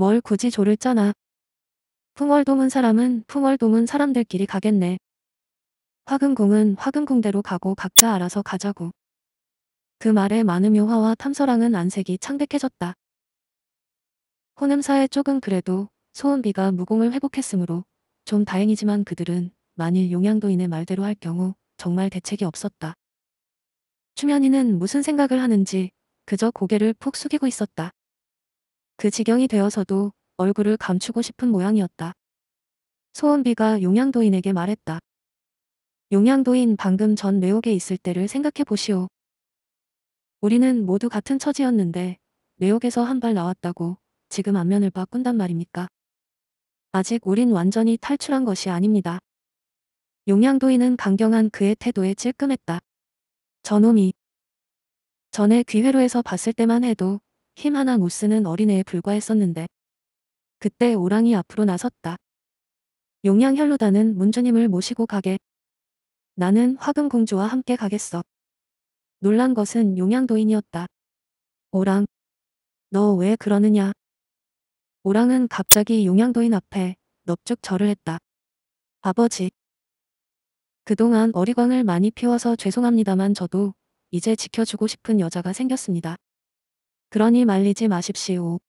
뭘 굳이 조를 짜나. 풍월동은 사람은 풍월동은 사람들끼리 가겠네. 화금궁은 화금궁대로 가고 각자 알아서 가자고. 그 말에 많은 묘화와 탐서랑은 안색이 창백해졌다. 호남사에쪽금 그래도 소은비가 무공을 회복했으므로 좀 다행이지만 그들은 만일 용양도인의 말대로 할 경우 정말 대책이 없었다. 추면이는 무슨 생각을 하는지 그저 고개를 푹 숙이고 있었다. 그 지경이 되어서도 얼굴을 감추고 싶은 모양이었다. 소은비가 용양도인에게 말했다. 용양도인 방금 전 뇌옥에 있을 때를 생각해 보시오. 우리는 모두 같은 처지였는데 뇌옥에서 한 발 나왔다고 지금 안면을 바꾼단 말입니까? 아직 우린 완전히 탈출한 것이 아닙니다. 용양도인은 강경한 그의 태도에 찔끔했다. 저놈이 전에 귀회로에서 봤을 때만 해도 힘 하나 못 쓰는 어린애에 불과했었는데 그때 오랑이 앞으로 나섰다. 용양혈로다는 문주님을 모시고 가게. 나는 화금공주와 함께 가겠어. 놀란 것은 용양도인이었다. 오랑, 너 왜 그러느냐? 오랑은 갑자기 용양도인 앞에 넙죽 절을 했다. 아버지. 그동안 어리광을 많이 피워서 죄송합니다만 저도 이제 지켜주고 싶은 여자가 생겼습니다. 그러니 말리지 마십시오.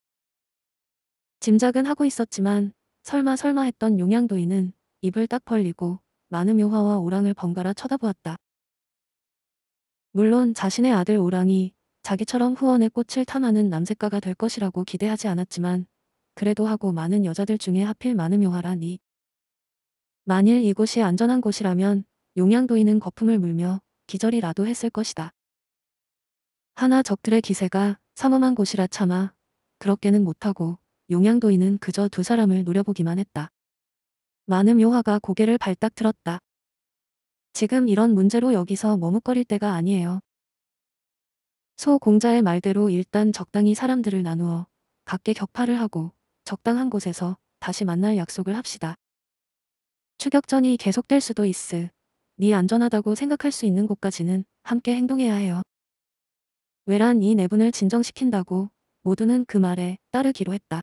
짐작은 하고 있었지만 설마 설마 했던 용양도인은 입을 딱 벌리고 많은 묘화와 오랑을 번갈아 쳐다보았다. 물론 자신의 아들 오랑이 자기처럼 후원의 꽃을 탐하는 남색가가 될 것이라고 기대하지 않았지만 그래도 하고 많은 여자들 중에 하필 많은 묘화라니. 만일 이곳이 안전한 곳이라면 용양도인은 거품을 물며 기절이라도 했을 것이다. 하나 적들의 기세가 선엄한 곳이라 참아 그렇게는 못하고 용양도인은 그저 두 사람을 노려보기만 했다. 많은 묘화가 고개를 발딱 들었다. 지금 이런 문제로 여기서 머뭇거릴 때가 아니에요. 소 공자의 말대로 일단 적당히 사람들을 나누어 각계 격파를 하고 적당한 곳에서 다시 만날 약속을 합시다. 추격전이 계속될 수도 있으. 니 안전하다고 생각할 수 있는 곳까지는 함께 행동해야 해요. 외란 이 내분을 진정시킨다고 모두는 그 말에 따르기로 했다.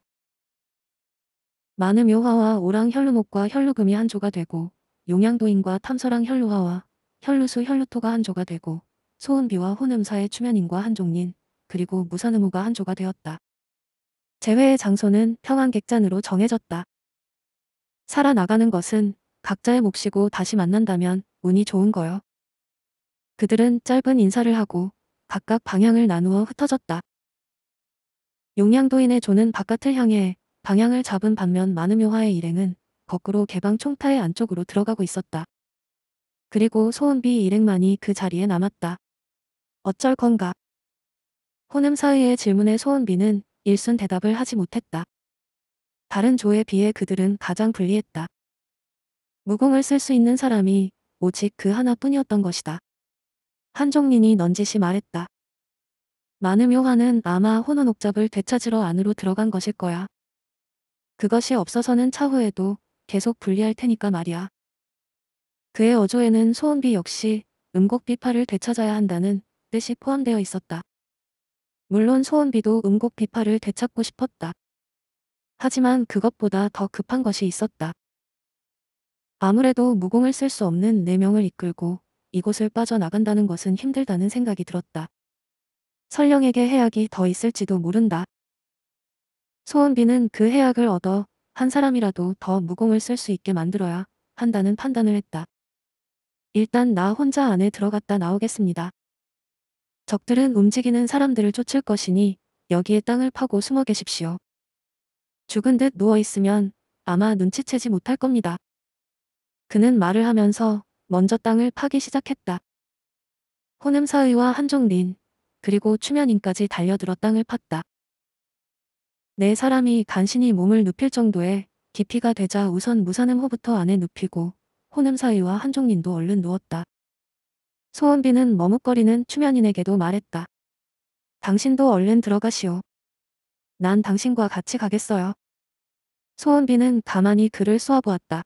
많은 묘화와 오랑 혈루목과 혈루금이 한조가 되고 용양도인과 탐서랑 혈루화와 혈루수 혈루토가 한조가 되고 소은비와 혼음사의 추면인과 한종린 그리고 무산음우가 한조가 되었다. 제외의 장소는 평안객잔으로 정해졌다. 살아나가는 것은 각자의 몫이고 다시 만난다면 운이 좋은 거요. 그들은 짧은 인사를 하고 각각 방향을 나누어 흩어졌다. 용량도인의 조는 바깥을 향해 방향을 잡은 반면 마음묘화의 일행은 거꾸로 개방 총타의 안쪽으로 들어가고 있었다. 그리고 소은비 일행만이 그 자리에 남았다. 어쩔 건가? 호남 사이의 질문에 소은비는 일순 대답을 하지 못했다. 다른 조에 비해 그들은 가장 불리했다. 무공을 쓸 수 있는 사람이 오직 그 하나뿐이었던 것이다. 한종린이 넌지시 말했다. 많음 요한은 아마 혼원 옥잡을 되찾으러 안으로 들어간 것일 거야. 그것이 없어서는 차후에도 계속 분리할 테니까 말이야. 그의 어조에는 소원비 역시 음곡비파를 되찾아야 한다는 뜻이 포함되어 있었다. 물론 소원비도 음곡비파를 되찾고 싶었다. 하지만 그것보다 더 급한 것이 있었다. 아무래도 무공을 쓸 수 없는 네 명을 이끌고 이곳을 빠져나간다는 것은 힘들다는 생각이 들었다. 설령에게 해악이 더 있을지도 모른다. 소원비는그 해악을 얻어 한 사람이라도 더 무공을 쓸 수 있게 만들어야 한다는 판단을 했다. 일단 나 혼자 안에 들어갔다 나오겠습니다. 적들은 움직이는 사람들을 쫓을 것이니 여기에 땅을 파고 숨어 계십시오. 죽은 듯 누워있으면 아마 눈치채지 못할 겁니다. 그는 말을 하면서 먼저 땅을 파기 시작했다. 호남사의와 한종린, 그리고 추면인까지 달려들어 땅을 팠다. 네 사람이 간신히 몸을 눕힐 정도의 깊이가 되자 우선 무사는 호부터 안에 눕히고 호남사의와 한종린도 얼른 누웠다. 소원비는 머뭇거리는 추면인에게도 말했다. 당신도 얼른 들어가시오. 난 당신과 같이 가겠어요. 소원비는 가만히 그를 쏘아보았다.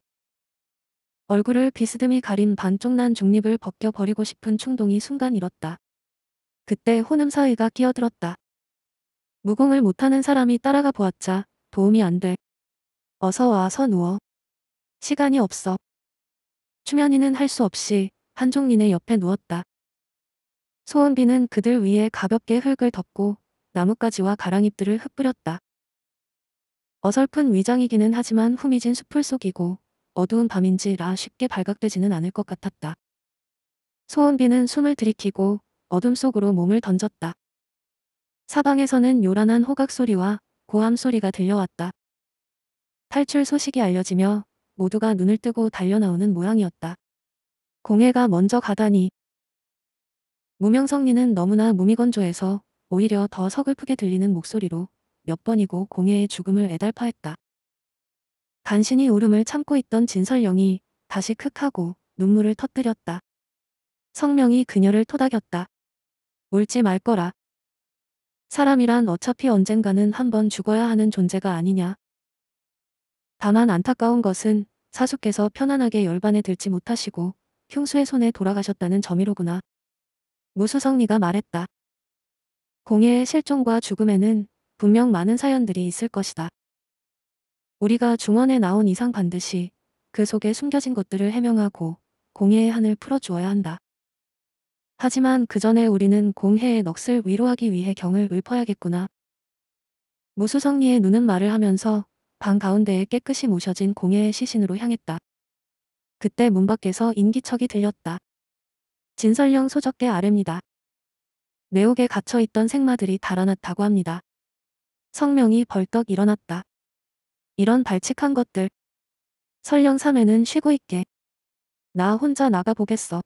얼굴을 비스듬히 가린 반쪽 난 중립을 벗겨버리고 싶은 충동이 순간 일었다. 그때 호남 사위가 끼어들었다. 무공을 못하는 사람이 따라가 보았자 도움이 안 돼. 어서 와서 누워. 시간이 없어. 추면이는 할 수 없이 한종린의 옆에 누웠다. 소은비는 그들 위에 가볍게 흙을 덮고 나뭇가지와 가랑잎들을 흩뿌렸다. 어설픈 위장이기는 하지만 후미진 숲풀 속이고 어두운 밤인지라 쉽게 발각되지는 않을 것 같았다. 소은비는 숨을 들이키고 어둠 속으로 몸을 던졌다. 사방에서는 요란한 호각 소리와 고함 소리가 들려왔다. 탈출 소식이 알려지며 모두가 눈을 뜨고 달려나오는 모양이었다. 공해가 먼저 가다니. 무명성리는 너무나 무미건조해서 오히려 더 서글프게 들리는 목소리로 몇 번이고 공해의 죽음을 애달파했다. 간신히 울음을 참고 있던 진설영이 다시 크하고 눈물을 터뜨렸다. 성명이 그녀를 토닥였다. 울지 말 거라. 사람이란 어차피 언젠가는 한 번 죽어야 하는 존재가 아니냐. 다만 안타까운 것은 사수께서 편안하게 열반에 들지 못하시고 흉수의 손에 돌아가셨다는 점이로구나. 무수성리가 말했다. 공예의 실종과 죽음에는 분명 많은 사연들이 있을 것이다. 우리가 중원에 나온 이상 반드시 그 속에 숨겨진 것들을 해명하고 공해의 한을 풀어주어야 한다. 하지만 그 전에 우리는 공해의 넋을 위로하기 위해 경을 읊어야겠구나. 무수성리의 눈은 말을 하면서 방 가운데에 깨끗이 모셔진 공해의 시신으로 향했다. 그때 문 밖에서 인기척이 들렸다. 진설령 소적계 아랩니다 내옥에 갇혀있던 생마들이 달아났다고 합니다. 성명이 벌떡 일어났다. 이런 발칙한 것들. 설령 3회는 쉬고 있게. 나 혼자 나가보겠어.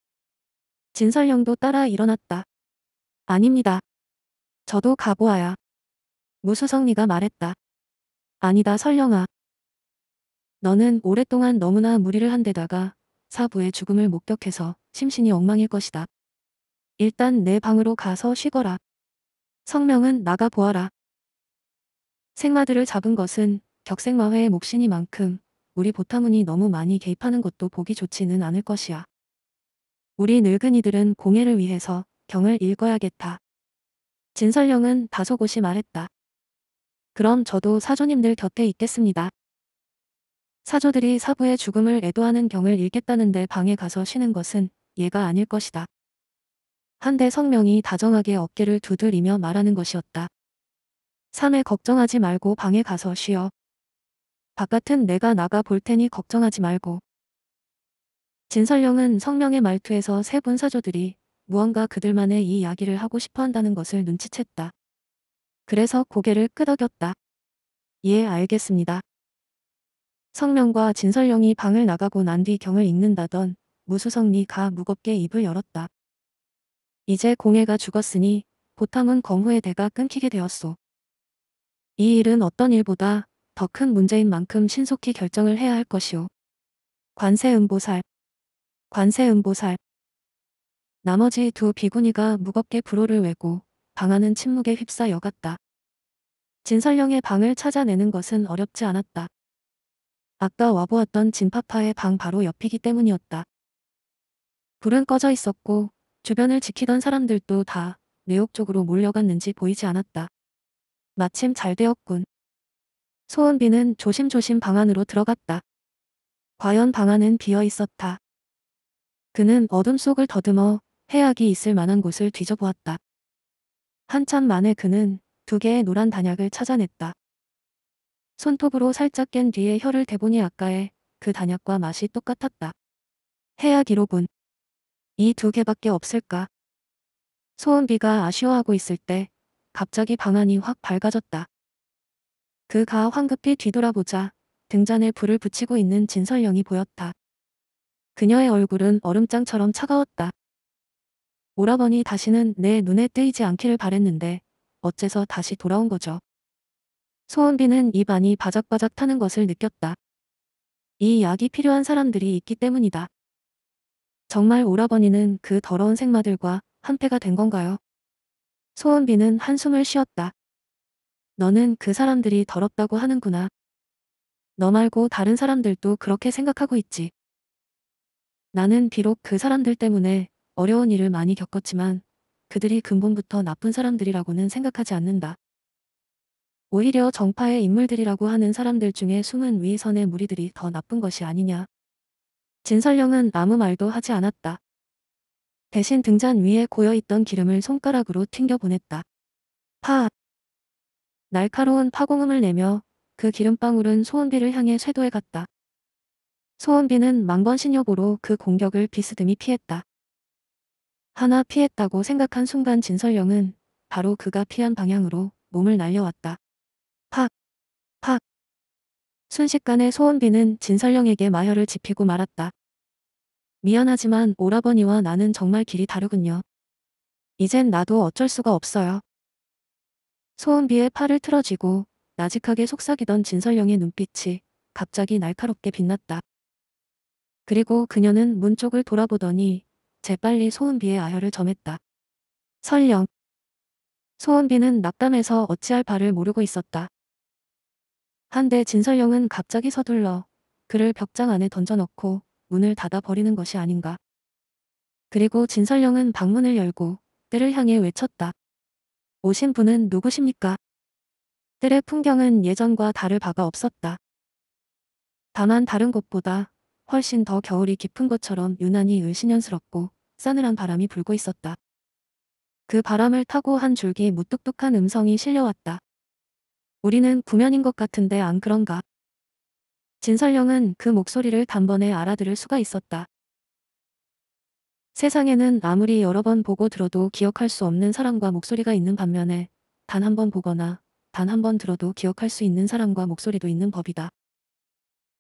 진설령도 따라 일어났다. 아닙니다. 저도 가보아야. 무수성리가 말했다. 아니다 설령아. 너는 오랫동안 너무나 무리를 한 데다가 사부의 죽음을 목격해서 심신이 엉망일 것이다. 일단 내 방으로 가서 쉬거라. 성명은 나가보아라. 생마들을 잡은 것은 격생마회의 몫이니만큼 우리 보타문이 너무 많이 개입하는 것도 보기 좋지는 않을 것이야. 우리 늙은이들은 공예를 위해서 경을 읽어야겠다. 진설령은 다소 곳이 말했다. 그럼 저도 사조님들 곁에 있겠습니다. 사조들이 사부의 죽음을 애도하는 경을 읽겠다는데 방에 가서 쉬는 것은 예가 아닐 것이다. 한데 성명이 다정하게 어깨를 두드리며 말하는 것이었다. 삼에 걱정하지 말고 방에 가서 쉬어. 바깥은 내가 나가 볼 테니 걱정하지 말고. 진설령은 성명의 말투에서 세 분사조들이 무언가 그들만의 이 이야기를 하고 싶어 한다는 것을 눈치챘다. 그래서 고개를 끄덕였다. 예, 알겠습니다. 성명과 진설령이 방을 나가고 난 뒤 경을 읽는다던 무수성리가 무겁게 입을 열었다. 이제 공해가 죽었으니 보탐은 검후의 대가 끊기게 되었소. 이 일은 어떤 일보다 더큰 문제인 만큼 신속히 결정을 해야 할 것이오. 관세음보살 관세음보살 나머지 두 비구니가 무겁게 불호를 외고 방안은 침묵에 휩싸여갔다. 진설령의 방을 찾아내는 것은 어렵지 않았다. 아까 와보았던 진파파의 방 바로 옆이기 때문이었다. 불은 꺼져 있었고 주변을 지키던 사람들도 다 내옥 쪽으로 몰려갔는지 보이지 않았다. 마침 잘 되었군. 소은비는 조심조심 방 안으로 들어갔다. 과연 방 안은 비어 있었다. 그는 어둠 속을 더듬어 해악이 있을 만한 곳을 뒤져보았다. 한참 만에 그는 두 개의 노란 단약을 찾아냈다. 손톱으로 살짝 깬 뒤에 혀를 대보니 아까의 그 단약과 맛이 똑같았다. 해악이로군. 이 두 개밖에 없을까? 소은비가 아쉬워하고 있을 때 갑자기 방안이 확 밝아졌다. 그가 황급히 뒤돌아보자 등잔에 불을 붙이고 있는 진설영이 보였다. 그녀의 얼굴은 얼음장처럼 차가웠다. 오라버니 다시는 내 눈에 띄지 않기를 바랬는데 어째서 다시 돌아온 거죠. 소원비는 입안이 바작바작 타는 것을 느꼈다. 이 약이 필요한 사람들이 있기 때문이다. 정말 오라버니는 그 더러운 생마들과 한패가 된 건가요? 소원비는 한숨을 쉬었다. 너는 그 사람들이 더럽다고 하는구나. 너 말고 다른 사람들도 그렇게 생각하고 있지. 나는 비록 그 사람들 때문에 어려운 일을 많이 겪었지만 그들이 근본부터 나쁜 사람들이라고는 생각하지 않는다. 오히려 정파의 인물들이라고 하는 사람들 중에 숨은 위선의 무리들이 더 나쁜 것이 아니냐. 진설령은 아무 말도 하지 않았다. 대신 등잔 위에 고여있던 기름을 손가락으로 튕겨보냈다. 파! 날카로운 파공음을 내며 그 기름방울은 소원비를 향해 쇄도해 갔다. 소원비는 망번신협으로그 공격을 비스듬히 피했다. 하나 피했다고 생각한 순간 진설령은 바로 그가 피한 방향으로 몸을 날려왔다. 팍! 팍! 순식간에 소원비는 진설령에게 마혈을 지피고 말았다. 미안하지만 오라버니와 나는 정말 길이 다르군요. 이젠 나도 어쩔 수가 없어요. 소은비의 팔을 틀어지고 나직하게 속삭이던 진설영의 눈빛이 갑자기 날카롭게 빛났다. 그리고 그녀는 문 쪽을 돌아보더니 재빨리 소은비의 아혈을 점했다. 설령. 소은비는 낙담해서 어찌할 바를 모르고 있었다. 한데 진설영은 갑자기 서둘러 그를 벽장 안에 던져넣고 문을 닫아버리는 것이 아닌가. 그리고 진설령은 방문을 열고 때를 향해 외쳤다. 오신 분은 누구십니까? 들의 풍경은 예전과 다를 바가 없었다. 다만 다른 곳보다 훨씬 더 겨울이 깊은 것처럼 유난히 을신연스럽고 싸늘한 바람이 불고 있었다. 그 바람을 타고 한 줄기 무뚝뚝한 음성이 실려왔다. 우리는 구면인 것 같은데 안 그런가? 진설령은 그 목소리를 단번에 알아들을 수가 있었다. 세상에는 아무리 여러 번 보고 들어도 기억할 수 없는 사람과 목소리가 있는 반면에 단 한 번 보거나 단 한 번 들어도 기억할 수 있는 사람과 목소리도 있는 법이다.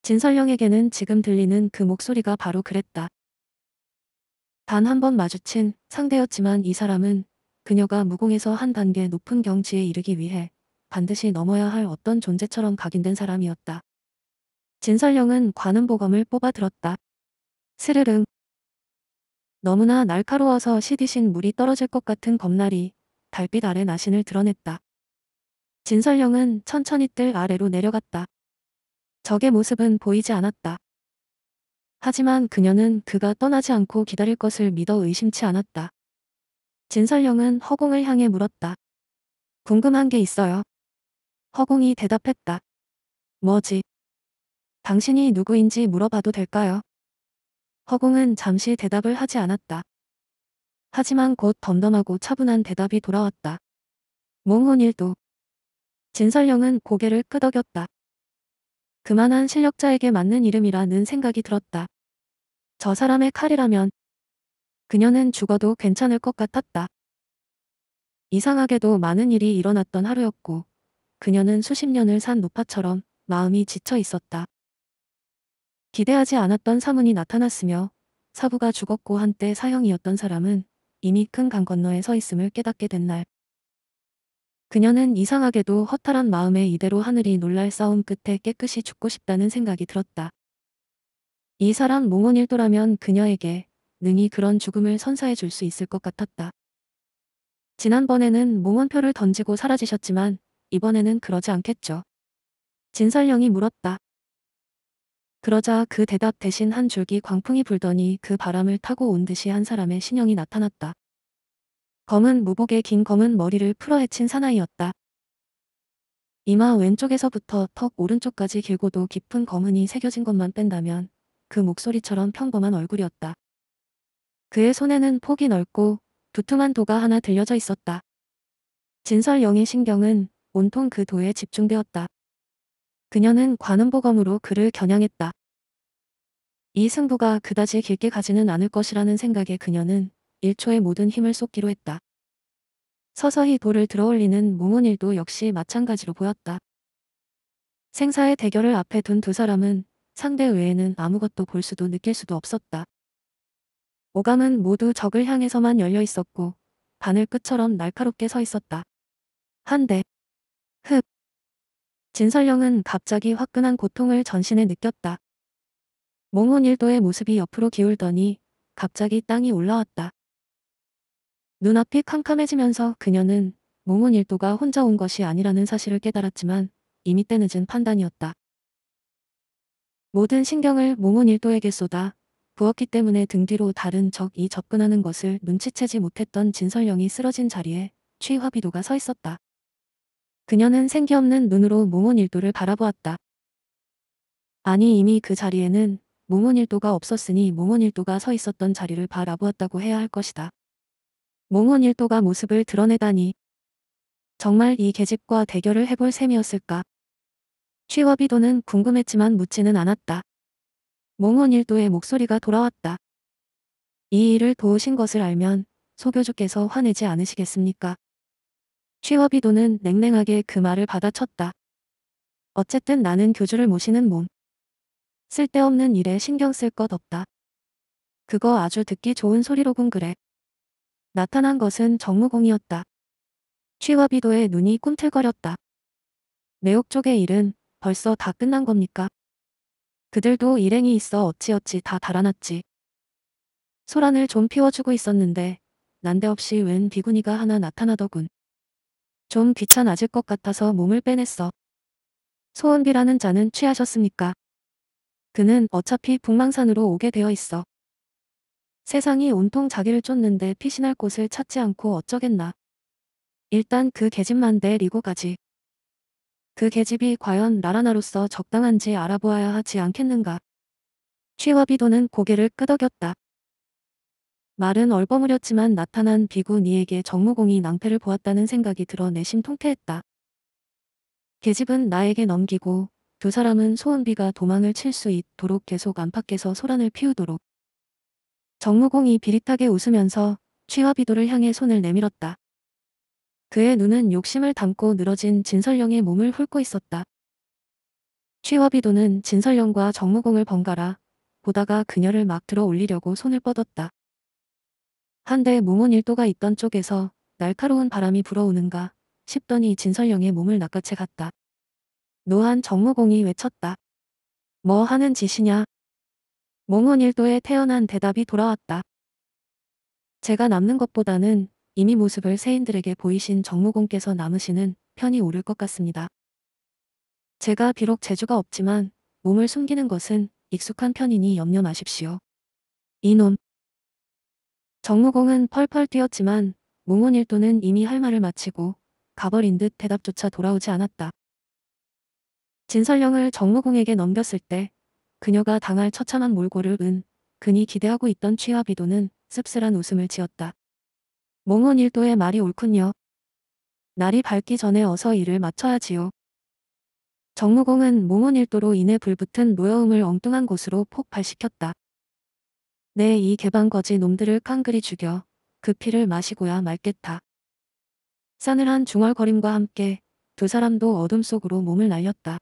진설령에게는 지금 들리는 그 목소리가 바로 그랬다. 단 한 번 마주친 상대였지만 이 사람은 그녀가 무공에서 한 단계 높은 경지에 이르기 위해 반드시 넘어야 할 어떤 존재처럼 각인된 사람이었다. 진설령은 관음보검을 뽑아들었다. 스르릉 너무나 날카로워서 시디신 물이 떨어질 것 같은 겁날이 달빛 아래 나신을 드러냈다. 진설령은 천천히 뜰 아래로 내려갔다. 적의 모습은 보이지 않았다. 하지만 그녀는 그가 떠나지 않고 기다릴 것을 믿어 의심치 않았다. 진설령은 허공을 향해 물었다. 궁금한 게 있어요. 허공이 대답했다. 뭐지? 당신이 누구인지 물어봐도 될까요? 허공은 잠시 대답을 하지 않았다. 하지만 곧 덤덤하고 차분한 대답이 돌아왔다. 몽훈일도. 진설령은 고개를 끄덕였다. 그만한 실력자에게 맞는 이름이라는 생각이 들었다. 저 사람의 칼이라면 그녀는 죽어도 괜찮을 것 같았다. 이상하게도 많은 일이 일어났던 하루였고 그녀는 수십 년을 산 노파처럼 마음이 지쳐 있었다. 기대하지 않았던 사문이 나타났으며 사부가 죽었고 한때 사형이었던 사람은 이미 큰 강 건너에 서 있음을 깨닫게 된 날. 그녀는 이상하게도 허탈한 마음에 이대로 하늘이 놀랄 싸움 끝에 깨끗이 죽고 싶다는 생각이 들었다. 이 사람 몽원일도라면 그녀에게 능히 그런 죽음을 선사해 줄 수 있을 것 같았다. 지난번에는 몽원표를 던지고 사라지셨지만 이번에는 그러지 않겠죠. 진설령이 물었다. 그러자 그 대답 대신 한 줄기 광풍이 불더니 그 바람을 타고 온 듯이 한 사람의 신형이 나타났다. 검은 무복의 긴 검은 머리를 풀어헤친 사나이였다. 이마 왼쪽에서부터 턱 오른쪽까지 길고도 깊은 검은이 새겨진 것만 뺀다면 그 목소리처럼 평범한 얼굴이었다. 그의 손에는 폭이 넓고 두툼한 도가 하나 들려져 있었다. 진설영의 신경은 온통 그 도에 집중되었다. 그녀는 관음보검으로 그를 겨냥했다. 이 승부가 그다지 길게 가지는 않을 것이라는 생각에 그녀는 1초의 모든 힘을 쏟기로 했다. 서서히 돌을 들어올리는 무문일도 역시 마찬가지로 보였다. 생사의 대결을 앞에 둔 두 사람은 상대 외에는 아무것도 볼 수도 느낄 수도 없었다. 오감은 모두 적을 향해서만 열려 있었고 바늘 끝처럼 날카롭게 서 있었다. 한 대. 흡. 진설령은 갑자기 화끈한 고통을 전신에 느꼈다. 몽혼일도의 모습이 옆으로 기울더니 갑자기 땅이 올라왔다. 눈앞이 캄캄해지면서 그녀는 몽혼일도가 혼자 온 것이 아니라는 사실을 깨달았지만 이미 때 늦은 판단이었다. 모든 신경을 몽혼일도에게 쏟아 부었기 때문에 등 뒤로 다른 적이 접근하는 것을 눈치채지 못했던 진설령이 쓰러진 자리에 취화비도가 서 있었다. 그녀는 생기없는 눈으로 몽혼일도를 바라보았다. 아니 이미 그 자리에는 몽원일도가 없었으니 몽원일도가 서 있었던 자리를 바라보았다고 해야 할 것이다. 몽원일도가 모습을 드러내다니 정말 이 계집과 대결을 해볼 셈이었을까. 취업이도는 궁금했지만 묻지는 않았다. 몽원일도의 목소리가 돌아왔다. 이 일을 도우신 것을 알면 소교주께서 화내지 않으시겠습니까? 취업이도는 냉랭하게 그 말을 받아쳤다. 어쨌든 나는 교주를 모시는 몸. 쓸데없는 일에 신경 쓸 것 없다. 그거 아주 듣기 좋은 소리로군 그래. 나타난 것은 정무공이었다. 취와비도의 눈이 꿈틀거렸다. 내옥 쪽의 일은 벌써 다 끝난 겁니까? 그들도 일행이 있어 어찌어찌 다 달아났지. 소란을 좀 피워주고 있었는데 난데없이 웬 비구니가 하나 나타나더군. 좀 귀찮아질 것 같아서 몸을 빼냈어. 소원비라는 자는 취하셨습니까? 그는 어차피 북망산으로 오게 되어 있어. 세상이 온통 자기를 쫓는데 피신할 곳을 찾지 않고 어쩌겠나. 일단 그 계집만 데리고 가지. 그 계집이 과연 나라나로서 적당한지 알아보아야 하지 않겠는가. 취와비도는 고개를 끄덕였다. 말은 얼버무렸지만 나타난 비구니에게 정무공이 낭패를 보았다는 생각이 들어 내심 통쾌했다. 계집은 나에게 넘기고 두 사람은 소은비가 도망을 칠 수 있도록 계속 안팎에서 소란을 피우도록 정무공이 비릿하게 웃으면서 취화비도를 향해 손을 내밀었다. 그의 눈은 욕심을 담고 늘어진 진설령의 몸을 훑고 있었다. 취화비도는 진설령과 정무공을 번갈아 보다가 그녀를 막 들어 올리려고 손을 뻗었다. 한데 무문일도가 있던 쪽에서 날카로운 바람이 불어오는가 싶더니 진설령의 몸을 낚아채 갔다. 노한 정무공이 외쳤다. 뭐 하는 짓이냐? 몽원일도에 태어난 대답이 돌아왔다. 제가 남는 것보다는 이미 모습을 세인들에게 보이신 정무공께서 남으시는 편이 오를 것 같습니다. 제가 비록 재주가 없지만 몸을 숨기는 것은 익숙한 편이니 염려 마십시오. 이놈. 정무공은 펄펄 뛰었지만 몽원일도는 이미 할 말을 마치고 가버린 듯 대답조차 돌아오지 않았다. 진설령을 정무공에게 넘겼을 때 그녀가 당할 처참한 몰골을 은 근히 기대하고 있던 취하 비도는 씁쓸한 웃음을 지었다. 몽원 일도의 말이 옳군요. 날이 밝기 전에 어서 일을 마쳐야지요. 정무공은 몽원 일도로 인해 불붙은 노여움을 엉뚱한 곳으로 폭발시켰다. 내이 네, 개방거지 놈들을 깡그리 죽여 그 피를 마시고야 말겠다. 싸늘한 중얼거림과 함께 두 사람도 어둠 속으로 몸을 날렸다.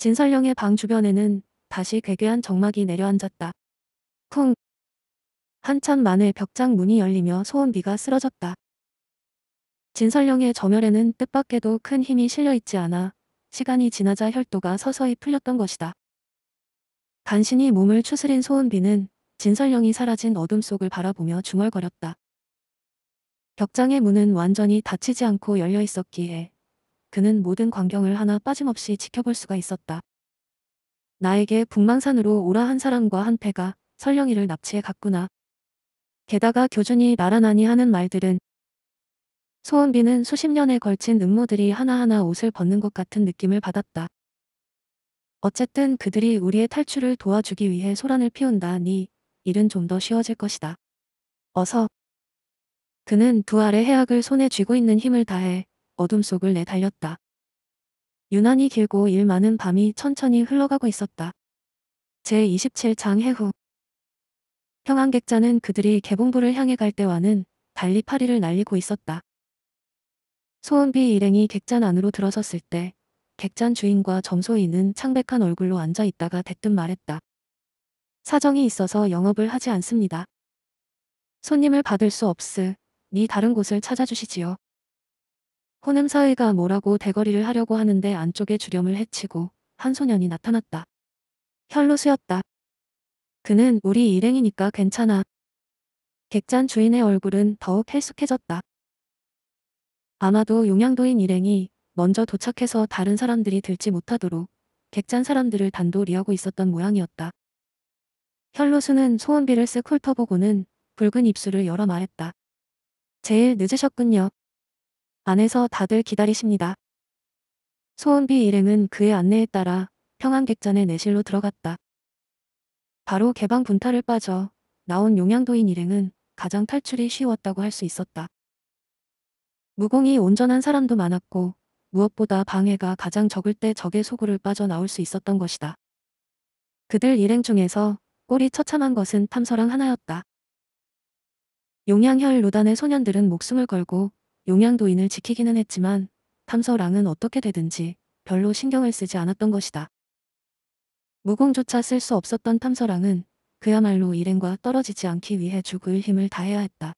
진설령의 방 주변에는 다시 괴괴한 정막이 내려앉았다. 쿵! 한참 만에 벽장 문이 열리며 소원비가 쓰러졌다. 진설령의 저멸에는 뜻밖에도 큰 힘이 실려있지 않아 시간이 지나자 혈도가 서서히 풀렸던 것이다. 간신히 몸을 추스린 소은비는 진설령이 사라진 어둠 속을 바라보며 중얼거렸다. 벽장의 문은 완전히 닫히지 않고 열려 있었기에 그는 모든 광경을 하나 빠짐없이 지켜볼 수가 있었다. 나에게 북망산으로 오라 한 사람과 한 패가 설령이를 납치해 갔구나. 게다가 교준이 나란나니 하는 말들은 소은비는 수십 년에 걸친 음모들이 하나하나 옷을 벗는 것 같은 느낌을 받았다. 어쨌든 그들이 우리의 탈출을 도와주기 위해 소란을 피운다니 일은 좀 더 쉬워질 것이다. 어서. 그는 두 알의 해악을 손에 쥐고 있는 힘을 다해 어둠 속을 내달렸다. 유난히 길고 일 많은 밤이 천천히 흘러가고 있었다. 제27장 해후 평안객자는 그들이 개봉부를 향해 갈 때와는 달리 파리를 날리고 있었다. 소은비 일행이 객잔 안으로 들어섰을 때 객잔 주인과 점소인은 창백한 얼굴로 앉아 있다가 대뜸 말했다. 사정이 있어서 영업을 하지 않습니다. 손님을 받을 수 없으니 다른 곳을 찾아주시지요. 호남 사회가 뭐라고 대거리를 하려고 하는데 안쪽에 주렴을 해치고 한 소년이 나타났다. 혈로수였다. 그는 우리 일행이니까 괜찮아. 객잔 주인의 얼굴은 더욱 헬쑥해졌다. 아마도 용양도인 일행이 먼저 도착해서 다른 사람들이 들지 못하도록 객잔 사람들을 단도리하고 있었던 모양이었다. 혈로수는 소원비를 쓱 훑어보고는 붉은 입술을 열어 말했다. 제일 늦으셨군요. 안에서 다들 기다리십니다. 소은비 일행은 그의 안내에 따라 평안객전의 내실로 들어갔다. 바로 개방 분탈을 빠져 나온 용양도인 일행은 가장 탈출이 쉬웠다고 할 수 있었다. 무공이 온전한 사람도 많았고 무엇보다 방해가 가장 적을 때 적의 소굴을 빠져나올 수 있었던 것이다. 그들 일행 중에서 꼴이 처참한 것은 탐서랑 하나였다. 용양혈 로단의 소년들은 목숨을 걸고 용양도인을 지키기는 했지만 탐서랑은 어떻게 되든지 별로 신경을 쓰지 않았던 것이다. 무공조차 쓸 수 없었던 탐서랑은 그야말로 일행과 떨어지지 않기 위해 죽을 힘을 다해야 했다.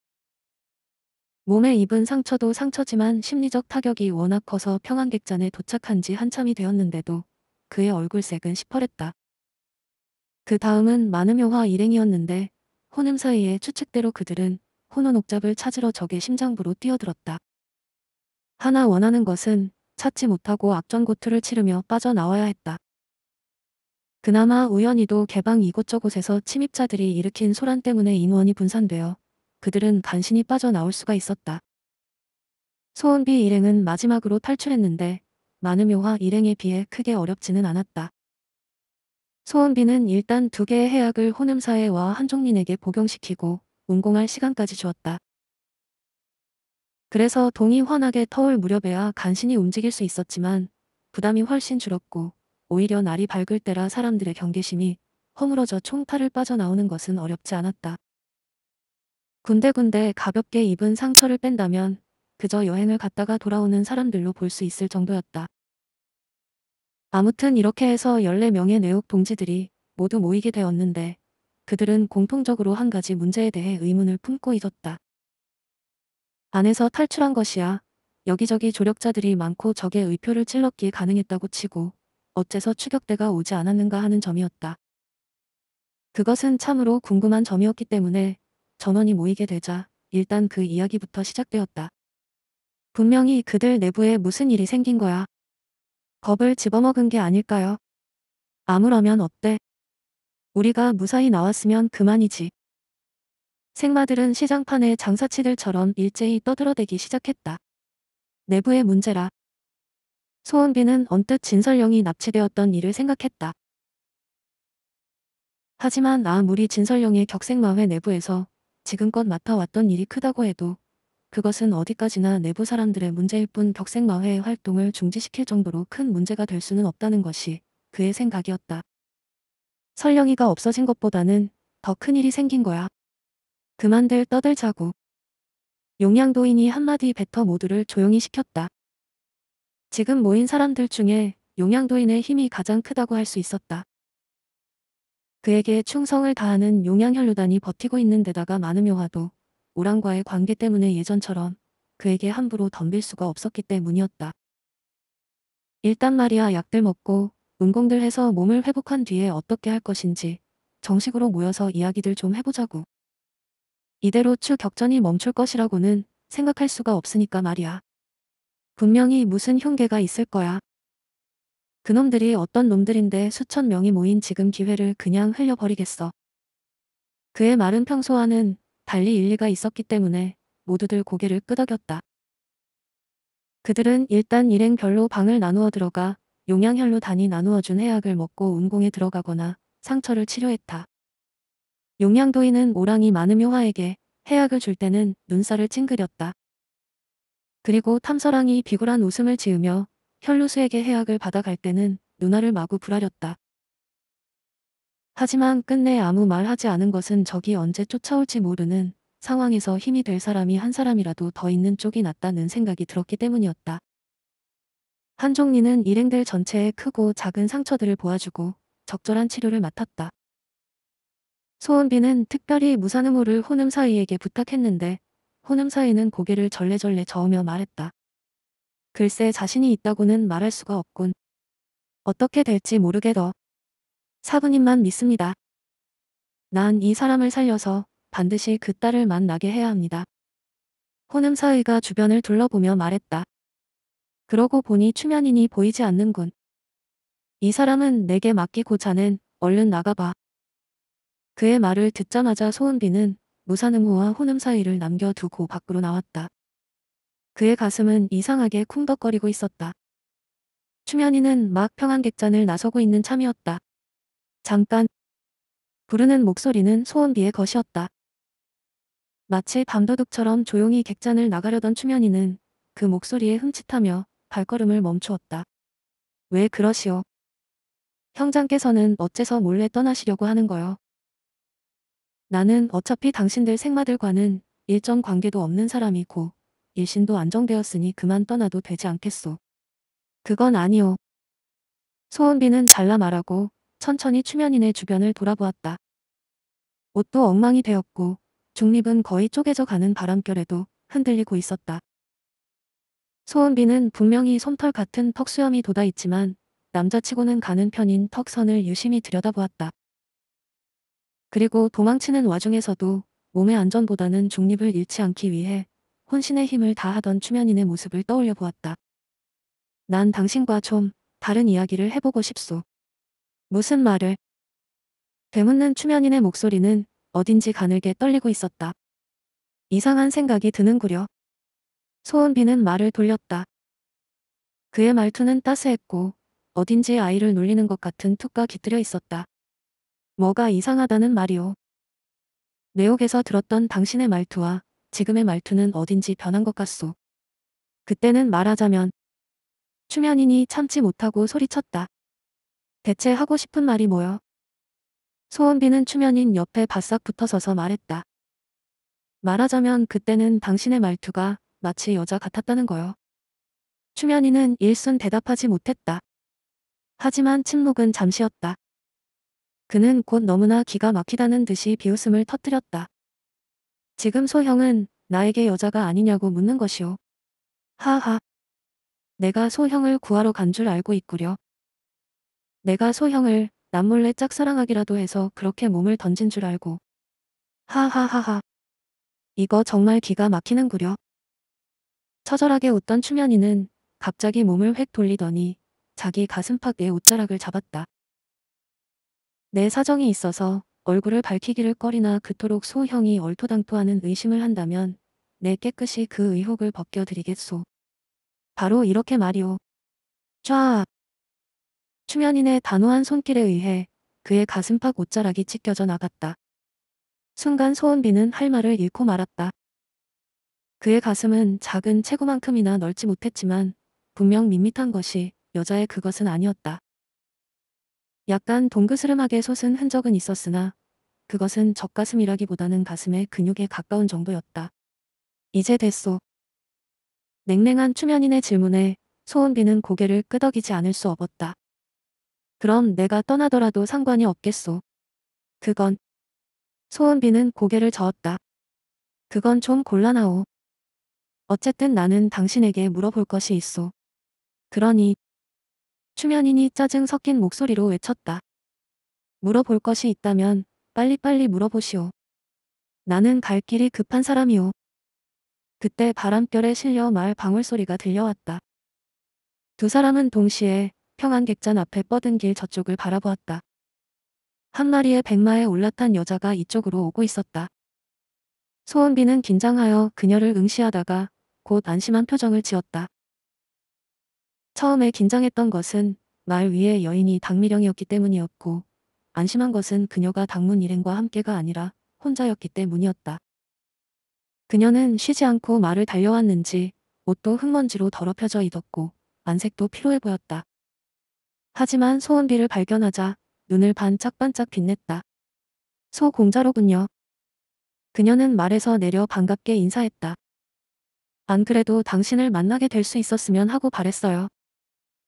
몸에 입은 상처도 상처지만 심리적 타격이 워낙 커서 평안객잔에 도착한 지 한참이 되었는데도 그의 얼굴색은 시퍼랬다. 그 다음은 많은묘화 일행이었는데 혼음 사이에 추측대로 그들은 혼원 옥잡을 찾으러 적의 심장부로 뛰어들었다. 하나 원하는 것은 찾지 못하고 악전 고투를 치르며 빠져나와야 했다. 그나마 우연히도 개방 이곳저곳에서 침입자들이 일으킨 소란 때문에 인원이 분산되어 그들은 간신히 빠져나올 수가 있었다. 소은비 일행은 마지막으로 탈출했는데 마음묘화 일행에 비해 크게 어렵지는 않았다. 소은비는 일단 두 개의 해악을 혼음사에와 한종민에게 복용시키고 문공할 시간까지 주었다. 그래서 동이 환하게 터울 무렵에야 간신히 움직일 수 있었지만 부담이 훨씬 줄었고 오히려 날이 밝을 때라 사람들의 경계심이 허물어져 총타를 빠져나오는 것은 어렵지 않았다. 군데군데 가볍게 입은 상처를 뺀다면 그저 여행을 갔다가 돌아오는 사람들로 볼 수 있을 정도였다. 아무튼 이렇게 해서 14명의 내옥 동지들이 모두 모이게 되었는데 그들은 공통적으로 한 가지 문제에 대해 의문을 품고 있었다. 안에서 탈출한 것이야. 여기저기 조력자들이 많고 적의 의표를 찔렀기에 가능했다고 치고 어째서 추격대가 오지 않았는가 하는 점이었다. 그것은 참으로 궁금한 점이었기 때문에 전원이 모이게 되자 일단 그 이야기부터 시작되었다. 분명히 그들 내부에 무슨 일이 생긴 거야. 겁을 집어먹은 게 아닐까요? 아무러면 어때? 우리가 무사히 나왔으면 그만이지. 생마들은 시장판에 장사치들처럼 일제히 떠들어대기 시작했다. 내부의 문제라. 소은비는 언뜻 진설령이 납치되었던 일을 생각했다. 하지만 아무리 진설령의 격생마회 내부에서 지금껏 맡아왔던 일이 크다고 해도 그것은 어디까지나 내부 사람들의 문제일 뿐 격생마회의 활동을 중지시킬 정도로 큰 문제가 될 수는 없다는 것이 그의 생각이었다. 설령이가 없어진 것보다는 더 큰일이 생긴 거야. 그만들 떠들자고. 용양도인이 한마디 뱉어 모두를 조용히 시켰다. 지금 모인 사람들 중에 용양도인의 힘이 가장 크다고 할 수 있었다. 그에게 충성을 다하는 용양현루단이 버티고 있는 데다가 많음묘화도 오랑과의 관계 때문에 예전처럼 그에게 함부로 덤빌 수가 없었기 때문이었다. 일단 말이야 약들 먹고 운공들 해서 몸을 회복한 뒤에 어떻게 할 것인지 정식으로 모여서 이야기들 좀 해보자고. 이대로 추 격전이 멈출 것이라고는 생각할 수가 없으니까 말이야. 분명히 무슨 흉계가 있을 거야. 그놈들이 어떤 놈들인데 수천 명이 모인 지금 기회를 그냥 흘려버리겠어. 그의 말은 평소와는 달리 일리가 있었기 때문에 모두들 고개를 끄덕였다. 그들은 일단 일행별로 방을 나누어 들어가 용양혈로 단위 나누어준 해약을 먹고 운공에 들어가거나 상처를 치료했다. 용양도인은 오랑이 많은효화에게 해약을 줄 때는 눈살을 찡그렸다. 그리고 탐서랑이 비굴한 웃음을 지으며 혈루수에게 해약을 받아갈 때는 누나를 마구 부라렸다. 하지만 끝내 아무 말 하지 않은 것은 적이 언제 쫓아올지 모르는 상황에서 힘이 될 사람이 한 사람이라도 더 있는 쪽이 낫다는 생각이 들었기 때문이었다. 한종리는 일행들 전체의 크고 작은 상처들을 보아주고 적절한 치료를 맡았다. 소은비는 특별히 무산음호를 혼음사이에게 부탁했는데 혼음사이는 고개를 절레절레 저으며 말했다. 글쎄 자신이 있다고는 말할 수가 없군. 어떻게 될지 모르게더. 사부님만 믿습니다. 난 이 사람을 살려서 반드시 그 딸을 만나게 해야 합니다. 혼음사이가 주변을 둘러보며 말했다. 그러고 보니 추면인이 보이지 않는군. 이 사람은 내게 맡기고 자는 얼른 나가봐. 그의 말을 듣자마자 소은비는 무사능호와 혼음 사이를 남겨두고 밖으로 나왔다. 그의 가슴은 이상하게 쿵덕거리고 있었다. 추면이는 막 평안객잔을 나서고 있는 참이었다. 잠깐 부르는 목소리는 소원비의 것이었다. 마치 밤도둑처럼 조용히 객잔을 나가려던 추면이는 그 목소리에 흠칫하며 발걸음을 멈추었다. 왜 그러시오? 형장께서는 어째서 몰래 떠나시려고 하는 거요? 나는 어차피 당신들 생마들과는 일정 관계도 없는 사람이고 일신도 안정되었으니 그만 떠나도 되지 않겠소. 그건 아니오. 소은비는 잘라 말하고 천천히 추면인의 주변을 돌아보았다. 옷도 엉망이 되었고 중립은 거의 쪼개져 가는 바람결에도 흔들리고 있었다. 소은비는 분명히 솜털 같은 턱수염이 돋아 있지만 남자치고는 가는 편인 턱선을 유심히 들여다보았다. 그리고 도망치는 와중에서도 몸의 안전보다는 중립을 잃지 않기 위해 혼신의 힘을 다하던 추면인의 모습을 떠올려 보았다. 난 당신과 좀 다른 이야기를 해보고 싶소. 무슨 말을? 되묻는 추면인의 목소리는 어딘지 가늘게 떨리고 있었다. 이상한 생각이 드는구려. 소은비는 말을 돌렸다. 그의 말투는 따스했고 어딘지 아이를 놀리는 것 같은 툭과 깃들여 있었다. 뭐가 이상하다는 말이오. 내옥에서 들었던 당신의 말투와 지금의 말투는 어딘지 변한 것 같소. 그때는 말하자면 추면인이 참지 못하고 소리쳤다. 대체 하고 싶은 말이 뭐여? 소은비는 추면인 옆에 바싹 붙어서서 말했다. 말하자면 그때는 당신의 말투가 마치 여자 같았다는 거요. 추면이는 일순 대답하지 못했다. 하지만 침묵은 잠시였다. 그는 곧 너무나 기가 막히다는 듯이 비웃음을 터뜨렸다. 지금 소형은 나에게 여자가 아니냐고 묻는 것이오. 하하. 내가 소형을 구하러 간 줄 알고 있구려. 내가 소형을 남몰래 짝사랑하기라도 해서 그렇게 몸을 던진 줄 알고. 하하하하. 이거 정말 기가 막히는구려. 처절하게 웃던 추면이는 갑자기 몸을 획 돌리더니 자기 가슴팍에 옷자락을 잡았다. 내 사정이 있어서 얼굴을 밝히기를 꺼리나 그토록 소형이 얼토당토하는 의심을 한다면 내 깨끗이 그 의혹을 벗겨드리겠소. 바로 이렇게 말이오. 쫙! 추면인의 단호한 손길에 의해 그의 가슴팍 옷자락이 찢겨져 나갔다. 순간 소은비는 할 말을 잃고 말았다. 그의 가슴은 작은 체구만큼이나 넓지 못했지만 분명 밋밋한 것이 여자의 그것은 아니었다. 약간 동그스름하게 솟은 흔적은 있었으나 그것은 젖가슴이라기보다는 가슴의 근육에 가까운 정도였다. 이제 됐소. 냉랭한 추면인의 질문에 소은비는 고개를 끄덕이지 않을 수 없었다. 그럼 내가 떠나더라도 상관이 없겠소. 그건 소은비는 고개를 저었다. 그건 좀 곤란하오. 어쨌든 나는 당신에게 물어볼 것이 있어. 그러니 추면인이 짜증 섞인 목소리로 외쳤다. 물어볼 것이 있다면 빨리빨리 물어보시오. 나는 갈 길이 급한 사람이오. 그때 바람결에 실려 말 방울소리가 들려왔다. 두 사람은 동시에 평안객잔 앞에 뻗은 길 저쪽을 바라보았다. 한 마리의 백마에 올라탄 여자가 이쪽으로 오고 있었다. 소원비는 긴장하여 그녀를 응시하다가 곧 안심한 표정을 지었다. 처음에 긴장했던 것은 말 위에 여인이 당미령이었기 때문이었고 안심한 것은 그녀가 당문 일행과 함께가 아니라 혼자였기 때문이었다. 그녀는 쉬지 않고 말을 달려왔는지 옷도 흙먼지로 더럽혀져 있었고 안색도 피로해 보였다. 하지만 소원비를 발견하자 눈을 반짝반짝 빛냈다. 소공자로군요. 그녀는 말에서 내려 반갑게 인사했다. 안 그래도 당신을 만나게 될 수 있었으면 하고 바랬어요.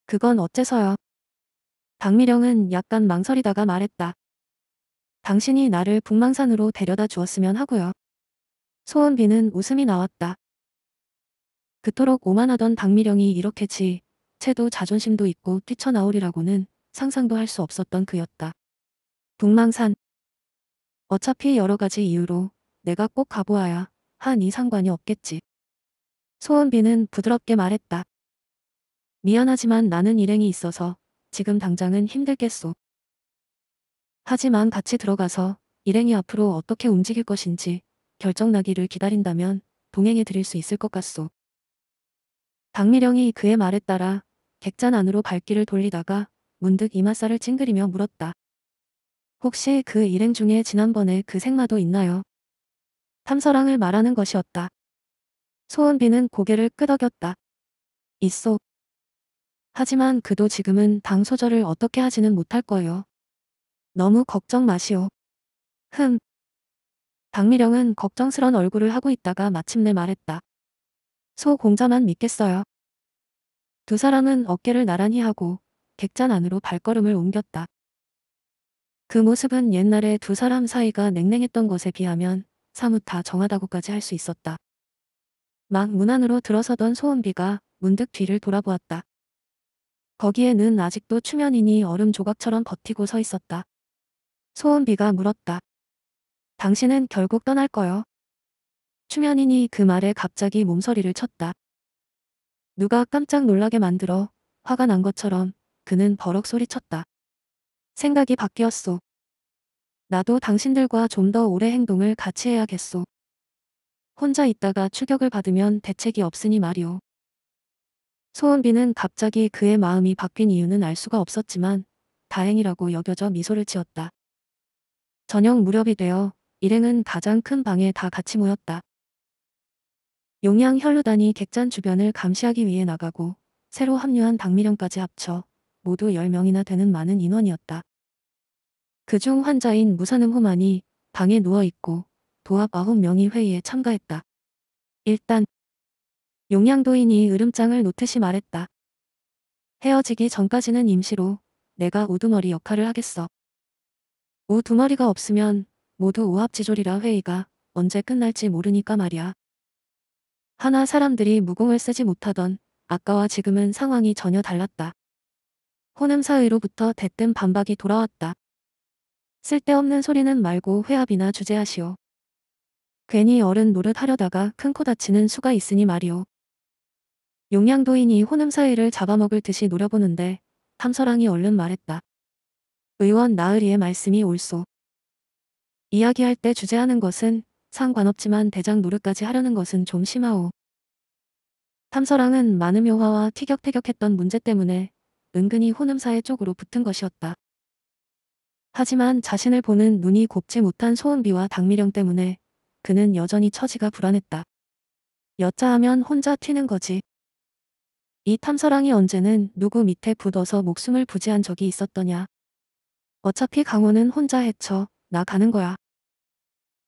그건 어째서요? 박미령은 약간 망설이다가 말했다. 당신이 나를 북망산으로 데려다 주었으면 하고요. 소은비는 웃음이 나왔다. 그토록 오만하던 박미령이 이렇게 지, 채도 자존심도 있고 뛰쳐나오리라고는 상상도 할 수 없었던 그였다. 북망산. 어차피 여러 가지 이유로 내가 꼭 가보아야 한 이 상관이 없겠지. 소은비는 부드럽게 말했다. 미안하지만 나는 일행이 있어서 지금 당장은 힘들겠소. 하지만 같이 들어가서 일행이 앞으로 어떻게 움직일 것인지 결정 나기를 기다린다면 동행해 드릴 수 있을 것 같소. 박미령이 그의 말에 따라 객잔 안으로 발길을 돌리다가 문득 이마살을 찡그리며 물었다. 혹시 그 일행 중에 지난번에 그 생마도 있나요? 탐서랑을 말하는 것이었다. 소은비는 고개를 끄덕였다. 있어. 하지만 그도 지금은 당 소절을 어떻게 하지는 못할 거예요. 너무 걱정 마시오. 흠. 박미령은 걱정스런 얼굴을 하고 있다가 마침내 말했다. 소 공자만 믿겠어요. 두 사람은 어깨를 나란히 하고 객잔 안으로 발걸음을 옮겼다. 그 모습은 옛날에 두 사람 사이가 냉랭했던 것에 비하면 사뭇 다 정하다고까지 할 수 있었다. 막문 안으로 들어서던 소은비가 문득 뒤를 돌아보았다. 거기에는 아직도 추면인이 얼음 조각처럼 버티고 서 있었다. 소은비가 물었다. 당신은 결국 떠날 거요. 추면인이 그 말에 갑자기 몸서리를 쳤다. 누가 깜짝 놀라게 만들어 화가 난 것처럼 그는 버럭 소리쳤다. 생각이 바뀌었소. 나도 당신들과 좀 더 오래 행동을 같이 해야겠소. 혼자 있다가 추격을 받으면 대책이 없으니 말이오. 소은비는 갑자기 그의 마음이 바뀐 이유는 알 수가 없었지만 다행이라고 여겨져 미소를 지었다. 저녁 무렵이 되어 일행은 가장 큰 방에 다 같이 모였다. 용양 혈류단이 객잔 주변을 감시하기 위해 나가고 새로 합류한 박미령까지 합쳐 모두 10명이나 되는 많은 인원이었다. 그중 환자인 무사음 호만이 방에 누워있고 도합 9명이 회의에 참가했다. 일단 용양도인이 으름장을 놓듯이 말했다. 헤어지기 전까지는 임시로 내가 우두머리 역할을 하겠어. 우두머리가 없으면 모두 우합지졸이라 회의가 언제 끝날지 모르니까 말이야. 하나 사람들이 무공을 쓰지 못하던 아까와 지금은 상황이 전혀 달랐다. 호남 사이로부터 대뜸 반박이 돌아왔다. 쓸데없는 소리는 말고 회합이나 주제하시오. 괜히 어른 노릇하려다가 큰 코 다치는 수가 있으니 말이오. 용양도인이 호남 사이를 잡아먹을 듯이 노려보는데 탐서랑이 얼른 말했다. 의원 나으리의 말씀이 옳소. 이야기할 때 주제하는 것은 상관없지만 대장 노릇까지 하려는 것은 좀 심하오. 탐서랑은 많은 묘화와 티격태격했던 문제 때문에 은근히 호남사의 쪽으로 붙은 것이었다. 하지만 자신을 보는 눈이 곱지 못한 소은비와 당미령 때문에 그는 여전히 처지가 불안했다. 여자하면 혼자 튀는 거지. 이 탐사랑이 언제는 누구 밑에 붙어서 목숨을 부지한 적이 있었더냐. 어차피 강호는 혼자 해쳐 나가는 거야.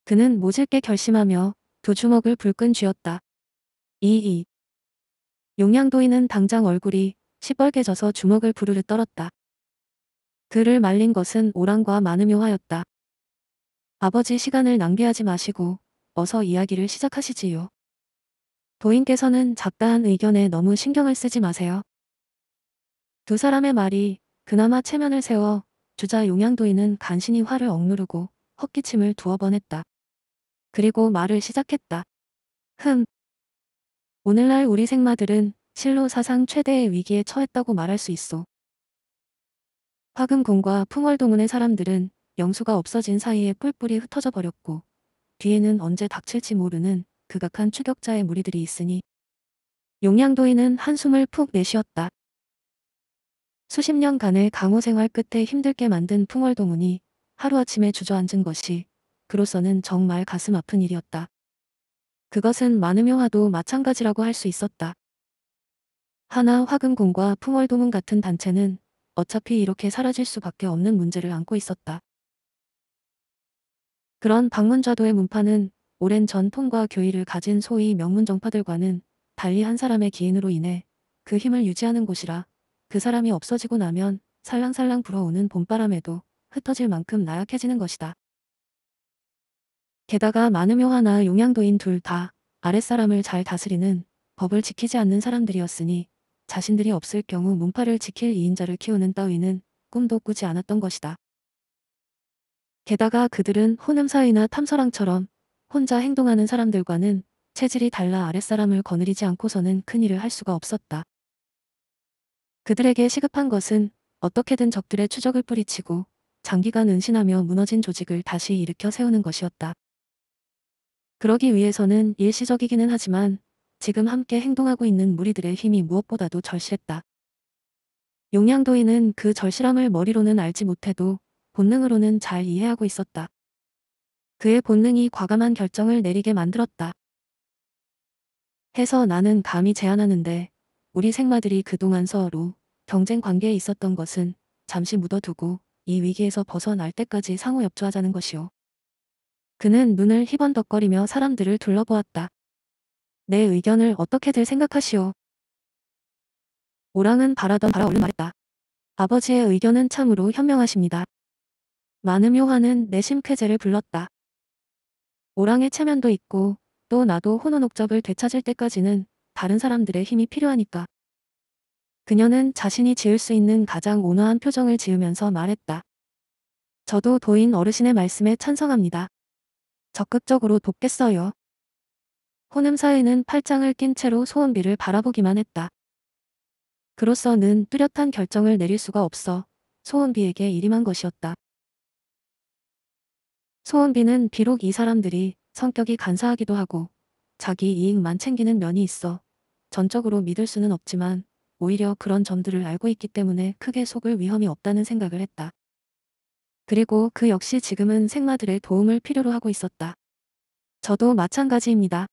그는 모질게 결심하며 두 주먹을 불끈 쥐었다. 이이. 용양도인은 당장 얼굴이 시뻘개져서 주먹을 부르르 떨었다. 그를 말린 것은 오랑과 마음묘하였다 아버지 시간을 낭비하지 마시고 어서 이야기를 시작하시지요. 도인께서는 작다한 의견에 너무 신경을 쓰지 마세요. 두 사람의 말이 그나마 체면을 세워 주자 용양도인은 간신히 화를 억누르고 헛기침을 두어 번 했다. 그리고 말을 시작했다. 흠. 오늘날 우리 생마들은 실로 사상 최대의 위기에 처했다고 말할 수 있어. 화금군과 풍월동문의 사람들은 영수가 없어진 사이에 뿔뿔이 흩어져 버렸고 뒤에는 언제 닥칠지 모르는 극악한 추격자의 무리들이 있으니 용량도인은 한숨을 푹 내쉬었다. 수십 년간의 강호 생활 끝에 힘들게 만든 풍월동문이 하루아침에 주저앉은 것이 그로서는 정말 가슴 아픈 일이었다. 그것은 만음효화도 마찬가지라고 할 수 있었다. 하나 화금공과 풍월도문 같은 단체는 어차피 이렇게 사라질 수밖에 없는 문제를 안고 있었다. 그런 방문자도의 문파는 오랜 전통과 교의를 가진 소위 명문 정파들과는 달리 한 사람의 기인으로 인해 그 힘을 유지하는 곳이라 그 사람이 없어지고 나면 살랑살랑 불어오는 봄바람에도 흩어질 만큼 나약해지는 것이다. 게다가 마음묘하나 용양도인 둘 다 아랫사람을 잘 다스리는 법을 지키지 않는 사람들이었으니 자신들이 없을 경우 문파를 지킬 이인자를 키우는 따위는 꿈도 꾸지 않았던 것이다. 게다가 그들은 혼음사이나탐사랑처럼 혼자 행동하는 사람들과는 체질이 달라 아랫사람을 거느리지 않고서는 큰일을 할 수가 없었다. 그들에게 시급한 것은 어떻게든 적들의 추적을 뿌리치고 장기간 은신하며 무너진 조직을 다시 일으켜 세우는 것이었다. 그러기 위해서는 일시적이기는 하지만 지금 함께 행동하고 있는 무리들의 힘이 무엇보다도 절실했다. 용량도인은그 절실함을 머리로는 알지 못해도 본능으로는 잘 이해하고 있었다. 그의 본능이 과감한 결정을 내리게 만들었다. 해서 나는 감히 제안하는데 우리 생마들이 그동안 서로 경쟁 관계에 있었던 것은 잠시 묻어두고 이 위기에서 벗어날 때까지 상호 협조하자는 것이오. 그는 눈을 희번덕거리며 사람들을 둘러보았다. 내 의견을 어떻게들 생각하시오? 오랑은 바라던 바라 얼른 말했다. 아버지의 의견은 참으로 현명하십니다. 많음 요한는내 심쾌제를 불렀다. 오랑의 체면도 있고 또 나도 혼원 옥접을 되찾을 때까지는 다른 사람들의 힘이 필요하니까. 그녀는 자신이 지을 수 있는 가장 온화한 표정을 지으면서 말했다. 저도 도인 어르신의 말씀에 찬성합니다. 적극적으로 돕겠어요. 혼음사에는 팔짱을 낀 채로 소은비를 바라보기만 했다. 그로서는 뚜렷한 결정을 내릴 수가 없어 소은비에게 이임한 것이었다. 소은비는 비록 이 사람들이 성격이 간사하기도 하고 자기 이익만 챙기는 면이 있어 전적으로 믿을 수는 없지만 오히려 그런 점들을 알고 있기 때문에 크게 속을 위험이 없다는 생각을 했다. 그리고 그 역시 지금은 생마들의 도움을 필요로 하고 있었다. 저도 마찬가지입니다.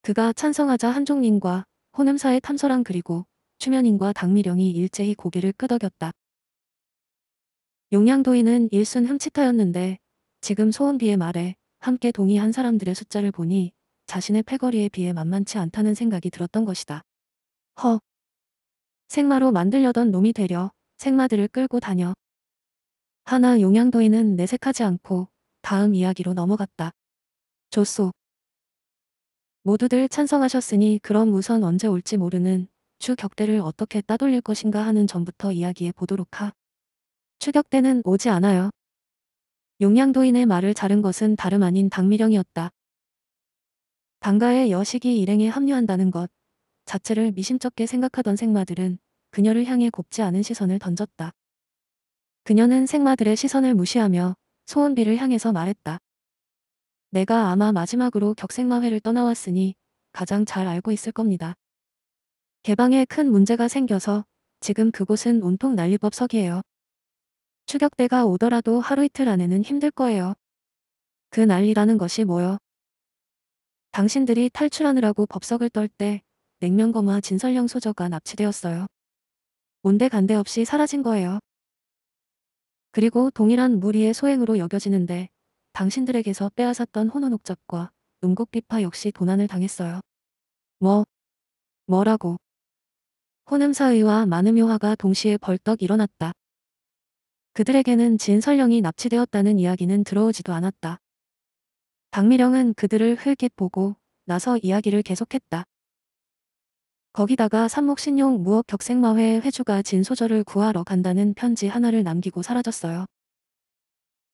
그가 찬성하자 한종님과 호남사의 탐서랑 그리고 추면인과 당미령이 일제히 고개를 끄덕였다. 용양도인은 일순 흠칫하였는데 지금 소은비의 말에 함께 동의한 사람들의 숫자를 보니 자신의 패거리에 비해 만만치 않다는 생각이 들었던 것이다. 허. 생마로 만들려던 놈이 되려 생마들을 끌고 다녀. 하나 용양도인은 내색하지 않고 다음 이야기로 넘어갔다. 조소. 모두들 찬성하셨으니 그럼 우선 언제 올지 모르는 추격대를 어떻게 따돌릴 것인가 하는 점부터 이야기해 보도록 하. 추격대는 오지 않아요. 용양도인의 말을 자른 것은 다름 아닌 박미령이었다 당가의 여식이 일행에 합류한다는 것 자체를 미심쩍게 생각하던 생마들은 그녀를 향해 곱지 않은 시선을 던졌다. 그녀는 생마들의 시선을 무시하며 소원비를 향해서 말했다. 내가 아마 마지막으로 격생마회를 떠나왔으니 가장 잘 알고 있을 겁니다. 개방에 큰 문제가 생겨서 지금 그곳은 온통 난리법석이에요. 추격대가 오더라도 하루 이틀 안에는 힘들 거예요. 그 난리라는 것이 뭐요? 당신들이 탈출하느라고 법석을 떨 때 냉면검화 진설령 소저가 납치되었어요. 온데간데 없이 사라진 거예요. 그리고 동일한 무리의 소행으로 여겨지는데 당신들에게서 빼앗았던 혼원옥잡과 음곡비파 역시 도난을 당했어요. 뭐? 뭐라고? 혼음사의와 마음요화가 동시에 벌떡 일어났다. 그들에게는 진설령이 납치되었다는 이야기는 들어오지도 않았다. 박미령은 그들을 흘깃 보고 나서 이야기를 계속했다. 거기다가 삼목신용 무업 격생마회 의 회주가 진소절을 구하러 간다는 편지 하나를 남기고 사라졌어요.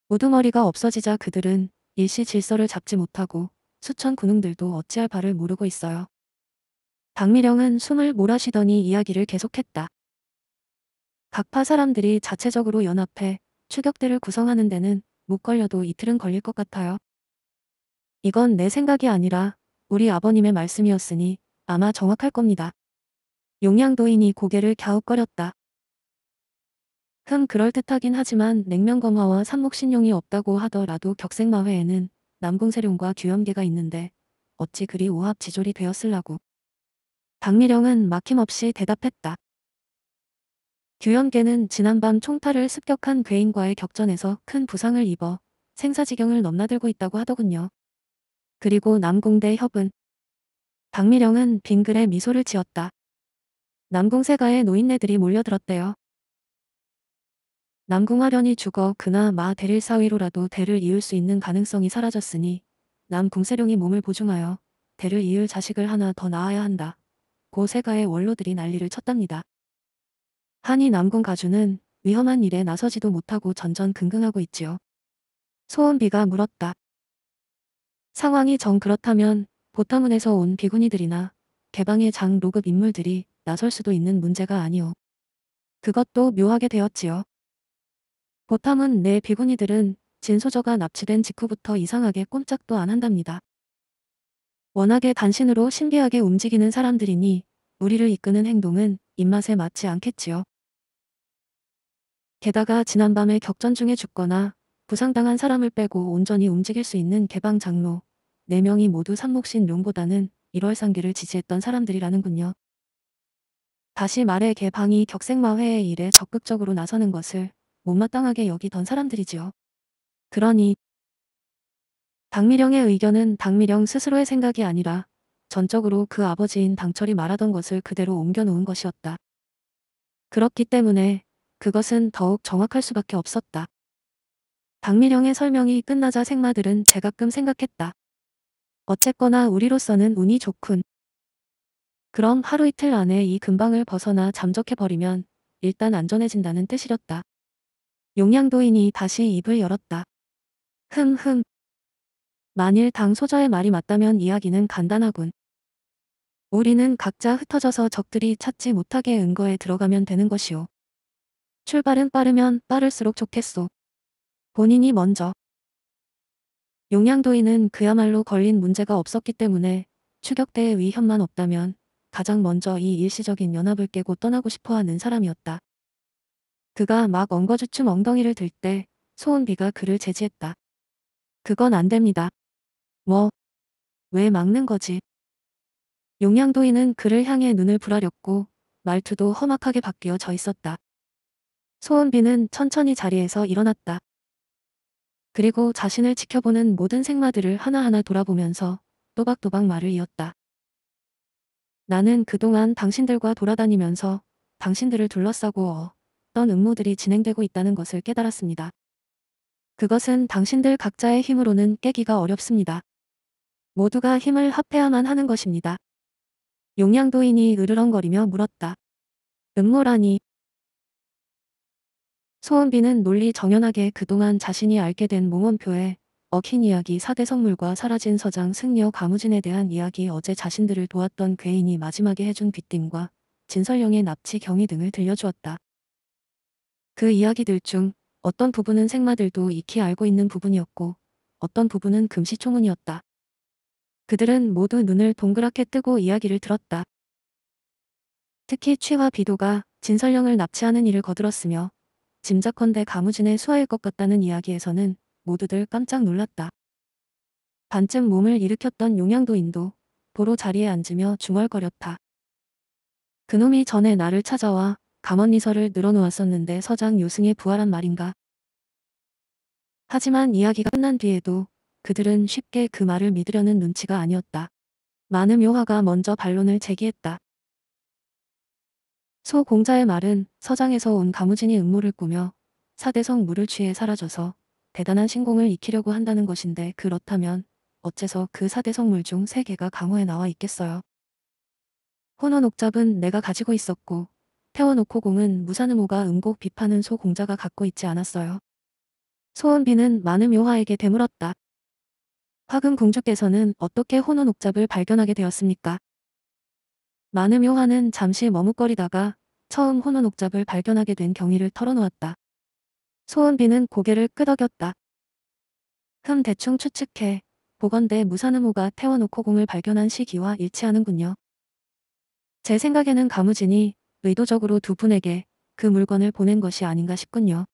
우두머리가 없어지자 그들은 일시 질서를 잡지 못하고 수천 군웅들도 어찌할 바를 모르고 있어요. 박미령은 숨을 몰아쉬더니 이야기를 계속했다. 각파 사람들이 자체적으로 연합해 추격대를 구성하는 데는 못 걸려도 이틀은 걸릴 것 같아요. 이건 내 생각이 아니라 우리 아버님의 말씀이었으니 아마 정확할 겁니다. 용양도인이 고개를 갸웃거렸다. 흠 그럴듯하긴 하지만 냉면검화와 삼목신용이 없다고 하더라도 격생마회에는 남궁세룡과 규현계가 있는데 어찌 그리 오합지졸이 되었을라고. 박미령은 막힘없이 대답했다. 규현계는 지난밤 총탈을 습격한 괴인과의 격전에서 큰 부상을 입어 생사지경을 넘나들고 있다고 하더군요. 그리고 남궁대 협은 박미령은 빙글에 미소를 지었다. 남궁세가의 노인네들이 몰려들었대요. 남궁화련이 죽어 그나 마 대릴 사위로라도 대를 이을 수 있는 가능성이 사라졌으니 남궁세룡이 몸을 보중하여 대를 이을 자식을 하나 더 낳아야 한다. 고세가의 원로들이 난리를 쳤답니다. 한이 남군 가주는 위험한 일에 나서지도 못하고 전전긍긍하고 있지요. 소원비가 물었다. 상황이 정 그렇다면 보타문에서 온 비구니들이나 개방의 장 로급 인물들이 나설 수도 있는 문제가 아니오. 그것도 묘하게 되었지요. 보탐은 내 비구니들은 진소저가 납치된 직후부터 이상하게 꼼짝도 안 한답니다. 워낙에 단신으로 신비하게 움직이는 사람들이니 우리를 이끄는 행동은 입맛에 맞지 않겠지요. 게다가 지난밤에 격전 중에 죽거나 부상당한 사람을 빼고 온전히 움직일 수 있는 개방 장로 4명이 모두 삼목신 룡보다는 1월 상기를 지지했던 사람들이라는군요. 다시 말해 개방이 격생마회의 일에 적극적으로 나서는 것을 못마땅하게 여기던 사람들이지요. 그러니 박미령의 의견은 박미령 스스로의 생각이 아니라 전적으로 그 아버지인 당철이 말하던 것을 그대로 옮겨놓은 것이었다. 그렇기 때문에 그것은 더욱 정확할 수밖에 없었다. 박미령의 설명이 끝나자 생마들은 제가끔 생각했다. 어쨌거나 우리로서는 운이 좋군. 그럼 하루 이틀 안에 이 근방을 벗어나 잠적해버리면 일단 안전해진다는 뜻이었다. 용양도인이 다시 입을 열었다. 흠흠. 만일 당소자의 말이 맞다면 이야기는 간단하군. 우리는 각자 흩어져서 적들이 찾지 못하게 은거에 들어가면 되는 것이오. 출발은 빠르면 빠를수록 좋겠소. 본인이 먼저. 용양도인은 그야말로 걸린 문제가 없었기 때문에 추격대의 위협만 없다면 가장 먼저 이 일시적인 연합을 깨고 떠나고 싶어하는 사람이었다. 그가 막 엉거주춤 엉덩이를 들 때 소은비가 그를 제지했다. 그건 안 됩니다. 뭐? 왜 막는 거지? 용양도인은 그를 향해 눈을 부라렸고 말투도 험악하게 바뀌어 져 있었다. 소은비는 천천히 자리에서 일어났다. 그리고 자신을 지켜보는 모든 생마들을 하나하나 돌아보면서 또박또박 말을 이었다. 나는 그동안 당신들과 돌아다니면서 당신들을 둘러싸고 어떤 음모들이 진행되고 있다는 것을 깨달았습니다. 그것은 당신들 각자의 힘으로는 깨기가 어렵습니다. 모두가 힘을 합해야만 하는 것입니다. 용량도인이 으르렁거리며 물었다. 음모라니 소은비는 논리 정연하게 그동안 자신이 알게 된 몽원표에 어킨 이야기 4대 선물과 사라진 서장 승려 가무진에 대한 이야기 어제 자신들을 도왔던 괴인이 마지막에 해준 귀띔과 진설령의 납치 경위 등을 들려주었다. 그 이야기들 중 어떤 부분은 생마들도 익히 알고 있는 부분이었고 어떤 부분은 금시초문이었다. 그들은 모두 눈을 동그랗게 뜨고 이야기를 들었다. 특히 취와 비도가 진설령을 납치하는 일을 거들었으며 짐작컨대 가무진의 수하일 것 같다는 이야기에서는 모두들 깜짝 놀랐다. 반쯤 몸을 일으켰던 용양도인도 보로 자리에 앉으며 중얼거렸다. 그놈이 전에 나를 찾아와 감언리서를 늘어놓았었는데 서장 요승의 부활한 말인가. 하지만 이야기가 끝난 뒤에도 그들은 쉽게 그 말을 믿으려는 눈치가 아니었다. 많은 묘화가 먼저 반론을 제기했다. 소 공자의 말은 서장에서 온 가무진이 음모를 꾸며 사대성 물을 취해 사라져서 대단한 신공을 익히려고 한다는 것인데 그렇다면 어째서 그 사대성 물 중 세 개가 강호에 나와 있겠어요. 혼원 옥잡은 내가 가지고 있었고 태원옥호 공은 무산음호가 음곡 비파는 소 공자가 갖고 있지 않았어요. 소원비는 많은 묘화에게 되물었다. 화금 공주께서는 어떻게 혼원 옥잡을 발견하게 되었습니까? 많음 요한는 잠시 머뭇거리다가 처음 혼은 옥잡을 발견하게 된 경위를 털어놓았다. 소은비는 고개를 끄덕였다. 흠 대충 추측해 보건대 무산음호가 태워놓고 공을 발견한 시기와 일치하는군요. 제 생각에는 가무진이 의도적으로 두 분에게 그 물건을 보낸 것이 아닌가 싶군요.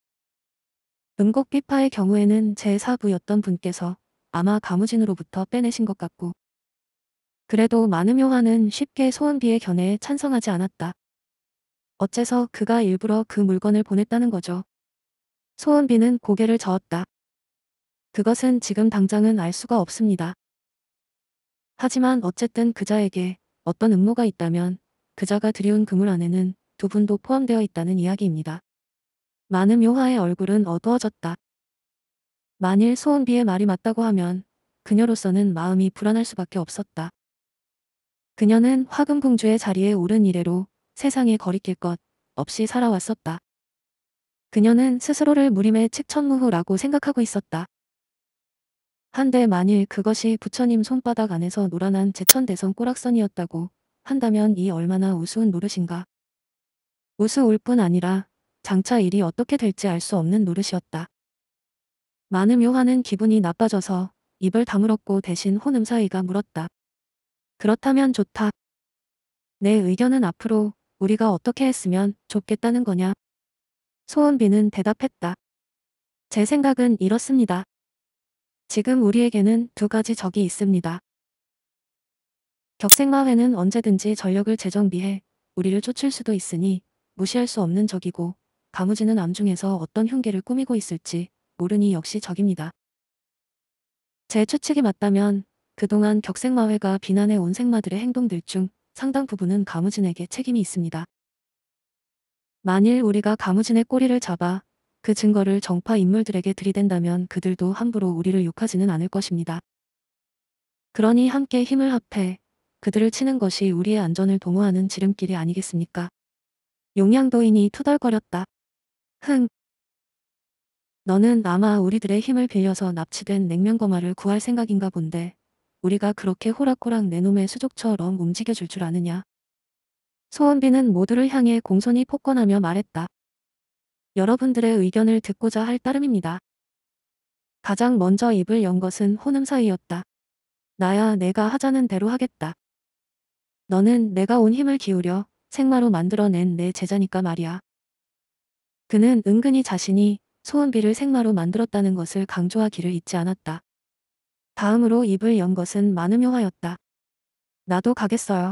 음곡 피파의 경우에는 제4부였던 분께서 아마 가무진으로부터 빼내신 것 같고 그래도 많은 요한는 쉽게 소은비의 견해에 찬성하지 않았다. 어째서 그가 일부러 그 물건을 보냈다는 거죠. 소은비는 고개를 저었다. 그것은 지금 당장은 알 수가 없습니다. 하지만 어쨌든 그자에게 어떤 음모가 있다면 그자가 들이운 그물 안에는 두 분도 포함되어 있다는 이야기입니다. 많은 묘하의 얼굴은 어두워졌다. 만일 소은비의 말이 맞다고 하면 그녀로서는 마음이 불안할 수밖에 없었다. 그녀는 화금공주의 자리에 오른 이래로 세상에 거리낄 것 없이 살아왔었다. 그녀는 스스로를 무림의 측천무후라고 생각하고 있었다. 한데 만일 그것이 부처님 손바닥 안에서 노란한 제천대성 꼬락선이었다고 한다면 이 얼마나 우스운 노릇인가. 우스울 뿐 아니라 장차 일이 어떻게 될지 알 수 없는 노릇이었다. 많은 묘화는 기분이 나빠져서 입을 다물었고 대신 혼음사이가 물었다. 그렇다면 좋다. 내 의견은 앞으로 우리가 어떻게 했으면 좋겠다는 거냐? 소은비는 대답했다. 제 생각은 이렇습니다. 지금 우리에게는 두 가지 적이 있습니다. 격생마회는 언제든지 전력을 재정비해 우리를 쫓을 수도 있으니 무시할 수 없는 적이고 가무지는 암중에서 어떤 흉계를 꾸미고 있을지 모르니 역시 적입니다. 제 추측이 맞다면 그동안 격생마회가 비난해 온 생마들의 행동들 중 상당 부분은 가무진에게 책임이 있습니다. 만일 우리가 가무진의 꼬리를 잡아 그 증거를 정파 인물들에게 들이댄다면 그들도 함부로 우리를 욕하지는 않을 것입니다. 그러니 함께 힘을 합해 그들을 치는 것이 우리의 안전을 도모하는 지름길이 아니겠습니까? 용양도인이 투덜거렸다. 흥. 너는 아마 우리들의 힘을 빌려서 납치된 냉면거마를 구할 생각인가 본데 우리가 그렇게 호락호락 내 놈의 수족처럼 움직여줄 줄 아느냐. 소원비는 모두를 향해 공손히 폭권하며 말했다. 여러분들의 의견을 듣고자 할 따름입니다. 가장 먼저 입을 연 것은 호남 사이였다. 나야 내가 하자는 대로 하겠다. 너는 내가 온 힘을 기울여 생마로 만들어낸 내 제자니까 말이야. 그는 은근히 자신이 소은비를 생마로 만들었다는 것을 강조하기를 잊지 않았다. 다음으로 입을 연 것은 마음요화였다 나도 가겠어요.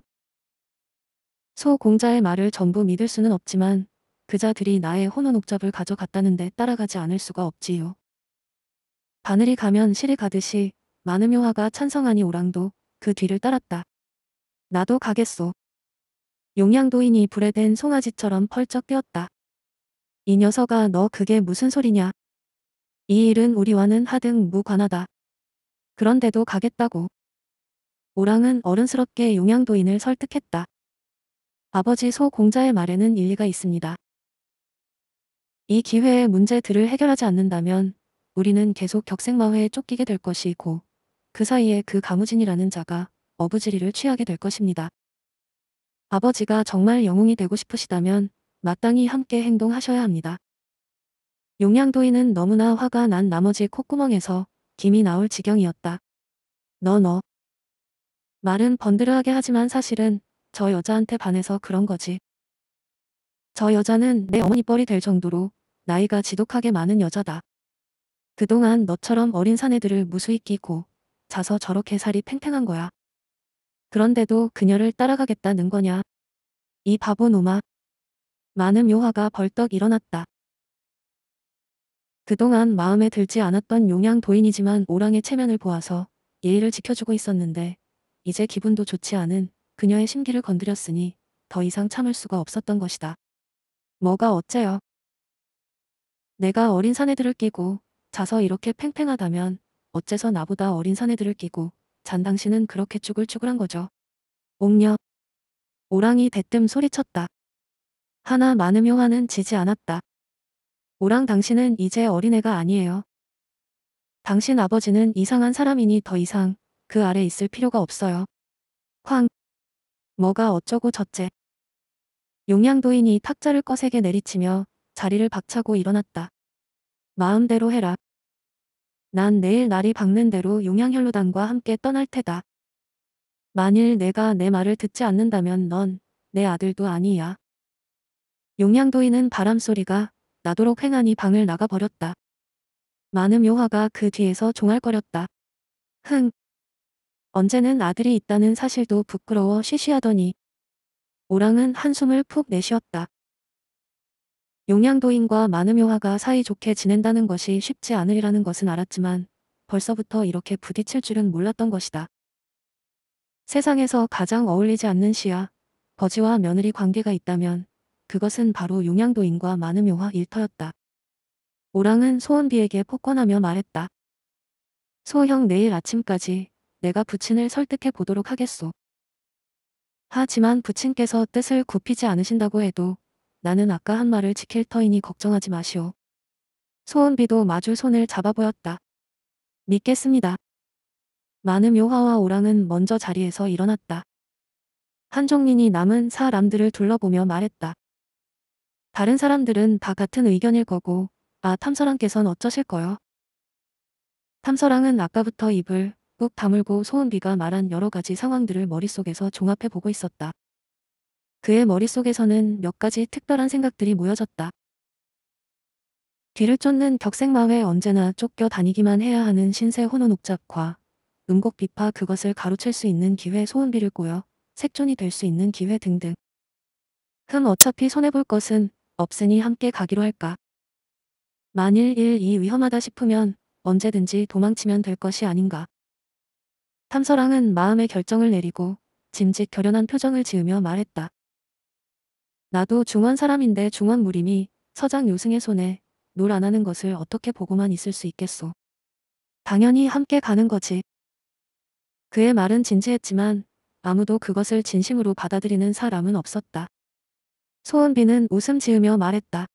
소 공자의 말을 전부 믿을 수는 없지만 그자들이 나의 혼원 옥잡을 가져갔다는데 따라가지 않을 수가 없지요. 바늘이 가면 실이 가듯이 마음요하가 찬성하니 오랑도 그 뒤를 따랐다. 나도 가겠소. 용양도인이 불에 댄 송아지처럼 펄쩍 뛰었다. 이 녀석아 너 그게 무슨 소리냐. 이 일은 우리와는 하등 무관하다. 그런데도 가겠다고. 오랑은 어른스럽게 용양도인을 설득했다. 아버지 소 공자의 말에는 일리가 있습니다. 이 기회에 문제들을 해결하지 않는다면 우리는 계속 격생마회에 쫓기게 될 것이고 그 사이에 그 가무진이라는 자가 어부지리를 취하게 될 것입니다. 아버지가 정말 영웅이 되고 싶으시다면 마땅히 함께 행동하셔야 합니다. 용양도인은 너무나 화가 난 나머지 콧구멍에서 김이 나올 지경이었다. 너 너. 말은 번드르하게 하지만 사실은 저 여자한테 반해서 그런 거지. 저 여자는 내 어머니 뻘이 될 정도로 나이가 지독하게 많은 여자다. 그동안 너처럼 어린 사내들을 무수히 끼고 자서 저렇게 살이 팽팽한 거야. 그런데도 그녀를 따라가겠다는 거냐. 이 바보 놈아. 많은 묘화가 벌떡 일어났다. 그동안 마음에 들지 않았던 용양 도인이지만 오랑의 체면을 보아서 예의를 지켜주고 있었는데 이제 기분도 좋지 않은 그녀의 심기를 건드렸으니 더 이상 참을 수가 없었던 것이다. 뭐가 어째요? 내가 어린 사내들을 끼고 자서 이렇게 팽팽하다면 어째서 나보다 어린 사내들을 끼고 잔 당신은 그렇게 쭈글쭈글한 거죠. 옥녀. 오랑이 대뜸 소리쳤다. 하나 많은 용하는 지지 않았다. 오랑 당신은 이제 어린애가 아니에요. 당신 아버지는 이상한 사람이니 더 이상 그 아래 있을 필요가 없어요. 황. 뭐가 어쩌고 저째. 용양도인이 탁자를 꺼세게 내리치며 자리를 박차고 일어났다. 마음대로 해라. 난 내일 날이 밝는 대로 용양혈로당과 함께 떠날 테다. 만일 내가 내 말을 듣지 않는다면 넌 내 아들도 아니야. 용양도인은 바람소리가 나도록 행하니 방을 나가버렸다. 많은 묘화가그 뒤에서 종알거렸다. 흥. 언제는 아들이 있다는 사실도 부끄러워 쉬쉬하더니 오랑은 한숨을 푹 내쉬었다. 용양도인과 많은 묘화가 사이좋게 지낸다는 것이 쉽지 않으리라는 것은 알았지만 벌써부터 이렇게 부딪힐 줄은 몰랐던 것이다. 세상에서 가장 어울리지 않는 시야, 거지와 며느리 관계가 있다면 그것은 바로 용양도인과 마음묘화 일터였다. 오랑은 소원비에게 폭언하며 말했다. 소형 내일 아침까지 내가 부친을 설득해 보도록 하겠소. 하지만 부친께서 뜻을 굽히지 않으신다고 해도 나는 아까 한 말을 지킬 터이니 걱정하지 마시오. 소원비도 마주 손을 잡아 보였다. 믿겠습니다. 많은 요화와 오랑은 먼저 자리에서 일어났다. 한종민이 남은 사람들을 둘러보며 말했다. 다른 사람들은 다 같은 의견일 거고 아 탐사랑께선 어쩌실 거요? 탐사랑은 아까부터 입을 꾹 다물고 소은비가 말한 여러 가지 상황들을 머릿속에서 종합해보고 있었다. 그의 머릿속에서는 몇 가지 특별한 생각들이 모여졌다. 뒤를 쫓는 격색마에 언제나 쫓겨 다니기만 해야 하는 신세 혼어옥잡과 음곡 비파 그것을 가로챌 수 있는 기회 소은비를 꼬여 색존이 될 수 있는 기회 등등. 흠 어차피 손해볼 것은 없으니 함께 가기로 할까. 만일 일, 이 위험하다 싶으면 언제든지 도망치면 될 것이 아닌가. 탐서랑은 마음의 결정을 내리고 짐짓 결연한 표정을 지으며 말했다. 나도 중원 사람인데 중원 무림이 서장 요승의 손에 놀 안 하는 것을 어떻게 보고만 있을 수 있겠소. 당연히 함께 가는 거지. 그의 말은 진지했지만 아무도 그것을 진심으로 받아들이는 사람은 없었다. 소은비는 웃음 지으며 말했다.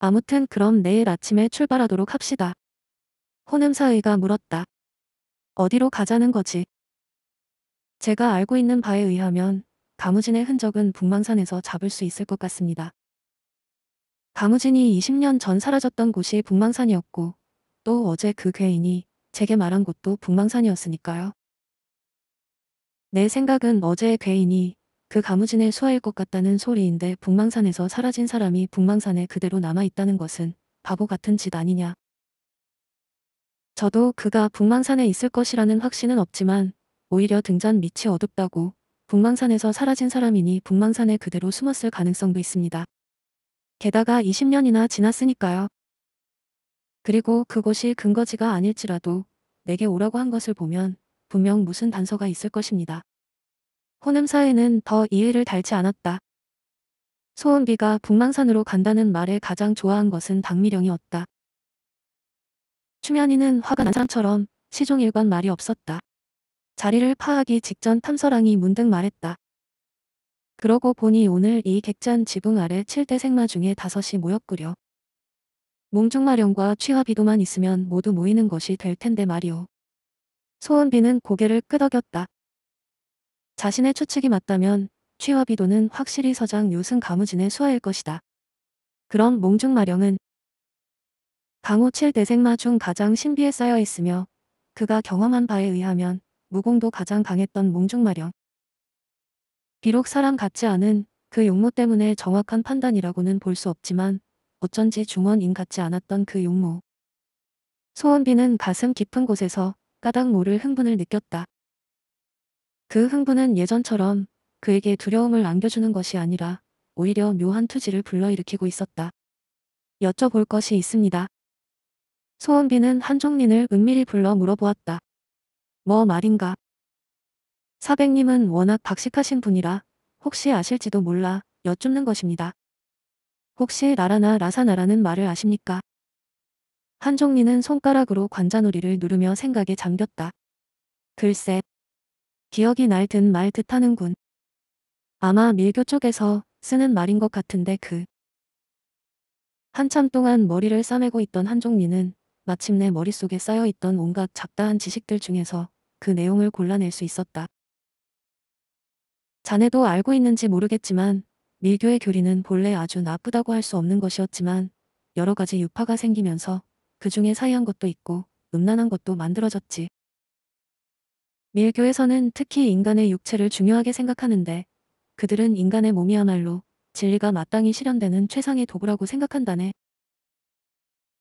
아무튼 그럼 내일 아침에 출발하도록 합시다. 혼음사의가 물었다. 어디로 가자는 거지? 제가 알고 있는 바에 의하면 가무진의 흔적은 북망산에서 잡을 수 있을 것 같습니다. 가무진이 20년 전 사라졌던 곳이 북망산이었고 또 어제 그 괴인이 제게 말한 곳도 북망산이었으니까요. 내 생각은 어제의 괴인이 그 가무진의 수하일 것 같다는 소리인데 북망산에서 사라진 사람이 북망산에 그대로 남아있다는 것은 바보 같은 짓 아니냐. 저도 그가 북망산에 있을 것이라는 확신은 없지만 오히려 등잔 밑이 어둡다고 북망산에서 사라진 사람이니 북망산에 그대로 숨었을 가능성도 있습니다. 게다가 20년이나 지났으니까요. 그리고 그곳이 근거지가 아닐지라도 내게 오라고 한 것을 보면 분명 무슨 단서가 있을 것입니다. 호남 사회는 더 이해를 달지 않았다. 소원비가 북망산으로 간다는 말에 가장 좋아한 것은 박미령이었다. 추면이는 화가 난 사람처럼 시종일관 말이 없었다. 자리를 파하기 직전 탐서랑이 문득 말했다. 그러고 보니 오늘 이 객잔 지붕 아래 7대 생마 중에 다섯이 모였구려. 몽중마령과 취화비도만 있으면 모두 모이는 것이 될 텐데 말이오. 소은비는 고개를 끄덕였다. 자신의 추측이 맞다면 취업이도는 확실히 서장 유승 가무진의 수하일 것이다. 그럼 몽중마령은 강호 7대생마 중 가장 신비에 쌓여 있으며 그가 경험한 바에 의하면 무공도 가장 강했던 몽중마령. 비록 사람 같지 않은 그 용모 때문에 정확한 판단이라고는 볼 수 없지만 어쩐지 중원인 같지 않았던 그 용모. 소원비는 가슴 깊은 곳에서 까닭 모를 흥분을 느꼈다. 그 흥분은 예전처럼 그에게 두려움을 안겨주는 것이 아니라 오히려 묘한 투지를 불러일으키고 있었다. 여쭤볼 것이 있습니다. 소원비는 한종린을 은밀히 불러 물어보았다. 뭐 말인가? 사백님은 워낙 박식하신 분이라 혹시 아실지도 몰라 여쭙는 것입니다. 혹시 나라나 라사나라는 말을 아십니까? 한종리는 손가락으로 관자놀이를 누르며 생각에 잠겼다. 글쎄, 기억이 날 든 말 듯하는군. 아마 밀교 쪽에서 쓰는 말인 것 같은데 그 한참 동안 머리를 싸매고 있던 한종민은 마침내 머릿속에 쌓여있던 온갖 잡다한 지식들 중에서 그 내용을 골라낼 수 있었다. 자네도 알고 있는지 모르겠지만 밀교의 교리는 본래 아주 나쁘다고 할 수 없는 것이었지만 여러 가지 유파가 생기면서 그 중에 사이한 것도 있고 음란한 것도 만들어졌지. 밀교에서는 특히 인간의 육체를 중요하게 생각하는데 그들은 인간의 몸이야말로 진리가 마땅히 실현되는 최상의 도구라고 생각한다네.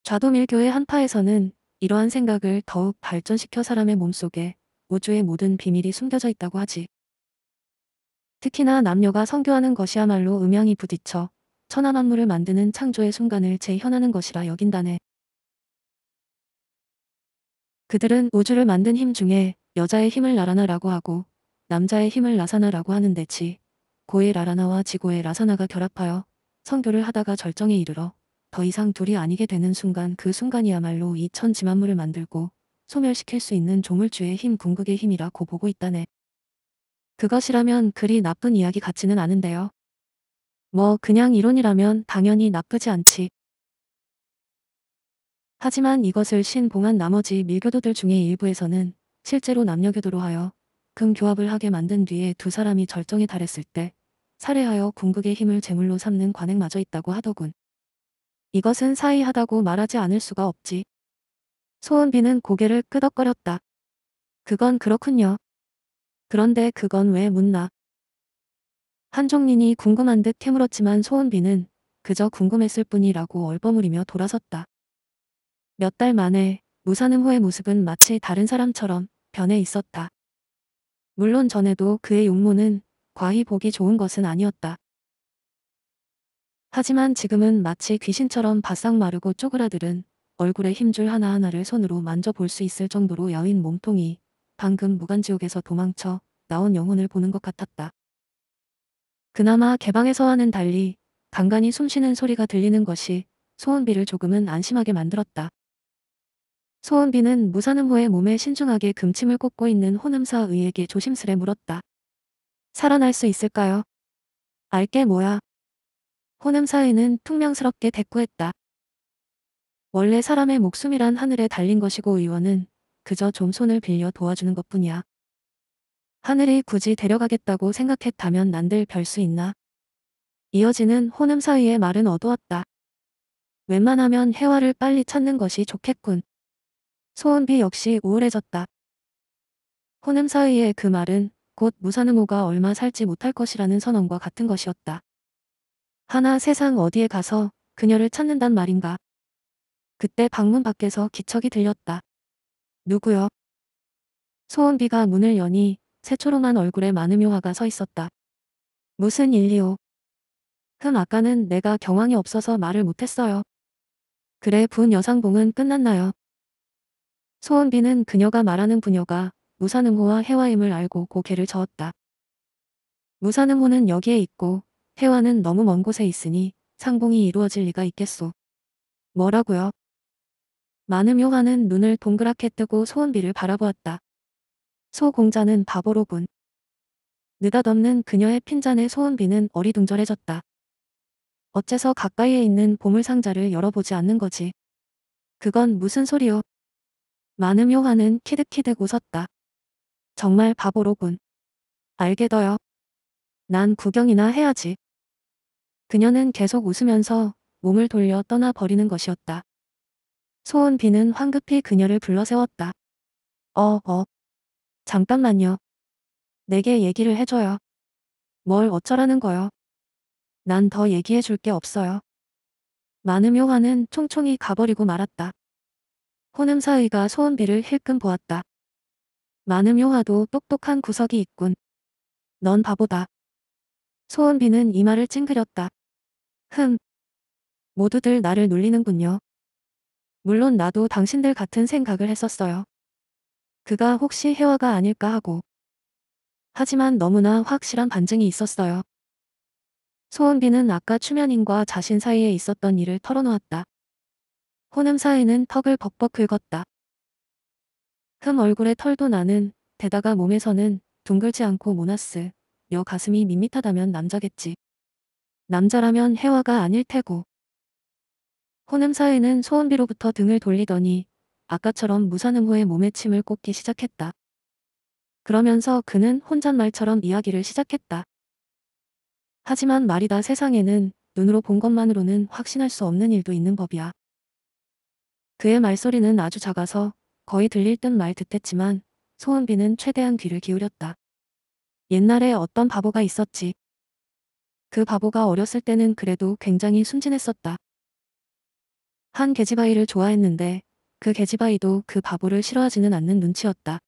좌도밀교의 한파에서는 이러한 생각을 더욱 발전시켜 사람의 몸속에 우주의 모든 비밀이 숨겨져 있다고 하지. 특히나 남녀가 성교하는 것이야말로 음양이 부딪혀 천안만물을 만드는 창조의 순간을 재현하는 것이라 여긴다네. 그들은 우주를 만든 힘 중에 여자의 힘을 나라나라고 하고 남자의 힘을 라사나라고 하는데 치 고의 라라나와 지고의 라사나가 결합하여 성교를 하다가 절정에 이르러 더 이상 둘이 아니게 되는 순간 그 순간이야말로 이천 지만물을 만들고 소멸시킬 수 있는 조물주의 힘 궁극의 힘이라고 보고 있다네. 그것이라면 그리 나쁜 이야기 같지는 않은데요. 뭐 그냥 이론이라면 당연히 나쁘지 않지. 하지만 이것을 신봉한 나머지 밀교도들 중에 일부에서는 실제로 남녀교도로 하여 금교합을 하게 만든 뒤에 두 사람이 절정에 달했을 때 살해하여 궁극의 힘을 제물로 삼는 관행마저 있다고 하더군. 이것은 사이하다고 말하지 않을 수가 없지. 소은비는 고개를 끄덕거렸다. 그건 그렇군요. 그런데 그건 왜 묻나? 한종린이 궁금한 듯 캐물었지만 소은비는 그저 궁금했을 뿐이라고 얼버무리며 돌아섰다. 몇 달 만에 무사는 호의 모습은 마치 다른 사람처럼 변해 있었다. 물론 전에도 그의 용모는 과히 보기 좋은 것은 아니었다. 하지만 지금은 마치 귀신처럼 바싹 마르고 쪼그라들은 얼굴에 힘줄 하나하나를 손으로 만져볼 수 있을 정도로 여인 몸통이 방금 무간지옥에서 도망쳐 나온 영혼을 보는 것 같았다. 그나마 개방에서와는 달리 간간히 숨쉬는 소리가 들리는 것이 소원비를 조금은 안심하게 만들었다. 소은비는 무사는호의 몸에 신중하게 금침을 꽂고 있는 호남사 의에게 조심스레 물었다. 살아날 수 있을까요? 알게 뭐야. 호남사의는 퉁명스럽게 대꾸했다. 원래 사람의 목숨이란 하늘에 달린 것이고 의원은 그저 좀 손을 빌려 도와주는 것뿐이야. 하늘이 굳이 데려가겠다고 생각했다면 난들 별 수 있나? 이어지는 호남사의의 말은 어두웠다. 웬만하면 해화를 빨리 찾는 것이 좋겠군. 소은비 역시 우울해졌다. 혼음 사이에그 말은 곧 무산음호가 얼마 살지 못할 것이라는 선언과 같은 것이었다. 하나 세상 어디에 가서 그녀를 찾는단 말인가. 그때 방문 밖에서 기척이 들렸다. 누구요? 소은비가 문을 여니 새초롬한 얼굴에 마음묘화가 서 있었다. 무슨 일이오? 흠 아까는 내가 경황이 없어서 말을 못했어요. 그래 분 여상봉은 끝났나요? 소은비는 그녀가 말하는 부녀가 무사능호와혜화임을 알고 고개를 저었다. 무사능호는 여기에 있고 혜화는 너무 먼 곳에 있으니 상봉이 이루어질 리가 있겠소. 뭐라고요? 마음요화는 눈을 동그랗게 뜨고 소은비를 바라보았다. 소공자는 바보로군. 느닷없는 그녀의 핀잔에 소은비는 어리둥절해졌다. 어째서 가까이에 있는 보물상자를 열어보지 않는 거지. 그건 무슨 소리요? 많음 요한는 키득키득 웃었다. 정말 바보로군. 알게더요. 난 구경이나 해야지. 그녀는 계속 웃으면서 몸을 돌려 떠나버리는 것이었다. 소은비는 황급히 그녀를 불러세웠다. 어, 어. 잠깐만요. 내게 얘기를 해줘요. 뭘 어쩌라는 거요. 난 더 얘기해줄 게 없어요. 많음 요한는 총총히 가버리고 말았다. 호남사의가 소은비를 힐끔 보았다. 많은 묘화도 똑똑한 구석이 있군. 넌 바보다. 소은비는 이마를 찡그렸다. 흠. 모두들 나를 놀리는군요. 물론 나도 당신들 같은 생각을 했었어요. 그가 혹시 혜화가 아닐까 하고. 하지만 너무나 확실한 반증이 있었어요. 소은비는 아까 추면인과 자신 사이에 있었던 일을 털어놓았다. 호남 사에는 턱을 벅벅 긁었다. 흠 얼굴에 털도 나는 게다가 몸에서는 둥글지 않고 모나스 여 가슴이 밋밋하다면 남자겠지. 남자라면 해화가 아닐 테고. 호남 사에는 소원비로부터 등을 돌리더니 아까처럼 무사능 후에 몸에 침을 꽂기 시작했다. 그러면서 그는 혼잣말처럼 이야기를 시작했다. 하지만 말이다 세상에는 눈으로 본 것만으로는 확신할 수 없는 일도 있는 법이야. 그의 말소리는 아주 작아서 거의 들릴 듯 말 듯했지만 소은비는 최대한 귀를 기울였다. 옛날에 어떤 바보가 있었지. 그 바보가 어렸을 때는 그래도 굉장히 순진했었다. 한 계지바이를 좋아했는데 그 계지바이도 그 바보를 싫어하지는 않는 눈치였다.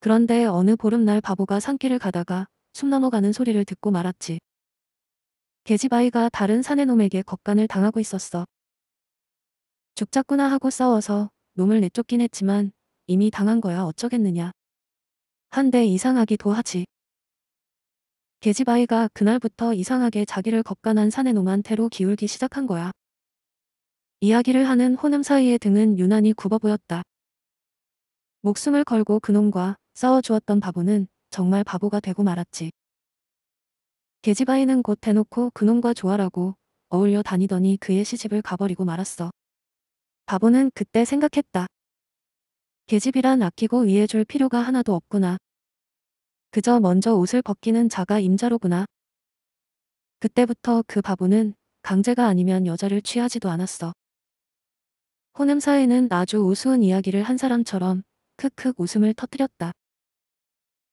그런데 어느 보름날 바보가 산길을 가다가 숨 넘어가는 소리를 듣고 말았지. 계지바이가 다른 사내놈에게 겁간을 당하고 있었어. 죽자꾸나 하고 싸워서 놈을 내쫓긴 했지만 이미 당한 거야 어쩌겠느냐. 한데 이상하기도 하지. 계집아이가 그날부터 이상하게 자기를 겁간한 사내놈한테로 기울기 시작한 거야. 이야기를 하는 호남 사이의 등은 유난히 굽어 보였다. 목숨을 걸고 그놈과 싸워주었던 바보는 정말 바보가 되고 말았지. 계집아이는 곧 대놓고 그놈과 조화라고 어울려 다니더니 그의 시집을 가버리고 말았어. 바보는 그때 생각했다. 계집이란 아끼고 위해줄 필요가 하나도 없구나. 그저 먼저 옷을 벗기는 자가 임자로구나. 그때부터 그 바보는 강제가 아니면 여자를 취하지도 않았어. 호남사에는 아주 우스운 이야기를 한 사람처럼 크크 웃음을 터뜨렸다.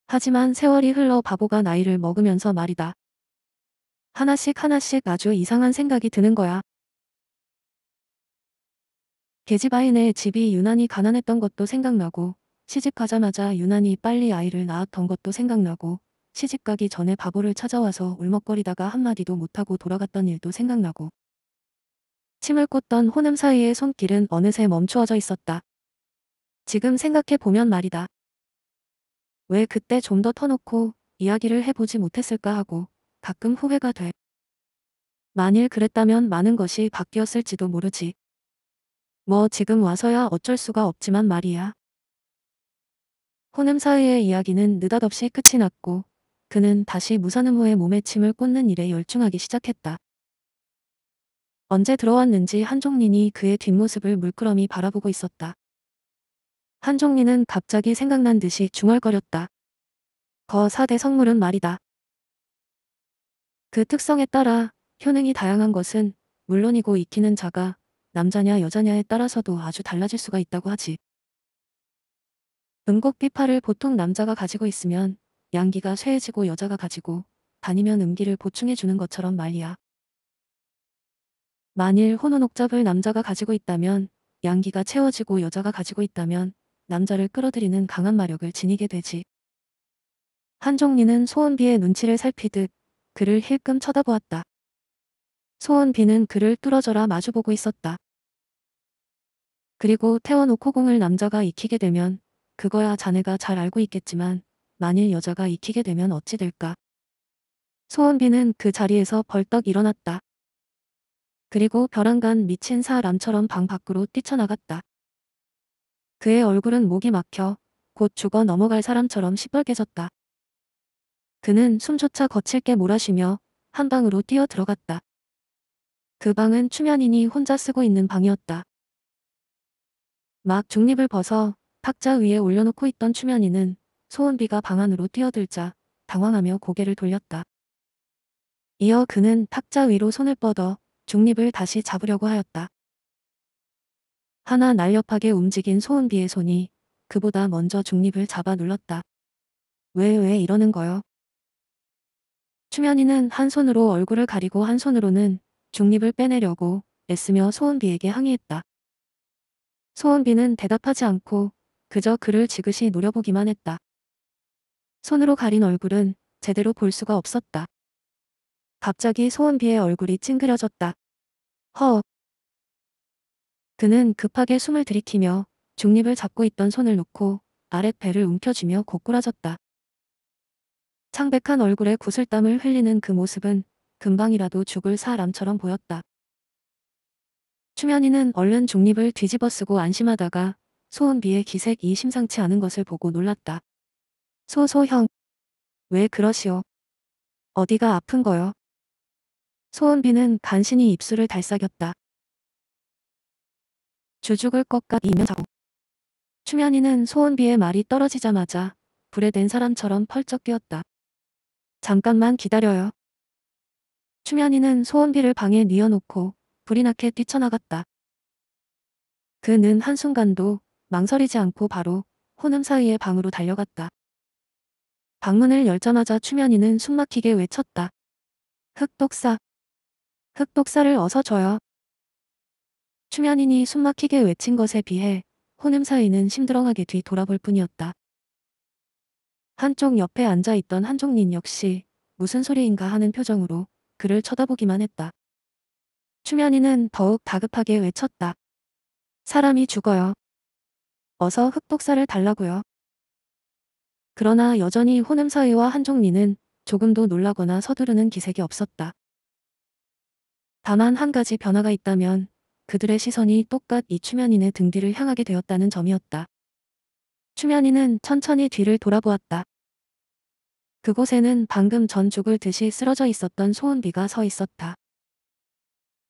하지만 세월이 흘러 바보가 나이를 먹으면서 말이다. 하나씩 하나씩 아주 이상한 생각이 드는 거야. 게지바인의 집이 유난히 가난했던 것도 생각나고 시집 가자마자 유난히 빨리 아이를 낳았던 것도 생각나고 시집 가기 전에 바보를 찾아와서 울먹거리다가 한마디도 못하고 돌아갔던 일도 생각나고 침을 꽂던 혼음 사이의 손길은 어느새 멈추어져 있었다. 지금 생각해보면 말이다. 왜 그때 좀 더 터놓고 이야기를 해보지 못했을까 하고 가끔 후회가 돼. 만일 그랬다면 많은 것이 바뀌었을지도 모르지. 뭐 지금 와서야 어쩔 수가 없지만 말이야. 호남 사이의 이야기는 느닷없이 끝이 났고 그는 다시 무사음 후에 몸에 침을 꽂는 일에 열중하기 시작했다. 언제 들어왔는지 한종린이 그의 뒷모습을 물끄러미 바라보고 있었다. 한종린은 갑자기 생각난 듯이 중얼거렸다. 거 4대 성물은 말이다. 그 특성에 따라 효능이 다양한 것은 물론이고 익히는 자가 남자냐 여자냐에 따라서도 아주 달라질 수가 있다고 하지. 음곡 비파를 보통 남자가 가지고 있으면 양기가 쇠해지고 여자가 가지고 다니면 음기를 보충해 주는 것처럼 말이야. 만일 혼혼옥잡을 남자가 가지고 있다면 양기가 채워지고 여자가 가지고 있다면 남자를 끌어들이는 강한 마력을 지니게 되지. 한종리는 소원비의 눈치를 살피듯 그를 힐끔 쳐다보았다. 소원비는 그를 뚫어져라 마주보고 있었다. 그리고 태워놓고 공을 남자가 익히게 되면 그거야 자네가 잘 알고 있겠지만 만일 여자가 익히게 되면 어찌 될까. 소원비는 그 자리에서 벌떡 일어났다. 그리고 벼랑간 미친 사람처럼 방 밖으로 뛰쳐나갔다. 그의 얼굴은 목이 막혀 곧 죽어 넘어갈 사람처럼 시뻘개졌다. 그는 숨조차 거칠게 몰아쉬며 한 방으로 뛰어 들어갔다. 그 방은 추면인이 혼자 쓰고 있는 방이었다. 막 중립을 벗어 탁자 위에 올려놓고 있던 추면이는 소은비가 방 안으로 뛰어들자 당황하며 고개를 돌렸다. 이어 그는 탁자 위로 손을 뻗어 중립을 다시 잡으려고 하였다. 하나 날렵하게 움직인 소은비의 손이 그보다 먼저 중립을 잡아 눌렀다. 왜, 왜 이러는 거요? 추면이는 한 손으로 얼굴을 가리고 한 손으로는 중립을 빼내려고 애쓰며 소은비에게 항의했다. 소은비는 대답하지 않고 그저 그를 지그시 노려보기만 했다. 손으로 가린 얼굴은 제대로 볼 수가 없었다. 갑자기 소은비의 얼굴이 찡그려졌다. 허. 그는 급하게 숨을 들이키며 중립을 잡고 있던 손을 놓고 아랫배를 움켜쥐며 고꾸라졌다. 창백한 얼굴에 구슬땀을 흘리는 그 모습은 금방이라도 죽을 사람처럼 보였다. 추면이는 얼른 종립을 뒤집어쓰고 안심하다가 소은비의 기색이 심상치 않은 것을 보고 놀랐다. 소소형. 왜 그러시오? 어디가 아픈 거요? 소은비는 간신히 입술을 달싹였다. 주죽을 것과 이면자고. 추면이는 소은비의 말이 떨어지자마자 불에 댄 사람처럼 펄쩍 뛰었다. 잠깐만 기다려요. 추면이는 소은비를 방에 뉘어놓고 불이 나게 뛰쳐나갔다. 그는 한순간도 망설이지 않고 바로 혼음 사이의 방으로 달려갔다. 방문을 열자마자 추면이는 숨막히게 외쳤다. 흑독사. 흑독사를 어서 줘요. 추면인이 숨막히게 외친 것에 비해 혼음 사이는 심드렁하게 뒤 돌아볼 뿐이었다. 한쪽 옆에 앉아있던 한종린 역시 무슨 소리인가 하는 표정으로 그를 쳐다보기만 했다. 추면이는 더욱 다급하게 외쳤다. 사람이 죽어요. 어서 흑독사를 달라고요. 그러나 여전히 호남사위와 한종리는 조금도 놀라거나 서두르는 기색이 없었다. 다만 한 가지 변화가 있다면 그들의 시선이 똑같 이 추면인의 등 뒤를 향하게 되었다는 점이었다. 추면인은 천천히 뒤를 돌아보았다. 그곳에는 방금 전 죽을 듯이 쓰러져 있었던 소은비가 서 있었다.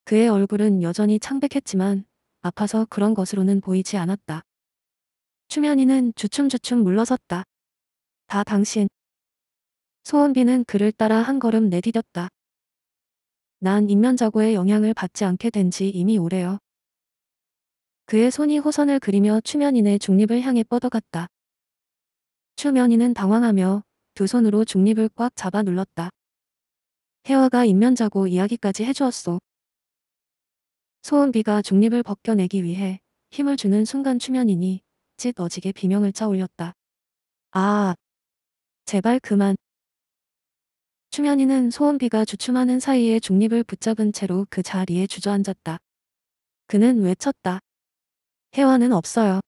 그의 얼굴은 여전히 창백했지만 아파서 그런 것으로는 보이지 않았다. 추면이는 주춤주춤 물러섰다. 다 당신. 소원비는 그를 따라 한 걸음 내디뎠다. 난 인면자고의 영향을 받지 않게 된 지 이미 오래요. 그의 손이 호선을 그리며 추면인의 중립을 향해 뻗어갔다. 추면인은 당황하며 두 손으로 중립을 꽉 잡아 눌렀다. 혜화가 인면자고 이야기까지 해주었소. 소은비가 중립을 벗겨내기 위해 힘을 주는 순간 추면이니 짓 어지게 비명을 쳐올렸다 아, 제발 그만. 추면이는 소은비가 주춤하는 사이에 중립을 붙잡은 채로 그 자리에 주저앉았다. 그는 외쳤다. 혜화는 없어요.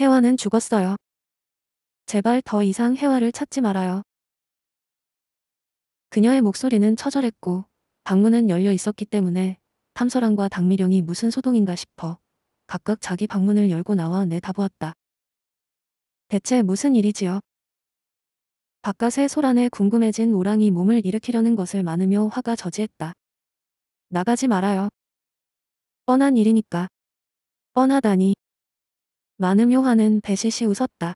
혜화는 죽었어요. 제발 더 이상 혜화를 찾지 말아요. 그녀의 목소리는 처절했고 방문은 열려 있었기 때문에 탐설왕과 당미령이 무슨 소동인가 싶어 각각 자기 방문을 열고 나와 내다보았다. 대체 무슨 일이지요? 바깥의 소란에 궁금해진 오랑이 몸을 일으키려는 것을 많으며 화가 저지했다. 나가지 말아요. 뻔한 일이니까. 뻔하다니. 많음요 화는 배시시 웃었다.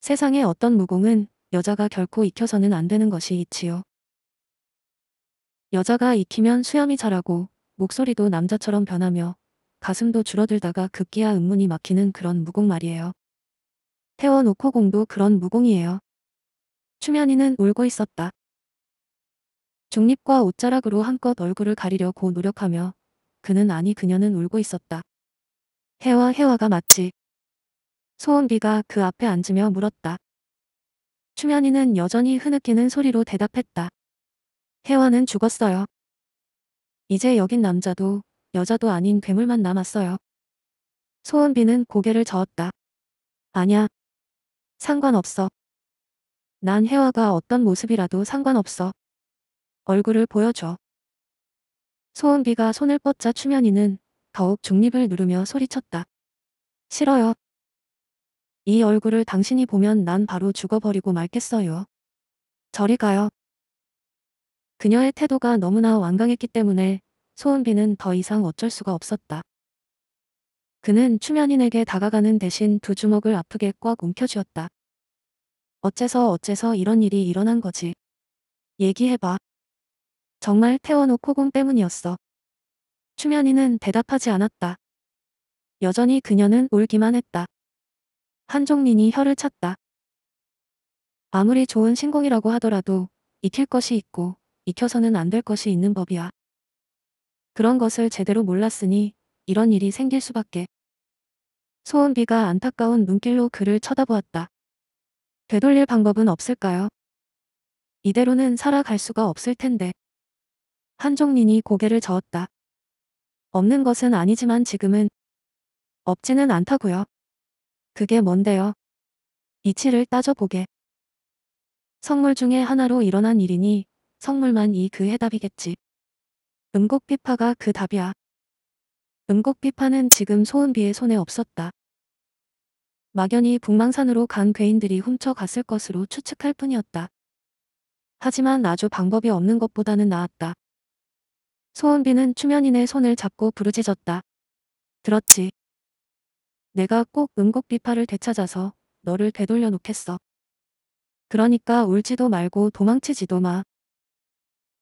세상에 어떤 무공은 여자가 결코 익혀서는 안 되는 것이 있지요. 여자가 익히면 수염이 자라고 목소리도 남자처럼 변하며 가슴도 줄어들다가 급기야 음문이 막히는 그런 무공 말이에요. 태원놓코 공도 그런 무공이에요. 추면이는 울고 있었다. 중립과 옷자락으로 한껏 얼굴을 가리려고 노력하며 그는 아니 그녀는 울고 있었다. 해와 해와가 마치 소원비가그 앞에 앉으며 물었다. 추면이는 여전히 흐느끼는 소리로 대답했다. 혜원은 죽었어요. 이제 여긴 남자도 여자도 아닌 괴물만 남았어요. 소은비는 고개를 저었다. 아냐. 상관없어. 난 혜화가 어떤 모습이라도 상관없어. 얼굴을 보여줘. 소은비가 손을 뻗자 추면이는 더욱 중립을 누르며 소리쳤다. 싫어요. 이 얼굴을 당신이 보면 난 바로 죽어버리고 말겠어요. 저리 가요. 그녀의 태도가 너무나 완강했기 때문에 소은비는 더 이상 어쩔 수가 없었다. 그는 추면인에게 다가가는 대신 두 주먹을 아프게 꽉 움켜쥐었다. 어째서 어째서 이런 일이 일어난 거지. 얘기해봐. 정말 태워놓고 공 때문이었어. 추면이는 대답하지 않았다. 여전히 그녀는 울기만 했다. 한종민이 혀를 찼다. 아무리 좋은 신공이라고 하더라도 익힐 것이 있고 익혀서는 안 될 것이 있는 법이야. 그런 것을 제대로 몰랐으니 이런 일이 생길 수밖에. 소은비가 안타까운 눈길로 그를 쳐다보았다. 되돌릴 방법은 없을까요? 이대로는 살아갈 수가 없을 텐데. 한종린이 고개를 저었다. 없는 것은 아니지만 지금은 없지는 않다고요. 그게 뭔데요? 이치를 따져보게. 선물 중에 하나로 일어난 일이니 성물만 이 그 해답이겠지. 음곡비파가 그 답이야. 음곡비파는 지금 소은비의 손에 없었다. 막연히 북망산으로 간 괴인들이 훔쳐갔을 것으로 추측할 뿐이었다. 하지만 아주 방법이 없는 것보다는 나았다. 소은비는 추면인의 손을 잡고 부르짖었다. 들었지. 내가 꼭 음곡비파를 되찾아서 너를 되돌려 놓겠어. 그러니까 울지도 말고 도망치지도 마.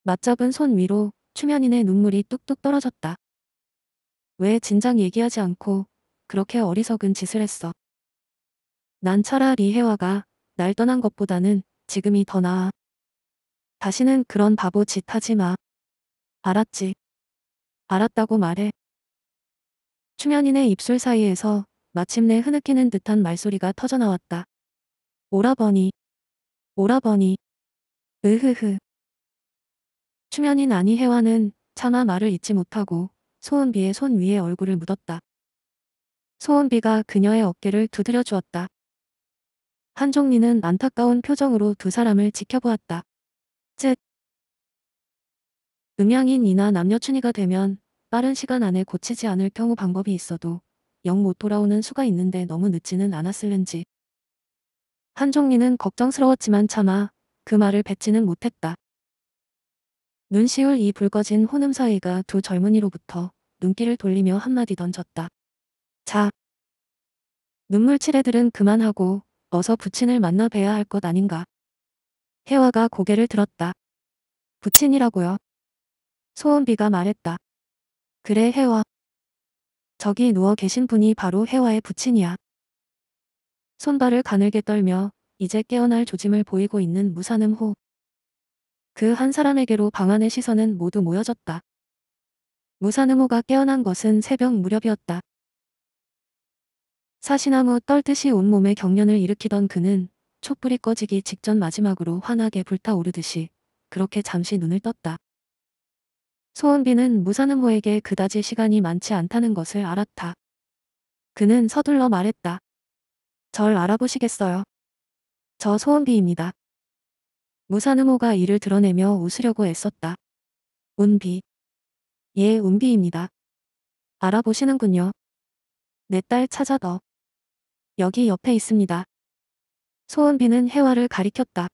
맞잡은 손 위로 추면인의 눈물이 뚝뚝 떨어졌다. 왜 진작 얘기하지 않고 그렇게 어리석은 짓을 했어. 난 차라리 혜화가 날 떠난 것보다는 지금이 더 나아. 다시는 그런 바보 짓 하지 마. 알았지. 알았다고 말해. 추면인의 입술 사이에서 마침내 흐느끼는 듯한 말소리가 터져나왔다. 오라버니. 오라버니. 으흐흐. 추면인 아니혜와는 차마 말을 잇지 못하고 소은비의 손 위에 얼굴을 묻었다. 소은비가 그녀의 어깨를 두드려 주었다. 한종리는 안타까운 표정으로 두 사람을 지켜보았다. 즉, 음양인이나 남녀춘이가 되면 빠른 시간 안에 고치지 않을 경우 방법이 있어도 영 못 돌아오는 수가 있는데 너무 늦지는 않았을는지. 한종리는 걱정스러웠지만 차마 그 말을 뱉지는 못했다. 눈시울 이 붉어진 혼음 사이가 두 젊은이로부터 눈길을 돌리며 한마디 던졌다. 자. 눈물 칠해들은 그만하고 어서 부친을 만나 뵈야 할 것 아닌가. 혜화가 고개를 들었다. 부친이라고요. 소은비가 말했다. 그래 혜화. 저기 누워 계신 분이 바로 혜화의 부친이야. 손발을 가늘게 떨며 이제 깨어날 조짐을 보이고 있는 무사는호 그한 사람에게로 방안의 시선은 모두 모여졌다. 무산음호가 깨어난 것은 새벽 무렵이었다. 사시나무 떨듯이 온몸에 경련을 일으키던 그는 촛불이 꺼지기 직전 마지막으로 환하게 불타오르듯이 그렇게 잠시 눈을 떴다. 소은비는 무산음호에게 그다지 시간이 많지 않다는 것을 알았다. 그는 서둘러 말했다. 절 알아보시겠어요? 저 소은비입니다. 무산음호가 이를 드러내며 웃으려고 애썼다. 운비. 예, 운비입니다. 알아보시는군요. 내 딸 찾아 더. 여기 옆에 있습니다. 소은비는 해화를 가리켰다.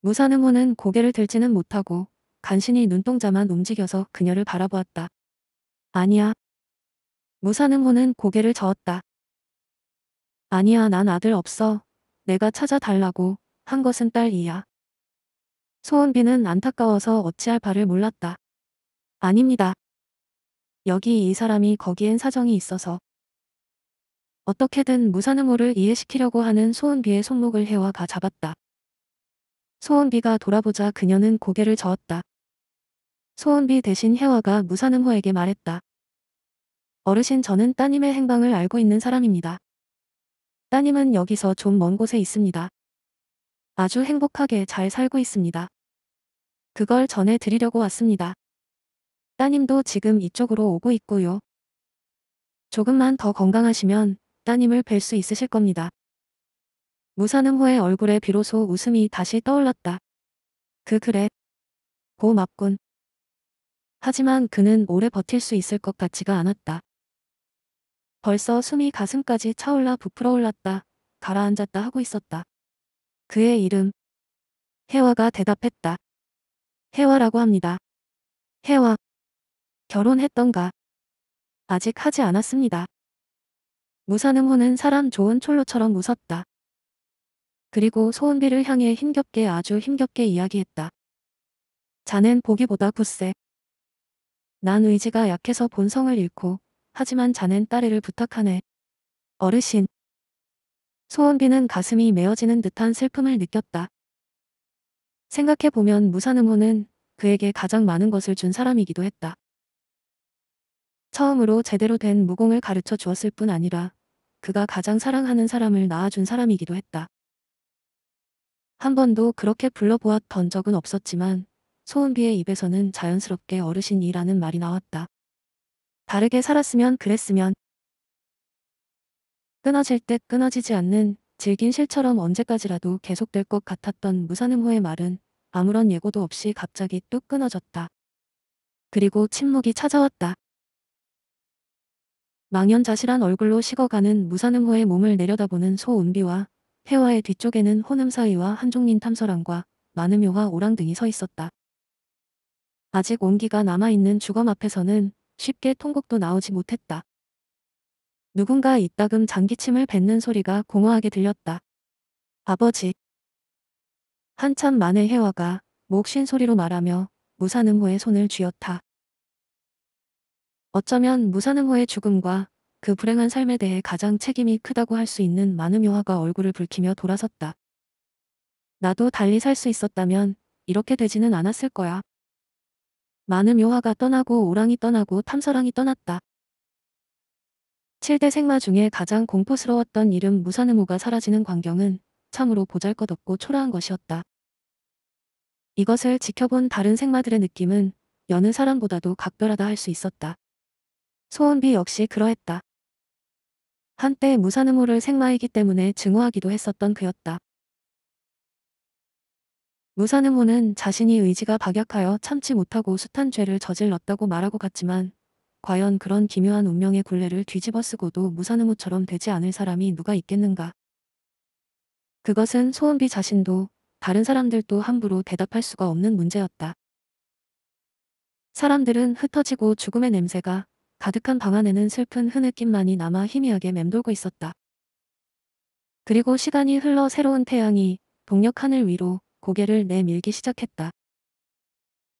무산음호는 고개를 들지는 못하고 간신히 눈동자만 움직여서 그녀를 바라보았다. 아니야. 무산음호는 고개를 저었다. 아니야 난 아들 없어. 내가 찾아달라고 한 것은 딸이야. 소은비는 안타까워서 어찌할 바를 몰랐다. 아닙니다. 여기 이 사람이 거기엔 사정이 있어서. 어떻게든 무사능호를 이해시키려고 하는 소은비의 손목을 해와가 잡았다. 소은비가 돌아보자 그녀는 고개를 저었다. 소은비 대신 혜화가 무사능호에게 말했다. 어르신 저는 따님의 행방을 알고 있는 사람입니다. 따님은 여기서 좀 먼 곳에 있습니다. 아주 행복하게 잘 살고 있습니다. 그걸 전해드리려고 왔습니다. 따님도 지금 이쪽으로 오고 있고요. 조금만 더 건강하시면 따님을 뵐 수 있으실 겁니다. 무사능호의 얼굴에 비로소 웃음이 다시 떠올랐다. 그 그래. 고맙군. 하지만 그는 오래 버틸 수 있을 것 같지가 않았다. 벌써 숨이 가슴까지 차올라 부풀어 올랐다. 가라앉았다 하고 있었다. 그의 이름. 혜화가 대답했다. 혜화라고 합니다. 혜화. 결혼했던가? 아직 하지 않았습니다. 무사능호는 사람 좋은 촐로처럼 웃었다. 그리고 소은비를 향해 힘겹게 아주 힘겹게 이야기했다. 자넨 보기보다 굳세. 난 의지가 약해서 본성을 잃고 하지만 자넨 딸애를 부탁하네. 어르신. 소원비는 가슴이 메어지는 듯한 슬픔을 느꼈다. 생각해보면 무산음호는 그에게 가장 많은 것을 준 사람이기도 했다. 처음으로 제대로 된 무공을 가르쳐 주었을 뿐 아니라 그가 가장 사랑하는 사람을 낳아준 사람이기도 했다. 한 번도 그렇게 불러보았던 적은 없었지만 소은비의 입에서는 자연스럽게 어르신이라는 말이 나왔다. 다르게 살았으면 그랬으면 끊어질 듯 끊어지지 않는 질긴 실처럼 언제까지라도 계속될 것 같았던 무산음호의 말은 아무런 예고도 없이 갑자기 뚝 끊어졌다. 그리고 침묵이 찾아왔다. 망연자실한 얼굴로 식어가는 무산음호의 몸을 내려다보는 소은비와 폐화의 뒤쪽에는 혼음 사이와 한종민 탐설함과 마음요와 오랑등이 서 있었다. 아직 온기가 남아있는 주검 앞에서는 쉽게 통곡도 나오지 못했다. 누군가 이따금 장기침을 뱉는 소리가 공허하게 들렸다. 아버지. 한참 만에 혜화가 목쉰 소리로 말하며 무사능호의 손을 쥐었다. 어쩌면 무사능호의 죽음과 그 불행한 삶에 대해 가장 책임이 크다고 할 수 있는 마음요화가 얼굴을 붉히며 돌아섰다. 나도 달리 살 수 있었다면 이렇게 되지는 않았을 거야. 마음요화가 떠나고 오랑이 떠나고 탐서랑이 떠났다. 7대 생마 중에 가장 공포스러웠던 이름 무산음호가 사라지는 광경은 참으로 보잘것없고 초라한 것이었다. 이것을 지켜본 다른 생마들의 느낌은 여느 사람보다도 각별하다 할 수 있었다. 소원비 역시 그러했다. 한때 무산음호를 생마이기 때문에 증오하기도 했었던 그였다. 무산음호는 자신이 의지가 박약하여 참지 못하고 숱한 죄를 저질렀다고 말하고 갔지만 과연 그런 기묘한 운명의 굴레를 뒤집어쓰고도 무사능우처럼 되지 않을 사람이 누가 있겠는가. 그것은 소은비 자신도 다른 사람들도 함부로 대답할 수가 없는 문제였다. 사람들은 흩어지고 죽음의 냄새가 가득한 방 안에는 슬픈 흐느낌만이 남아 희미하게 맴돌고 있었다. 그리고 시간이 흘러 새로운 태양이 동력 하늘 위로 고개를 내밀기 시작했다.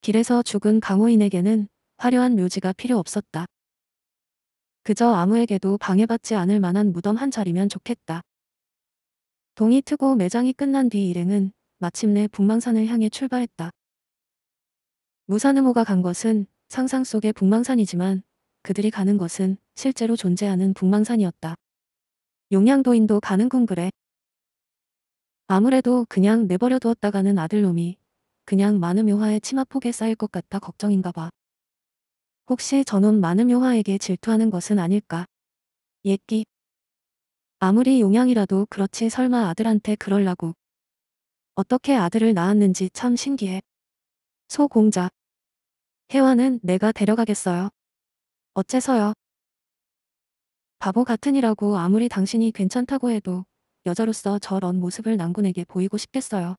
길에서 죽은 강호인에게는 화려한 묘지가 필요 없었다. 그저 아무에게도 방해받지 않을 만한 무덤 한 자리면 좋겠다. 동이 트고 매장이 끝난 뒤 일행은 마침내 북망산을 향해 출발했다. 무산음호가 간 것은 상상 속의 북망산이지만 그들이 가는 것은 실제로 존재하는 북망산이었다. 용양도인도 가는궁 그래. 아무래도 그냥 내버려 두었다가는 아들놈이 그냥 많은 묘화에 치마폭에 쌓일 것 같아 걱정인가 봐. 혹시 저놈 많은 용하에게 질투하는 것은 아닐까. 옛기. 아무리 용양이라도 그렇지 설마 아들한테 그럴라고. 어떻게 아들을 낳았는지 참 신기해. 소공자. 혜화는 내가 데려가겠어요. 어째서요? 바보 같은이라고 아무리 당신이 괜찮다고 해도 여자로서 저런 모습을 남군에게 보이고 싶겠어요.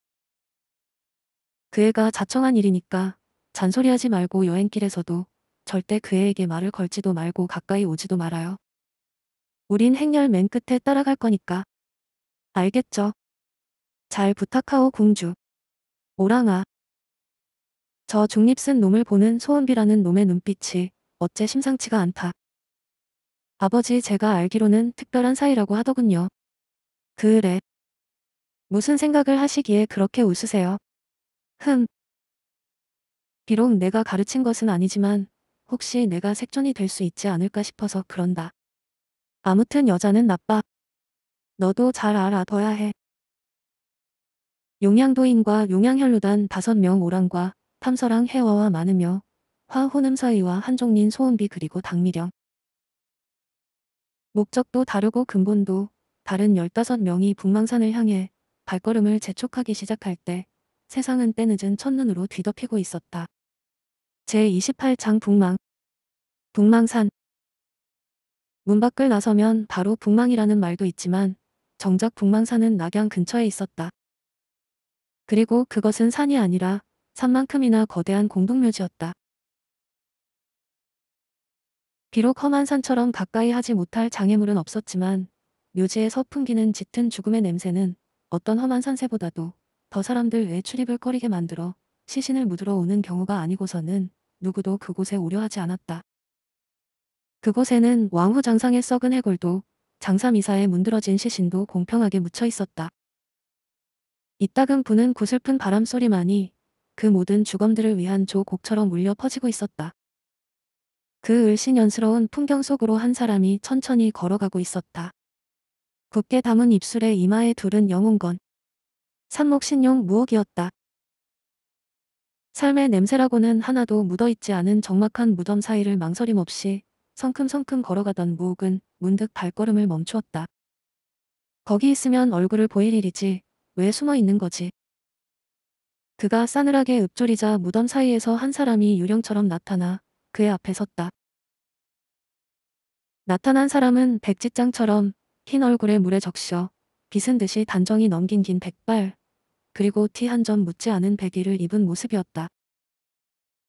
그 애가 자청한 일이니까 잔소리하지 말고 여행길에서도 절대 그 애에게 말을 걸지도 말고 가까이 오지도 말아요. 우린 행렬 맨 끝에 따라갈 거니까. 알겠죠? 잘 부탁하오 공주. 오랑아. 저 중립 쓴 놈을 보는 소은비라는 놈의 눈빛이 어째 심상치가 않다. 아버지 제가 알기로는 특별한 사이라고 하더군요. 그래. 무슨 생각을 하시기에 그렇게 웃으세요? 흠. 비록 내가 가르친 것은 아니지만 혹시 내가 색전이 될 수 있지 않을까 싶어서 그런다. 아무튼 여자는 나빠. 너도 잘 알아둬야 해. 용양도인과 용양현로단 다섯 명 오랑과 탐서랑 해와와 많으며 화호음사이와 한종린 소음비 그리고 당미령. 목적도 다르고 근본도 다른 15명이 북망산을 향해 발걸음을 재촉하기 시작할 때 세상은 때늦은 첫눈으로 뒤덮이고 있었다. 제28장 북망 북망산 문 밖을 나서면 바로 북망이라는 말도 있지만 정작 북망산은 낙양 근처에 있었다. 그리고 그것은 산이 아니라 산만큼이나 거대한 공동묘지였다. 비록 험한 산처럼 가까이 하지 못할 장애물은 없었지만 묘지에 서풍기는 짙은 죽음의 냄새는 어떤 험한 산세보다도 더 사람들 외 출입을 꺼리게 만들어 시신을 묻으러 오는 경우가 아니고서는 누구도 그곳에 우려하지 않았다. 그곳에는 왕후 장상의 썩은 해골도 장사미사에 문드러진 시신도 공평하게 묻혀 있었다. 이따금 부는 구슬픈 바람소리만이 그 모든 주검들을 위한 조곡처럼 울려 퍼지고 있었다. 그 을신연스러운 풍경 속으로 한 사람이 천천히 걸어가고 있었다. 굳게 담은 입술에 이마에 두른 영웅건. 산목신용 무옥이었다. 삶의 냄새라고는 하나도 묻어있지 않은 적막한 무덤 사이를 망설임 없이 성큼성큼 걸어가던 무욱은 문득 발걸음을 멈추었다. 거기 있으면 얼굴을 보일 일이지 왜 숨어 있는 거지. 그가 싸늘하게 읊조리자 무덤 사이에서 한 사람이 유령처럼 나타나 그의 앞에 섰다. 나타난 사람은 백지장처럼 흰 얼굴에 물에 적셔 빗은 듯이 단정히 넘긴 긴 백발 그리고 티 한 점 묻지 않은 백의를 입은 모습이었다.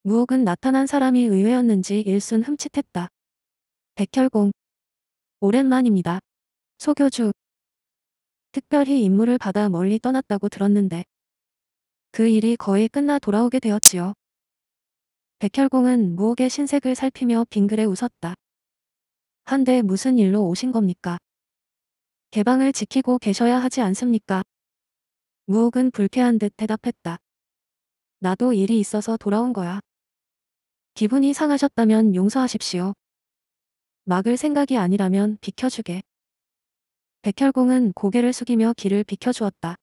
무옥은 나타난 사람이 의외였는지 일순 흠칫했다. 백혈공 오랜만입니다. 소교주 특별히 임무를 받아 멀리 떠났다고 들었는데 그 일이 거의 끝나 돌아오게 되었지요. 백혈공은 무옥의 신색을 살피며 빙글에 웃었다. 한데 무슨 일로 오신 겁니까? 개방을 지키고 계셔야 하지 않습니까? 무옥은 불쾌한 듯 대답했다. 나도 일이 있어서 돌아온 거야. 기분이 상하셨다면 용서하십시오. 막을 생각이 아니라면 비켜주게. 백혈공은 고개를 숙이며 길을 비켜주었다.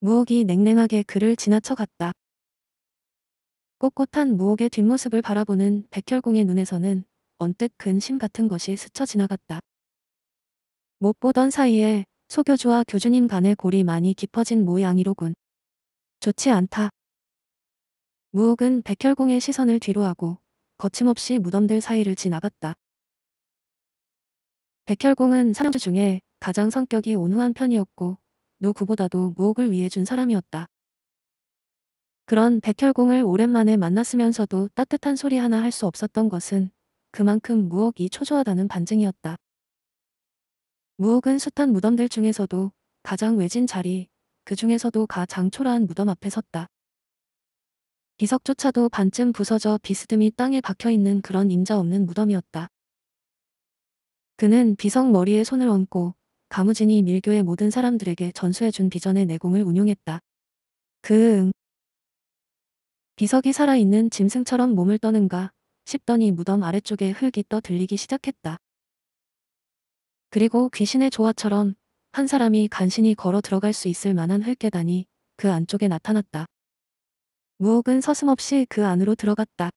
무옥이 냉랭하게 그를 지나쳐갔다. 꼿꼿한 무옥의 뒷모습을 바라보는 백혈공의 눈에서는 언뜻 근심 같은 것이 스쳐 지나갔다. 못 보던 사이에 소교주와 교주님 간의 골이 많이 깊어진 모양이로군. 좋지 않다. 무옥은 백혈공의 시선을 뒤로하고 거침없이 무덤들 사이를 지나갔다. 백혈공은 사형주 중에 가장 성격이 온화한 편이었고 누구보다도 무옥을 위해 준 사람이었다. 그런 백혈공을 오랜만에 만났으면서도 따뜻한 소리 하나 할 수 없었던 것은 그만큼 무옥이 초조하다는 반증이었다. 무옥은 숱한 무덤들 중에서도 가장 외진 자리, 그 중에서도 가장 초라한 무덤 앞에 섰다. 기석조차도 반쯤 부서져 비스듬히 땅에 박혀있는 그런 임자 없는 무덤이었다. 그는 비석 머리에 손을 얹고 가무진이 밀교의 모든 사람들에게 전수해준 비전의 내공을 운용했다. 그응. 비석이 살아있는 짐승처럼 몸을 떠는가 싶더니 무덤 아래쪽에 흙이 떠 들리기 시작했다. 그리고 귀신의 조화처럼 한 사람이 간신히 걸어 들어갈 수 있을 만한 흙계단이 그 안쪽에 나타났다. 무옥은 서슴없이 그 안으로 들어갔다.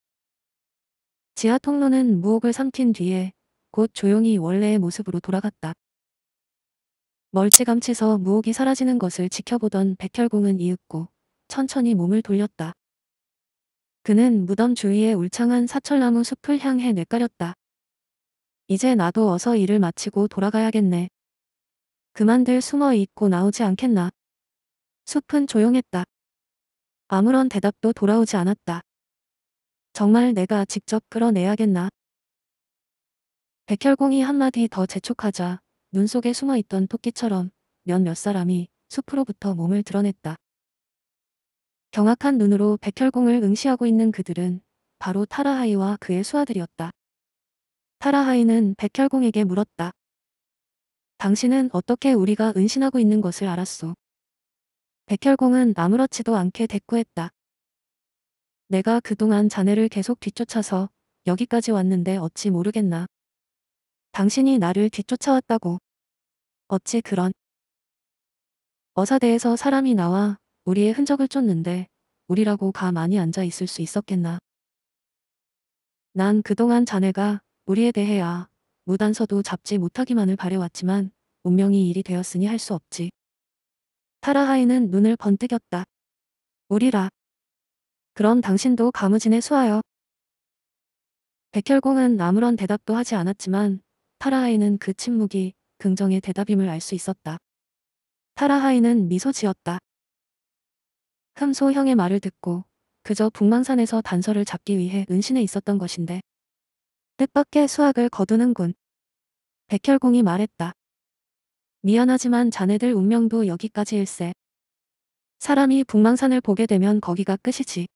지하 통로는 무옥을 삼킨 뒤에 곧 조용히 원래의 모습으로 돌아갔다. 멀찌감치서 무혹이 사라지는 것을 지켜보던 백혈공은 이윽고 천천히 몸을 돌렸다. 그는 무덤 주위에 울창한 사철나무 숲을 향해 내까렸다. 이제 나도 어서 일을 마치고 돌아가야겠네. 그만들 숨어 있고 나오지 않겠나. 숲은 조용했다. 아무런 대답도 돌아오지 않았다. 정말 내가 직접 끌어내야겠나. 백혈공이 한마디 더 재촉하자 눈 속에 숨어있던 토끼처럼 몇몇 사람이 숲으로부터 몸을 드러냈다. 경악한 눈으로 백혈공을 응시하고 있는 그들은 바로 타라하이와 그의 수하들이었다. 타라하이는 백혈공에게 물었다. 당신은 어떻게 우리가 은신하고 있는 것을 알았소? 백혈공은 아무렇지도 않게 대꾸했다. 내가 그동안 자네를 계속 뒤쫓아서 여기까지 왔는데 어찌 모르겠나. 당신이 나를 뒤쫓아왔다고. 어찌 그런. 어사대에서 사람이 나와 우리의 흔적을 쫓는데 우리라고 가 많이 앉아 있을 수 있었겠나. 난 그동안 자네가 우리에 대해야 아 무단서도 잡지 못하기만을 바래왔지만 운명이 일이 되었으니 할 수 없지. 타라하이는 눈을 번뜩였다. 우리라. 그럼 당신도 가무진에 수하여. 백혈공은 아무런 대답도 하지 않았지만 타라하이는 그 침묵이 긍정의 대답임을 알 수 있었다. 타라하이는 미소 지었다. 흠소 형의 말을 듣고 그저 북망산에서 단서를 잡기 위해 은신해 있었던 것인데 뜻밖의 수학을 거두는군. 백혈공이 말했다. 미안하지만 자네들 운명도 여기까지일세. 사람이 북망산을 보게 되면 거기가 끝이지.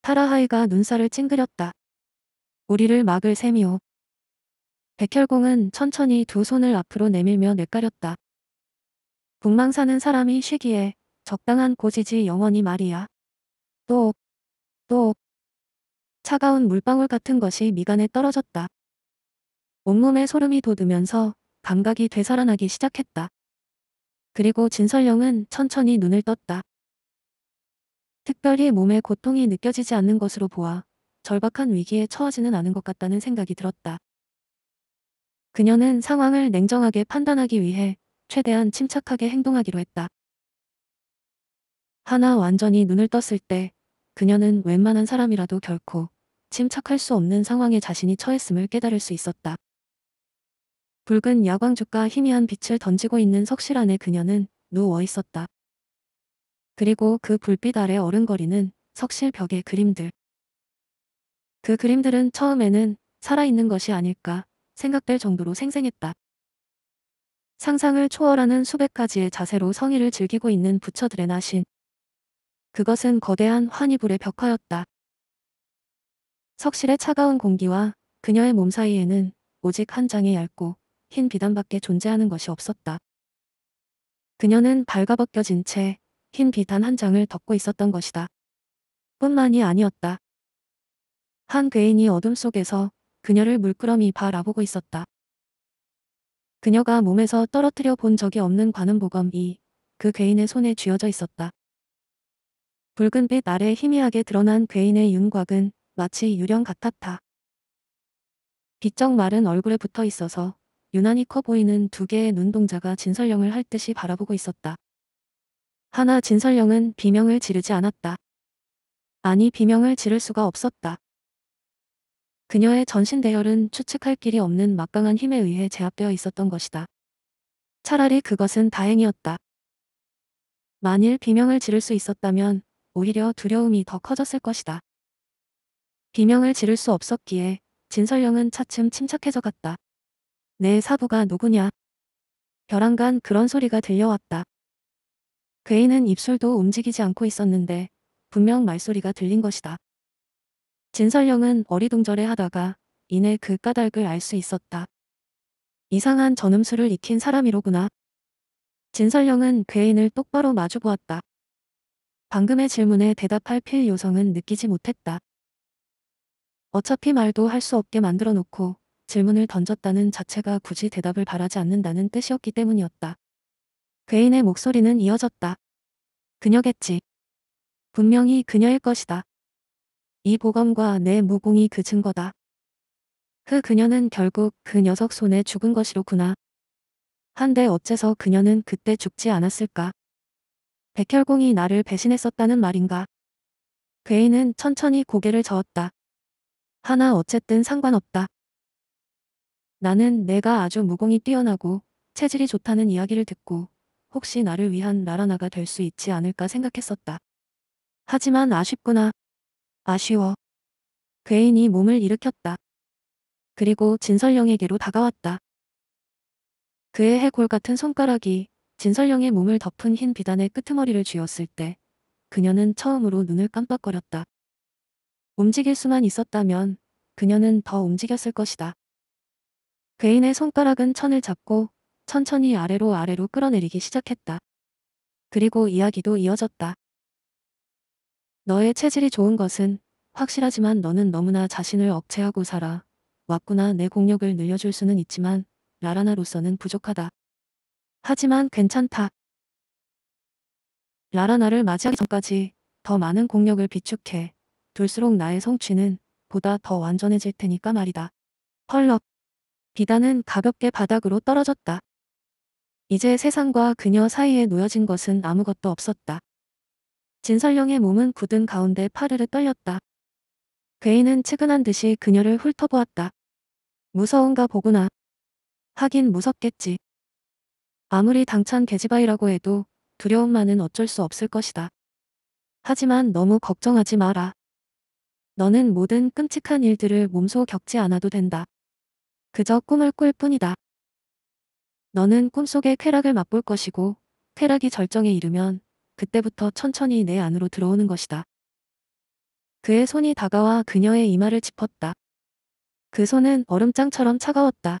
타라하이가 눈살을 찡그렸다. 우리를 막을 셈이오. 백혈공은 천천히 두 손을 앞으로 내밀며 뇌까렸다. 북망사는 사람이 쉬기에 적당한 고지지 영원히 말이야. 또, 또, 차가운 물방울 같은 것이 미간에 떨어졌다. 온몸에 소름이 돋으면서 감각이 되살아나기 시작했다. 그리고 진설령은 천천히 눈을 떴다. 특별히 몸에 고통이 느껴지지 않는 것으로 보아 절박한 위기에 처하지는 않은 것 같다는 생각이 들었다. 그녀는 상황을 냉정하게 판단하기 위해 최대한 침착하게 행동하기로 했다. 하나 완전히 눈을 떴을 때 그녀는 웬만한 사람이라도 결코 침착할 수 없는 상황에 자신이 처했음을 깨달을 수 있었다. 붉은 야광주가 희미한 빛을 던지고 있는 석실 안에 그녀는 누워 있었다. 그리고 그 불빛 아래 어른거리는 석실 벽의 그림들. 그 그림들은 처음에는 살아있는 것이 아닐까 생각될 정도로 생생했다. 상상을 초월하는 수백 가지의 자세로 성의를 즐기고 있는 부처들의 나신. 그것은 거대한 환희불의 벽화였다. 석실의 차가운 공기와 그녀의 몸 사이에는 오직 한 장의 얇고 흰 비단밖에 존재하는 것이 없었다. 그녀는 발가벗겨진 채 흰 비단 한 장을 덮고 있었던 것이다. 뿐만이 아니었다. 한 괴인이 어둠 속에서 그녀를 물끄러미 바라보고 있었다. 그녀가 몸에서 떨어뜨려 본 적이 없는 관음보검이 그 괴인의 손에 쥐어져 있었다. 붉은빛 아래 희미하게 드러난 괴인의 윤곽은 마치 유령 같았다. 비쩍 마른 얼굴에 붙어 있어서 유난히 커 보이는 두 개의 눈동자가 진설령을 할 듯이 바라보고 있었다. 하나 진설령은 비명을 지르지 않았다. 아니 비명을 지를 수가 없었다. 그녀의 전신 대열은 추측할 길이 없는 막강한 힘에 의해 제압되어 있었던 것이다. 차라리 그것은 다행이었다. 만일 비명을 지를 수 있었다면 오히려 두려움이 더 커졌을 것이다. 비명을 지를 수 없었기에 진설령은 차츰 침착해져 갔다. 내 사부가 누구냐? 벼랑간 그런 소리가 들려왔다. 괴인은 입술도 움직이지 않고 있었는데 분명 말소리가 들린 것이다. 진설령은 어리둥절해 하다가 이내 그 까닭을 알 수 있었다. 이상한 전음수를 익힌 사람이로구나. 진설령은 괴인을 똑바로 마주보았다. 방금의 질문에 대답할 필 요성은 느끼지 못했다. 어차피 말도 할 수 없게 만들어 놓고 질문을 던졌다는 자체가 굳이 대답을 바라지 않는다는 뜻이었기 때문이었다. 괴인의 목소리는 이어졌다. 그녀겠지. 분명히 그녀일 것이다. 이 보검과 내 무공이 그 증거다. 그 그녀는 결국 그 녀석 손에 죽은 것이로구나. 한데 어째서 그녀는 그때 죽지 않았을까? 백혈공이 나를 배신했었다는 말인가? 괴인은 천천히 고개를 저었다. 하나 어쨌든 상관없다. 나는 내가 아주 무공이 뛰어나고 체질이 좋다는 이야기를 듣고 혹시 나를 위한 나라나가 될 수 있지 않을까 생각했었다. 하지만 아쉽구나. 아쉬워. 괴인이 몸을 일으켰다. 그리고 진설령에게로 다가왔다. 그의 해골 같은 손가락이 진설령의 몸을 덮은 흰 비단의 끄트머리를 쥐었을 때 그녀는 처음으로 눈을 깜빡거렸다. 움직일 수만 있었다면 그녀는 더 움직였을 것이다. 괴인의 손가락은 천을 잡고 천천히 아래로 아래로 끌어내리기 시작했다. 그리고 이야기도 이어졌다. 너의 체질이 좋은 것은 확실하지만 너는 너무나 자신을 억제하고 살아. 왔구나 내 공력을 늘려줄 수는 있지만 라라나로서는 부족하다. 하지만 괜찮다. 라라나를 맞이하기 전까지 더 많은 공력을 비축해 둘수록 나의 성취는 보다 더 완전해질 테니까 말이다. 펄럭. 비단은 가볍게 바닥으로 떨어졌다. 이제 세상과 그녀 사이에 놓여진 것은 아무것도 없었다. 진설령의 몸은 굳은 가운데 파르르 떨렸다. 괴인은 측은한 듯이 그녀를 훑어보았다. 무서운가 보구나. 하긴 무섭겠지. 아무리 당찬 계집아이라고 해도 두려움만은 어쩔 수 없을 것이다. 하지만 너무 걱정하지 마라. 너는 모든 끔찍한 일들을 몸소 겪지 않아도 된다. 그저 꿈을 꿀 뿐이다. 너는 꿈속의 쾌락을 맛볼 것이고 쾌락이 절정에 이르면 그때부터 천천히 내 안으로 들어오는 것이다. 그의 손이 다가와 그녀의 이마를 짚었다. 그 손은 얼음장처럼 차가웠다.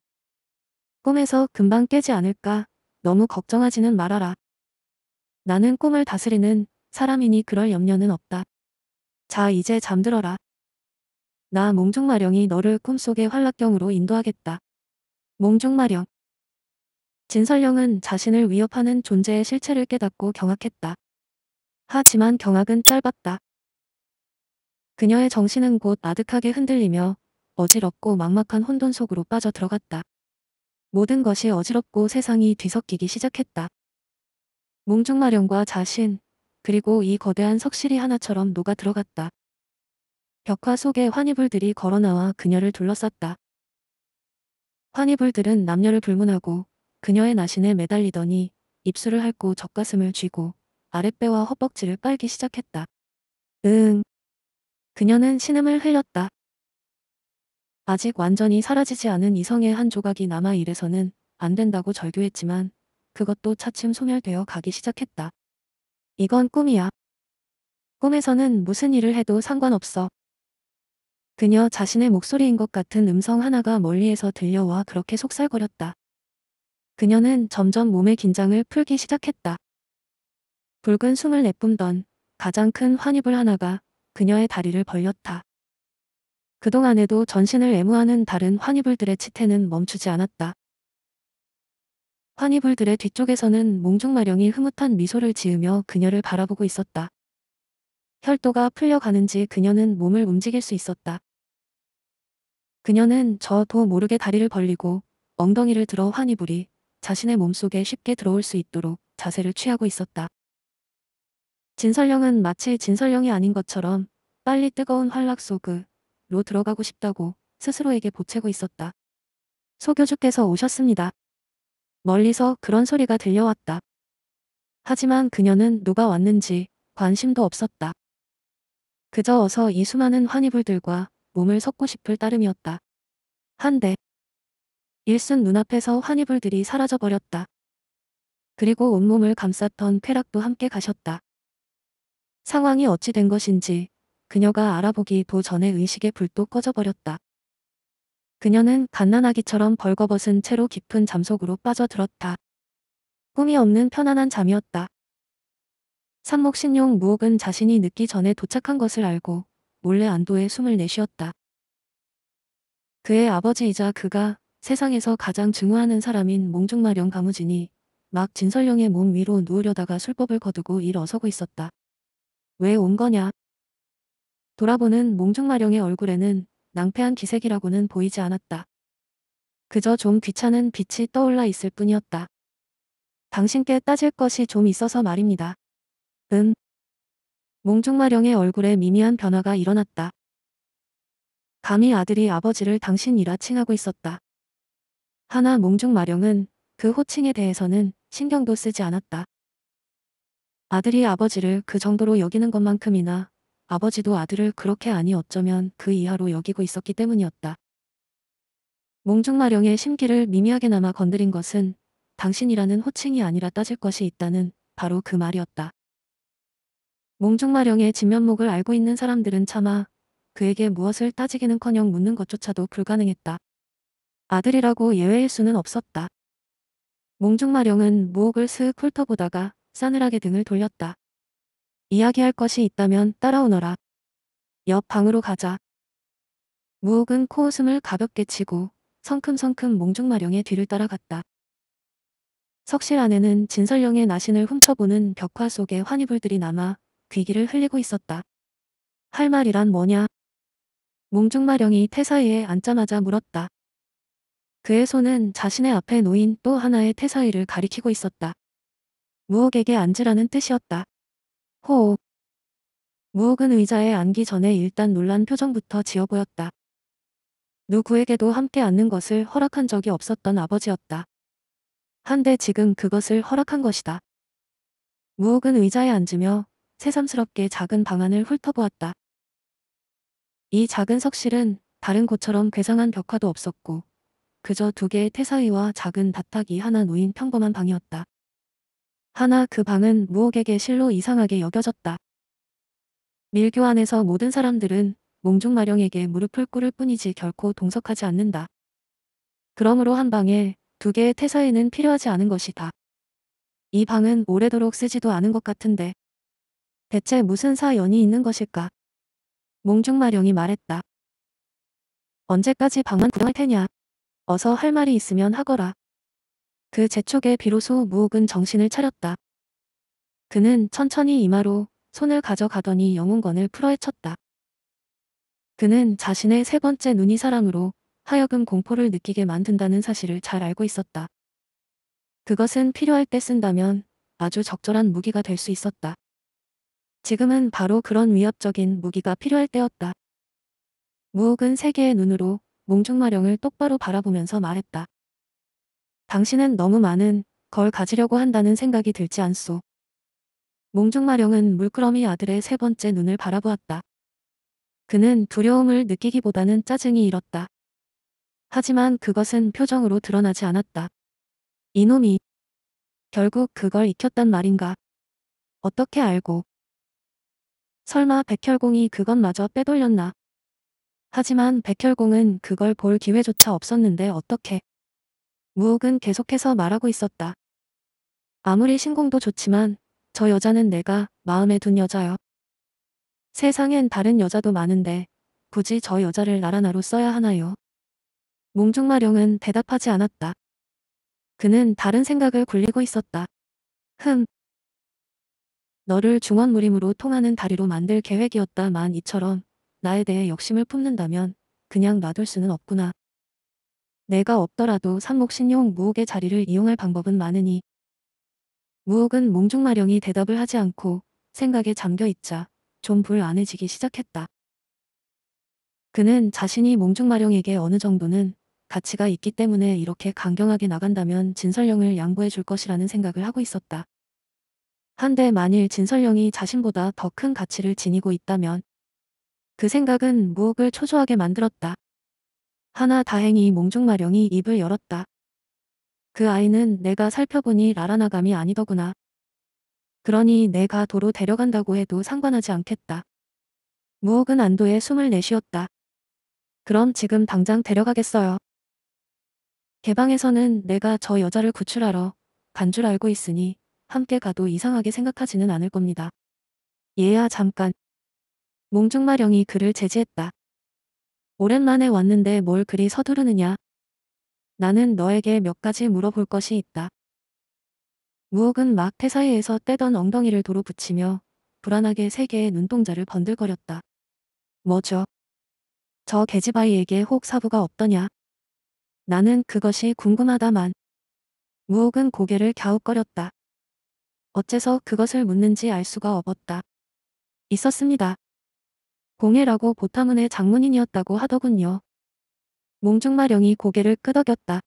꿈에서 금방 깨지 않을까 너무 걱정하지는 말아라. 나는 꿈을 다스리는 사람이니 그럴 염려는 없다. 자 이제 잠들어라. 나 몽중마령이 너를 꿈속의 활락경으로 인도하겠다. 몽중마령 진설령은 자신을 위협하는 존재의 실체를 깨닫고 경악했다. 하지만 경악은 짧았다. 그녀의 정신은 곧 아득하게 흔들리며 어지럽고 막막한 혼돈 속으로 빠져 들어갔다. 모든 것이 어지럽고 세상이 뒤섞이기 시작했다. 몽중마령과 자신, 그리고 이 거대한 석실이 하나처럼 녹아 들어갔다. 벽화 속에 환희불들이 걸어나와 그녀를 둘러쌌다. 환희불들은 남녀를 불문하고 그녀의 나신에 매달리더니 입술을 핥고 젖가슴을 쥐고 아랫배와 허벅지를 빨기 시작했다. 응. 그녀는 신음을 흘렸다. 아직 완전히 사라지지 않은 이성의 한 조각이 남아 이래서는 안 된다고 절규했지만 그것도 차츰 소멸되어 가기 시작했다. 이건 꿈이야. 꿈에서는 무슨 일을 해도 상관없어. 그녀 자신의 목소리인 것 같은 음성 하나가 멀리에서 들려와 그렇게 속살거렸다. 그녀는 점점 몸의 긴장을 풀기 시작했다. 붉은 숨을 내뿜던 가장 큰 환희불 하나가 그녀의 다리를 벌렸다. 그동안에도 전신을 애무하는 다른 환희불들의 치태는 멈추지 않았다. 환희불들의 뒤쪽에서는 몽중마령이 흐뭇한 미소를 지으며 그녀를 바라보고 있었다. 혈도가 풀려가는지 그녀는 몸을 움직일 수 있었다. 그녀는 저도 모르게 다리를 벌리고 엉덩이를 들어 환희불이 자신의 몸속에 쉽게 들어올 수 있도록 자세를 취하고 있었다. 진설령은 마치 진설령이 아닌 것처럼 빨리 뜨거운 활락 속으로 들어가고 싶다고 스스로에게 보채고 있었다. 소교주께서 오셨습니다. 멀리서 그런 소리가 들려왔다. 하지만 그녀는 누가 왔는지 관심도 없었다. 그저 어서 이 수많은 환희불들과 몸을 섞고 싶을 따름이었다. 한데 일순 눈앞에서 환희불들이 사라져버렸다. 그리고 온몸을 감쌌던 쾌락도 함께 가셨다. 상황이 어찌 된 것인지 그녀가 알아보기도 전에 의식의 불도 꺼져버렸다. 그녀는 갓난아기처럼 벌거벗은 채로 깊은 잠속으로 빠져들었다. 꿈이 없는 편안한 잠이었다. 삼목신용 무옥은 자신이 늦기 전에 도착한 것을 알고 몰래 안도에 숨을 내쉬었다. 그의 아버지이자 그가 세상에서 가장 증오하는 사람인 몽중마령 가무진이막 진설령의 몸 위로 누우려다가 술법을 거두고 일어서고 있었다. 왜온 거냐? 돌아보는 몽정마령의 얼굴에는 낭패한 기색이라고는 보이지 않았다. 그저 좀 귀찮은 빛이 떠올라 있을 뿐이었다. 당신께 따질 것이 좀 있어서 말입니다. 음. 몽중마령의 얼굴에 미미한 변화가 일어났다. 감히 아들이 아버지를 당신이라 칭하고 있었다. 하나 몽중마령은 그 호칭에 대해서는 신경도 쓰지 않았다. 아들이 아버지를 그 정도로 여기는 것만큼이나 아버지도 아들을 그렇게 아니 어쩌면 그 이하로 여기고 있었기 때문이었다. 몽중마령의 심기를 미미하게나마 건드린 것은 당신이라는 호칭이 아니라 따질 것이 있다는 바로 그 말이었다. 몽중마령의 진면목을 알고 있는 사람들은 차마 그에게 무엇을 따지기는커녕 묻는 것조차도 불가능했다. 아들이라고 예외일 수는 없었다. 몽중마령은 무옥을 슥 훑어보다가 싸늘하게 등을 돌렸다. 이야기할 것이 있다면 따라오너라. 옆 방으로 가자. 무옥은 코웃음을 가볍게 치고 성큼성큼 몽중마령의 뒤를 따라갔다. 석실 안에는 진설령의 나신을 훔쳐보는 벽화 속에 환희불들이 남아 귀기를 흘리고 있었다. 할 말이란 뭐냐? 몽중마령이 태사이에 앉자마자 물었다. 그의 손은 자신의 앞에 놓인 또 하나의 태사이를 가리키고 있었다. 무옥에게 앉으라는 뜻이었다. 호흡. 무옥은 의자에 앉기 전에 일단 놀란 표정부터 지어 보였다. 누구에게도 함께 앉는 것을 허락한 적이 없었던 아버지였다. 한데 지금 그것을 허락한 것이다. 무옥은 의자에 앉으며 새삼스럽게 작은 방안을 훑어보았다. 이 작은 석실은 다른 곳처럼 괴상한 벽화도 없었고 그저 두 개의 태사의와 작은 다탁이 하나 놓인 평범한 방이었다. 하나 그 방은 무옥에게 실로 이상하게 여겨졌다. 밀교 안에서 모든 사람들은 몽중마령에게 무릎을 꿇을 뿐이지 결코 동석하지 않는다. 그러므로 한 방에 두 개의 태사에는 필요하지 않은 것이다. 이 방은 오래도록 쓰지도 않은 것 같은데 대체 무슨 사연이 있는 것일까? 몽중마령이 말했다. 언제까지 방만 구경할 테냐? 어서 할 말이 있으면 하거라. 그 재촉에 비로소 무옥은 정신을 차렸다. 그는 천천히 이마로 손을 가져가더니 영웅건을 풀어헤쳤다. 그는 자신의 세 번째 눈이 사랑으로 하여금 공포를 느끼게 만든다는 사실을 잘 알고 있었다. 그것은 필요할 때 쓴다면 아주 적절한 무기가 될 수 있었다. 지금은 바로 그런 위협적인 무기가 필요할 때였다. 무옥은 세계의 눈으로 몽중마령을 똑바로 바라보면서 말했다. 당신은 너무 많은 걸 가지려고 한다는 생각이 들지 않소. 몽중마령은 물끄러미 아들의 세 번째 눈을 바라보았다. 그는 두려움을 느끼기보다는 짜증이 일었다. 하지만 그것은 표정으로 드러나지 않았다. 이놈이 결국 그걸 익혔단 말인가. 어떻게 알고. 설마 백혈공이 그것마저 빼돌렸나. 하지만 백혈공은 그걸 볼 기회조차 없었는데 어떻게. 무혹은 계속해서 말하고 있었다. 아무리 신공도 좋지만 저 여자는 내가 마음에 둔 여자요. 세상엔 다른 여자도 많은데 굳이 저 여자를 나라나로 써야 하나요? 몽중마령은 대답하지 않았다. 그는 다른 생각을 굴리고 있었다. 흠. 너를 중원 무림으로 통하는 다리로 만들 계획이었다만 이처럼 나에 대해 욕심을 품는다면 그냥 놔둘 수는 없구나. 내가 없더라도 삼목신용 무옥의 자리를 이용할 방법은 많으니 무옥은 몽중마령이 대답을 하지 않고 생각에 잠겨 있자 좀 불안해지기 시작했다. 그는 자신이 몽중마령에게 어느 정도는 가치가 있기 때문에 이렇게 강경하게 나간다면 진설령을 양보해 줄 것이라는 생각을 하고 있었다. 한데 만일 진설령이 자신보다 더 큰 가치를 지니고 있다면 그 생각은 무옥을 초조하게 만들었다. 하나 다행히 몽중마령이 입을 열었다. 그 아이는 내가 살펴보니 라라나감이 아니더구나. 그러니 내가 도로 데려간다고 해도 상관하지 않겠다. 무옥은 안도의 숨을 내쉬었다. 그럼 지금 당장 데려가겠어요. 개방에서는 내가 저 여자를 구출하러 간 줄 알고 있으니 함께 가도 이상하게 생각하지는 않을 겁니다. 얘야 잠깐. 몽중마령이 그를 제지했다. 오랜만에 왔는데 뭘 그리 서두르느냐. 나는 너에게 몇 가지 물어볼 것이 있다. 무옥은 막 태사이에서 떼던 엉덩이를 도로 붙이며 불안하게 세 개의 눈동자를 번들거렸다. 뭐죠? 저 개지바이에게 혹 사부가 없더냐? 나는 그것이 궁금하다만. 무옥은 고개를 갸웃거렸다. 어째서 그것을 묻는지 알 수가 없었다. 있었습니다. 공예라고 보타문의 장문인이었다고 하더군요. 몽중마령이 고개를 끄덕였다.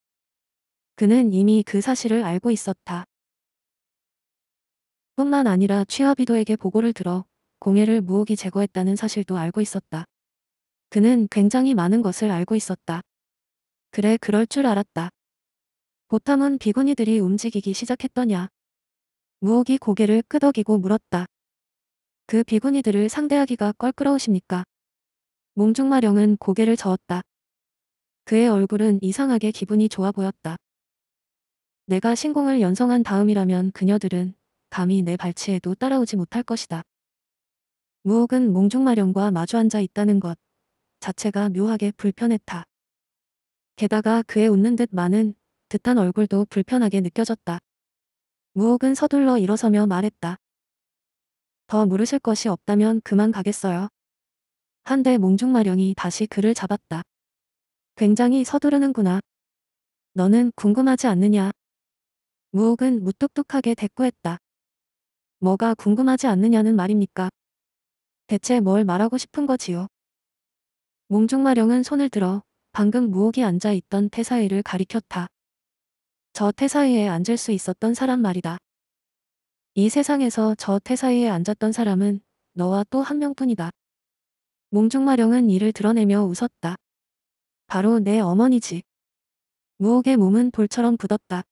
그는 이미 그 사실을 알고 있었다. 뿐만 아니라 취하비도에게 보고를 들어 공예를 무옥이 제거했다는 사실도 알고 있었다. 그는 굉장히 많은 것을 알고 있었다. 그래 그럴 줄 알았다. 보탐은 비구니들이 움직이기 시작했더냐. 무옥이 고개를 끄덕이고 물었다. 그 비구니들을 상대하기가 껄끄러우십니까? 몽중마령은 고개를 저었다. 그의 얼굴은 이상하게 기분이 좋아 보였다. 내가 신공을 연성한 다음이라면 그녀들은 감히 내 발치에도 따라오지 못할 것이다. 무옥은 몽중마령과 마주 앉아 있다는 것 자체가 묘하게 불편했다. 게다가 그의 웃는 듯 많은 듯한 얼굴도 불편하게 느껴졌다. 무옥은 서둘러 일어서며 말했다. 더 물으실 것이 없다면 그만 가겠어요. 한데 몽중마령이 다시 그를 잡았다. 굉장히 서두르는구나. 너는 궁금하지 않느냐? 무옥은 무뚝뚝하게 대꾸했다. 뭐가 궁금하지 않느냐는 말입니까? 대체 뭘 말하고 싶은 거지요? 몽중마령은 손을 들어 방금 무옥이 앉아 있던 태사이를 가리켰다. 저 태사이에 앉을 수 있었던 사람 말이다. 이 세상에서 저 태사이에 앉았던 사람은 너와 또 한 명뿐이다. 몽중마령은 이를 드러내며 웃었다. 바로 내 어머니지. 무옥의 몸은 돌처럼 굳었다.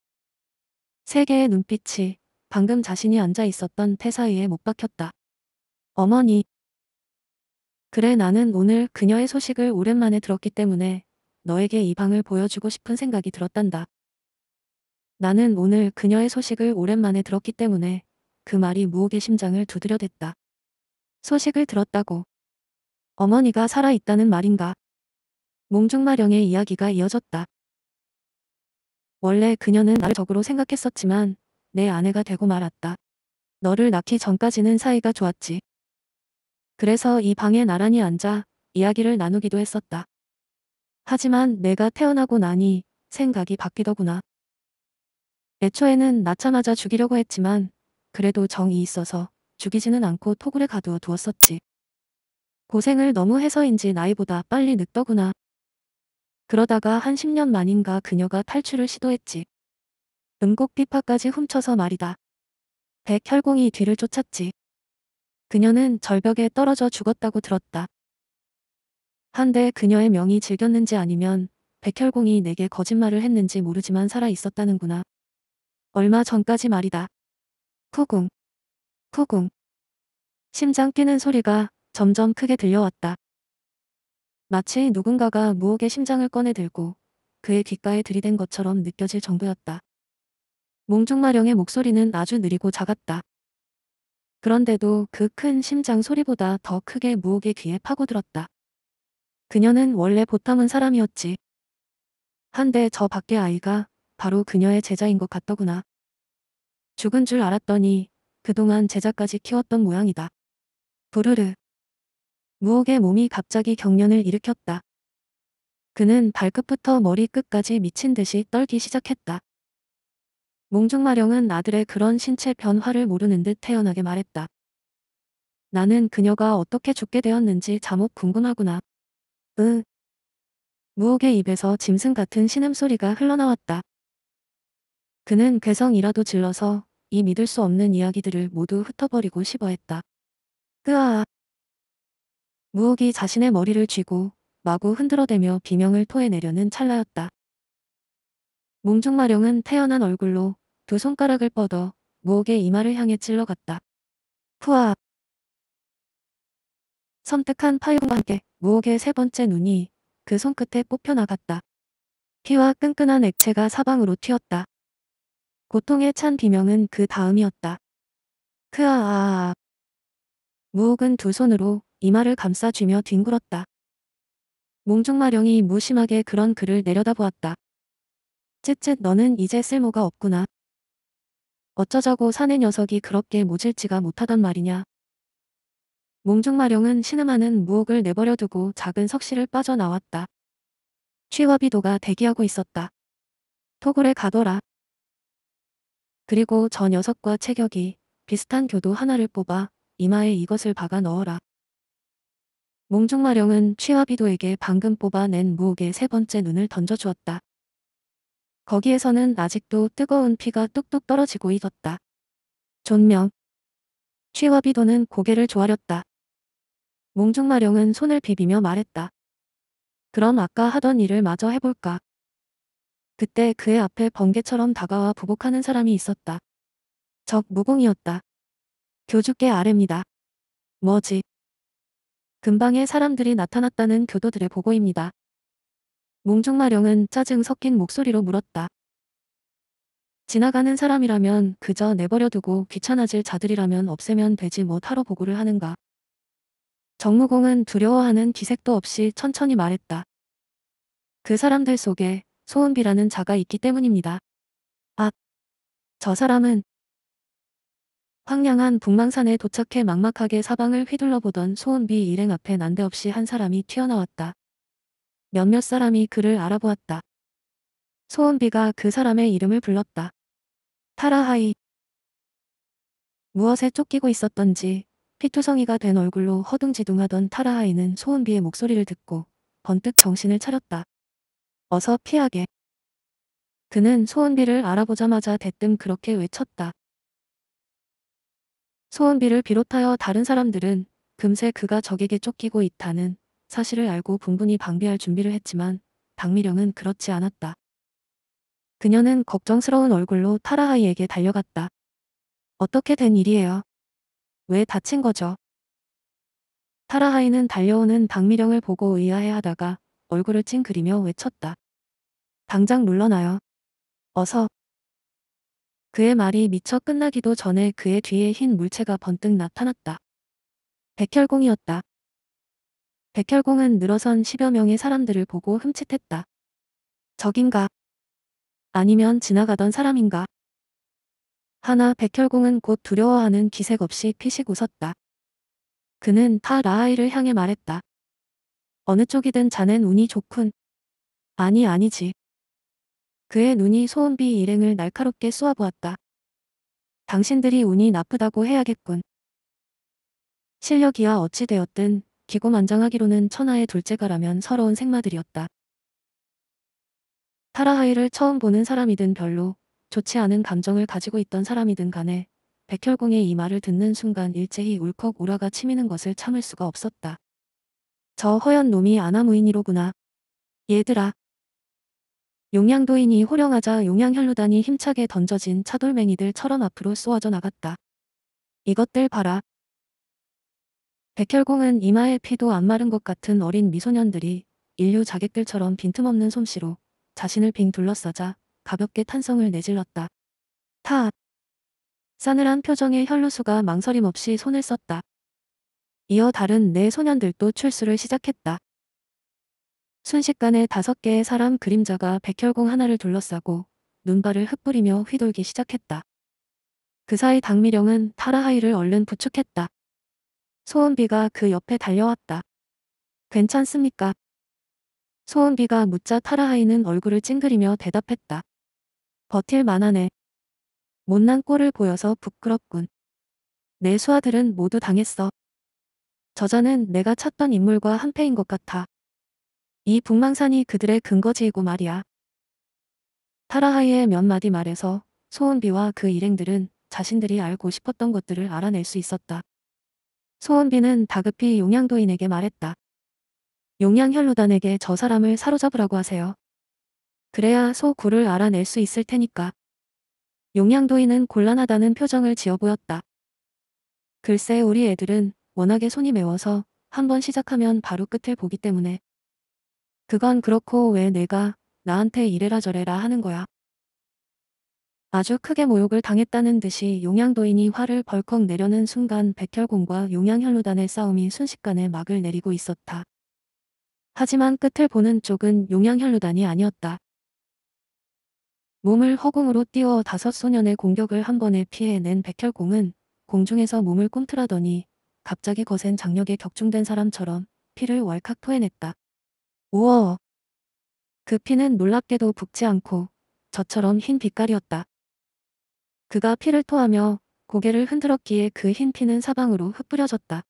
세 개의 눈빛이 방금 자신이 앉아 있었던 태사이에 못 박혔다. 어머니. 그래 나는 오늘 그녀의 소식을 오랜만에 들었기 때문에 너에게 이 방을 보여주고 싶은 생각이 들었단다. 나는 오늘 그녀의 소식을 오랜만에 들었기 때문에 그 말이 무옥의 심장을 두드려댔다. 소식을 들었다고. 어머니가 살아있다는 말인가. 몽중마령의 이야기가 이어졌다. 원래 그녀는 나를 적으로 생각했었지만 내 아내가 되고 말았다. 너를 낳기 전까지는 사이가 좋았지. 그래서 이 방에 나란히 앉아 이야기를 나누기도 했었다. 하지만 내가 태어나고 나니 생각이 바뀌더구나. 애초에는 낳자마자 죽이려고 했지만 그래도 정이 있어서 죽이지는 않고 토굴에 가두어 두었었지. 고생을 너무 해서인지 나이보다 빨리 늙더구나. 그러다가 한 10년 만인가 그녀가 탈출을 시도했지. 음곡 비파까지 훔쳐서 말이다. 백혈공이 뒤를 쫓았지. 그녀는 절벽에 떨어져 죽었다고 들었다. 한데 그녀의 명이 즐겼는지 아니면 백혈공이 내게 거짓말을 했는지 모르지만 살아 있었다는구나. 얼마 전까지 말이다. 쿠궁, 쿠궁. 심장 뛰는 소리가 점점 크게 들려왔다. 마치 누군가가 무옥의 심장을 꺼내 들고 그의 귓가에 들이댄 것처럼 느껴질 정도였다. 몽중마령의 목소리는 아주 느리고 작았다. 그런데도 그 큰 심장 소리보다 더 크게 무옥의 귀에 파고들었다. 그녀는 원래 보탐은 사람이었지. 한데 저 밖의 아이가 바로 그녀의 제자인 것 같더구나. 죽은 줄 알았더니 그동안 제자까지 키웠던 모양이다. 부르르. 무옥의 몸이 갑자기 경련을 일으켰다. 그는 발끝부터 머리끝까지 미친 듯이 떨기 시작했다. 몽중마령은 아들의 그런 신체 변화를 모르는 듯 태연하게 말했다. 나는 그녀가 어떻게 죽게 되었는지 잠옷 궁금하구나. 으. 무옥의 입에서 짐승 같은 신음소리가 흘러나왔다. 그는 괴성이라도 질러서 이 믿을 수 없는 이야기들을 모두 흩어버리고 싶어했다. 으아. 무옥이 자신의 머리를 쥐고 마구 흔들어대며 비명을 토해내려는 찰나였다. 몽중마령은 태연한 얼굴로 두 손가락을 뻗어 무옥의 이마를 향해 찔러갔다. 푸아. 섬뜩한 파용과 함께 무옥의 세 번째 눈이 그 손끝에 뽑혀나갔다. 피와 끈끈한 액체가 사방으로 튀었다. 고통에 찬 비명은 그 다음이었다. 크아아아. 아, 아. 무옥은 두 손으로 이마를 감싸쥐며 뒹굴었다. 몽중마령이 무심하게 그런 그를 내려다보았다. 쯧쯧 너는 이제 쓸모가 없구나. 어쩌자고 사내 녀석이 그렇게 모질지가 못하단 말이냐. 몽중마령은 신음하는 무옥을 내버려두고 작은 석실을 빠져나왔다. 취화비도가 대기하고 있었다. 토굴에 가더라. 그리고 저 녀석과 체격이 비슷한 교도 하나를 뽑아 이마에 이것을 박아 넣어라. 몽중마령은 취화비도에게 방금 뽑아낸 무옥의 세 번째 눈을 던져주었다. 거기에서는 아직도 뜨거운 피가 뚝뚝 떨어지고 있었다. 존명. 취화비도는 고개를 조아렸다. 몽중마령은 손을 비비며 말했다. 그럼 아까 하던 일을 마저 해볼까? 그때 그의 앞에 번개처럼 다가와 부복하는 사람이 있었다. 적 무공이었다. 교주께 아뢰입니다. 뭐지? 금방에 사람들이 나타났다는 교도들의 보고입니다. 몽중마령은 짜증 섞인 목소리로 물었다. 지나가는 사람이라면 그저 내버려두고 귀찮아질 자들이라면 없애면 되지 뭐 타로 보고를 하는가. 정무공은 두려워하는 기색도 없이 천천히 말했다. 그 사람들 속에 소은비라는 자가 있기 때문입니다. 아, 저 사람은 황량한 북망산에 도착해 막막하게 사방을 휘둘러 보던 소은비 일행 앞에 난데없이 한 사람이 튀어나왔다. 몇몇 사람이 그를 알아보았다. 소은비가 그 사람의 이름을 불렀다. 타라하이. 무엇에 쫓기고 있었던지 피투성이가 된 얼굴로 허둥지둥하던 타라하이는 소은비의 목소리를 듣고 번뜩 정신을 차렸다. 어서 피하게. 그는 소은비를 알아보자마자 대뜸 그렇게 외쳤다. 소은비를 비롯하여 다른 사람들은 금세 그가 적에게 쫓기고 있다는 사실을 알고 분분히 방비할 준비를 했지만 박미령은 그렇지 않았다. 그녀는 걱정스러운 얼굴로 타라하이에게 달려갔다. 어떻게 된 일이에요? 왜 다친 거죠? 타라하이는 달려오는 박미령을 보고 의아해하다가 얼굴을 찡그리며 외쳤다. 당장 물러나요. 어서. 그의 말이 미처 끝나기도 전에 그의 뒤에 흰 물체가 번뜩 나타났다. 백혈공이었다. 백혈공은 늘어선 10여 명의 사람들을 보고 흠칫했다. 적인가? 아니면 지나가던 사람인가? 하나 백혈공은 곧 두려워하는 기색 없이 피식 웃었다. 그는 타라아이를 향해 말했다. 어느 쪽이든 자넨 운이 좋군. 아니 아니지. 그의 눈이 소은비 일행을 날카롭게 쏘아보았다. 당신들이 운이 나쁘다고 해야겠군. 실력이야 어찌 되었든 기고만장하기로는 천하의 둘째가라면 서러운 생마들이었다. 타라하이를 처음 보는 사람이든 별로 좋지 않은 감정을 가지고 있던 사람이든 간에 백혈공의 이 말을 듣는 순간 일제히 울컥 우라가 치미는 것을 참을 수가 없었다. 저 허연 놈이 아나무인이로구나. 얘들아. 용양도인이 호령하자 용양현루단이 힘차게 던져진 차돌맹이들처럼 앞으로 쏘아져 나갔다. 이것들 봐라. 백혈공은 이마에 피도 안 마른 것 같은 어린 미소년들이 인류 자객들처럼 빈틈없는 솜씨로 자신을 빙 둘러싸자 가볍게 탄성을 내질렀다. 타앗. 싸늘한 표정의 현루수가 망설임 없이 손을 썼다. 이어 다른 네 소년들도 출수를 시작했다. 순식간에 다섯 개의 사람 그림자가 백혈공 하나를 둘러싸고 눈발을 흩뿌리며 휘돌기 시작했다. 그 사이 당미령은 타라하이를 얼른 부축했다. 소은비가 그 옆에 달려왔다. 괜찮습니까? 소은비가 묻자 타라하이는 얼굴을 찡그리며 대답했다. 버틸 만하네. 못난 꼴을 보여서 부끄럽군. 내 수하들은 모두 당했어. 저자는 내가 찾던 인물과 한패인 것 같아. 이 북망산이 그들의 근거지이고 말이야. 타라하이의 몇 마디 말에서 소원비와 그 일행들은 자신들이 알고 싶었던 것들을 알아낼 수 있었다. 소원비는 다급히 용양도인에게 말했다. 용양현로단에게저 사람을 사로잡으라고 하세요. 그래야 소구를 알아낼 수 있을 테니까. 용양도인은 곤란하다는 표정을 지어 보였다. 글쎄 우리 애들은 워낙에 손이 매워서 한번 시작하면 바로 끝을 보기 때문에 그건 그렇고 왜 내가 나한테 이래라 저래라 하는 거야. 아주 크게 모욕을 당했다는 듯이 용양도인이 화를 벌컥 내려는 순간 백혈공과 용양혈로단의 싸움이 순식간에 막을 내리고 있었다. 하지만 끝을 보는 쪽은 용양혈로단이 아니었다. 몸을 허공으로 띄워 다섯 소년의 공격을 한 번에 피해낸 백혈공은 공중에서 몸을 꿈틀하더니 갑자기 거센 장력에 격중된 사람처럼 피를 왈칵 토해냈다. 우와그 피는 놀랍게도 붓지 않고 저처럼 흰 빛깔이었다. 그가 피를 토하며 고개를 흔들었기에 그 흰 피는 사방으로 흩뿌려졌다.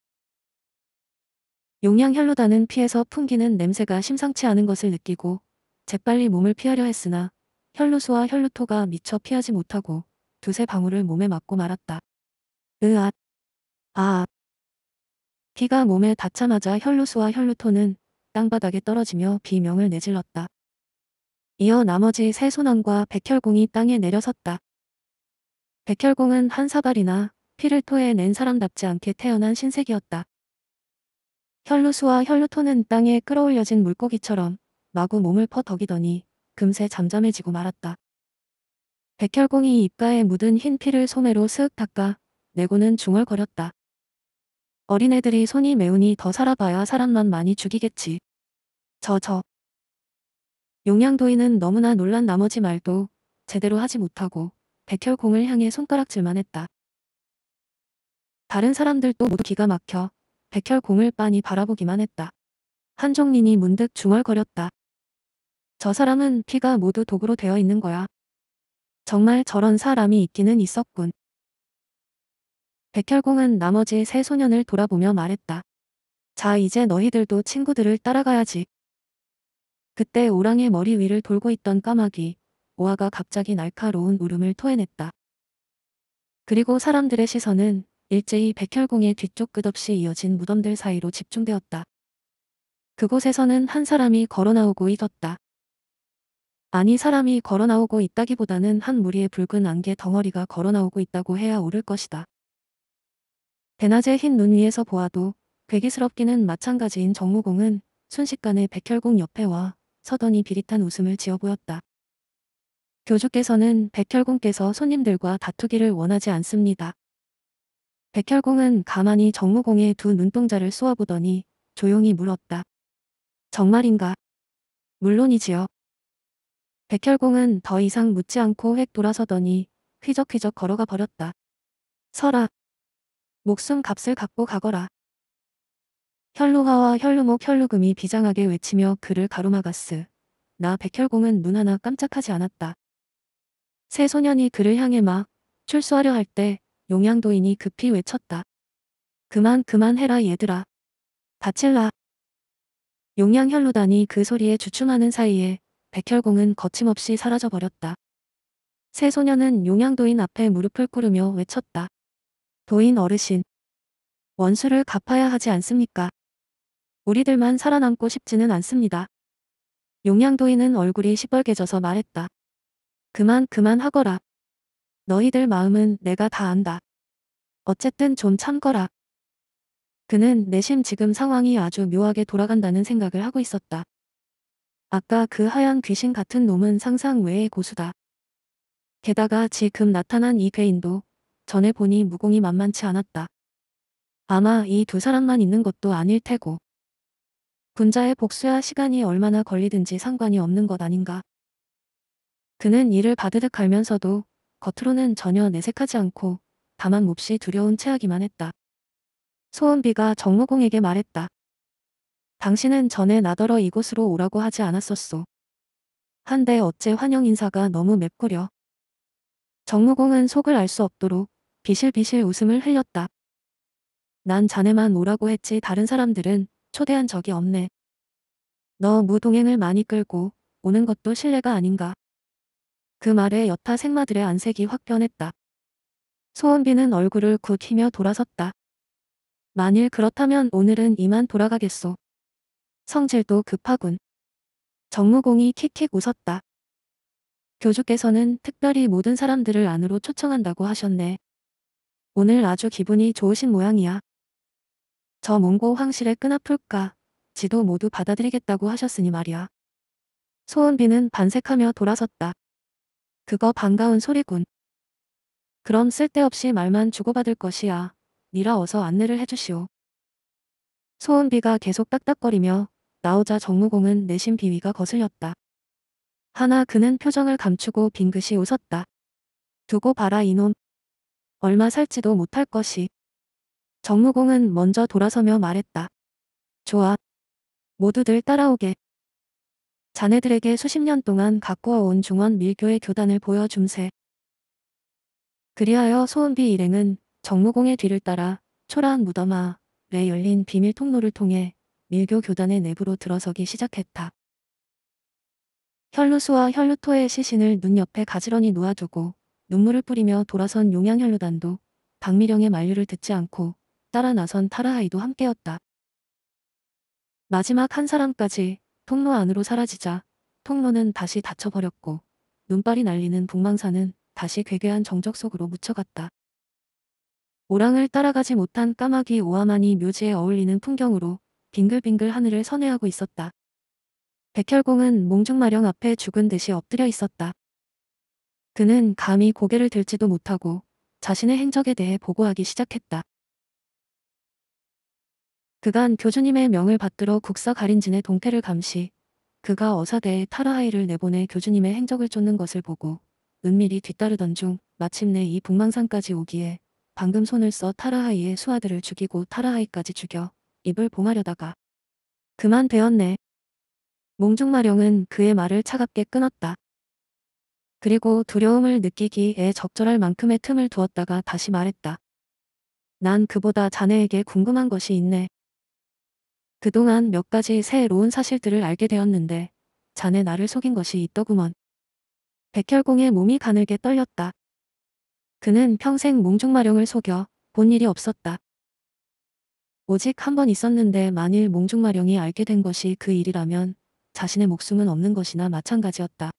용양 혈로다는 피에서 풍기는 냄새가 심상치 않은 것을 느끼고 재빨리 몸을 피하려 했으나 혈루수와 혈루토가 미처 피하지 못하고 두세 방울을 몸에 맞고 말았다. 으앗. 아. 피가 몸에 닿자마자 혈루수와 혈루토는 땅바닥에 떨어지며 비명을 내질렀다. 이어 나머지 세소난과 백혈공이 땅에 내려섰다. 백혈공은 한 사발이나 피를 토해낸 사람답지 않게 태어난 신색이었다 혈루수와 혈루토는 땅에 끌어올려진 물고기처럼 마구 몸을 퍼덕이더니 금세 잠잠해지고 말았다. 백혈공이 입가에 묻은 흰 피를 소매로 슥 닦아 내고는 중얼거렸다. 어린애들이 손이 매우니 더 살아봐야 사람만 많이 죽이겠지. 저저. 용양도인은 너무나 놀란 나머지 말도 제대로 하지 못하고 백혈공을 향해 손가락질만 했다. 다른 사람들도 모두 기가 막혀 백혈공을 빤히 바라보기만 했다. 한종민이 문득 중얼거렸다. 저 사람은 피가 모두 도구로 되어 있는 거야. 정말 저런 사람이 있기는 있었군. 백혈공은 나머지 세 소년을 돌아보며 말했다. 자 이제 너희들도 친구들을 따라가야지. 그때 오랑의 머리 위를 돌고 있던 까마귀, 오아가 갑자기 날카로운 울음을 토해냈다. 그리고 사람들의 시선은 일제히 백혈공의 뒤쪽 끝없이 이어진 무덤들 사이로 집중되었다. 그곳에서는 한 사람이 걸어나오고 있었다. 아니 사람이 걸어나오고 있다기보다는 한 무리의 붉은 안개 덩어리가 걸어나오고 있다고 해야 오를 것이다. 대낮의 흰 눈 위에서 보아도 괴기스럽기는 마찬가지인 정무공은 순식간에 백혈공 옆에 와 서더니 비릿한 웃음을 지어 보였다. 교주께서는 백혈공께서 손님들과 다투기를 원하지 않습니다. 백혈공은 가만히 정무공의 두 눈동자를 쏘아보더니 조용히 물었다. 정말인가? 물론이지요. 백혈공은 더 이상 묻지 않고 획 돌아서더니 휘적휘적 걸어가 버렸다. 서라. 목숨 값을 갖고 가거라. 혈루화와 혈루목 혈루금이 비장하게 외치며 그를 가로막았으. 나 백혈공은 눈 하나 깜짝하지 않았다. 세 소년이 그를 향해 막 출소하려 할 때 용양도인이 급히 외쳤다. 그만 그만해라 얘들아. 다칠라. 용양혈루단이 그 소리에 주춤하는 사이에 백혈공은 거침없이 사라져버렸다. 세 소년은 용양도인 앞에 무릎을 꿇으며 외쳤다. 도인 어르신. 원수를 갚아야 하지 않습니까? 우리들만 살아남고 싶지는 않습니다. 용양도인은 얼굴이 시뻘개져서 말했다. 그만 그만 하거라. 너희들 마음은 내가 다 안다. 어쨌든 좀 참거라. 그는 내심 지금 상황이 아주 묘하게 돌아간다는 생각을 하고 있었다. 아까 그 하얀 귀신 같은 놈은 상상 외의 고수다. 게다가 지금 나타난 이 괴인도 전에 보니 무공이 만만치 않았다. 아마 이 두 사람만 있는 것도 아닐 테고. 분자의 복수야 시간이 얼마나 걸리든지 상관이 없는 것 아닌가. 그는 이를 바드득 갈면서도 겉으로는 전혀 내색하지 않고 다만 몹시 두려운 체하기만 했다. 소은비가 정무공에게 말했다. 당신은 전에 나더러 이곳으로 오라고 하지 않았었소. 한데 어째 환영 인사가 너무 맵구려. 정무공은 속을 알 수 없도록 비실비실 웃음을 흘렸다. 난 자네만 오라고 했지 다른 사람들은 초대한 적이 없네. 너 무동행을 많이 끌고 오는 것도 신뢰가 아닌가. 그 말에 여타 생마들의 안색이 확 변했다. 소원비는 얼굴을 굳히며 돌아섰다. 만일 그렇다면 오늘은 이만 돌아가겠소. 성질도 급하군. 정무공이 킥킥 웃었다. 교주께서는 특별히 모든 사람들을 안으로 초청한다고 하셨네. 오늘 아주 기분이 좋으신 모양이야. 저 몽고 황실의 끈아플까 지도 모두 받아들이겠다고 하셨으니 말이야. 소은비는 반색하며 돌아섰다. 그거 반가운 소리군. 그럼 쓸데없이 말만 주고받을 것이야. 니라 어서 안내를 해주시오. 소은비가 계속 딱딱거리며 나오자 정무공은 내심 비위가 거슬렸다. 하나 그는 표정을 감추고 빙긋이 웃었다. 두고 봐라 이놈. 얼마 살지도 못할 것이. 정무공은 먼저 돌아서며 말했다. 좋아. 모두들 따라오게. 자네들에게 수십 년 동안 가꾸어 온 중원 밀교의 교단을 보여줌세. 그리하여 소은비 일행은 정무공의 뒤를 따라 초라한 무덤아 내 열린 비밀 통로를 통해 밀교 교단의 내부로 들어서기 시작했다. 혈루수와 혈루토의 시신을 눈 옆에 가지런히 놓아두고 눈물을 뿌리며 돌아선 용양현로단도 박미령의 만류를 듣지 않고 따라 나선 타라하이도 함께였다. 마지막 한 사람까지 통로 안으로 사라지자 통로는 다시 닫혀버렸고 눈발이 날리는 북망사는 다시 괴괴한 정적 속으로 묻혀갔다. 오랑을 따라가지 못한 까마귀 오아만이 묘지에 어울리는 풍경으로 빙글빙글 하늘을 선회하고 있었다. 백혈공은 몽중마령 앞에 죽은 듯이 엎드려 있었다. 그는 감히 고개를 들지도 못하고 자신의 행적에 대해 보고하기 시작했다. 그간 교주님의 명을 받들어 국사 가린진의 동태를 감시, 그가 어사대에 타라하이를 내보내 교주님의 행적을 쫓는 것을 보고 은밀히 뒤따르던 중 마침내 이 북망산까지 오기에 방금 손을 써 타라하이의 수하들을 죽이고 타라하이까지 죽여 입을 봉하려다가 그만 되었네. 몽중마령은 그의 말을 차갑게 끊었다. 그리고 두려움을 느끼기에 적절할 만큼의 틈을 두었다가 다시 말했다. 난 그보다 자네에게 궁금한 것이 있네. 그동안 몇 가지 새로운 사실들을 알게 되었는데 자네 나를 속인 것이 있더구먼. 백혈공의 몸이 가늘게 떨렸다. 그는 평생 몽중마령을 속여 본 일이 없었다. 오직 한 번 있었는데 만일 몽중마령이 알게 된 것이 그 일이라면 자신의 목숨은 없는 것이나 마찬가지였다.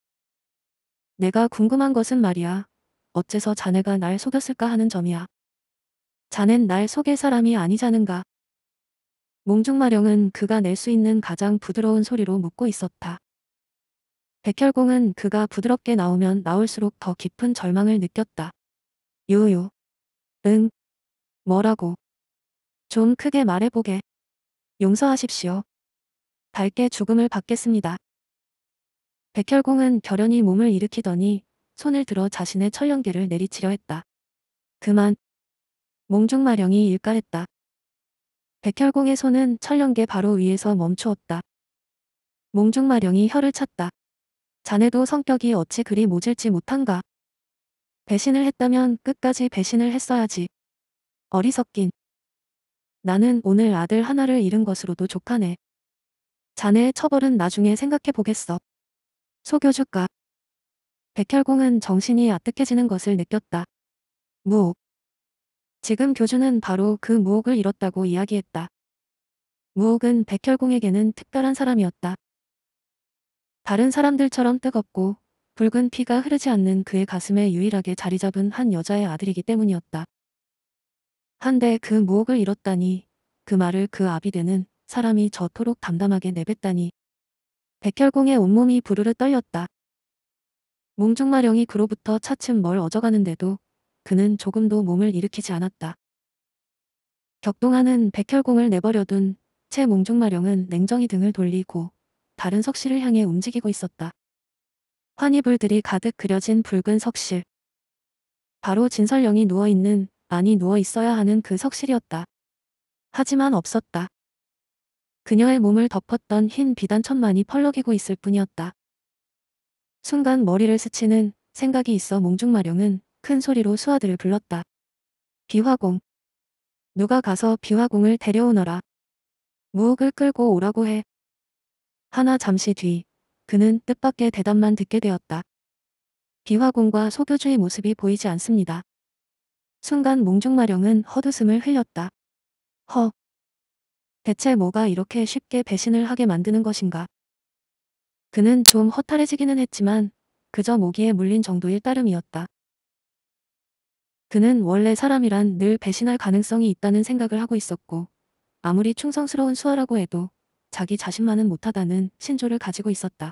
내가 궁금한 것은 말이야. 어째서 자네가 날 속였을까 하는 점이야. 자넨 날 속일 사람이 아니자는가. 몽중마령은 그가 낼 수 있는 가장 부드러운 소리로 묻고 있었다. 백혈공은 그가 부드럽게 나오면 나올수록 더 깊은 절망을 느꼈다. 요요. 응. 뭐라고. 좀 크게 말해보게. 용서하십시오. 밝게 죽음을 받겠습니다. 백혈공은 결연히 몸을 일으키더니 손을 들어 자신의 철연계를 내리치려 했다. 그만. 몽중마령이 일가했다. 백혈공의 손은 철연계 바로 위에서 멈추었다. 몽중마령이 혀를 찼다. 자네도 성격이 어찌 그리 모질지 못한가. 배신을 했다면 끝까지 배신을 했어야지. 어리석긴. 나는 오늘 아들 하나를 잃은 것으로도 족하네. 자네의 처벌은 나중에 생각해 보겠어. 소교주가 백혈공은 정신이 아뜩해지는 것을 느꼈다. 무옥. 지금 교주는 바로 그 무옥을 잃었다고 이야기했다. 무옥은 백혈공에게는 특별한 사람이었다. 다른 사람들처럼 뜨겁고 붉은 피가 흐르지 않는 그의 가슴에 유일하게 자리 잡은 한 여자의 아들이기 때문이었다. 한데 그 무옥을 잃었다니 그 말을 그 아비되는 사람이 저토록 담담하게 내뱉다니 백혈공의 온몸이 부르르 떨렸다. 몽중마령이 그로부터 차츰 멀 어져가는데도 그는 조금도 몸을 일으키지 않았다. 격동하는 백혈공을 내버려둔 채 몽중마령은 냉정히 등을 돌리고 다른 석실을 향해 움직이고 있었다. 환희불들이 가득 그려진 붉은 석실. 바로 진설령이 누워있는, 아니 누워있어야 하는 그 석실이었다. 하지만 없었다. 그녀의 몸을 덮었던 흰 비단천만이 펄럭이고 있을 뿐이었다. 순간 머리를 스치는 생각이 있어 몽중마룡은 큰 소리로 수아들을 불렀다. 비화공. 누가 가서 비화공을 데려오너라. 무옥을 끌고 오라고 해. 하나 잠시 뒤 그는 뜻밖의 대답만 듣게 되었다. 비화공과 소교주의 모습이 보이지 않습니다. 순간 몽중마룡은 헛웃음을 흘렸다. 허, 대체 뭐가 이렇게 쉽게 배신을 하게 만드는 것인가. 그는 좀 허탈해지기는 했지만 그저 모기에 물린 정도일 따름이었다. 그는 원래 사람이란 늘 배신할 가능성이 있다는 생각을 하고 있었고 아무리 충성스러운 수아라고 해도 자기 자신만은 못하다는 신조를 가지고 있었다.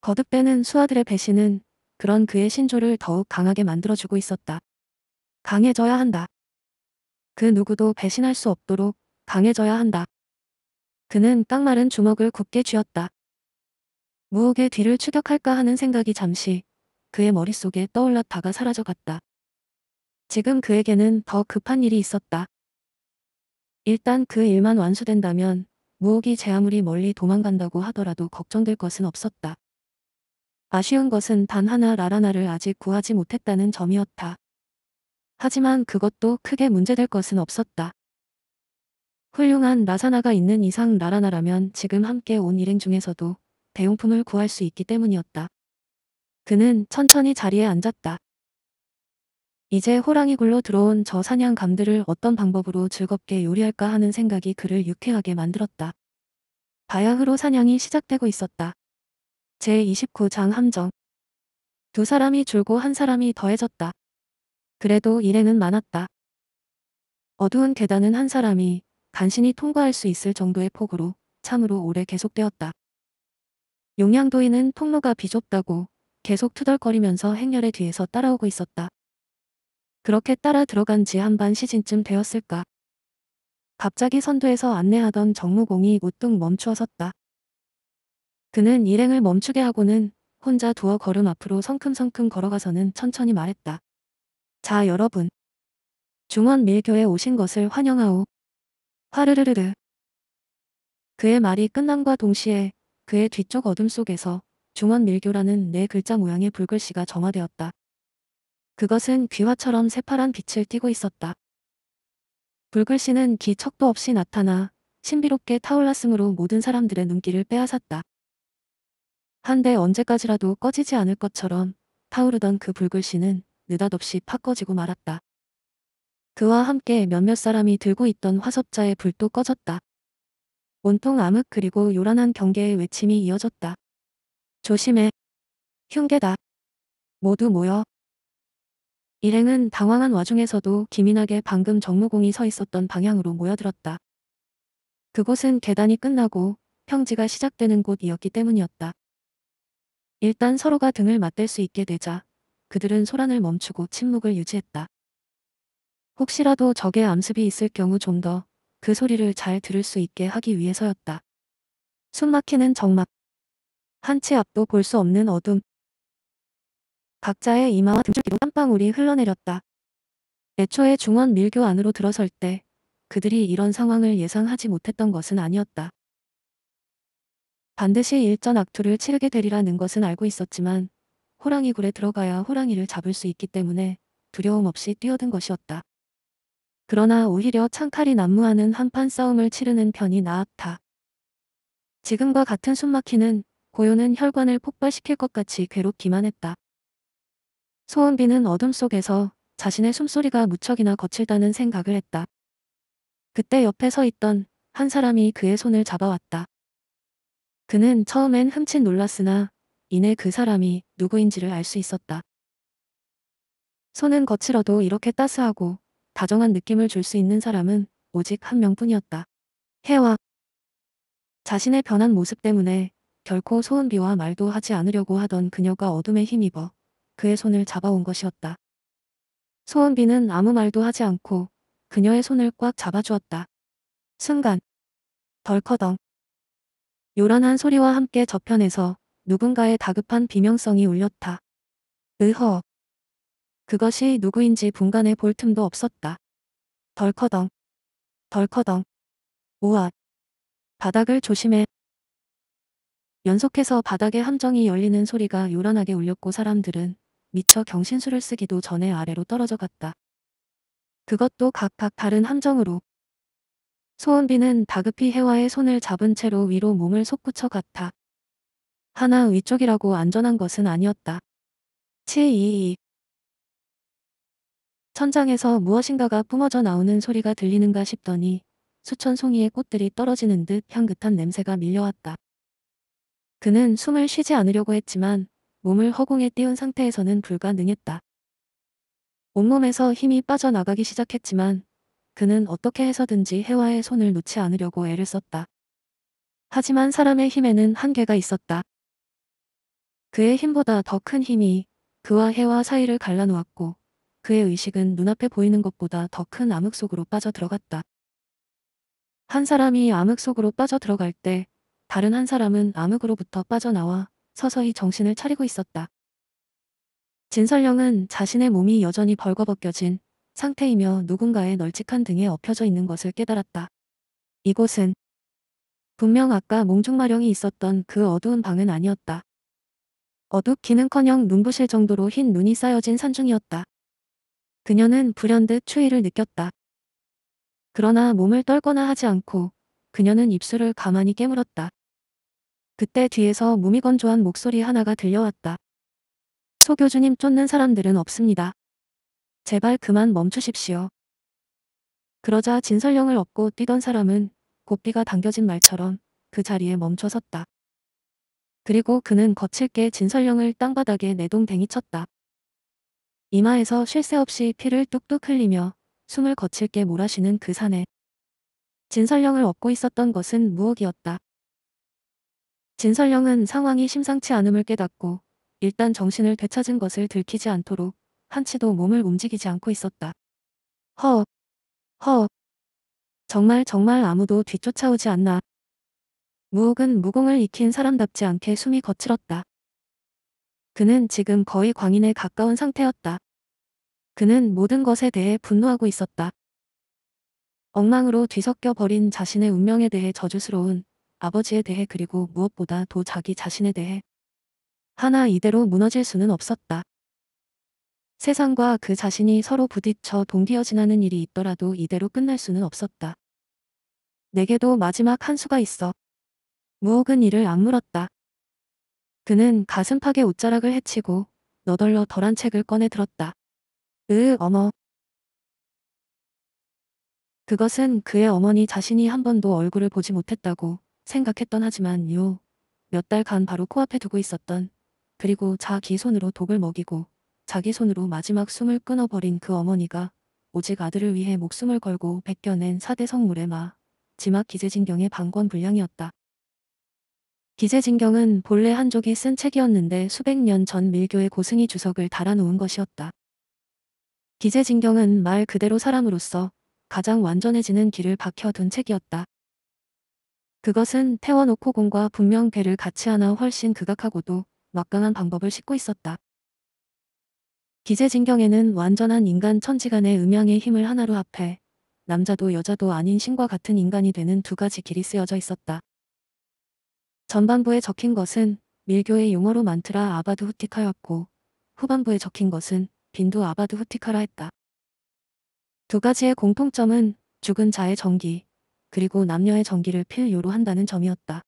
거듭되는 수아들의 배신은 그런 그의 신조를 더욱 강하게 만들어주고 있었다. 강해져야 한다. 그 누구도 배신할 수 없도록 강해져야 한다. 그는 깡마른 주먹을 굳게 쥐었다. 무옥의 뒤를 추격할까 하는 생각이 잠시 그의 머릿속에 떠올랐다가 사라져갔다. 지금 그에게는 더 급한 일이 있었다. 일단 그 일만 완수된다면 무옥이 제 아무리 멀리 도망간다고 하더라도 걱정될 것은 없었다. 아쉬운 것은 단 하나 라라나를 아직 구하지 못했다는 점이었다. 하지만 그것도 크게 문제될 것은 없었다. 훌륭한 라사나가 있는 이상 나라나라면 지금 함께 온 일행 중에서도 대용품을 구할 수 있기 때문이었다. 그는 천천히 자리에 앉았다. 이제 호랑이 굴로 들어온 저 사냥감들을 어떤 방법으로 즐겁게 요리할까 하는 생각이 그를 유쾌하게 만들었다. 바야흐로 사냥이 시작되고 있었다. 제29장 함정 두 사람이 줄고 한 사람이 더해졌다. 그래도 일행은 많았다. 어두운 계단은 한 사람이 간신히 통과할 수 있을 정도의 폭우로 참으로 오래 계속되었다. 용양도인은 통로가 비좁다고 계속 투덜거리면서 행렬의 뒤에서 따라오고 있었다. 그렇게 따라 들어간 지 한 반 시즌쯤 되었을까. 갑자기 선두에서 안내하던 정무공이 우뚝 멈추어 섰다. 그는 일행을 멈추게 하고는 혼자 두어 걸음 앞으로 성큼성큼 걸어가서는 천천히 말했다. 자 여러분. 중원 밀교에 오신 것을 환영하오. 화르르르르. 그의 말이 끝남과 동시에 그의 뒤쪽 어둠 속에서 중원 밀교라는 네 글자 모양의 불글씨가 정화되었다. 그것은 귀화처럼 새파란 빛을 띠고 있었다. 불글씨는 기척도 없이 나타나 신비롭게 타올랐으므로 모든 사람들의 눈길을 빼앗았다. 한데 언제까지라도 꺼지지 않을 것처럼 타오르던 그불글씨는 느닷없이 팍 꺼지고 말았다. 그와 함께 몇몇 사람이 들고 있던 화섭자의 불도 꺼졌다. 온통 암흑 그리고 요란한 경계의 외침이 이어졌다. 조심해. 흉계다. 모두 모여. 일행은 당황한 와중에서도 기민하게 방금 정무공이 서 있었던 방향으로 모여들었다. 그곳은 계단이 끝나고 평지가 시작되는 곳이었기 때문이었다. 일단 서로가 등을 맞댈 수 있게 되자 그들은 소란을 멈추고 침묵을 유지했다. 혹시라도 적의 암습이 있을 경우 좀 더 그 소리를 잘 들을 수 있게 하기 위해서였다. 숨막히는 정막. 한치 앞도 볼 수 없는 어둠. 각자의 이마와 등줄기로 땀방울이 흘러내렸다. 애초에 중원 밀교 안으로 들어설 때 그들이 이런 상황을 예상하지 못했던 것은 아니었다. 반드시 일전 악투를 치르게 되리라는 것은 알고 있었지만 호랑이 굴에 들어가야 호랑이를 잡을 수 있기 때문에 두려움 없이 뛰어든 것이었다. 그러나 오히려 창칼이 난무하는 한판 싸움을 치르는 편이 나았다. 지금과 같은 숨막히는 고요는 혈관을 폭발시킬 것 같이 괴롭기만 했다. 소은비는 어둠 속에서 자신의 숨소리가 무척이나 거칠다는 생각을 했다. 그때 옆에 서 있던 한 사람이 그의 손을 잡아왔다. 그는 처음엔 흠칫 놀랐으나 이내 그 사람이 누구인지를 알 수 있었다. 손은 거칠어도 이렇게 따스하고 다정한 느낌을 줄 수 있는 사람은 오직 한 명뿐이었다. 해와 자신의 변한 모습 때문에 결코 소은비와 말도 하지 않으려고 하던 그녀가 어둠에 힘입어 그의 손을 잡아온 것이었다. 소은비는 아무 말도 하지 않고 그녀의 손을 꽉 잡아주었다. 순간 덜커덩 요란한 소리와 함께 저편에서 누군가의 다급한 비명성이 울렸다. 으허 그것이 누구인지 분간해 볼 틈도 없었다. 덜커덩. 덜커덩. 우와. 바닥을 조심해. 연속해서 바닥에 함정이 열리는 소리가 요란하게 울렸고 사람들은 미처 경신술을 쓰기도 전에 아래로 떨어져 갔다. 그것도 각각 다른 함정으로. 소원비는 다급히 혜화의 손을 잡은 채로 위로 몸을 솟구쳐 갔다. 하나 위쪽이라고 안전한 것은 아니었다. 치이이 천장에서 무엇인가가 뿜어져 나오는 소리가 들리는가 싶더니 수천 송이의 꽃들이 떨어지는 듯 향긋한 냄새가 밀려왔다. 그는 숨을 쉬지 않으려고 했지만 몸을 허공에 띄운 상태에서는 불가능했다. 온몸에서 힘이 빠져나가기 시작했지만 그는 어떻게 해서든지 해와의 손을 놓지 않으려고 애를 썼다. 하지만 사람의 힘에는 한계가 있었다. 그의 힘보다 더 큰 힘이 그와 해와 사이를 갈라놓았고 그의 의식은 눈앞에 보이는 것보다 더 큰 암흑 속으로 빠져 들어갔다. 한 사람이 암흑 속으로 빠져 들어갈 때 다른 한 사람은 암흑으로부터 빠져나와 서서히 정신을 차리고 있었다. 진설령은 자신의 몸이 여전히 벌거벗겨진 상태이며 누군가의 널찍한 등에 엎혀져 있는 것을 깨달았다. 이곳은 분명 아까 몽중마령이 있었던 그 어두운 방은 아니었다. 어둡기는커녕 눈부실 정도로 흰 눈이 쌓여진 산중이었다. 그녀는 불현듯 추위를 느꼈다. 그러나 몸을 떨거나 하지 않고 그녀는 입술을 가만히 깨물었다. 그때 뒤에서 무미건조한 목소리 하나가 들려왔다. 소 교주님 쫓는 사람들은 없습니다. 제발 그만 멈추십시오. 그러자 진설령을 업고 뛰던 사람은 고삐가 당겨진 말처럼 그 자리에 멈춰섰다. 그리고 그는 거칠게 진설령을 땅바닥에 내동댕이 쳤다. 이마에서 쉴 새 없이 피를 뚝뚝 흘리며 숨을 거칠게 몰아쉬는 그 산에 진설령을 얻고 있었던 것은 무엇이었다. 진설령은 상황이 심상치 않음을 깨닫고 일단 정신을 되찾은 것을 들키지 않도록 한치도 몸을 움직이지 않고 있었다. 허, 허, 정말 정말 아무도 뒤쫓아오지 않나. 무옥은 무공을 익힌 사람답지 않게 숨이 거칠었다. 그는 지금 거의 광인에 가까운 상태였다. 그는 모든 것에 대해 분노하고 있었다. 엉망으로 뒤섞여 버린 자신의 운명에 대해 저주스러운 아버지에 대해 그리고 무엇보다 도 자기 자신에 대해 하나 이대로 무너질 수는 없었다. 세상과 그 자신이 서로 부딪혀 동기어 지나는 일이 있더라도 이대로 끝날 수는 없었다. 내게도 마지막 한 수가 있어. 무혹은 이를 악물었다. 그는 가슴팍에 옷자락을 헤치고 너덜너 덜한 책을 꺼내 들었다. 으, 어머. 그것은 그의 어머니 자신이 한 번도 얼굴을 보지 못했다고 생각했던 하지만 요 몇 달간 바로 코앞에 두고 있었던 그리고 자기 손으로 독을 먹이고 자기 손으로 마지막 숨을 끊어버린 그 어머니가 오직 아들을 위해 목숨을 걸고 베껴낸 사대 성물의 마 지막 기재진경의 방권 불량이었다. 기재진경은 본래 한족이 쓴 책이었는데 수백 년 전 밀교의 고승이 주석을 달아놓은 것이었다. 기재진경은 말 그대로 사람으로서 가장 완전해지는 길을 박혀둔 책이었다. 그것은 태워놓고 공과 분명 괴를 같이 하나 훨씬 극악하고도 막강한 방법을 싣고 있었다. 기재진경에는 완전한 인간 천지간의 음양의 힘을 하나로 합해 남자도 여자도 아닌 신과 같은 인간이 되는 두 가지 길이 쓰여져 있었다. 전반부에 적힌 것은 밀교의 용어로 만트라 아바드 후티카였고 후반부에 적힌 것은 빈두 아바드 후티카라 했다. 두 가지의 공통점은 죽은 자의 정기 그리고 남녀의 정기를 필요로 한다는 점이었다.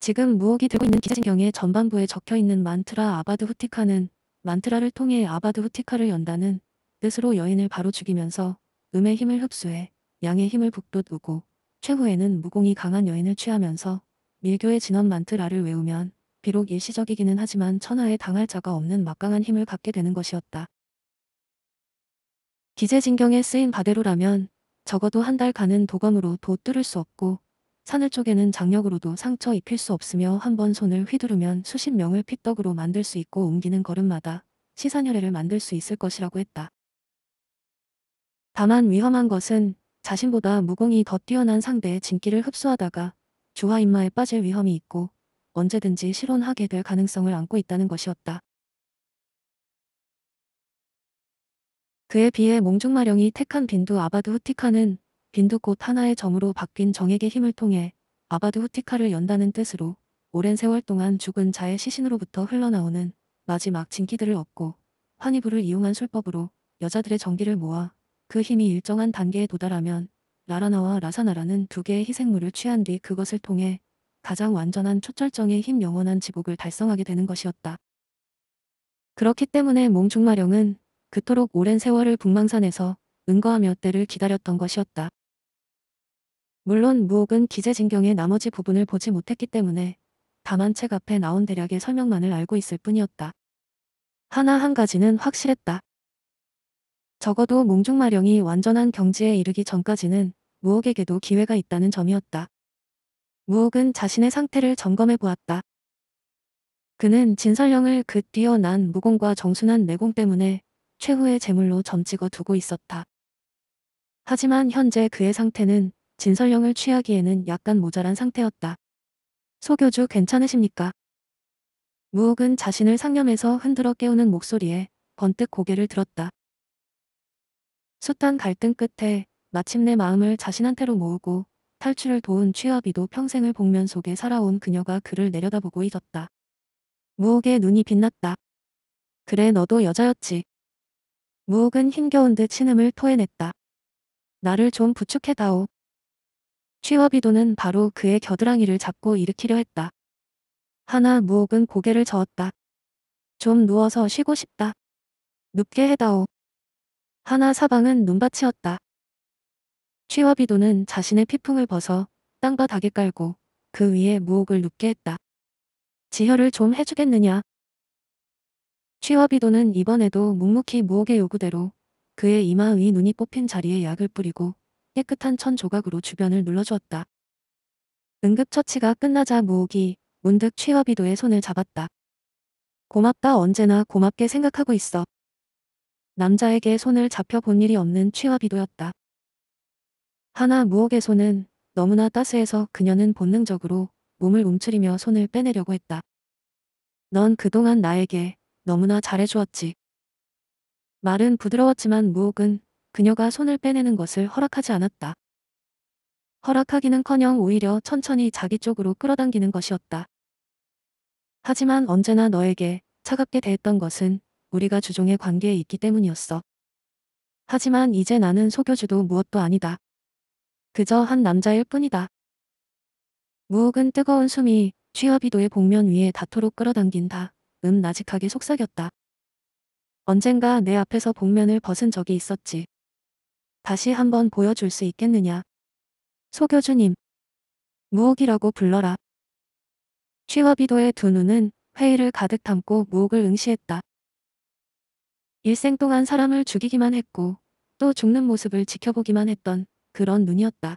지금 무혹이 들고 있는 기생경의 자 전반부에 적혀있는 만트라 아바드 후티카는 만트라를 통해 아바드 후티카를 연다는 뜻으로 여인을 바로 죽이면서 음의 힘을 흡수해 양의 힘을 북돋우고 최후에는 무공이 강한 여인을 취하면서 밀교의 진원 만트라를 외우면 비록 일시적이기는 하지만 천하에 당할 자가 없는 막강한 힘을 갖게 되는 것이었다. 기재진경에 쓰인 바대로라면 적어도 한 달간은 도검으로 도 뚫을 수 없고 산을 쪼개는 장력으로도 상처 입힐 수 없으며 한 번 손을 휘두르면 수십 명을 피떡으로 만들 수 있고 옮기는 걸음마다 시산혈애를 만들 수 있을 것이라고 했다. 다만 위험한 것은 자신보다 무공이 더 뛰어난 상대의 진기를 흡수하다가 주화 인마에 빠질 위험이 있고 언제든지 실혼하게 될 가능성을 안고 있다는 것이었다. 그에 비해 몽중마령이 택한 빈두 아바드 후티카는 빈두 꽃 하나의 점으로 바뀐 정액의 힘을 통해 아바드 후티카를 연다는 뜻으로 오랜 세월 동안 죽은 자의 시신으로부터 흘러나오는 마지막 진기들을 얻고 환희부를 이용한 술법으로 여자들의 정기를 모아 그 힘이 일정한 단계에 도달하면 라라나와 라사나라는 두 개의 희생물을 취한 뒤 그것을 통해 가장 완전한 초철정의 힘 영원한 지복을 달성하게 되는 것이었다. 그렇기 때문에 몽중마령은 그토록 오랜 세월을 북망산에서 은거하며 때를 기다렸던 것이었다. 물론 무옥은 기재진경의 나머지 부분을 보지 못했기 때문에 다만 책 앞에 나온 대략의 설명만을 알고 있을 뿐이었다. 하나 한 가지는 확실했다. 적어도 몽중마령이 완전한 경지에 이르기 전까지는 무옥에게도 기회가 있다는 점이었다. 무옥은 자신의 상태를 점검해 보았다. 그는 진설령을 그 뛰어난 무공과 정순한 내공 때문에 최후의 재물로 점찍어 두고 있었다. 하지만 현재 그의 상태는 진설령을 취하기에는 약간 모자란 상태였다. 소교주 괜찮으십니까? 무옥은 자신을 상념에서 흔들어 깨우는 목소리에 번뜩 고개를 들었다. 숱한 갈등 끝에 마침내 마음을 자신한테로 모으고 탈출을 도운 취업이도 평생을 복면 속에 살아온 그녀가 그를 내려다보고 있었다. 무옥의 눈이 빛났다. 그래 너도 여자였지. 무옥은 힘겨운 듯 신음을 토해냈다. 나를 좀 부축해다오. 취업이도는 바로 그의 겨드랑이를 잡고 일으키려 했다. 하나 무옥은 고개를 저었다. 좀 누워서 쉬고 싶다. 눕게 해다오. 하나 사방은 눈밭이었다. 취와 비도는 자신의 피풍을 벗어 땅과 닭에 깔고 그 위에 무옥을 눕게 했다. 지혈을 좀 해주겠느냐? 취와 비도는 이번에도 묵묵히 무옥의 요구대로 그의 이마 위 눈이 뽑힌 자리에 약을 뿌리고 깨끗한 천 조각으로 주변을 눌러주었다. 응급처치가 끝나자 무옥이 문득 취와 비도의 손을 잡았다. 고맙다 언제나 고맙게 생각하고 있어. 남자에게 손을 잡혀본 일이 없는 취화비도였다. 하나 무옥의 손은 너무나 따스해서 그녀는 본능적으로 몸을 움츠리며 손을 빼내려고 했다. 넌 그동안 나에게 너무나 잘해주었지. 말은 부드러웠지만 무옥은 그녀가 손을 빼내는 것을 허락하지 않았다. 허락하기는커녕 오히려 천천히 자기 쪽으로 끌어당기는 것이었다. 하지만 언제나 너에게 차갑게 대했던 것은 우리가 주종의 관계에 있기 때문이었어. 하지만 이제 나는 소교주도 무엇도 아니다. 그저 한 남자일 뿐이다. 무옥은 뜨거운 숨이 취업비도의 복면 위에 다도록 끌어당긴다. 음 나직하게 속삭였다. 언젠가 내 앞에서 복면을 벗은 적이 있었지. 다시 한번 보여줄 수 있겠느냐. 소교주님. 무옥이라고 불러라. 취업비도의 두 눈은 회의를 가득 담고 무옥을 응시했다. 일생 동안 사람을 죽이기만 했고 또 죽는 모습을 지켜보기만 했던 그런 눈이었다.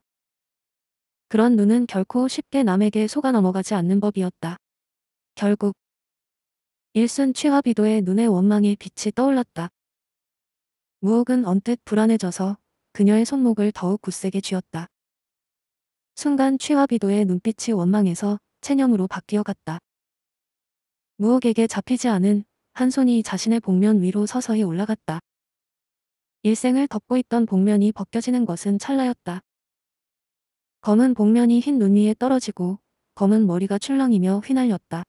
그런 눈은 결코 쉽게 남에게 속아 넘어가지 않는 법이었다. 결국 일순 취화비도의 눈에 원망의 빛이 떠올랐다. 무옥은 언뜻 불안해져서 그녀의 손목을 더욱 굳세게 쥐었다. 순간 취화비도의 눈빛이 원망에서 체념으로 바뀌어 갔다. 무옥에게 잡히지 않은 한 손이 자신의 복면 위로 서서히 올라갔다. 일생을 덮고 있던 복면이 벗겨지는 것은 찰나였다. 검은 복면이 흰 눈 위에 떨어지고 검은 머리가 출렁이며 휘날렸다.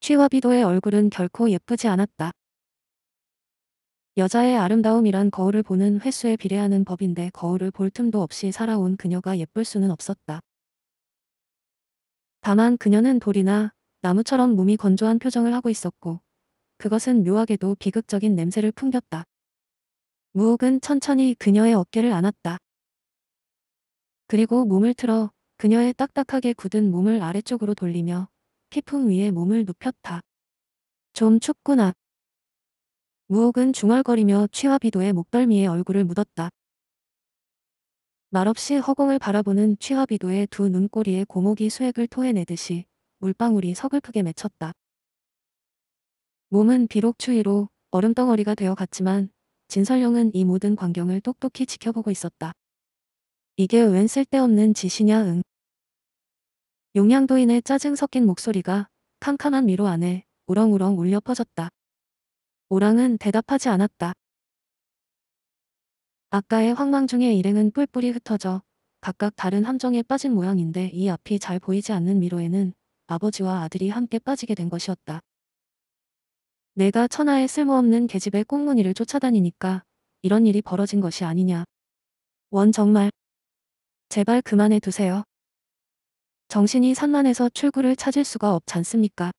취와비도의 얼굴은 결코 예쁘지 않았다. 여자의 아름다움이란 거울을 보는 횟수에 비례하는 법인데 거울을 볼 틈도 없이 살아온 그녀가 예쁠 수는 없었다. 다만 그녀는 돌이나 나무처럼 몸이 건조한 표정을 하고 있었고 그것은 묘하게도 비극적인 냄새를 풍겼다. 무옥은 천천히 그녀의 어깨를 안았다. 그리고 몸을 틀어 그녀의 딱딱하게 굳은 몸을 아래쪽으로 돌리며 피풍 위에 몸을 눕혔다. 좀 춥구나. 무옥은 중얼거리며 취화 비도의 목덜미에 얼굴을 묻었다. 말없이 허공을 바라보는 취화 비도의 두 눈꼬리에 고목이 수액을 토해내듯이 물방울이 서글프게 맺혔다. 몸은 비록 추위로 얼음덩어리가 되어 갔지만 진설령은 이 모든 광경을 똑똑히 지켜보고 있었다. 이게 웬 쓸데없는 짓이냐 응. 용양도인의 짜증 섞인 목소리가 캄캄한 미로 안에 우렁우렁 울려 퍼졌다. 오랑은 대답하지 않았다. 아까의 황망 중에 일행은 뿔뿔이 흩어져 각각 다른 함정에 빠진 모양인데 이 앞이 잘 보이지 않는 미로에는 아버지와 아들이 함께 빠지게 된 것이었다. 내가 천하에 쓸모없는 계집의 꽁무니를 쫓아다니니까 이런 일이 벌어진 것이 아니냐. 원 정말. 제발 그만해 두세요. 정신이 산만해서 출구를 찾을 수가 없잖습니까.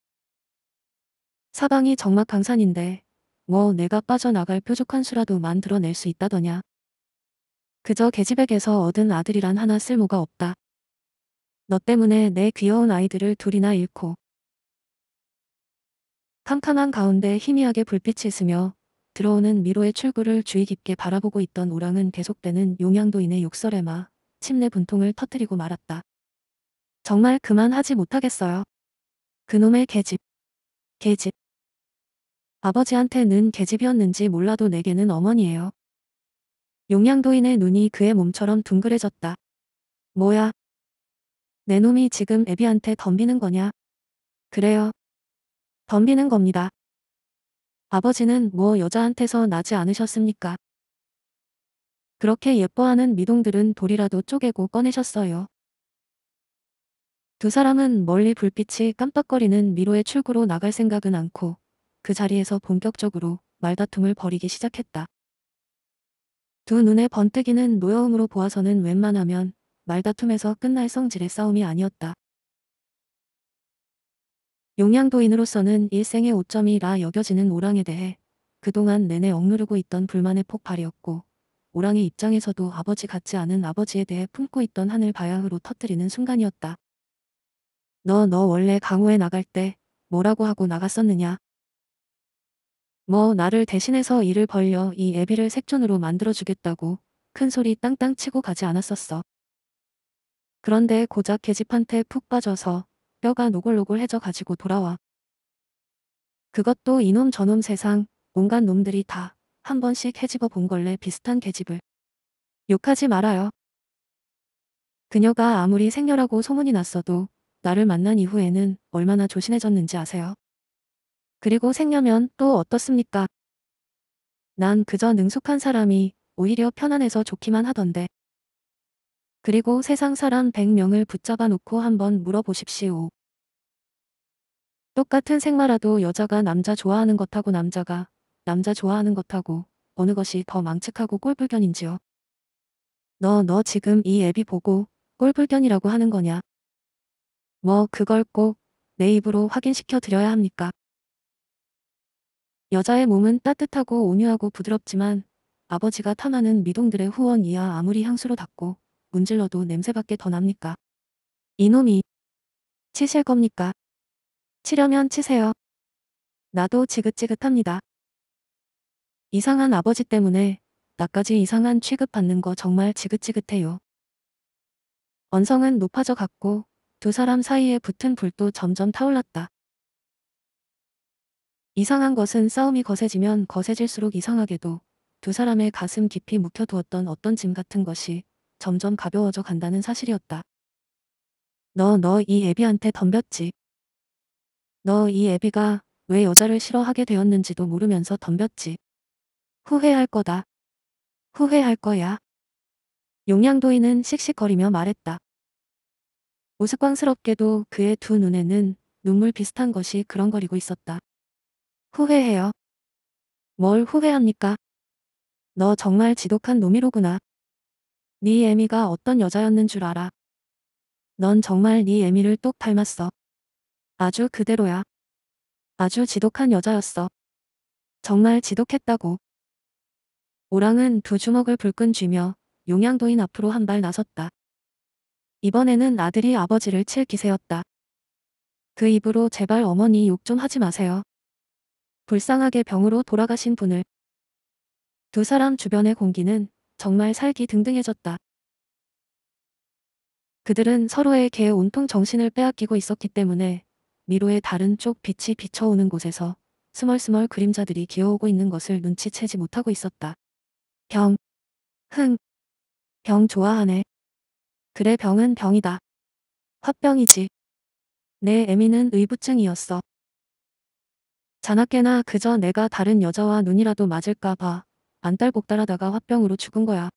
사방이 정막강산인데 뭐 내가 빠져나갈 뾰족한 수라도 만들어낼 수 있다더냐. 그저 계집에게서 얻은 아들이란 하나 쓸모가 없다. 너 때문에 내 귀여운 아이들을 둘이나 잃고 캄캄한 가운데 희미하게 불빛이 스며 들어오는 미로의 출구를 주의 깊게 바라보고 있던 우랑은 계속되는 용양도인의 욕설에 마 침내 분통을 터뜨리고 말았다. 정말 그만하지 못하겠어요. 그놈의 계집. 계집. 아버지한테는 계집이었는지 몰라도 내게는 어머니예요. 용양도인의 눈이 그의 몸처럼 둥그레졌다. 뭐야? 내 놈이 지금 애비한테 덤비는 거냐? 그래요. 덤비는 겁니다. 아버지는 뭐 여자한테서 나지 않으셨습니까? 그렇게 예뻐하는 미동들은 돌이라도 쪼개고 꺼내셨어요. 두 사람은 멀리 불빛이 깜빡거리는 미로의 출구로 나갈 생각은 않고 그 자리에서 본격적으로 말다툼을 벌이기 시작했다. 두 눈에 번뜩이는 노여움으로 보아서는 웬만하면 말다툼에서 끝날 성질의 싸움이 아니었다. 용양도인으로서는 일생의 오점이라 여겨지는 오랑에 대해 그동안 내내 억누르고 있던 불만의 폭발이었고 오랑의 입장에서도 아버지 같지 않은 아버지에 대해 품고 있던 한을 바야흐로 터뜨리는 순간이었다. 너너 너 원래 강호에 나갈 때 뭐라고 하고 나갔었느냐? 뭐 나를 대신해서 일을 벌려 이 애비를 색존으로 만들어주겠다고 큰 소리 땅땅 치고 가지 않았었어. 그런데 고작 계집한테 푹 빠져서 뼈가 노골노골해져 가지고 돌아와. 그것도 이놈 저놈 세상 온갖 놈들이 다 한 번씩 해집어 본 걸래 비슷한 계집을. 욕하지 말아요. 그녀가 아무리 생녀라고 소문이 났어도 나를 만난 이후에는 얼마나 조신해졌는지 아세요? 그리고 생녀면 또 어떻습니까? 난 그저 능숙한 사람이 오히려 편안해서 좋기만 하던데. 그리고 세상 사람 100명을 붙잡아 놓고 한번 물어보십시오. 똑같은 생마라도 여자가 남자 좋아하는 것하고 남자가 남자 좋아하는 것하고 어느 것이 더 망측하고 꼴불견인지요. 너, 너 지금 이 앱이 보고 꼴불견이라고 하는 거냐? 뭐 그걸 꼭 내 입으로 확인시켜 드려야 합니까? 여자의 몸은 따뜻하고 온유하고 부드럽지만 아버지가 탐하는 미동들의 후원 이야 아무리 향수로 닦고 문질러도 냄새밖에 더 납니까? 이놈이 치실 겁니까? 치려면 치세요. 나도 지긋지긋합니다. 이상한 아버지 때문에 나까지 이상한 취급받는 거 정말 지긋지긋해요. 언성은 높아져 갔고 두 사람 사이에 붙은 불도 점점 타올랐다. 이상한 것은 싸움이 거세지면 거세질수록 이상하게도 두 사람의 가슴 깊이 묵혀두었던 어떤 짐 같은 것이 점점 가벼워져 간다는 사실이었다. 너, 너 이 애비한테 덤볐지. 너 이 애비가 왜 여자를 싫어하게 되었는지도 모르면서 덤볐지. 후회할 거다. 후회할 거야. 용량도이는 씩씩거리며 말했다. 우스꽝스럽게도 그의 두 눈에는 눈물 비슷한 것이 그런거리고 있었다. 후회해요. 뭘 후회합니까? 너 정말 지독한 놈이로구나. 네 애미가 어떤 여자였는 줄 알아. 넌 정말 네 애미를 똑 닮았어. 아주 그대로야. 아주 지독한 여자였어. 정말 지독했다고. 오랑은 두 주먹을 불끈 쥐며 용양도인 앞으로 한 발 나섰다. 이번에는 아들이 아버지를 칠 기세였다. 그 입으로 제발 어머니 욕 좀 하지 마세요. 불쌍하게 병으로 돌아가신 분을. 두 사람 주변의 공기는 정말 살기 등등해졌다. 그들은 서로에게 온통 정신을 빼앗기고 있었기 때문에 미로의 다른 쪽 빛이 비쳐오는 곳에서 스멀스멀 그림자들이 기어오고 있는 것을 눈치채지 못하고 있었다. 병. 흥. 병 좋아하네. 그래 병은 병이다. 화병이지. 내 애미는 의부증이었어. 자나깨나 그저 내가 다른 여자와 눈이라도 맞을까 봐 반달곡달하다가 화병으로 죽은 거야.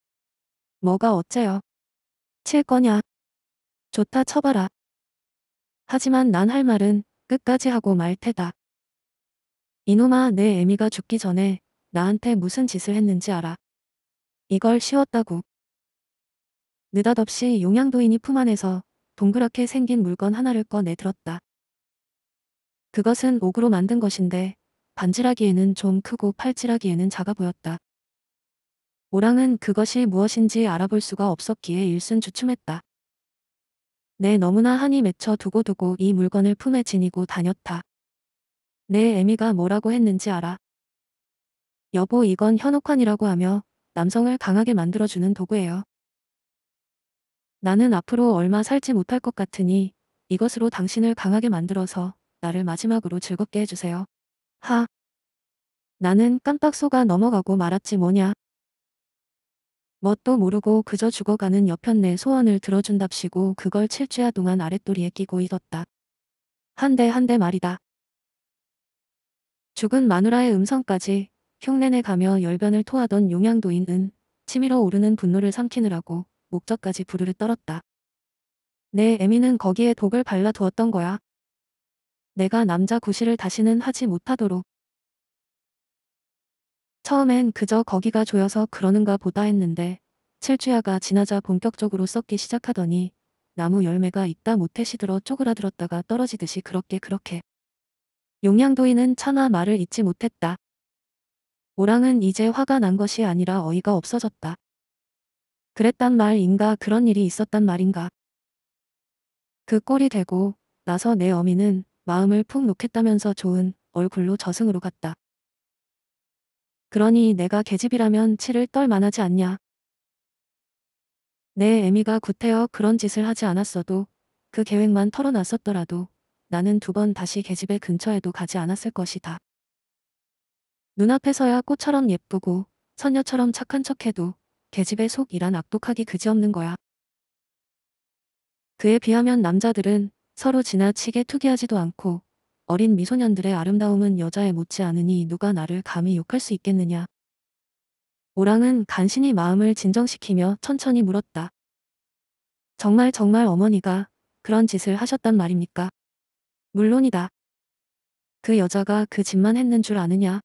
뭐가 어째요? 칠 거냐? 좋다 쳐봐라. 하지만 난 할 말은 끝까지 하고 말 테다. 이놈아 내 애미가 죽기 전에 나한테 무슨 짓을 했는지 알아. 이걸 씌웠다고. 느닷없이 용양도인이 품 안에서 동그랗게 생긴 물건 하나를 꺼내 들었다. 그것은 옥으로 만든 것인데 반지라기에는 좀 크고 팔찌라기에는 작아 보였다. 오랑은 그것이 무엇인지 알아볼 수가 없었기에 일순 주춤했다. 내 네, 너무나 한이 맺혀 두고두고 이 물건을 품에 지니고 다녔다. 내 네, 애미가 뭐라고 했는지 알아. 여보 이건 현옥환이라고 하며 남성을 강하게 만들어주는 도구예요. 나는 앞으로 얼마 살지 못할 것 같으니 이것으로 당신을 강하게 만들어서 나를 마지막으로 즐겁게 해주세요. 하. 나는 깜빡 속아 넘어가고 말았지 뭐냐. 뭣도 모르고 그저 죽어가는 옆편 내 소원을 들어준답시고 그걸 칠주야 동안 아랫돌이에 끼고 있었다. 한 대 한 대 말이다. 죽은 마누라의 음성까지 흉내내 가며 열변을 토하던 용양도인은 치밀어 오르는 분노를 삼키느라고 목적까지 부르르 떨었다. 내 애미는 거기에 독을 발라두었던 거야. 내가 남자 구실을 다시는 하지 못하도록 처음엔 그저 거기가 조여서 그러는가 보다 했는데 칠주야가 지나자 본격적으로 썩기 시작하더니 나무 열매가 있다 못해 시들어 쪼그라들었다가 떨어지듯이 그렇게 그렇게. 용양도인은 차마 말을 잊지 못했다. 오랑은 이제 화가 난 것이 아니라 어이가 없어졌다. 그랬단 말인가 그런 일이 있었단 말인가. 그 꼴이 되고 나서 내 어미는 마음을 푹 놓겠다면서 좋은 얼굴로 저승으로 갔다. 그러니 내가 계집이라면 치를 떨 만하지 않냐. 내 애미가 구태여 그런 짓을 하지 않았어도 그 계획만 털어놨었더라도 나는 두 번 다시 계집의 근처에도 가지 않았을 것이다. 눈앞에서야 꽃처럼 예쁘고 선녀처럼 착한 척해도 계집의 속이란 악독하기 그지없는 거야. 그에 비하면 남자들은 서로 지나치게 투기하지도 않고 어린 미소년들의 아름다움은 여자에 못지 않으니 누가 나를 감히 욕할 수 있겠느냐. 오랑은 간신히 마음을 진정시키며 천천히 물었다. 정말 정말 어머니가 그런 짓을 하셨단 말입니까? 물론이다. 그 여자가 그 짓만 했는 줄 아느냐?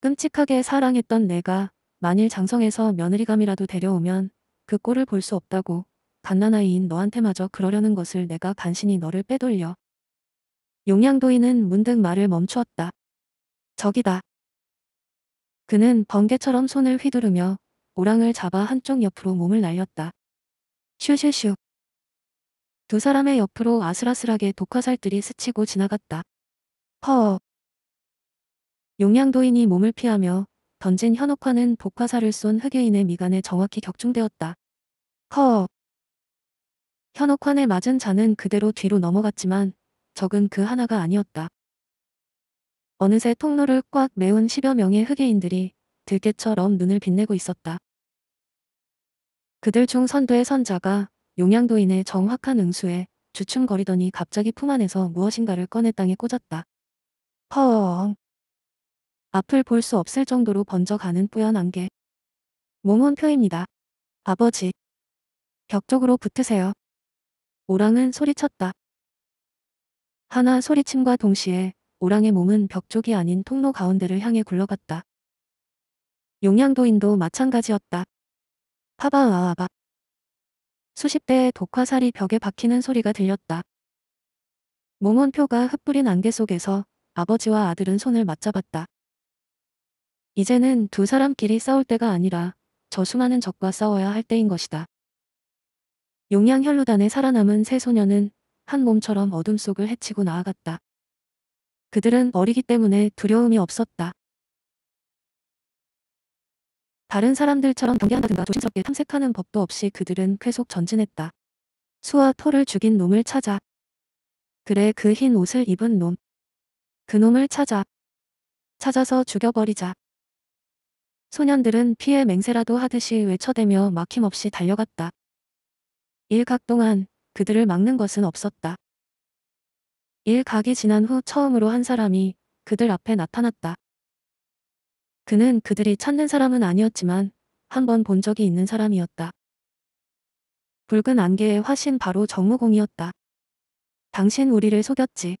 끔찍하게 사랑했던 내가 만일 장성에서 며느리감이라도 데려오면 그 꼴을 볼 수 없다고 갓난아이인 너한테마저 그러려는 것을 내가 간신히 너를 빼돌려. 용양도인은 문득 말을 멈추었다. 저기다. 그는 번개처럼 손을 휘두르며 오랑을 잡아 한쪽 옆으로 몸을 날렸다. 슈슈슈. 두 사람의 옆으로 아슬아슬하게 독화살들이 스치고 지나갔다. 허어. 용양도인이 몸을 피하며 던진 현옥화는 독화살을 쏜 흑예인의 미간에 정확히 격중되었다. 허어. 현옥환을 맞은 자는 그대로 뒤로 넘어갔지만 적은 그 하나가 아니었다. 어느새 통로를 꽉 메운 10여 명의 흑예인들이 들개처럼 눈을 빛내고 있었다. 그들 중 선두의 선자가 용양도인의 정확한 응수에 주춤거리더니 갑자기 품 안에서 무엇인가를 꺼내 땅에 꽂았다. 허엉. 앞을 볼 수 없을 정도로 번져가는 뿌연 안개. 몽혼표입니다. 아버지. 벽 쪽으로 붙으세요. 오랑은 소리쳤다. 하나 소리침과 동시에 오랑의 몸은 벽 쪽이 아닌 통로 가운데를 향해 굴러갔다. 용양도인도 마찬가지였다. 파바으아아바. 수십 대의 독화살이 벽에 박히는 소리가 들렸다. 몽원표가 흩뿌린 안개 속에서 아버지와 아들은 손을 맞잡았다. 이제는 두 사람끼리 싸울 때가 아니라 저 수많은 적과 싸워야 할 때인 것이다. 용양혈로단에 살아남은 세소년은한 몸처럼 어둠 속을 헤치고 나아갔다. 그들은 어리기 때문에 두려움이 없었다. 다른 사람들처럼 경계한다든가 조심스럽게 탐색하는 법도 없이 그들은 계속 전진했다. 수와 토를 죽인 놈을 찾아. 그래 그 흰 옷을 입은 놈. 그 놈을 찾아. 찾아서 죽여버리자. 소년들은 피해 맹세라도 하듯이 외쳐대며 막힘없이 달려갔다. 일각 동안 그들을 막는 것은 없었다. 일각이 지난 후 처음으로 한 사람이 그들 앞에 나타났다. 그는 그들이 찾는 사람은 아니었지만 한 번 본 적이 있는 사람이었다. 붉은 안개의 화신 바로 정무공이었다. 당신 우리를 속였지.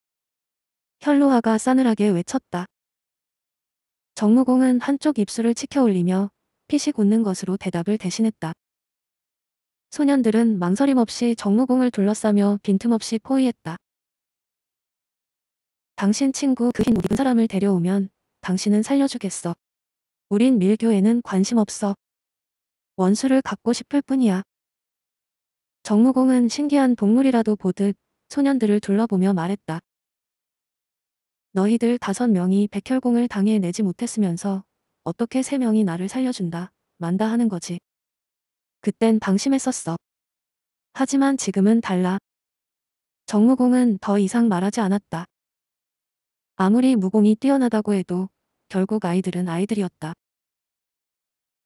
현로아가 싸늘하게 외쳤다. 정무공은 한쪽 입술을 치켜 올리며 피식 웃는 것으로 대답을 대신했다. 소년들은 망설임 없이 정무공을 둘러싸며 빈틈없이 포위했다. 당신 친구 그흰 모든 사람을 데려오면 당신은 살려주겠어. 우린 밀교에는 관심 없어. 원수를 갖고 싶을 뿐이야. 정무공은 신기한 동물이라도 보듯 소년들을 둘러보며 말했다. 너희들 다섯 명이 백혈공을 당해내지 못했으면서 어떻게 세 명이 나를 살려준다, 만다 하는 거지. 그땐 방심했었어. 하지만 지금은 달라. 정무공은 더 이상 말하지 않았다. 아무리 무공이 뛰어나다고 해도 결국 아이들은 아이들이었다.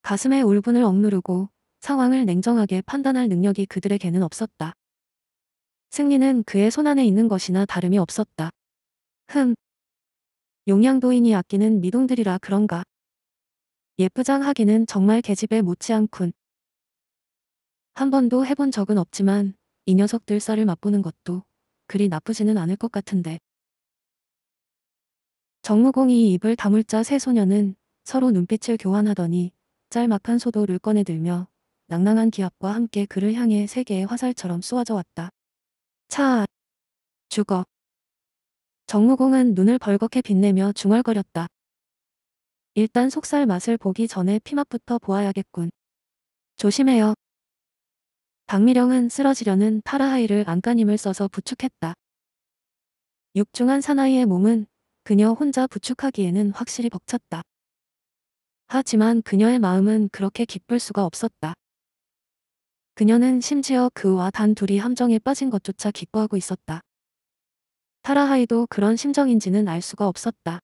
가슴에 울분을 억누르고 상황을 냉정하게 판단할 능력이 그들에게는 없었다. 승리는 그의 손안에 있는 것이나 다름이 없었다. 흠. 용양도인이 아끼는 미동들이라 그런가. 예쁘장 하기는 정말 계집에 못지않군. 한 번도 해본 적은 없지만 이 녀석들 쌀을 맛보는 것도 그리 나쁘지는 않을 것 같은데. 정무공이 입을 다물자 세 소녀는 서로 눈빛을 교환하더니 짤막한 소도를 꺼내들며 낭낭한 기압과 함께 그를 향해 세 개의 화살처럼 쏘아져 왔다. 차! 죽어! 정무공은 눈을 벌겋게 빛내며 중얼거렸다. 일단 속살 맛을 보기 전에 피맛부터 보아야겠군. 조심해요. 박미령은 쓰러지려는 파라하이를 안간힘을 써서 부축했다. 육중한 사나이의 몸은 그녀 혼자 부축하기에는 확실히 벅찼다. 하지만 그녀의 마음은 그렇게 기쁠 수가 없었다. 그녀는 심지어 그와 단 둘이 함정에 빠진 것조차 기뻐하고 있었다. 타라하이도 그런 심정인지는 알 수가 없었다.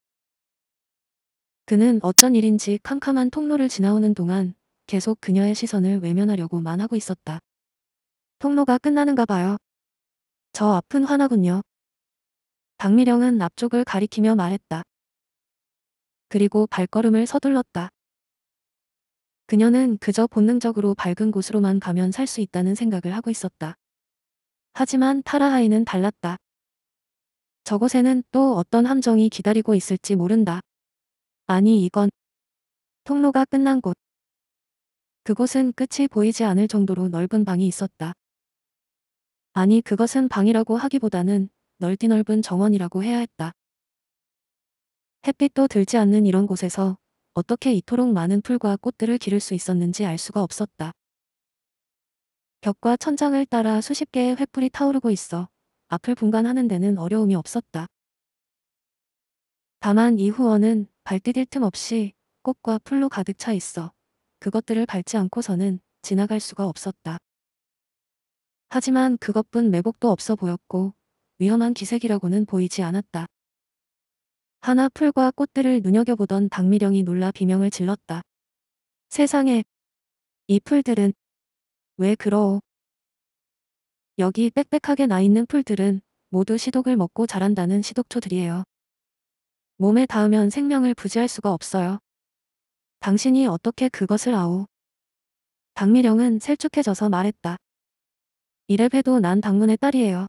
그는 어쩐 일인지 캄캄한 통로를 지나오는 동안 계속 그녀의 시선을 외면하려고만 하고 있었다. 통로가 끝나는가 봐요. 저 앞은 화나군요. 박미령은 앞쪽을 가리키며 말했다. 그리고 발걸음을 서둘렀다. 그녀는 그저 본능적으로 밝은 곳으로만 가면 살 수 있다는 생각을 하고 있었다. 하지만 타라하이는 달랐다. 저곳에는 또 어떤 함정이 기다리고 있을지 모른다. 아니 이건 통로가 끝난 곳. 그곳은 끝이 보이지 않을 정도로 넓은 방이 있었다. 아니 그것은 방이라고 하기보다는 넓디 넓은 정원이라고 해야 했다. 햇빛도 들지 않는 이런 곳에서 어떻게 이토록 많은 풀과 꽃들을 기를 수 있었는지 알 수가 없었다. 벽과 천장을 따라 수십 개의 횃불이 타오르고 있어 앞을 분간하는 데는 어려움이 없었다. 다만 이 후원은 발디딜 틈 없이 꽃과 풀로 가득 차 있어 그것들을 밟지 않고서는 지나갈 수가 없었다. 하지만 그것뿐 매복도 없어 보였고 위험한 기색이라고는 보이지 않았다. 하나 풀과 꽃들을 눈여겨보던 박미령이 놀라 비명을 질렀다. 세상에 이 풀들은 왜 그러오? 여기 빽빽하게 나 있는 풀들은 모두 시독을 먹고 자란다는 시독초들이에요. 몸에 닿으면 생명을 부지할 수가 없어요. 당신이 어떻게 그것을 아오? 박미령은 셀쭉해져서 말했다. 이래봬도 난방문의 딸이에요.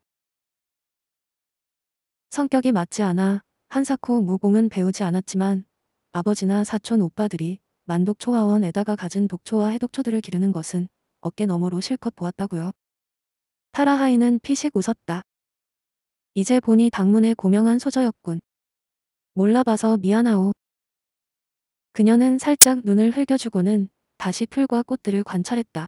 성격이 맞지 않아 한사코 무공은 배우지 않았지만 아버지나 사촌 오빠들이 만독초화원에다가 가진 독초와 해독초들을 기르는 것은 어깨 너머로 실컷 보았다고요. 타라하이는 피식 웃었다. 이제 보니 당문의 고명한 소저였군. 몰라봐서 미안하오. 그녀는 살짝 눈을 흘겨주고는 다시 풀과 꽃들을 관찰했다.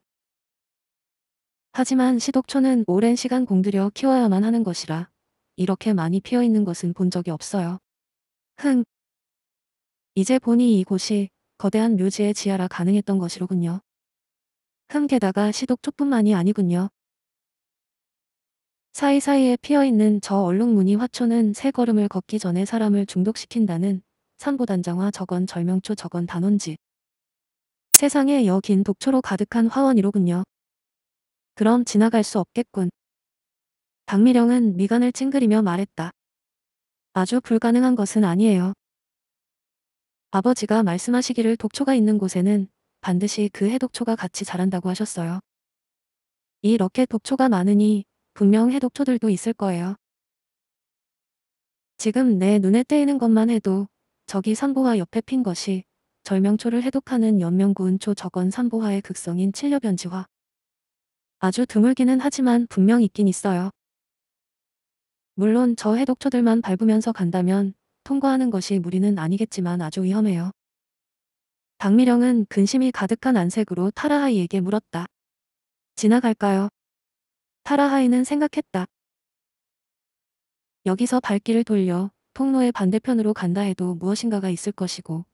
하지만 시독초는 오랜 시간 공들여 키워야만 하는 것이라 이렇게 많이 피어있는 것은 본 적이 없어요. 흥. 이제 보니 이곳이 거대한 묘지의 지하라 가능했던 것이로군요. 흠 게다가 시독초뿐만이 아니군요. 사이사이에 피어있는 저 얼룩무늬 화초는 세 걸음을 걷기 전에 사람을 중독시킨다는 산보단장화 저건 절명초 저건 단원지. 세상에 여긴 독초로 가득한 화원이로군요. 그럼 지나갈 수 없겠군. 박미령은 미간을 찡그리며 말했다. 아주 불가능한 것은 아니에요. 아버지가 말씀하시기를 독초가 있는 곳에는 반드시 그 해독초가 같이 자란다고 하셨어요. 이렇게 독초가 많으니 분명 해독초들도 있을 거예요. 지금 내 눈에 띄는 것만 해도 저기 산보화 옆에 핀 것이 절명초를 해독하는 연명구운초 저건 산보화의 극성인 칠려변지화. 아주 드물기는 하지만 분명 있긴 있어요. 물론 저 해독초들만 밟으면서 간다면 통과하는 것이 무리는 아니겠지만 아주 위험해요. 박미령은 근심이 가득한 안색으로 타라하이에게 물었다. 지나갈까요? 타라하이는 생각했다. 여기서 발길을 돌려 통로의 반대편으로 간다 해도 무엇인가가 있을 것이고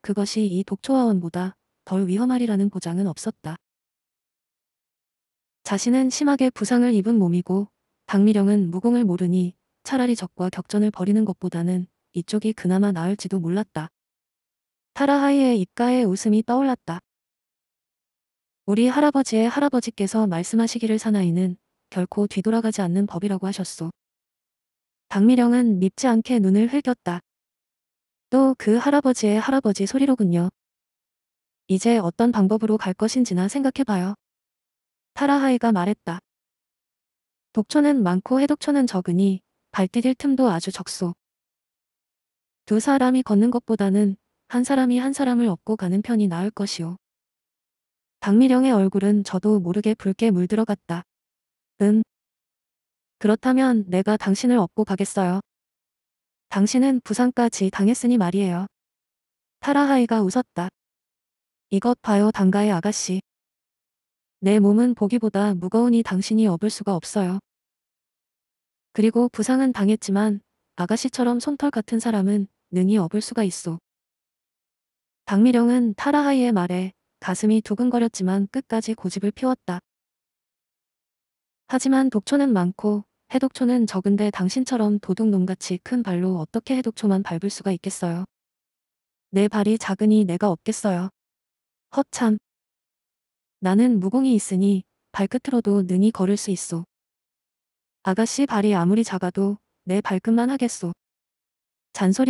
그것이 이 독초화원보다 덜 위험하리라는 보장은 없었다. 자신은 심하게 부상을 입은 몸이고 박미령은 무공을 모르니 차라리 적과 격전을 벌이는 것보다는 이쪽이 그나마 나을지도 몰랐다. 타라하이의 입가에 웃음이 떠올랐다. 우리 할아버지의 할아버지께서 말씀하시기를 사나이는 결코 뒤돌아가지 않는 법이라고 하셨소. 박미령은 밉지 않게 눈을 흘겼다. 또 그 할아버지의 할아버지 소리로군요. 이제 어떤 방법으로 갈 것인지나 생각해봐요. 타라하이가 말했다. 독초는 많고 해독초는 적으니 발디딜 틈도 아주 적소. 두 사람이 걷는 것보다는 한 사람이 한 사람을 업고 가는 편이 나을 것이오. 박미령의 얼굴은 저도 모르게 붉게 물들어갔다. 음. 그렇다면 내가 당신을 업고 가겠어요. 당신은 부상까지 당했으니 말이에요. 타라하이가 웃었다. 이것 봐요 당가의 아가씨. 내 몸은 보기보다 무거우니 당신이 업을 수가 없어요. 그리고 부상은 당했지만 아가씨처럼 손털 같은 사람은 능히 업을 수가 있어. 박미령은 타라하이의 말에 가슴이 두근거렸지만 끝까지 고집을 피웠다. 하지만 독초는 많고 해독초는 적은데 당신처럼 도둑놈같이 큰 발로 어떻게 해독초만 밟을 수가 있겠어요. 내 발이 작으니 내가 없겠어요. 허참. 나는 무공이 있으니 발끝으로도 능히 걸을 수 있소. 아가씨 발이 아무리 작아도 내 발끝만 하겠소.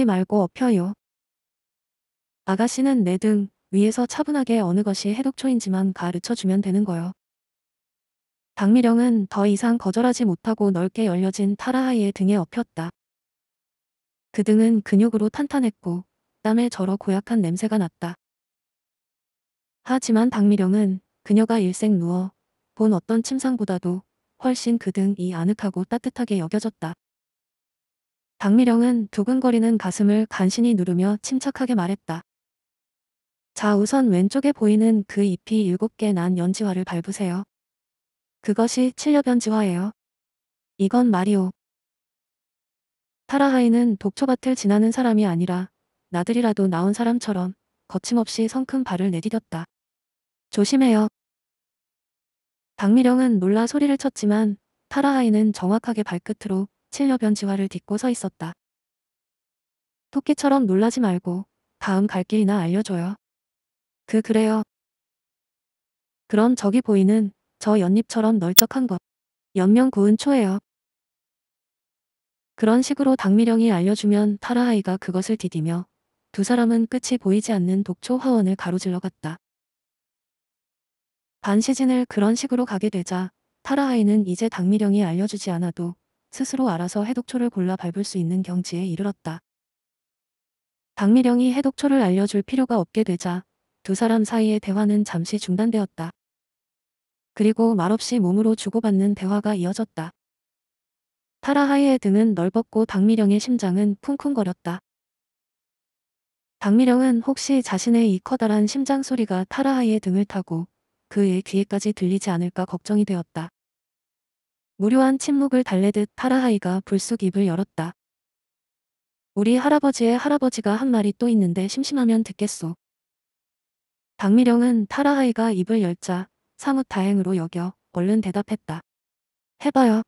잔소리 말고 엎혀요. 아가씨는 내 등 위에서 차분하게 어느 것이 해독초인지만 가르쳐주면 되는 거요. 박미령은 더 이상 거절하지 못하고 넓게 열려진 타라하이의 등에 엎혔다그 등은 근육으로 탄탄했고 땀에 절어 고약한 냄새가 났다. 하지만 박미령은 그녀가 일생 누워 본 어떤 침상보다도 훨씬 그등이 아늑하고 따뜻하게 여겨졌다. 박미령은 두근거리는 가슴을 간신히 누르며 침착하게 말했다. 자 우선 왼쪽에 보이는 그 잎이 7개 난 연지화를 밟으세요. 그것이 칠려변지화예요 이건 말이오. 타라하이는 독초밭을 지나는 사람이 아니라 나들이라도 나온 사람처럼 거침없이 성큼 발을 내디뎠다. 조심해요. 박미령은 놀라 소리를 쳤지만 타라하이는 정확하게 발끝으로 칠녀변 지화를 딛고 서 있었다. 토끼처럼 놀라지 말고 다음 갈 길이나 알려줘요. 그 그래요. 그럼 저기 보이는 저 연잎처럼 널쩍한 것. 연명 구은 초예요. 그런 식으로 당미령이 알려주면 타라하이가 그것을 디디며 두 사람은 끝이 보이지 않는 독초 화원을 가로질러 갔다. 반 시즌을 그런 식으로 가게 되자 타라하이는 이제 당미령이 알려주지 않아도 스스로 알아서 해독초를 골라 밟을 수 있는 경지에 이르렀다. 박미령이 해독초를 알려줄 필요가 없게 되자 두 사람 사이의 대화는 잠시 중단되었다. 그리고 말없이 몸으로 주고받는 대화가 이어졌다. 타라하이의 등은 넓었고 박미령의 심장은 쿵쿵거렸다. 박미령은 혹시 자신의 이 커다란 심장 소리가 타라하이의 등을 타고 그의 귀에까지 들리지 않을까 걱정이 되었다. 무료한 침묵을 달래듯 파라하이가 불쑥 입을 열었다. 우리 할아버지의 할아버지가 한 말이 또 있는데 심심하면 듣겠소. 박미령은 타라하이가 입을 열자 사뭇 다행으로 여겨 얼른 대답했다. 해봐요.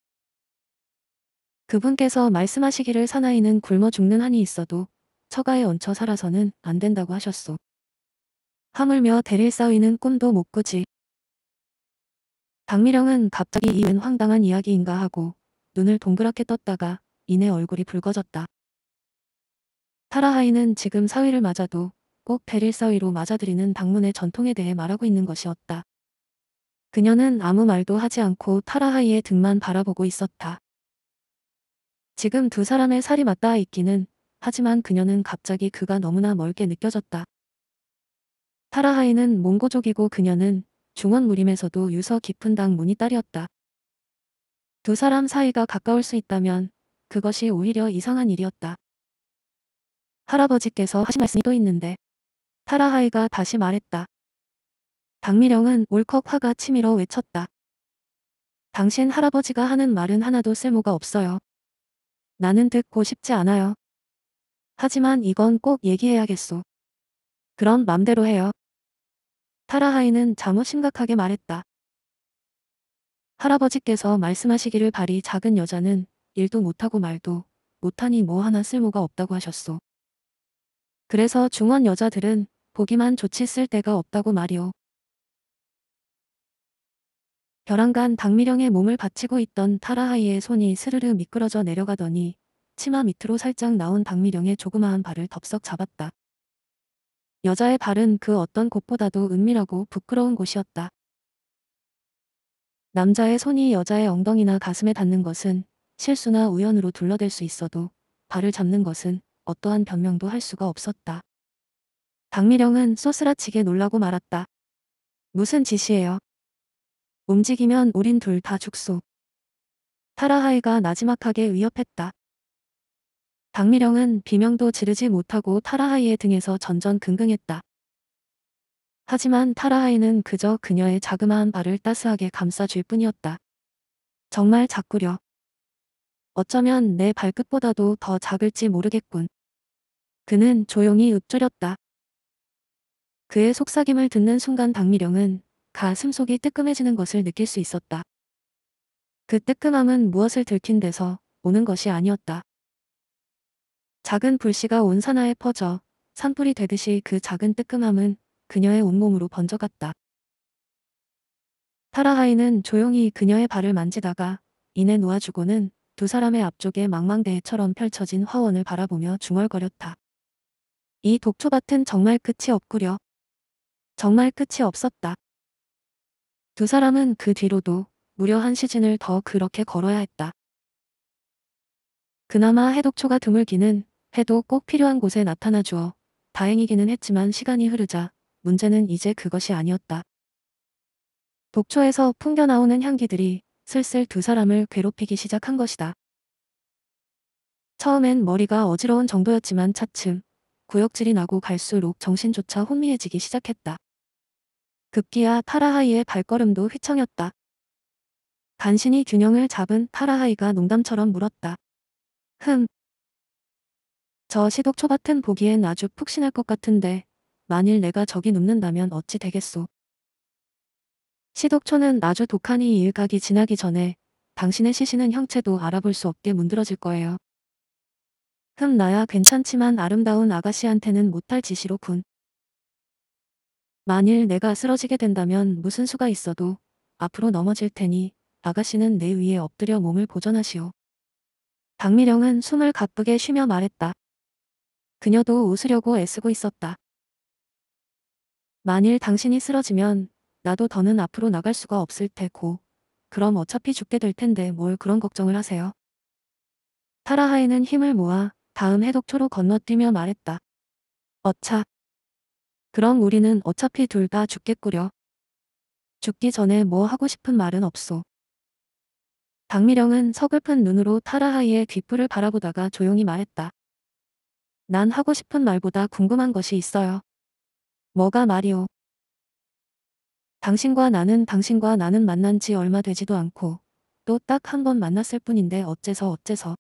그분께서 말씀하시기를 사나이는 굶어 죽는 한이 있어도 처가에 얹혀 살아서는 안 된다고 하셨소. 하물며 대릴 싸위는 꿈도 못 꾸지. 박미령은 갑자기 이은 황당한 이야기인가 하고 눈을 동그랗게 떴다가 이내 얼굴이 붉어졌다. 타라하이는 지금 사위를 맞아도 꼭 베릴 사위로 맞아들이는 당문의 전통에 대해 말하고 있는 것이었다. 그녀는 아무 말도 하지 않고 타라하이의 등만 바라보고 있었다. 지금 두 사람의 살이 맞닿아 있기는 하지만 그녀는 갑자기 그가 너무나 멀게 느껴졌다. 타라하이는 몽고족이고 그녀는 중원 무림에서도 유서 깊은 당문이 딸이었다. 두 사람 사이가 가까울 수 있다면 그것이 오히려 이상한 일이었다. 할아버지께서 하신 말씀이 또 있는데 타라하이가 다시 말했다. 박미령은 울컥 화가 치밀어 외쳤다. 당신 할아버지가 하는 말은 하나도 쓸모가 없어요. 나는 듣고 싶지 않아요. 하지만 이건 꼭 얘기해야겠소. 그런 맘대로 해요. 타라하이는 잘못 심각하게 말했다. 할아버지께서 말씀하시기를 바리 작은 여자는 일도 못하고 말도 못하니 뭐 하나 쓸모가 없다고 하셨소. 그래서 중원 여자들은 보기만 좋지 쓸 데가 없다고 말이오. 벼랑간 박미령의 몸을 받치고 있던 타라하이의 손이 스르르 미끄러져 내려가더니 치마 밑으로 살짝 나온 박미령의 조그마한 발을 덥석 잡았다. 여자의 발은 그 어떤 곳보다도 은밀하고 부끄러운 곳이었다. 남자의 손이 여자의 엉덩이나 가슴에 닿는 것은 실수나 우연으로 둘러댈 수 있어도 발을 잡는 것은 어떠한 변명도 할 수가 없었다. 박미령은 소스라치게 놀라고 말았다. 무슨 짓이에요? 움직이면 우린 둘 다 죽소. 타라하이가 나지막하게 위협했다. 박미령은 비명도 지르지 못하고 타라하이의 등에서 전전긍긍했다. 하지만 타라하이는 그저 그녀의 자그마한 발을 따스하게 감싸줄 뿐이었다. 정말 작구려. 어쩌면 내 발끝보다도 더 작을지 모르겠군. 그는 조용히 읊조렸다. 그의 속삭임을 듣는 순간 박미령은 가슴속이 뜨끔해지는 것을 느낄 수 있었다. 그 뜨끔함은 무엇을 들킨 데서 오는 것이 아니었다. 작은 불씨가 온 산하에 퍼져 산불이 되듯이 그 작은 뜨끔함은 그녀의 온몸으로 번져갔다. 타라하이는 조용히 그녀의 발을 만지다가 이내 놓아주고는 두 사람의 앞쪽에 망망대해처럼 펼쳐진 화원을 바라보며 중얼거렸다. 이 독초밭은 정말 끝이 없구려. 정말 끝이 없었다. 두 사람은 그 뒤로도 무려 한 시즌을 더 그렇게 걸어야 했다. 그나마 해독초가 드물기는 해도 꼭 필요한 곳에 나타나 주어 다행이기는 했지만 시간이 흐르자 문제는 이제 그것이 아니었다. 독초에서 풍겨나오는 향기들이 슬슬 두 사람을 괴롭히기 시작한 것이다. 처음엔 머리가 어지러운 정도였지만 차츰 구역질이 나고 갈수록 정신조차 혼미해지기 시작했다. 급기야 타라하이의 발걸음도 휘청였다. 간신히 균형을 잡은 타라하이가 농담처럼 물었다. 흠, 저 시독 초밭은 보기엔 아주 푹신할 것 같은데 만일 내가 저기 눕는다면 어찌 되겠소. 시독초는 아주 독하니 이윽하기 지나기 전에 당신의 시신은 형체도 알아볼 수 없게 문드러질 거예요. 흠 나야 괜찮지만 아름다운 아가씨한테는 못할 짓이로군. 만일 내가 쓰러지게 된다면 무슨 수가 있어도 앞으로 넘어질 테니 아가씨는 내 위에 엎드려 몸을 보전하시오. 박미령은 숨을 가쁘게 쉬며 말했다. 그녀도 웃으려고 애쓰고 있었다. 만일 당신이 쓰러지면 나도 더는 앞으로 나갈 수가 없을 테고 그럼 어차피 죽게 될 텐데 뭘 그런 걱정을 하세요. 타라하이는 힘을 모아 다음 해독초로 건너뛰며 말했다. 어차. 그럼 우리는 어차피 둘 다 죽겠구려. 죽기 전에 뭐 하고 싶은 말은 없소. 박미령은 서글픈 눈으로 타라하이의 귓불을 바라보다가 조용히 말했다. 난 하고 싶은 말보다 궁금한 것이 있어요. 뭐가 말이오? 당신과 나는 당신과 나는 만난 지 얼마 되지도 않고 또 딱 한 번 만났을 뿐인데 어째서 어째서.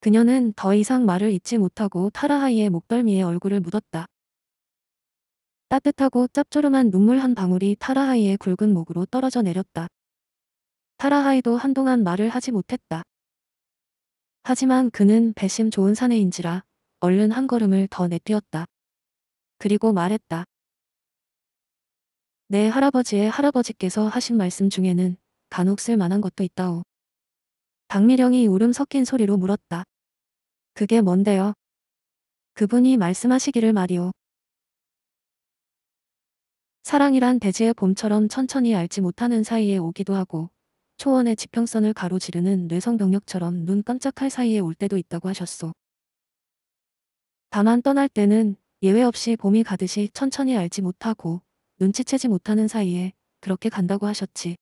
그녀는 더 이상 말을 잇지 못하고 타라하이의 목덜미에 얼굴을 묻었다. 따뜻하고 짭조름한 눈물 한 방울이 타라하이의 굵은 목으로 떨어져 내렸다. 타라하이도 한동안 말을 하지 못했다. 하지만 그는 배심 좋은 사내인지라 얼른 한 걸음을 더 내뛰었다. 그리고 말했다. 내 할아버지의 할아버지께서 하신 말씀 중에는 간혹 쓸만한 것도 있다오. 박미령이 울음 섞인 소리로 물었다. 그게 뭔데요? 그분이 말씀하시기를 말이오. 사랑이란 대지의 봄처럼 천천히 알지 못하는 사이에 오기도 하고 초원의 지평선을 가로지르는 뇌성병력처럼 눈 깜짝할 사이에 올 때도 있다고 하셨소. 다만 떠날 때는 예외 없이 봄이 가듯이 천천히 알지 못하고 눈치채지 못하는 사이에 그렇게 간다고 하셨지.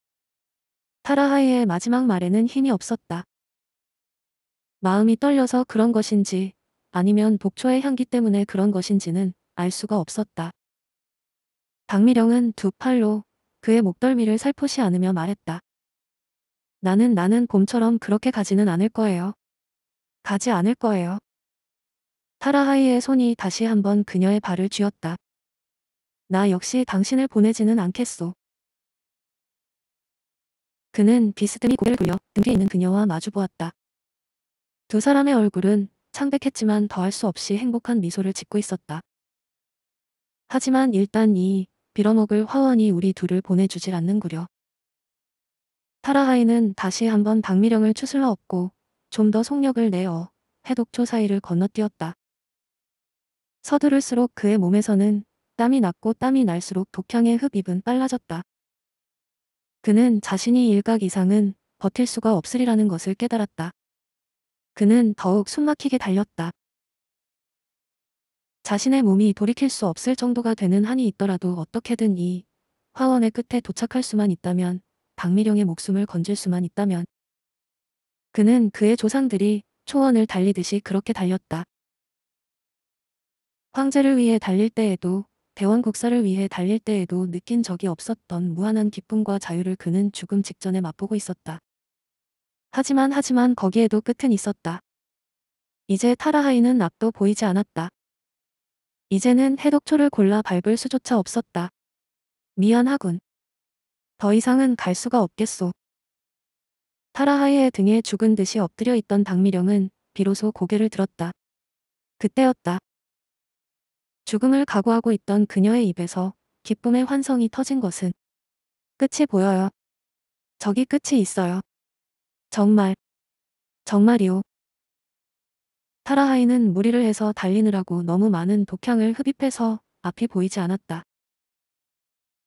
타라하이의 마지막 말에는 힘이 없었다. 마음이 떨려서 그런 것인지 아니면 복초의 향기 때문에 그런 것인지는 알 수가 없었다. 박미령은 두 팔로 그의 목덜미를 살포시 안으며 말했다. 나는 나는 봄처럼 그렇게 가지는 않을 거예요. 가지 않을 거예요. 타라하이의 손이 다시 한번 그녀의 발을 쥐었다. 나 역시 당신을 보내지는 않겠소. 그는 비스듬히 고개를 돌려 등뒤에 있는 그녀와 마주보았다. 두 사람의 얼굴은 창백했지만 더할 수 없이 행복한 미소를 짓고 있었다. 하지만 일단 이 빌어먹을 화원이 우리 둘을 보내주질 않는구려. 타라하이는 다시 한번 박미령을 추슬러 업고 좀 더 속력을 내어 해독초 사이를 건너뛰었다. 서두를수록 그의 몸에서는 땀이 났고 땀이 날수록 독향의 흡입은 빨라졌다. 그는 자신이 일각 이상은 버틸 수가 없으리라는 것을 깨달았다. 그는 더욱 숨막히게 달렸다. 자신의 몸이 돌이킬 수 없을 정도가 되는 한이 있더라도 어떻게든 이 화원의 끝에 도착할 수만 있다면 박미령의 목숨을 건질 수만 있다면 그는 그의 조상들이 초원을 달리듯이 그렇게 달렸다. 황제를 위해 달릴 때에도 대원 국사를 위해 달릴 때에도 느낀 적이 없었던 무한한 기쁨과 자유를 그는 죽음 직전에 맛보고 있었다. 하지만 하지만 거기에도 끝은 있었다. 이제 타라하이는 앞도 보이지 않았다. 이제는 해독초를 골라 밟을 수조차 없었다. 미안하군. 더 이상은 갈 수가 없겠소. 타라하이의 등에 죽은 듯이 엎드려 있던 박미령은 비로소 고개를 들었다. 그때였다. 죽음을 각오하고 있던 그녀의 입에서 기쁨의 환성이 터진 것은 끝이 보여요. 저기 끝이 있어요. 정말. 정말이오. 타라하이는 무리를 해서 달리느라고 너무 많은 독향을 흡입해서 앞이 보이지 않았다.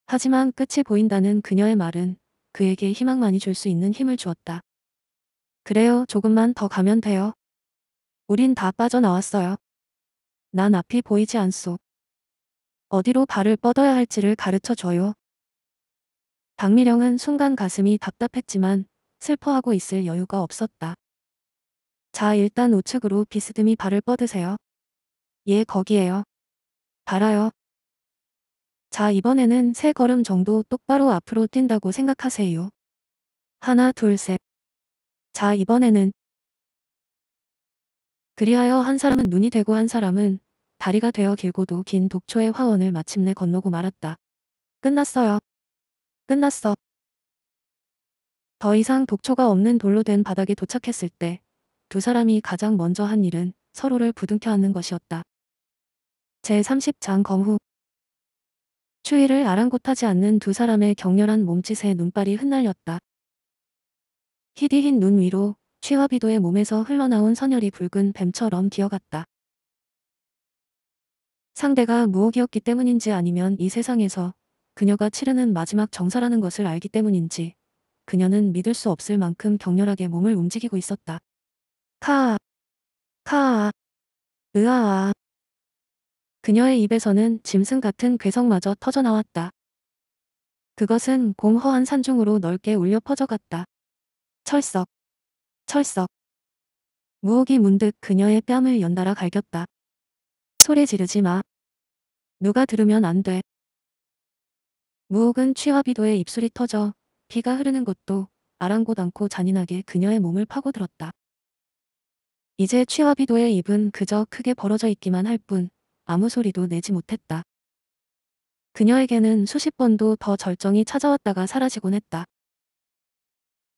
하지만 끝이 보인다는 그녀의 말은 그에게 희망만이 줄 수 있는 힘을 주었다. 그래요. 조금만 더 가면 돼요. 우린 다 빠져나왔어요. 난 앞이 보이지 않소. 어디로 발을 뻗어야 할지를 가르쳐 줘요. 박미령은 순간 가슴이 답답했지만 슬퍼하고 있을 여유가 없었다. 자 일단 우측으로 비스듬히 발을 뻗으세요. 예 거기에요. 바라요. 자 이번에는 세 걸음 정도 똑바로 앞으로 뛴다고 생각하세요. 하나 둘 셋. 자 이번에는 그리하여 한 사람은 눈이 되고 한 사람은 다리가 되어 길고도 긴 독초의 화원을 마침내 건너고 말았다. 끝났어요. 끝났어. 더 이상 독초가 없는 돌로 된 바닥에 도착했을 때 두 사람이 가장 먼저 한 일은 서로를 부둥켜 안는 것이었다. 제30장 검후 추위를 아랑곳하지 않는 두 사람의 격렬한 몸짓에 눈발이 흩날렸다. 희디 흰 눈 위로 취화 비도의 몸에서 흘러나온 선혈이 붉은 뱀처럼 기어갔다. 상대가 무혹이었기 때문인지 아니면 이 세상에서 그녀가 치르는 마지막 정사라는 것을 알기 때문인지 그녀는 믿을 수 없을 만큼 격렬하게 몸을 움직이고 있었다. 카아, 카아, 으아아. 그녀의 입에서는 짐승 같은 괴성마저 터져나왔다. 그것은 공허한 산중으로 넓게 울려 퍼져갔다. 철석, 철석. 무혹이 문득 그녀의 뺨을 연달아 갈겼다. 소리 지르지 마. 누가 들으면 안 돼. 무혹은 취화비도의 입술이 터져 비가 흐르는 것도 아랑곳 않고 잔인하게 그녀의 몸을 파고들었다. 이제 취화비도의 입은 그저 크게 벌어져 있기만 할뿐 아무 소리도 내지 못했다. 그녀에게는 수십 번도 더 절정이 찾아왔다가 사라지곤 했다.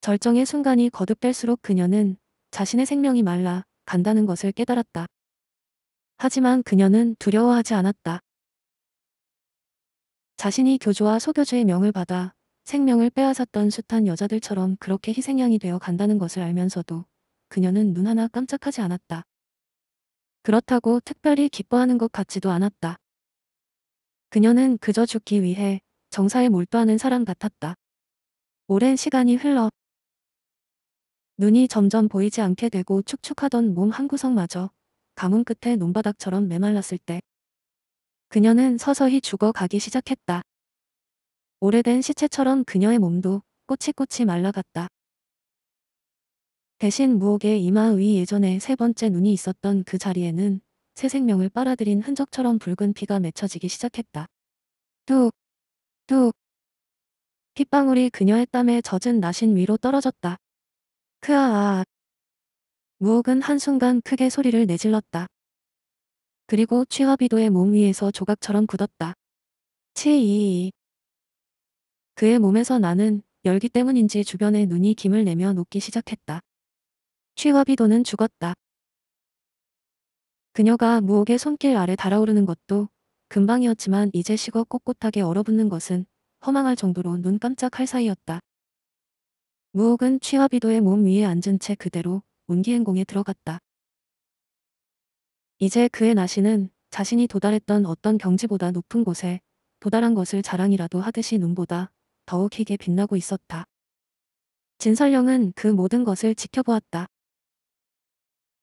절정의 순간이 거듭될수록 그녀는 자신의 생명이 말라 간다는 것을 깨달았다. 하지만 그녀는 두려워하지 않았다. 자신이 교조와 소교주의 명을 받아 생명을 빼앗았던 숱한 여자들처럼 그렇게 희생양이 되어 간다는 것을 알면서도 그녀는 눈 하나 깜짝하지 않았다. 그렇다고 특별히 기뻐하는 것 같지도 않았다. 그녀는 그저 죽기 위해 정사에 몰두하는 사람 같았다. 오랜 시간이 흘러 눈이 점점 보이지 않게 되고 축축하던 몸 한구석마저 가뭄 끝에 논바닥처럼 메말랐을 때 그녀는 서서히 죽어가기 시작했다. 오래된 시체처럼 그녀의 몸도 꼬치꼬치 말라갔다. 대신 무옥의 이마 위 예전에 세 번째 눈이 있었던 그 자리에는 새 생명을 빨아들인 흔적처럼 붉은 피가 맺혀지기 시작했다. 뚝, 뚝. 핏방울이 그녀의 땀에 젖은 나신 위로 떨어졌다. 크아아. 무옥은 한순간 크게 소리를 내질렀다. 그리고 취화비도의 몸 위에서 조각처럼 굳었다. 치이. 이 그의 몸에서 나는 열기 때문인지 주변에 눈이 김을 내며 녹기 시작했다. 취화비도는 죽었다. 그녀가 무옥의 손길 아래 달아오르는 것도 금방이었지만 이제 식어 꼿꼿하게 얼어붙는 것은 허망할 정도로 눈 깜짝할 사이였다. 무옥은 취화비도의 몸 위에 앉은 채 그대로 운기행공에 들어갔다. 이제 그의 나시는 자신이 도달했던 어떤 경지보다 높은 곳에 도달한 것을 자랑이라도 하듯이 눈보다 더욱 희게 빛나고 있었다. 진설령은 그 모든 것을 지켜보았다.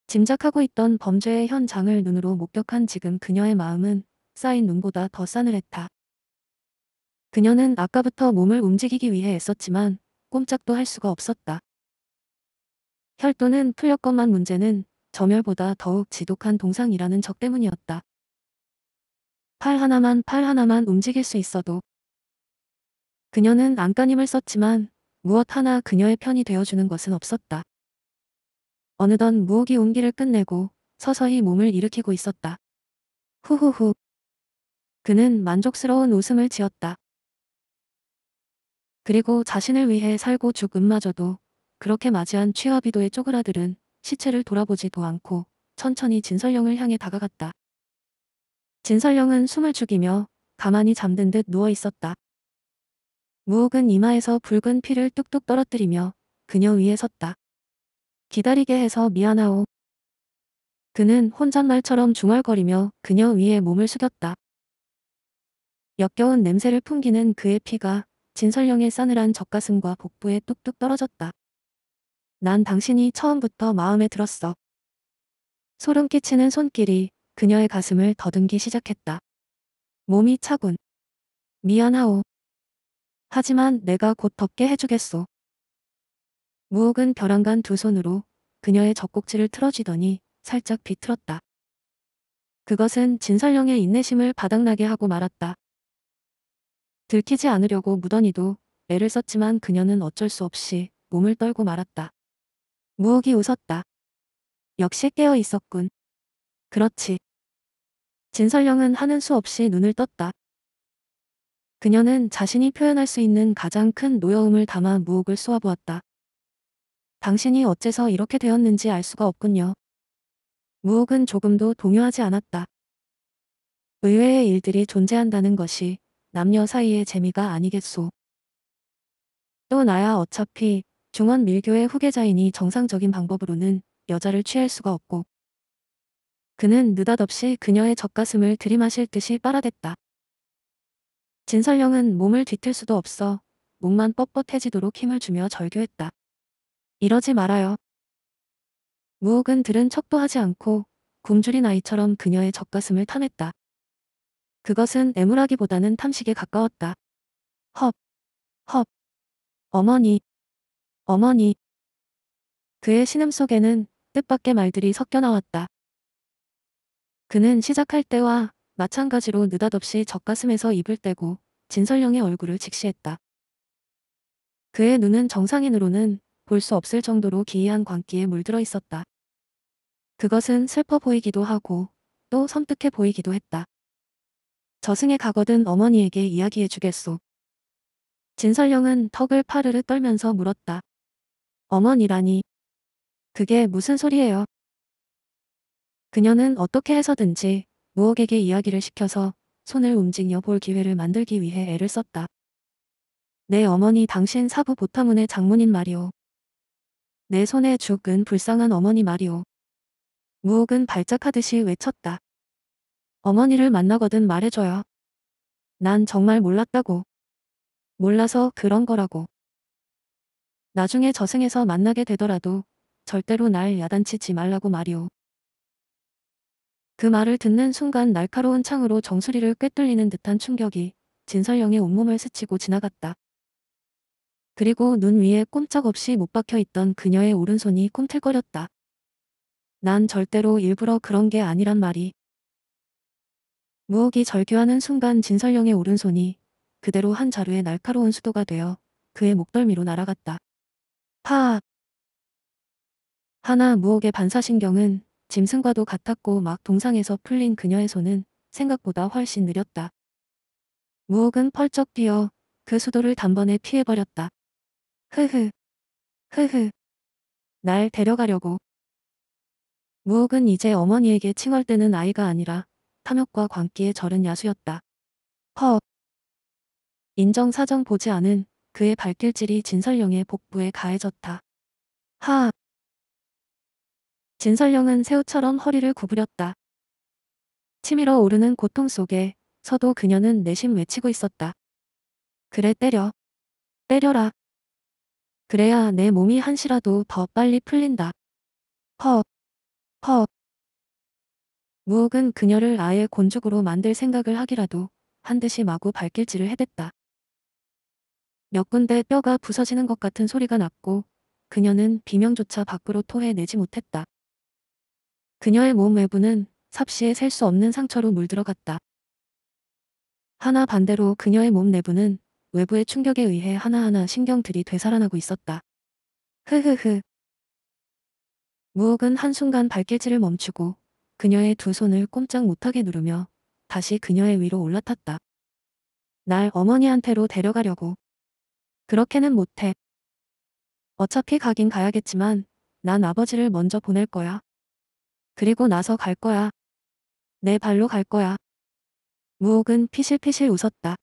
짐작하고 있던 범죄의 현장을 눈으로 목격한 지금 그녀의 마음은 쌓인 눈보다 더 싸늘했다. 그녀는 아까부터 몸을 움직이기 위해 애썼지만 꼼짝도 할 수가 없었다. 혈도는 풀렸건만 문제는 점혈보다 더욱 지독한 동상이라는 적 때문이었다. 팔 하나만 팔 하나만 움직일 수 있어도 그녀는 안간힘을 썼지만 무엇 하나 그녀의 편이 되어주는 것은 없었다. 어느덧 무옥이 온기를 끝내고 서서히 몸을 일으키고 있었다. 후후후. 그는 만족스러운 웃음을 지었다. 그리고 자신을 위해 살고 죽 음마저도 그렇게 맞이한 취하비도의 쪼그라들은 시체를 돌아보지도 않고 천천히 진설령을 향해 다가갔다. 진설령은 숨을 죽이며 가만히 잠든 듯 누워 있었다. 무옥은 이마에서 붉은 피를 뚝뚝 떨어뜨리며 그녀 위에 섰다. 기다리게 해서 미안하오. 그는 혼잣말처럼 중얼거리며 그녀 위에 몸을 숙였다. 역겨운 냄새를 풍기는 그의 피가 진설령의 싸늘한 젖가슴과 복부에 뚝뚝 떨어졌다. 난 당신이 처음부터 마음에 들었어. 소름 끼치는 손길이 그녀의 가슴을 더듬기 시작했다. 몸이 차군. 미안하오. 하지만 내가 곧 덥게 해주겠소. 무옥은 벼랑간 두 손으로 그녀의 젖꼭지를 틀어지더니 살짝 비틀었다. 그것은 진설령의 인내심을 바닥나게 하고 말았다. 들키지 않으려고 무던히도 애를 썼지만 그녀는 어쩔 수 없이 몸을 떨고 말았다. 무옥이 웃었다. 역시 깨어 있었군. 그렇지. 진설령은 하는 수 없이 눈을 떴다. 그녀는 자신이 표현할 수 있는 가장 큰 노여움을 담아 무옥을 쏘아보았다. 당신이 어째서 이렇게 되었는지 알 수가 없군요. 무혹은 조금도 동요하지 않았다. 의외의 일들이 존재한다는 것이 남녀 사이의 재미가 아니겠소. 또 나야 어차피 중원 밀교의 후계자이니 정상적인 방법으로는 여자를 취할 수가 없고 그는 느닷없이 그녀의 젖가슴을 들이마실 듯이 빨아댔다. 진설령은 몸을 뒤틀 수도 없어 몸만 뻣뻣해지도록 힘을 주며 절교했다 이러지 말아요. 무혹은 들은 척도하지 않고 굶주린 아이처럼 그녀의 젖가슴을 탐했다 그것은 애물하기보다는 탐식에 가까웠다. 헙, 헙, 어머니, 어머니. 그의 신음 속에는 뜻밖의 말들이 섞여 나왔다. 그는 시작할 때와 마찬가지로 느닷없이 젖가슴에서 입을 떼고 진설령의 얼굴을 직시했다. 그의 눈은 정상인으로는 볼수 없을 정도로 기이한 광기에 물들어 있었다. 그것은 슬퍼 보이기도 하고 또 섬뜩해 보이기도 했다. 저승에 가거든 어머니에게 이야기해 주겠소. 진설령은 턱을 파르르 떨면서 물었다. 어머니라니. 그게 무슨 소리예요? 그녀는 어떻게 해서든지 무엇에게 이야기를 시켜서 손을 움직여 볼 기회를 만들기 위해 애를 썼다. 내 어머니 당신 사부 보타문의 장문인 말이오. 내 손에 죽은 불쌍한 어머니 말이오. 무옥은 발작하듯이 외쳤다. 어머니를 만나거든 말해줘요. 난 정말 몰랐다고. 몰라서 그런 거라고. 나중에 저승에서 만나게 되더라도 절대로 날 야단치지 말라고 말이오. 그 말을 듣는 순간 날카로운 창으로 정수리를 꿰뚫리는 듯한 충격이 진설영의 온몸을 스치고 지나갔다. 그리고 눈 위에 꼼짝없이 못 박혀있던 그녀의 오른손이 꿈틀거렸다. 난 절대로 일부러 그런 게 아니란 말이. 무옥이 절규하는 순간 진설령의 오른손이 그대로 한 자루의 날카로운 수도가 되어 그의 목덜미로 날아갔다. 파악! 하나 무옥의 반사신경은 짐승과도 같았고 막 동상에서 풀린 그녀의 손은 생각보다 훨씬 느렸다. 무옥은 펄쩍 뛰어 그 수도를 단번에 피해버렸다. 흐흐. 흐흐. 날 데려가려고. 무옥은 이제 어머니에게 칭얼대는 아이가 아니라 탐욕과 광기에 절은 야수였다. 허. 인정사정 보지 않은 그의 발길질이 진설령의 복부에 가해졌다. 하. 진설령은 새우처럼 허리를 구부렸다. 치밀어 오르는 고통 속에 서도 그녀는 내심 외치고 있었다. 그래 때려. 때려라. 그래야 내 몸이 한시라도 더 빨리 풀린다. 허. 퍽. 무혹은 그녀를 아예 곤죽으로 만들 생각을 하기라도 한 듯이 마구 발길질을 해댔다. 몇 군데 뼈가 부서지는 것 같은 소리가 났고 그녀는 비명조차 밖으로 토해내지 못했다. 그녀의 몸 외부는 삽시에 셀 수 없는 상처로 물들어갔다. 하나 반대로 그녀의 몸 내부는 외부의 충격에 의해 하나하나 신경들이 되살아나고 있었다. 흐흐흐. 무옥은 한순간 발길질을 멈추고 그녀의 두 손을 꼼짝 못하게 누르며 다시 그녀의 위로 올라탔다. 날 어머니한테로 데려가려고. 그렇게는 못해. 어차피 가긴 가야겠지만 난 아버지를 먼저 보낼 거야. 그리고 나서 갈 거야. 내 발로 갈 거야. 무옥은 피실피실 웃었다.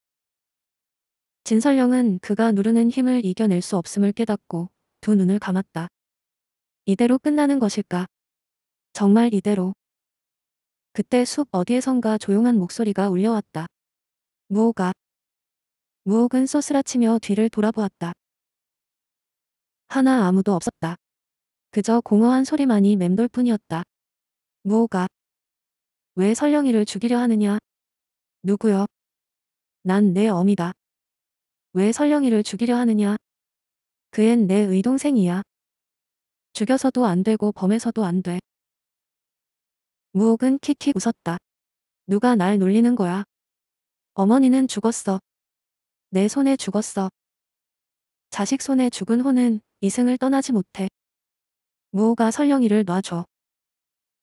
진설령은 그가 누르는 힘을 이겨낼 수 없음을 깨닫고 두 눈을 감았다. 이대로 끝나는 것일까? 정말 이대로. 그때 숲 어디에선가 조용한 목소리가 울려왔다. 무호가. 무호은소스라치며 뒤를 돌아보았다. 하나 아무도 없었다. 그저 공허한 소리만이 맴돌 뿐이었다. 무호가. 왜 설령이를 죽이려 하느냐? 누구요? 난 내 어미다. 왜 설령이를 죽이려 하느냐? 그 앤 내 의동생이야. 죽여서도 안 되고 범해서도 안 돼. 무옥은 킥킥 웃었다. 누가 날 놀리는 거야. 어머니는 죽었어. 내 손에 죽었어. 자식 손에 죽은 혼은 이승을 떠나지 못해. 무호가 설령이를 놔줘.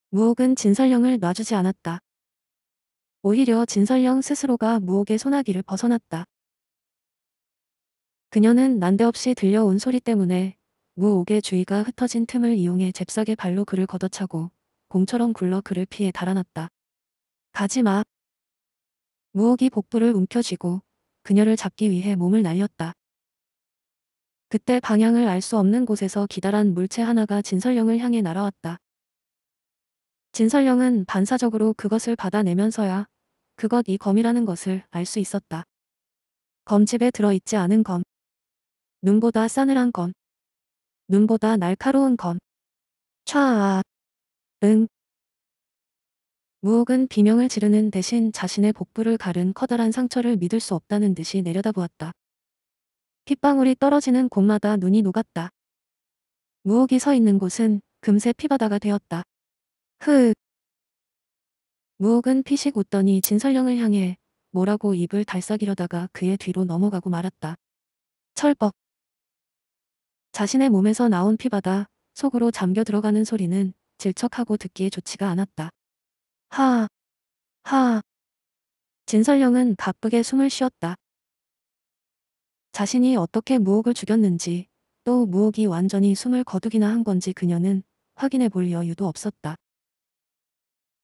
무옥은 진설령을 놔주지 않았다. 오히려 진설령 스스로가 무옥의 소나기를 벗어났다. 그녀는 난데없이 들려온 소리 때문에 무옥의 주위가 흩어진 틈을 이용해 잽싸게 발로 그를 걷어차고 공처럼 굴러 그를 피해 달아났다. 가지마. 무옥이 복부를 움켜쥐고 그녀를 잡기 위해 몸을 날렸다. 그때 방향을 알 수 없는 곳에서 기다란 물체 하나가 진설령을 향해 날아왔다. 진설령은 반사적으로 그것을 받아내면서야 그것 이 검이라는 것을 알 수 있었다. 검집에 들어있지 않은 검. 눈보다 싸늘한 건. 눈보다 날카로운 건. 차아 응. 무옥은 비명을 지르는 대신 자신의 복부를 가른 커다란 상처를 믿을 수 없다는 듯이 내려다보았다. 핏방울이 떨어지는 곳마다 눈이 녹았다. 무옥이 서 있는 곳은 금세 피바다가 되었다. 흐. 무옥은 피식 웃더니 진설령을 향해 뭐라고 입을 달싹이려다가 그의 뒤로 넘어가고 말았다. 철벅. 자신의 몸에서 나온 피바다 속으로 잠겨 들어가는 소리는 질척하고 듣기에 좋지가 않았다. 하, 하. 진설령은 가쁘게 숨을 쉬었다. 자신이 어떻게 무옥을 죽였는지 또 무옥이 완전히 숨을 거두기나 한 건지 그녀는 확인해 볼 여유도 없었다.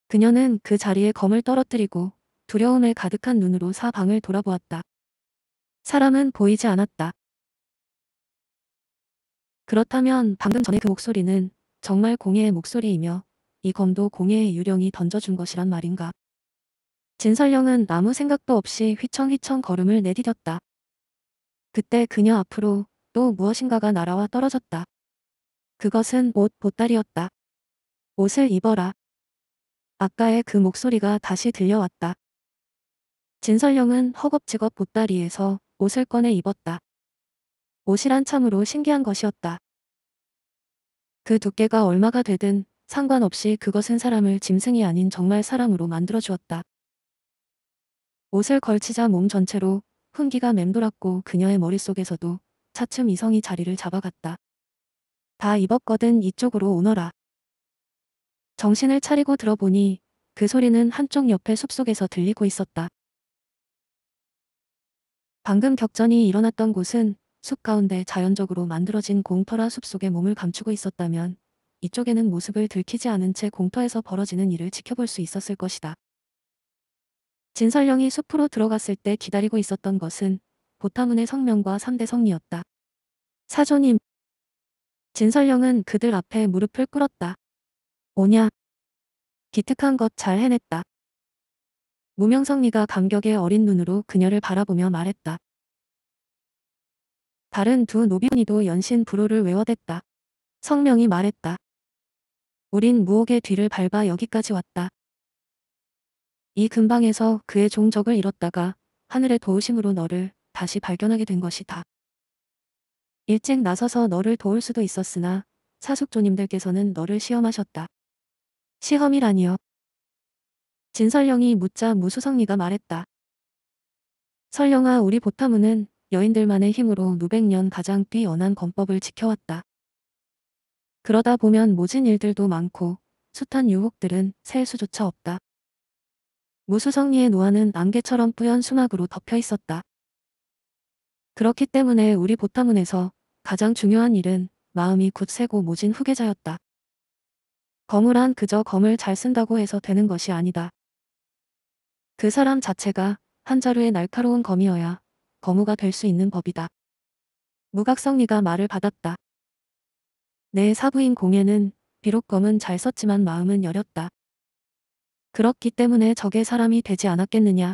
그녀는 그 자리에 검을 떨어뜨리고 두려움에 가득한 눈으로 사방을 돌아보았다. 사람은 보이지 않았다. 그렇다면 방금 전에 그 목소리는 정말 공예의 목소리이며 이 검도 공예의 유령이 던져준 것이란 말인가. 진설령은 아무 생각도 없이 휘청휘청 걸음을 내디뎠다. 그때 그녀 앞으로 또 무엇인가가 날아와 떨어졌다. 그것은 옷 보따리였다. 옷을 입어라. 아까의 그 목소리가 다시 들려왔다. 진설령은 허겁지겁 보따리에서 옷을 꺼내 입었다. 옷이란 참으로 신기한 것이었다. 그 두께가 얼마가 되든 상관없이 그것은 사람을 짐승이 아닌 정말 사람으로 만들어 주었다. 옷을 걸치자 몸 전체로 흥기가 맴돌았고 그녀의 머릿속에서도 차츰 이성이 자리를 잡아갔다. 다 입었거든 이쪽으로 오너라. 정신을 차리고 들어보니 그 소리는 한쪽 옆의 숲속에서 들리고 있었다. 방금 격전이 일어났던 곳은 숲 가운데 자연적으로 만들어진 공터라 숲속에 몸을 감추고 있었다면 이쪽에는 모습을 들키지 않은 채 공터에서 벌어지는 일을 지켜볼 수 있었을 것이다. 진설령이 숲으로 들어갔을 때 기다리고 있었던 것은 보타문의 성명과 3대 성리였다. 사조님. 진설령은 그들 앞에 무릎을 꿇었다. 오냐. 기특한 것 잘 해냈다. 무명성리가 감격의 어린 눈으로 그녀를 바라보며 말했다. 다른 두 노변이도 비 연신 불호를 외워댔다. 성명이 말했다. 우린 무옥의 뒤를 밟아 여기까지 왔다. 이 근방에서 그의 종적을 잃었다가 하늘의 도우심으로 너를 다시 발견하게 된 것이다. 일찍 나서서 너를 도울 수도 있었으나 사숙조님들께서는 너를 시험하셨다. 시험이라니요. 진설령이 묻자 무수성리가 말했다. 설령아 우리 보타무는 여인들만의 힘으로 누백 년 가장 뛰어난 건법을 지켜왔다. 그러다 보면 모진 일들도 많고 숱한 유혹들은 셀 수조차 없다. 무수성리의 노화는 안개처럼 뿌연 수막으로 덮여 있었다. 그렇기 때문에 우리 보타문에서 가장 중요한 일은 마음이 굳세고 모진 후계자였다. 거물한 그저 검을 잘 쓴다고 해서 되는 것이 아니다. 그 사람 자체가 한자루의 날카로운 검이어야 거무가 될 수 있는 법이다. 무각성리가 말을 받았다. 내 사부인 공예는 비록 검은 잘 썼지만 마음은 여렸다. 그렇기 때문에 적의 사람이 되지 않았겠느냐.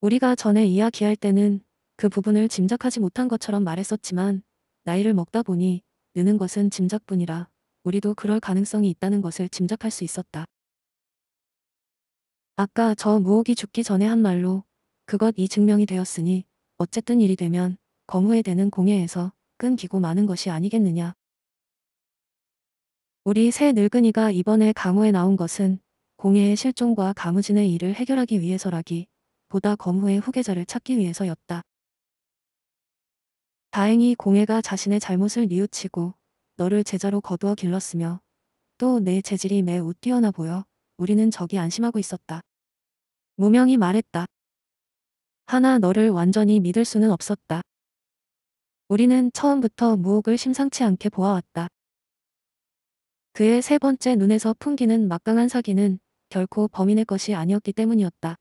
우리가 전에 이야기할 때는 그 부분을 짐작하지 못한 것처럼 말했었지만 나이를 먹다 보니 느는 것은 짐작뿐이라 우리도 그럴 가능성이 있다는 것을 짐작할 수 있었다. 아까 저 무옥이 죽기 전에 한 말로 그것 이 증명이 되었으니 어쨌든 일이 되면 거무에 대는 공예에서 끊기고 마는 것이 아니겠느냐. 우리 새 늙은이가 이번에 강호에 나온 것은 공예의 실종과 가무진의 일을 해결하기 위해서라기 보다 검호의 후계자를 찾기 위해서였다. 다행히 공예가 자신의 잘못을 뉘우치고 너를 제자로 거두어 길렀으며 또 내 재질이 매우 뛰어나 보여 우리는 저기 안심하고 있었다. 무명이 말했다. 하나 너를 완전히 믿을 수는 없었다. 우리는 처음부터 무옥을 심상치 않게 보아왔다. 그의 세 번째 눈에서 풍기는 막강한 사기는 결코 범인의 것이 아니었기 때문이었다.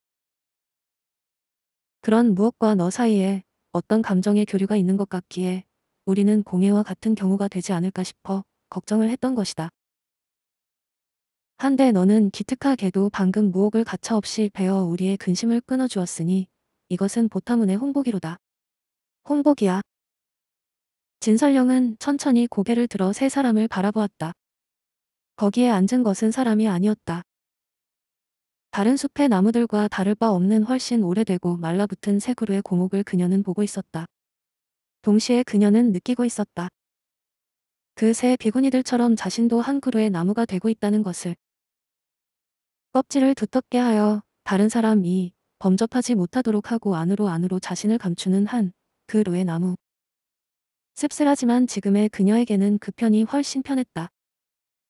그런 무엇과 너 사이에 어떤 감정의 교류가 있는 것 같기에 우리는 공해와 같은 경우가 되지 않을까 싶어 걱정을 했던 것이다. 한데 너는 기특하게도 방금 무옥을 가차없이 베어 우리의 근심을 끊어주었으니 이것은 보타문의 홍보기로다. 홍보기야. 진설령은 천천히 고개를 들어 세 사람을 바라보았다. 거기에 앉은 것은 사람이 아니었다. 다른 숲의 나무들과 다를 바 없는 훨씬 오래되고 말라붙은 새 그루의 고목을 그녀는 보고 있었다. 동시에 그녀는 느끼고 있었다. 그 새 비구니들처럼 자신도 한 그루의 나무가 되고 있다는 것을. 껍질을 두텁게 하여 다른 사람이 범접하지 못하도록 하고 안으로 안으로 자신을 감추는 한 그루의 나무. 씁쓸하지만 지금의 그녀에게는 그 편이 훨씬 편했다.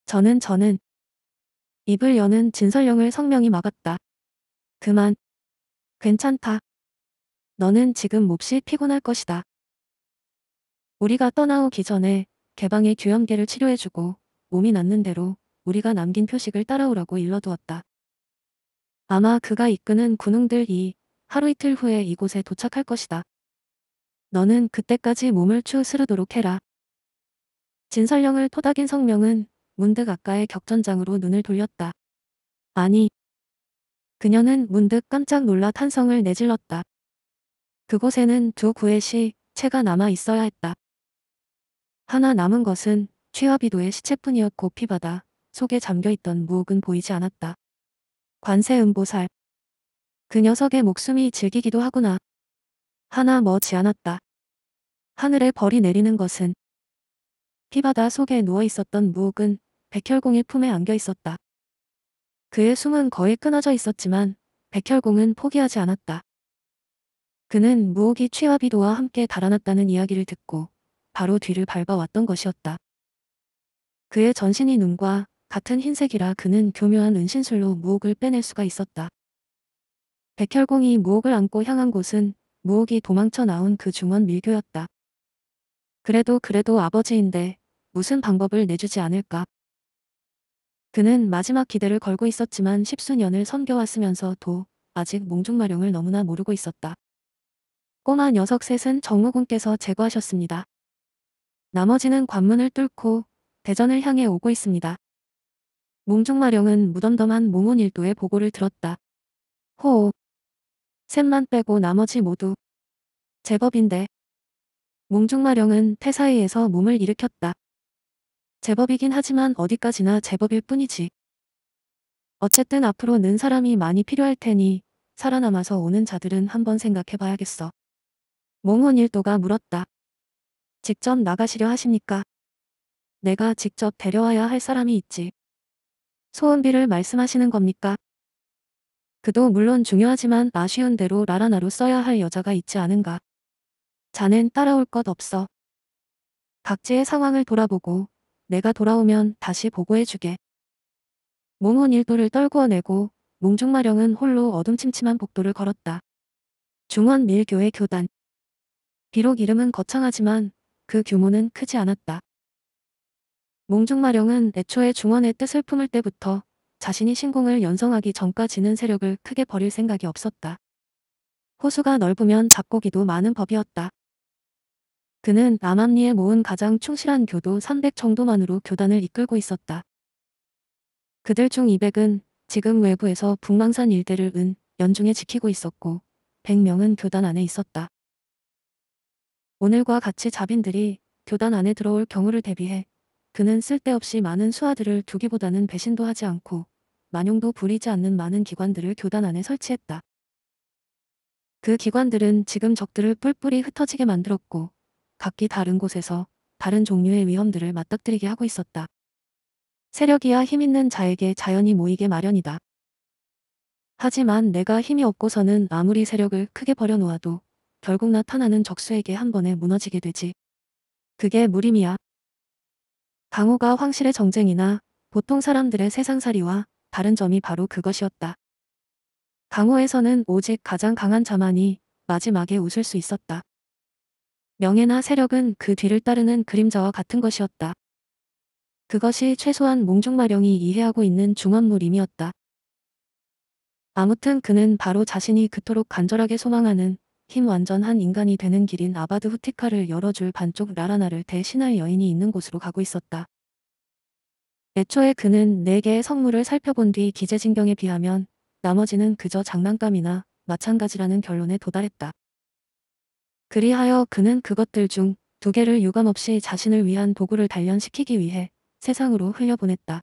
저는 저는 입을 여는 진설령을 성명이 막았다. 그만. 괜찮다. 너는 지금 몹시 피곤할 것이다. 우리가 떠나오기 전에 개방의 규염계를 치료해주고 몸이 낫는 대로 우리가 남긴 표식을 따라오라고 일러두었다. 아마 그가 이끄는 군웅들이 하루 이틀 후에 이곳에 도착할 것이다. 너는 그때까지 몸을 추스르도록 해라. 진설령을 토닥인 성명은 문득 아까의 격전장으로 눈을 돌렸다. 아니. 그녀는 문득 깜짝 놀라 탄성을 내질렀다. 그곳에는 두 구의 시, 체가 남아 있어야 했다. 하나 남은 것은 취화비도의 시체뿐이었고 피바다 속에 잠겨있던 무옥은 보이지 않았다. 관세음보살. 그 녀석의 목숨이 즐기기도 하구나. 하나 머지 않았다. 하늘에 벌이 내리는 것은 피바다 속에 누워 있었던 무옥은 백혈공의 품에 안겨 있었다. 그의 숨은 거의 끊어져 있었지만 백혈공은 포기하지 않았다. 그는 무옥이 취와 비도와 함께 달아났다는 이야기를 듣고 바로 뒤를 밟아왔던 것이었다. 그의 전신이 눈과 같은 흰색이라 그는 교묘한 은신술로 무옥을 빼낼 수가 있었다. 백혈공이 무옥을 안고 향한 곳은 무옥이 도망쳐 나온 그 중원 밀교였다. 그래도 그래도 아버지인데 무슨 방법을 내주지 않을까. 그는 마지막 기대를 걸고 있었지만 십수년을 섬겨왔으면서도 아직 몽중마룡을 너무나 모르고 있었다. 꼬마 녀석 셋은 정무군께서 제거하셨습니다. 나머지는 관문을 뚫고 대전을 향해 오고 있습니다. 뭉중마령은 무덤덤한 몽온일도의 보고를 들었다. 호호. 셋만 빼고 나머지 모두. 제법인데. 몽중마령은 태사이에서 몸을 일으켰다. 제법이긴 하지만 어디까지나 제법일 뿐이지. 어쨌든 앞으로 는 사람이 많이 필요할 테니 살아남아서 오는 자들은 한번 생각해봐야겠어. 몽혼일도가 물었다. 직접 나가시려 하십니까? 내가 직접 데려와야 할 사람이 있지. 소은비를 말씀하시는 겁니까? 그도 물론 중요하지만 아쉬운 대로 라라나로 써야 할 여자가 있지 않은가. 자넨 따라올 것 없어. 각지의 상황을 돌아보고 내가 돌아오면 다시 보고해주게. 몽혼 일도를 떨구어내고 몽중마령은 홀로 어둠침침한 복도를 걸었다. 중원 밀교의 교단. 비록 이름은 거창하지만 그 규모는 크지 않았다. 몽중마령은 애초에 중원의 뜻을 품을 때부터 자신이 신공을 연성하기 전까지는 세력을 크게 버릴 생각이 없었다. 호수가 넓으면 잡고기도 많은 법이었다. 그는 남암리에 모은 가장 충실한 교도 300 정도만으로 교단을 이끌고 있었다. 그들 중 200은 지금 외부에서 북망산 일대를 은 연중에 지키고 있었고 100명은 교단 안에 있었다. 오늘과 같이 자빈들이 교단 안에 들어올 경우를 대비해 그는 쓸데없이 많은 수하들을 두기보다는 배신도 하지 않고 만용도 부리지 않는 많은 기관들을 교단 안에 설치했다. 그 기관들은 지금 적들을 뿔뿔이 흩어지게 만들었고 각기 다른 곳에서 다른 종류의 위험들을 맞닥뜨리게 하고 있었다. 세력이야 힘있는 자에게 자연히 모이게 마련이다. 하지만 내가 힘이 없고서는 아무리 세력을 크게 버려놓아도 결국 나타나는 적수에게 한 번에 무너지게 되지. 그게 무림이야. 강호가 황실의 정쟁이나 보통 사람들의 세상살이와 다른 점이 바로 그것이었다. 강호에서는 오직 가장 강한 자만이 마지막에 웃을 수 있었다. 명예나 세력은 그 뒤를 따르는 그림자와 같은 것이었다. 그것이 최소한 몽중마령이 이해하고 있는 중원물임이었다. 아무튼 그는 바로 자신이 그토록 간절하게 소망하는 힘 완전한 인간이 되는 길인 아바드 후티카를 열어줄 반쪽 라라나를 대신할 여인이 있는 곳으로 가고 있었다. 애초에 그는 4개의 성물을 살펴본 뒤 기재진경에 비하면 나머지는 그저 장난감이나 마찬가지라는 결론에 도달했다. 그리하여 그는 그것들 중 두 개를 유감없이 자신을 위한 도구를 단련시키기 위해 세상으로 흘려보냈다.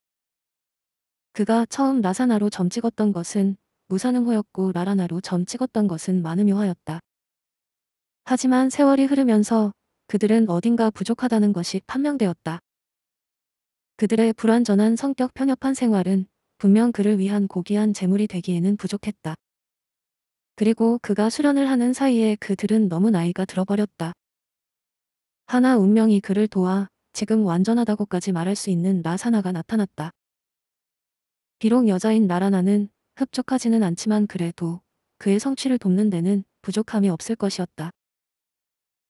그가 처음 라사나로 점 찍었던 것은 무사능호였고 라라나로 점 찍었던 것은 마음묘하였다 하지만 세월이 흐르면서 그들은 어딘가 부족하다는 것이 판명되었다. 그들의 불완전한 성격 편협한 생활은 분명 그를 위한 고귀한 재물이 되기에는 부족했다. 그리고 그가 수련을 하는 사이에 그들은 너무 나이가 들어버렸다. 하나 운명이 그를 도와 지금 완전하다고까지 말할 수 있는 나사나가 나타났다. 비록 여자인 나라나는 흡족하지는 않지만 그래도 그의 성취를 돕는 데는 부족함이 없을 것이었다.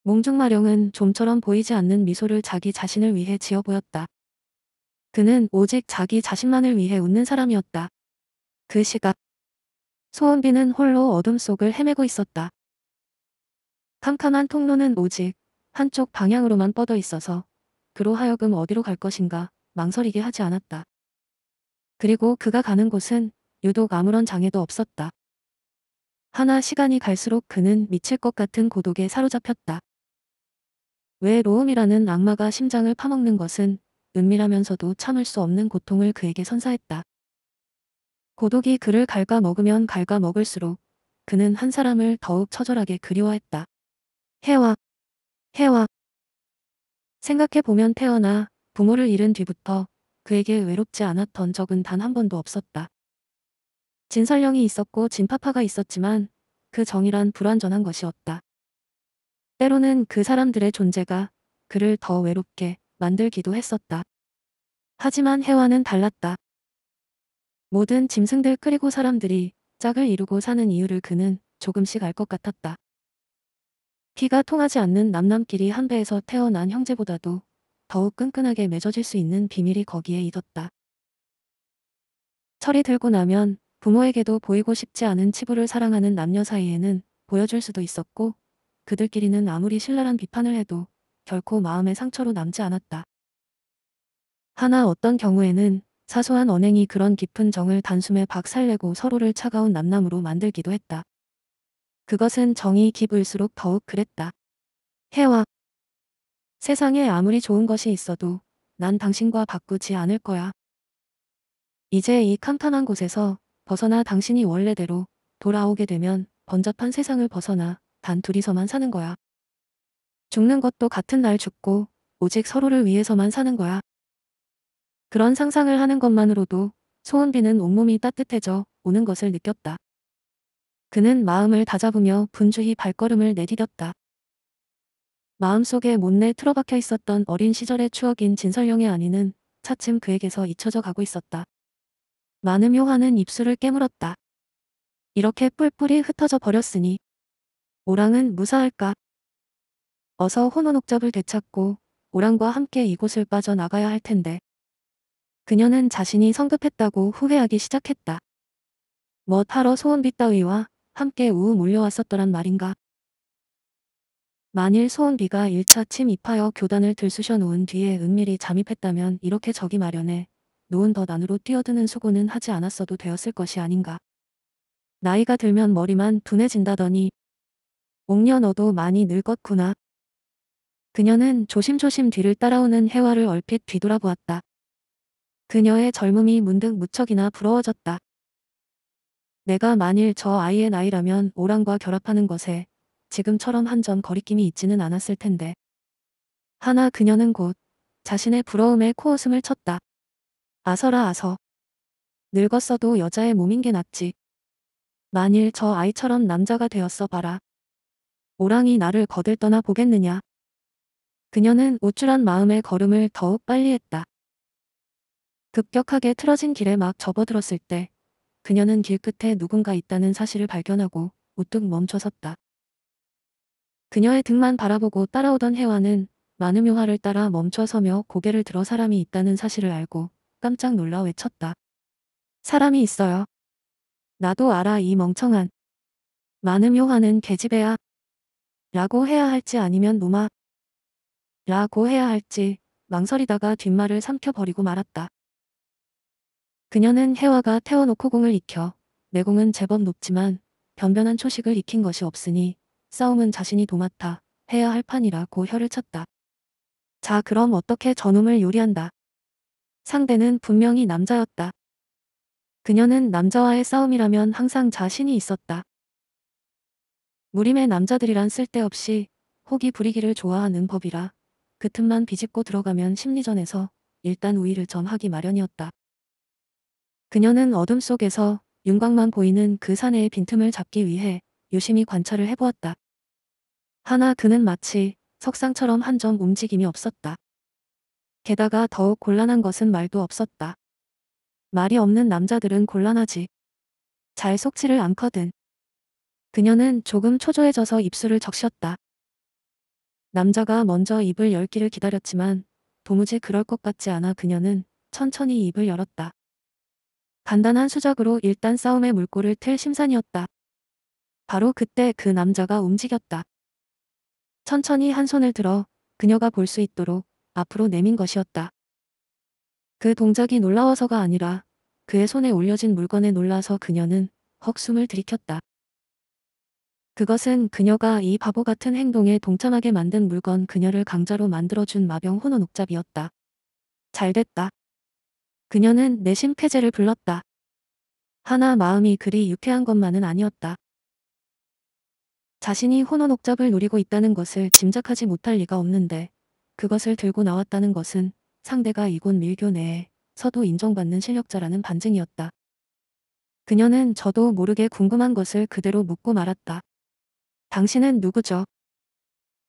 몽중마룡은 좀처럼 보이지 않는 미소를 자기 자신을 위해 지어 보였다. 그는 오직 자기 자신만을 위해 웃는 사람이었다. 그 시각 소은비는 홀로 어둠 속을 헤매고 있었다. 캄캄한 통로는 오직 한쪽 방향으로만 뻗어 있어서 그로 하여금 어디로 갈 것인가 망설이게 하지 않았다. 그리고 그가 가는 곳은 유독 아무런 장애도 없었다. 하나 시간이 갈수록 그는 미칠 것 같은 고독에 사로잡혔다. 왜 로움이라는 악마가 심장을 파먹는 것은 은밀하면서도 참을 수 없는 고통을 그에게 선사했다. 고독이 그를 갉아먹으면 갉아먹을수록 그는 한 사람을 더욱 처절하게 그리워했다. 해와, 해와. 생각해보면 태어나 부모를 잃은 뒤부터 그에게 외롭지 않았던 적은 단 한 번도 없었다. 진설령이 있었고 진파파가 있었지만 그 정이란 불완전한 것이었다. 때로는 그 사람들의 존재가 그를 더 외롭게 만들기도 했었다. 하지만 해와는 달랐다. 모든 짐승들 그리고 사람들이 짝을 이루고 사는 이유를 그는 조금씩 알 것 같았다. 피가 통하지 않는 남남끼리 한 배에서 태어난 형제보다도 더욱 끈끈하게 맺어질 수 있는 비밀이 거기에 있었다. 철이 들고 나면 부모에게도 보이고 싶지 않은 치부를 사랑하는 남녀 사이에는 보여줄 수도 있었고 그들끼리는 아무리 신랄한 비판을 해도 결코 마음의 상처로 남지 않았다. 하나 어떤 경우에는 사소한 언행이 그런 깊은 정을 단숨에 박살내고 서로를 차가운 남남으로 만들기도 했다. 그것은 정이 깊을수록 더욱 그랬다. 해와 세상에 아무리 좋은 것이 있어도 난 당신과 바꾸지 않을 거야. 이제 이 캄캄한 곳에서 벗어나 당신이 원래대로 돌아오게 되면 번잡한 세상을 벗어나 단 둘이서만 사는 거야. 죽는 것도 같은 날 죽고 오직 서로를 위해서만 사는 거야. 그런 상상을 하는 것만으로도 소은비는 온몸이 따뜻해져 오는 것을 느꼈다. 그는 마음을 다잡으며 분주히 발걸음을 내디뎠다. 마음속에 못내 틀어박혀 있었던 어린 시절의 추억인 진설영의 아니는 차츰 그에게서 잊혀져 가고 있었다. 많은요한는 입술을 깨물었다. 이렇게 뿔뿔이 흩어져 버렸으니 오랑은 무사할까? 어서 혼원옥잡을 되찾고 오랑과 함께 이곳을 빠져나가야 할 텐데. 그녀는 자신이 성급했다고 후회하기 시작했다. 뭐타러 소원비 따위와 함께 우우 몰려왔었더란 말인가. 만일 소원비가 1차 침입하여 교단을 들쑤셔 놓은 뒤에 은밀히 잠입했다면 이렇게 적이 마련해 노은더난으로 뛰어드는 수고는 하지 않았어도 되었을 것이 아닌가. 나이가 들면 머리만 둔해진다더니 옥녀너도 많이 늙었구나. 그녀는 조심조심 뒤를 따라오는 해화를 얼핏 뒤돌아보았다. 그녀의 젊음이 문득 무척이나 부러워졌다. 내가 만일 저 아이의 나이라면 오랑과 결합하는 것에 지금처럼 한 점 거리낌이 있지는 않았을 텐데. 하나 그녀는 곧 자신의 부러움에 코웃음을 쳤다. 아서라 아서. 늙었어도 여자의 몸인 게 낫지. 만일 저 아이처럼 남자가 되었어 봐라. 오랑이 나를 거들떠나 보겠느냐. 그녀는 우쭐한 마음의 걸음을 더욱 빨리 했다. 급격하게 틀어진 길에 막 접어들었을 때 그녀는 길 끝에 누군가 있다는 사실을 발견하고 우뚝 멈춰섰다. 그녀의 등만 바라보고 따라오던 혜화는 마음요화를 따라 멈춰서며 고개를 들어 사람이 있다는 사실을 알고 깜짝 놀라 외쳤다. 사람이 있어요. 나도 알아 이 멍청한. 마음요화는 계집애야. 라고 해야 할지 아니면 노마 라고 해야 할지 망설이다가 뒷말을 삼켜버리고 말았다. 그녀는 혜화가 태워놓고 공을 익혀 내공은 제법 높지만 변변한 초식을 익힌 것이 없으니 싸움은 자신이 도맡아 해야 할 판이라고 혀를 쳤다. 자 그럼 어떻게 저놈을 요리한다. 상대는 분명히 남자였다. 그녀는 남자와의 싸움이라면 항상 자신이 있었다. 무림의 남자들이란 쓸데없이 호기 부리기를 좋아하는 법이라 그 틈만 비집고 들어가면 심리전에서 일단 우위를 점하기 마련이었다. 그녀는 어둠 속에서 윤곽만 보이는 그사내의 빈틈을 잡기 위해 유심히 관찰을 해보았다. 하나 그는 마치 석상처럼 한 점 움직임이 없었다. 게다가 더욱 곤란한 것은 말도 없었다. 말이 없는 남자들은 곤란하지. 잘 속지를 않거든. 그녀는 조금 초조해져서 입술을 적셨다. 남자가 먼저 입을 열기를 기다렸지만 도무지 그럴 것 같지 않아 그녀는 천천히 입을 열었다. 간단한 수작으로 일단 싸움의 물꼬를 틀 심산이었다. 바로 그때 그 남자가 움직였다. 천천히 한 손을 들어 그녀가 볼 수 있도록 앞으로 내민 것이었다. 그 동작이 놀라워서가 아니라 그의 손에 올려진 물건에 놀라서 그녀는 헉 숨을 들이켰다. 그것은 그녀가 이 바보 같은 행동에 동참하게 만든 물건 그녀를 강자로 만들어준 마병 혼원 옥잡이였다. 잘됐다. 그녀는 내심 폐재를 불렀다. 하나 마음이 그리 유쾌한 것만은 아니었다. 자신이 혼원 옥잡을 노리고 있다는 것을 짐작하지 못할 리가 없는데 그것을 들고 나왔다는 것은 상대가 이곳 밀교 내에 서도 인정받는 실력자라는 반증이었다. 그녀는 저도 모르게 궁금한 것을 그대로 묻고 말았다. 당신은 누구죠?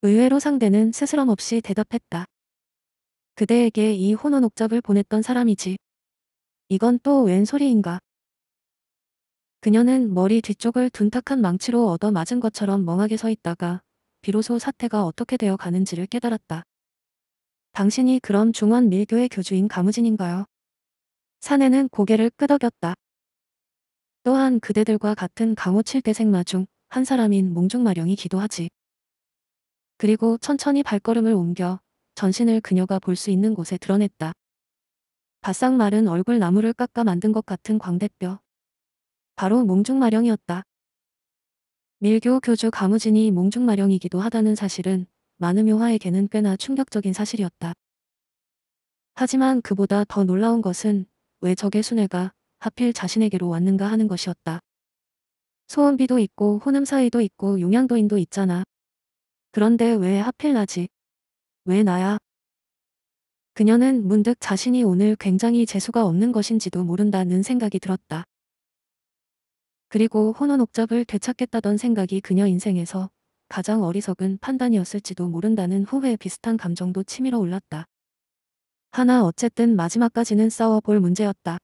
의외로 상대는 스스럼 없이 대답했다. 그대에게 이 혼혼 옥잡을 보냈던 사람이지. 이건 또 웬 소리인가? 그녀는 머리 뒤쪽을 둔탁한 망치로 얻어 맞은 것처럼 멍하게 서 있다가 비로소 사태가 어떻게 되어 가는지를 깨달았다. 당신이 그럼 중원 밀교의 교주인 가무진인가요? 사내는 고개를 끄덕였다. 또한 그대들과 같은 강호 칠대생마 중한 사람인 몽중마령이 기도하지. 그리고 천천히 발걸음을 옮겨 전신을 그녀가 볼 수 있는 곳에 드러냈다. 바싹 마른 얼굴 나무를 깎아 만든 것 같은 광대뼈. 바로 몽중마령이었다. 밀교 교주 가무진이 몽중마령이기도 하다는 사실은 많은 묘화에게는 꽤나 충격적인 사실이었다. 하지만 그보다 더 놀라운 것은 왜 적의 순회가 하필 자신에게로 왔는가 하는 것이었다. 소은비도 있고 호남사이도 있고 용양도인도 있잖아. 그런데 왜 하필 나지? 왜 나야? 그녀는 문득 자신이 오늘 굉장히 재수가 없는 것인지도 모른다는 생각이 들었다. 그리고 혼원 옥잡을 되찾겠다던 생각이 그녀 인생에서 가장 어리석은 판단이었을지도 모른다는 후회 비슷한 감정도 치밀어 올랐다. 하나 어쨌든 마지막까지는 싸워볼 문제였다.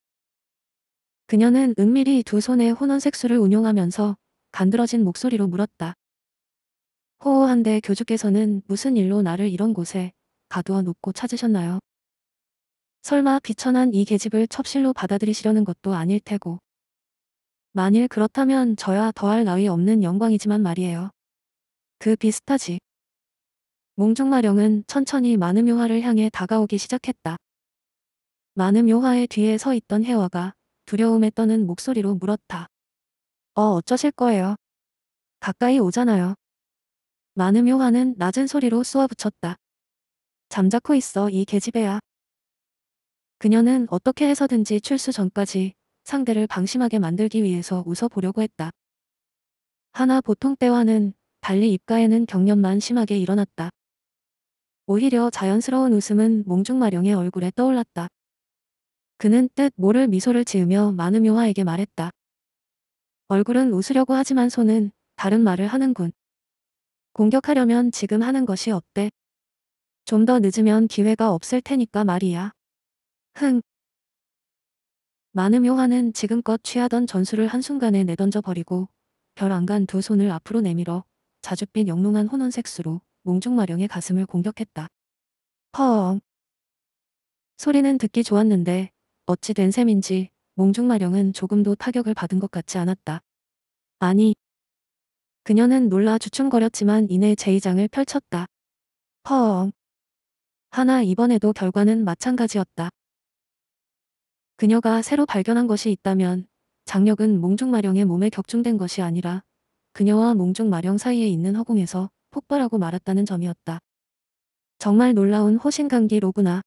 그녀는 은밀히 두 손에 혼원색수를 운용하면서 간드러진 목소리로 물었다. 호호한데 교주께서는 무슨 일로 나를 이런 곳에 가두어 놓고 찾으셨나요? 설마 비천한 이 계집을 첩실로 받아들이시려는 것도 아닐 테고. 만일 그렇다면 저야 더할 나위 없는 영광이지만 말이에요. 그 비슷하지. 몽중마령은 천천히 많음요화를 향해 다가오기 시작했다. 많음요화의 뒤에 서 있던 혜화가 두려움에 떠는 목소리로 물었다. 어 어쩌실 거예요? 가까이 오잖아요. 많은 묘화는 낮은 소리로 쏘아붙였다. 잠자코 있어 이 계집애야. 그녀는 어떻게 해서든지 출수 전까지 상대를 방심하게 만들기 위해서 웃어보려고 했다. 하나 보통 때와는 달리 입가에는 경련만 심하게 일어났다. 오히려 자연스러운 웃음은 몽중마령의 얼굴에 떠올랐다. 그는 뜻 모를 미소를 지으며 마누묘화에게 말했다. 얼굴은 웃으려고 하지만 손은 다른 말을 하는군. 공격하려면 지금 하는 것이 어때? 좀 더 늦으면 기회가 없을 테니까 말이야. 흥. 마누묘화는 지금껏 취하던 전술을 한순간에 내던져 버리고 별안간 두 손을 앞으로 내밀어 자줏빛 영롱한 혼원색수로 몽중마령의 가슴을 공격했다. 허엉. 소리는 듣기 좋았는데 어찌 된 셈인지 몽중마령은 조금도 타격을 받은 것 같지 않았다. 아니. 그녀는 놀라 주춤거렸지만 이내 제의장을 펼쳤다. 허엉. 하나 이번에도 결과는 마찬가지였다. 그녀가 새로 발견한 것이 있다면 장력은 몽중마령의 몸에 격중된 것이 아니라 그녀와 몽중마령 사이에 있는 허공에서 폭발하고 말았다는 점이었다. 정말 놀라운 호신감기로구나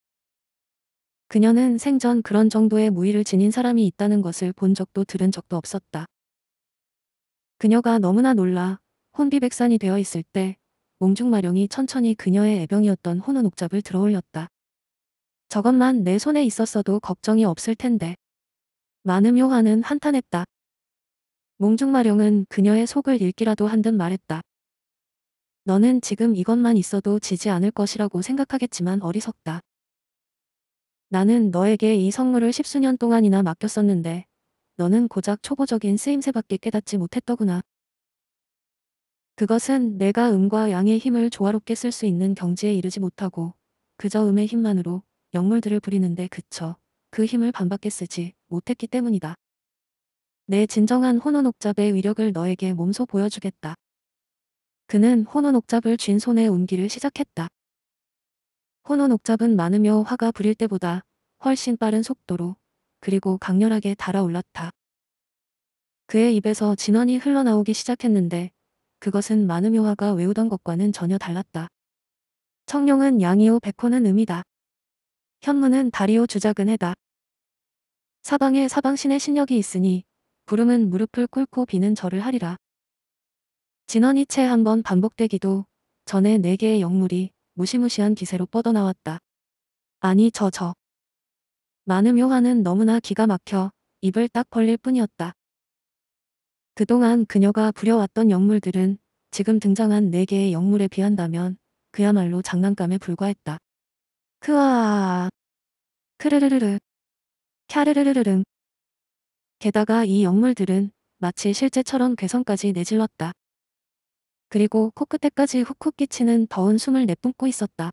그녀는 생전 그런 정도의 무의를 지닌 사람이 있다는 것을 본 적도 들은 적도 없었다. 그녀가 너무나 놀라 혼비백산이 되어 있을 때 몽중마룡이 천천히 그녀의 애병이었던 혼은 옥잡을 들어올렸다. 저것만 내 손에 있었어도 걱정이 없을 텐데. 만음요하는 한탄했다. 몽중마룡은 그녀의 속을 읽기라도 한 듯 말했다. 너는 지금 이것만 있어도 지지 않을 것이라고 생각하겠지만 어리석다. 나는 너에게 이 선물을 십수년 동안이나 맡겼었는데 너는 고작 초보적인 쓰임새밖에 깨닫지 못했더구나. 그것은 내가 음과 양의 힘을 조화롭게 쓸 수 있는 경지에 이르지 못하고 그저 음의 힘만으로 영물들을 부리는데 그쳐 그 힘을 반밖에 쓰지 못했기 때문이다. 내 진정한 혼원옥잡의 위력을 너에게 몸소 보여주겠다. 그는 혼원옥잡을 쥔 손에 옮기를 시작했다. 혼원 옥잡은 많으며 화가 부릴 때보다 훨씬 빠른 속도로 그리고 강렬하게 달아올랐다. 그의 입에서 진원이 흘러나오기 시작했는데 그것은 마누묘화가 외우던 것과는 전혀 달랐다. 청룡은 양이오 백호는 음이다. 현무는 다리오 주작은 해다. 사방에 사방신의 신력이 있으니 부름은 무릎을 꿇고 비는 절을 하리라. 진원이채 한 번 반복되기도 전에 네 개의 영물이 무시무시한 기세로 뻗어나왔다. 아니 저 저. 많은 요한은 너무나 기가 막혀 입을 딱 벌릴 뿐이었다. 그동안 그녀가 부려왔던 영물들은 지금 등장한 4개의 영물에 비한다면 그야말로 장난감에 불과했다. 크아 크르르르르 캬르르르릉 게다가 이 영물들은 마치 실제처럼 괴성까지 내질렀다. 그리고 코끝에까지 훅훅 끼치는 더운 숨을 내뿜고 있었다.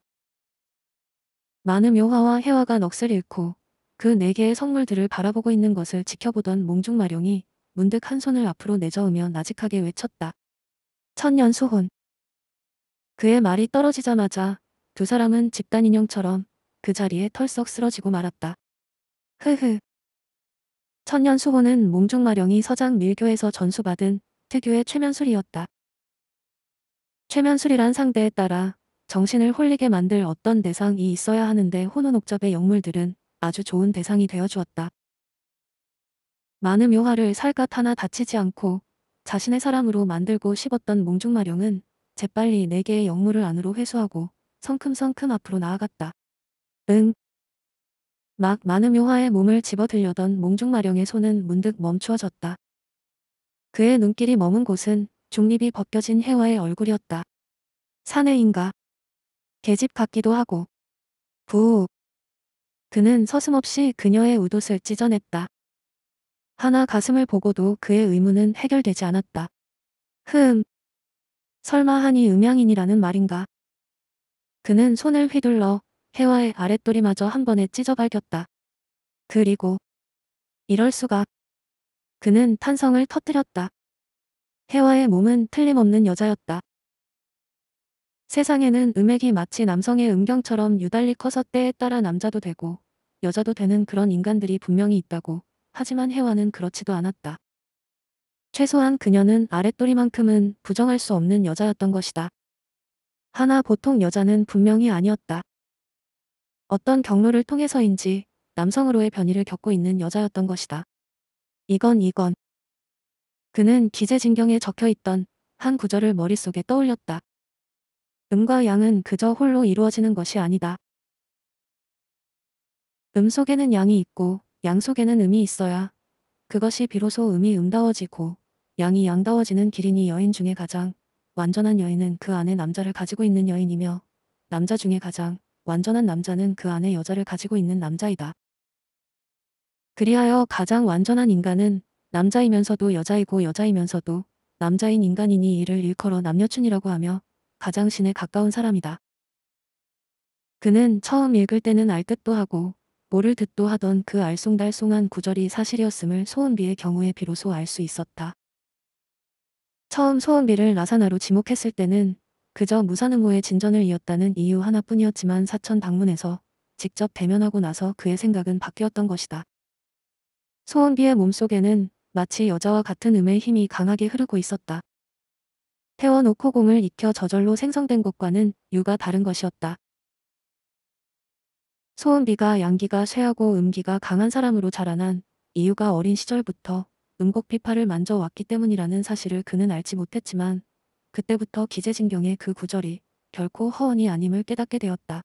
많은 묘화와 해화가 넋을 잃고 그 네 개의 성물들을 바라보고 있는 것을 지켜보던 몽중마룡이 문득 한 손을 앞으로 내저으며 나직하게 외쳤다. 천년수혼. 그의 말이 떨어지자마자 두 사람은 집단 인형처럼 그 자리에 털썩 쓰러지고 말았다. 흐흐. 천년수호는 몽중마령이 서장 밀교에서 전수받은 특유의 최면술이었다. 최면술이란 상대에 따라 정신을 홀리게 만들 어떤 대상이 있어야 하는데 혼어옥잡의 영물들은 아주 좋은 대상이 되어 주었다. 많은 묘화를 살갗 하나 다치지 않고 자신의 사람으로 만들고 씹었던 몽중마령은 재빨리 네 개의 영물을 안으로 회수하고 성큼성큼 앞으로 나아갔다. 응. 막 많은 묘화의 몸을 집어들려던 몽중마령의 손은 문득 멈추어졌다. 그의 눈길이 머문 곳은 중립이 벗겨진 해와의 얼굴이었다. 사내인가? 계집 같기도 하고. 부욱. 그는 서슴없이 그녀의 우돛을 찢어냈다. 하나 가슴을 보고도 그의 의문은 해결되지 않았다. 흠. 설마 하니 음양인이라는 말인가? 그는 손을 휘둘러 해와의 아랫돌이마저한 번에 찢어밝혔다 그리고 이럴 수가. 그는 탄성을 터뜨렸다. 혜화의 몸은 틀림없는 여자였다. 세상에는 음액이 마치 남성의 음경처럼 유달리 커서 때에 따라 남자도 되고 여자도 되는 그런 인간들이 분명히 있다고 하지만 혜화는 그렇지도 않았다. 최소한 그녀는 아랫도리만큼은 부정할 수 없는 여자였던 것이다. 하나 보통 여자는 분명히 아니었다. 어떤 경로를 통해서인지 남성으로의 변이를 겪고 있는 여자였던 것이다. 이건 이건 그는 기재진경에 적혀있던 한 구절을 머릿속에 떠올렸다. 음과 양은 그저 홀로 이루어지는 것이 아니다. 음 속에는 양이 있고 양 속에는 음이 있어야 그것이 비로소 음이 음다워지고 양이 양다워지는 길이니 여인 중에 가장 완전한 여인은 그 안에 남자를 가지고 있는 여인이며 남자 중에 가장 완전한 남자는 그 안에 여자를 가지고 있는 남자이다. 그리하여 가장 완전한 인간은 남자이면서도 여자이고 여자이면서도 남자인 인간이니 이를 일컬어 남녀춘이라고 하며 가장 신에 가까운 사람이다. 그는 처음 읽을 때는 알듯도 하고 모를 듯도 하던 그 알쏭달쏭한 구절이 사실이었음을 소은비의 경우에 비로소 알 수 있었다. 처음 소은비를 라사나로 지목했을 때는 그저 무산음모의 진전을 이었다는 이유 하나뿐이었지만 사천 방문에서 직접 대면하고 나서 그의 생각은 바뀌었던 것이다. 소은비의 몸속에는 마치 여자와 같은 음의 힘이 강하게 흐르고 있었다. 태원오코 공을 익혀 저절로 생성된 것과는 유가 다른 것이었다. 소음비가 양기가 쇠하고 음기가 강한 사람으로 자라난 이유가 어린 시절부터 음곡피파를 만져왔기 때문이라는 사실을 그는 알지 못했지만 그때부터 기재진경의 그 구절이 결코 허언이 아님을 깨닫게 되었다.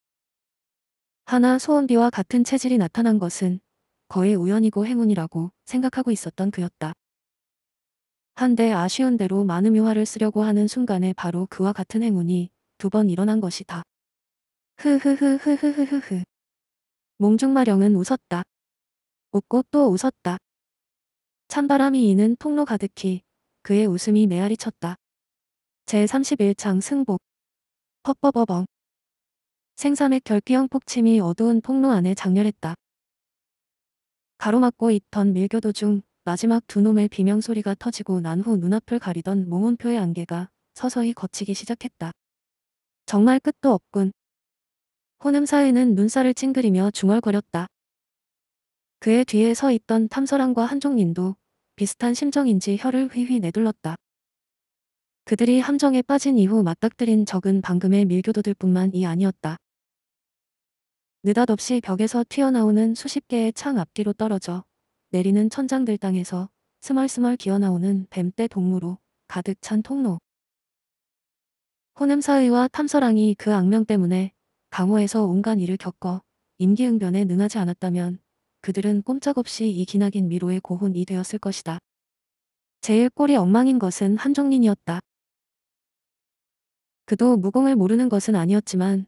하나 소음비와 같은 체질이 나타난 것은 거의 우연이고 행운이라고 생각하고 있었던 그였다. 한데 아쉬운 대로 많은 묘화를 쓰려고 하는 순간에 바로 그와 같은 행운이 두 번 일어난 것이다. 흐흐흐흐흐흐흐흐. 몽중마령은 웃었다. 웃고 또 웃었다. 찬바람이 이는 통로 가득히 그의 웃음이 메아리 쳤다. 제31창 승복. 퍽버버벙. 생삼의 결기형 폭침이 어두운 통로 안에 장렬했다. 가로막고 있던 밀교 도중 마지막 두 놈의 비명소리가 터지고 난 후 눈앞을 가리던 몽운표의 안개가 서서히 걷히기 시작했다. 정말 끝도 없군. 호남사회는 눈살을 찡그리며 중얼거렸다. 그의 뒤에 서 있던 탐설왕과 한종님도 비슷한 심정인지 혀를 휘휘 내둘렀다. 그들이 함정에 빠진 이후 맞닥뜨린 적은 방금의 밀교도들뿐만이 아니었다. 느닷없이 벽에서 튀어나오는 수십 개의 창 앞뒤로 떨어져 내리는 천장들 땅에서 스멀스멀 기어나오는 뱀떼 동무로 가득 찬 통로. 호남사의와 탐서랑이 그 악명 때문에 강호에서 온갖 일을 겪어 임기응변에 능하지 않았다면 그들은 꼼짝없이 이 기나긴 미로의 고혼이 되었을 것이다. 제일 꼴이 엉망인 것은 한종린이었다. 그도 무공을 모르는 것은 아니었지만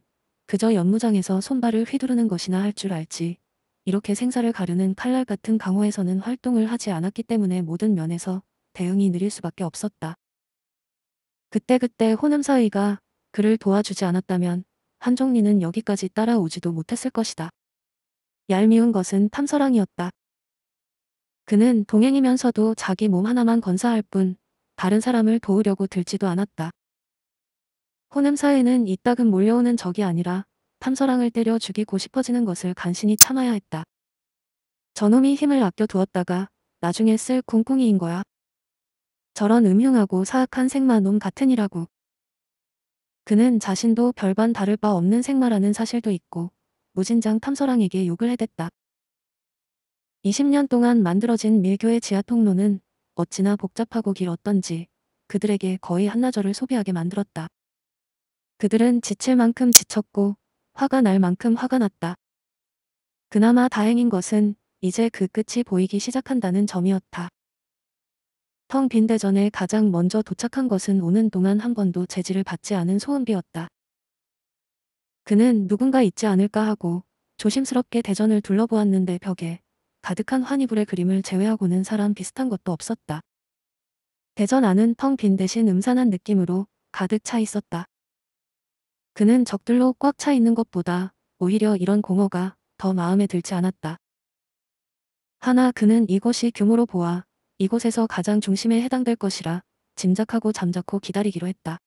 그저 연무장에서 손발을 휘두르는 것이나 할 줄 알지. 이렇게 생사를 가르는 칼날 같은 강호에서는 활동을 하지 않았기 때문에 모든 면에서 대응이 느릴 수밖에 없었다. 그때그때 호남사의가 그를 도와주지 않았다면 한종리는 여기까지 따라오지도 못했을 것이다. 얄미운 것은 탐서랑이었다. 그는 동행이면서도 자기 몸 하나만 건사할 뿐 다른 사람을 도우려고 들지도 않았다. 호남사회는 이따금 몰려오는 적이 아니라 탐사랑을 때려 죽이고 싶어지는 것을 간신히 참아야 했다. 저놈이 힘을 아껴두었다가 나중에 쓸쿵쿵이인 거야. 저런 음흉하고 사악한 생마놈 같으니라고. 그는 자신도 별반 다를 바 없는 생마라는 사실도 있고 무진장 탐서랑에게 욕을 해댔다. 20년 동안 만들어진 밀교의 지하 통로는 어찌나 복잡하고 길었던지 그들에게 거의 한나절을 소비하게 만들었다. 그들은 지칠 만큼 지쳤고 화가 날 만큼 화가 났다. 그나마 다행인 것은 이제 그 끝이 보이기 시작한다는 점이었다. 텅 빈 대전에 가장 먼저 도착한 것은 오는 동안 한 번도 제지를 받지 않은 소은비였다. 그는 누군가 있지 않을까 하고 조심스럽게 대전을 둘러보았는데 벽에 가득한 환희불의 그림을 제외하고는 사람 비슷한 것도 없었다. 대전 안은 텅 빈 대신 음산한 느낌으로 가득 차 있었다. 그는 적들로 꽉 차 있는 것보다 오히려 이런 공허가 더 마음에 들지 않았다. 하나 그는 이곳이 규모로 보아 이곳에서 가장 중심에 해당될 것이라 짐작하고 잠자코 기다리기로 했다.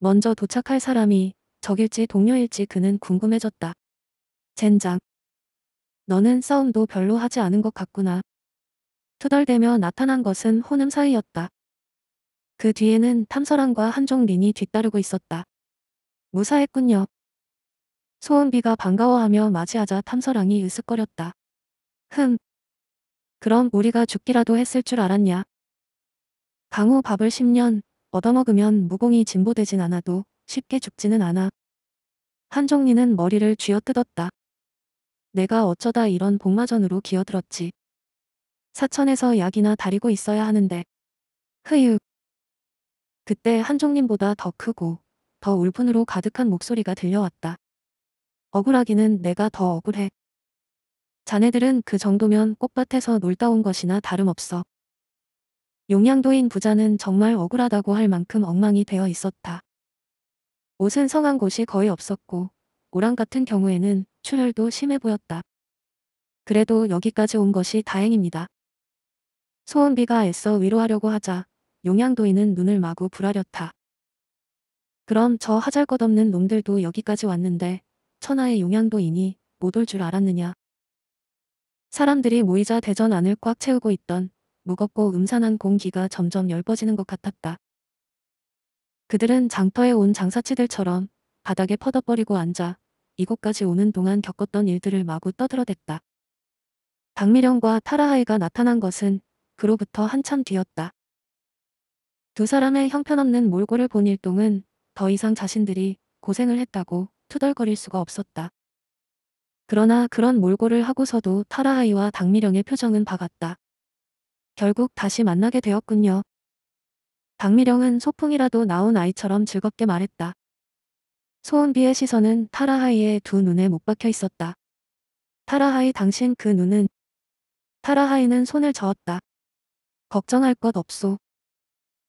먼저 도착할 사람이 적일지 동료일지 그는 궁금해졌다. 젠장. 너는 싸움도 별로 하지 않은 것 같구나. 투덜대며 나타난 것은 혼음 사이였다. 그 뒤에는 탐설함과 한종린이 뒤따르고 있었다. 무사했군요. 소은비가 반가워하며 맞이하자 탐서랑이 으쓱거렸다. 흠. 그럼 우리가 죽기라도 했을 줄 알았냐. 강우 밥을 10년 얻어먹으면 무공이 진보되진 않아도 쉽게 죽지는 않아. 한종리는 머리를 쥐어뜯었다. 내가 어쩌다 이런 복마전으로 기어들었지. 사천에서 약이나 다리고 있어야 하는데. 흐유. 그때 한종님보다 더 크고 더 울분으로 가득한 목소리가 들려왔다. 억울하기는 내가 더 억울해. 자네들은 그 정도면 꽃밭에서 놀다 온 것이나 다름없어. 용양도인 부자는 정말 억울하다고 할 만큼 엉망이 되어 있었다. 옷은 성한 곳이 거의 없었고 오랑 같은 경우에는 출혈도 심해 보였다. 그래도 여기까지 온 것이 다행입니다. 소은비가 애써 위로하려고 하자 용양도인은 눈을 마구 부라렸다. 그럼 저 하잘것없는 놈들도 여기까지 왔는데 천하의 용양도이니 못 올 줄 알았느냐. 사람들이 모이자 대전 안을 꽉 채우고 있던 무겁고 음산한 공기가 점점 열버지는 것 같았다. 그들은 장터에 온 장사치들처럼 바닥에 퍼덕버리고 앉아 이곳까지 오는 동안 겪었던 일들을 마구 떠들어댔다. 박미령과 타라하이가 나타난 것은 그로부터 한참 뒤였다. 두 사람의 형편없는 몰골을 본 일동은 더 이상 자신들이 고생을 했다고 투덜거릴 수가 없었다. 그러나 그런 몰골을 하고서도 타라하이와 당미령의 표정은 박았다. 결국 다시 만나게 되었군요. 당미령은 소풍이라도 나온 아이처럼 즐겁게 말했다. 소은비의 시선은 타라하이의 두 눈에 못 박혀 있었다. 타라하이 당신 그 눈은 타라하이는 손을 저었다. 걱정할 것 없소.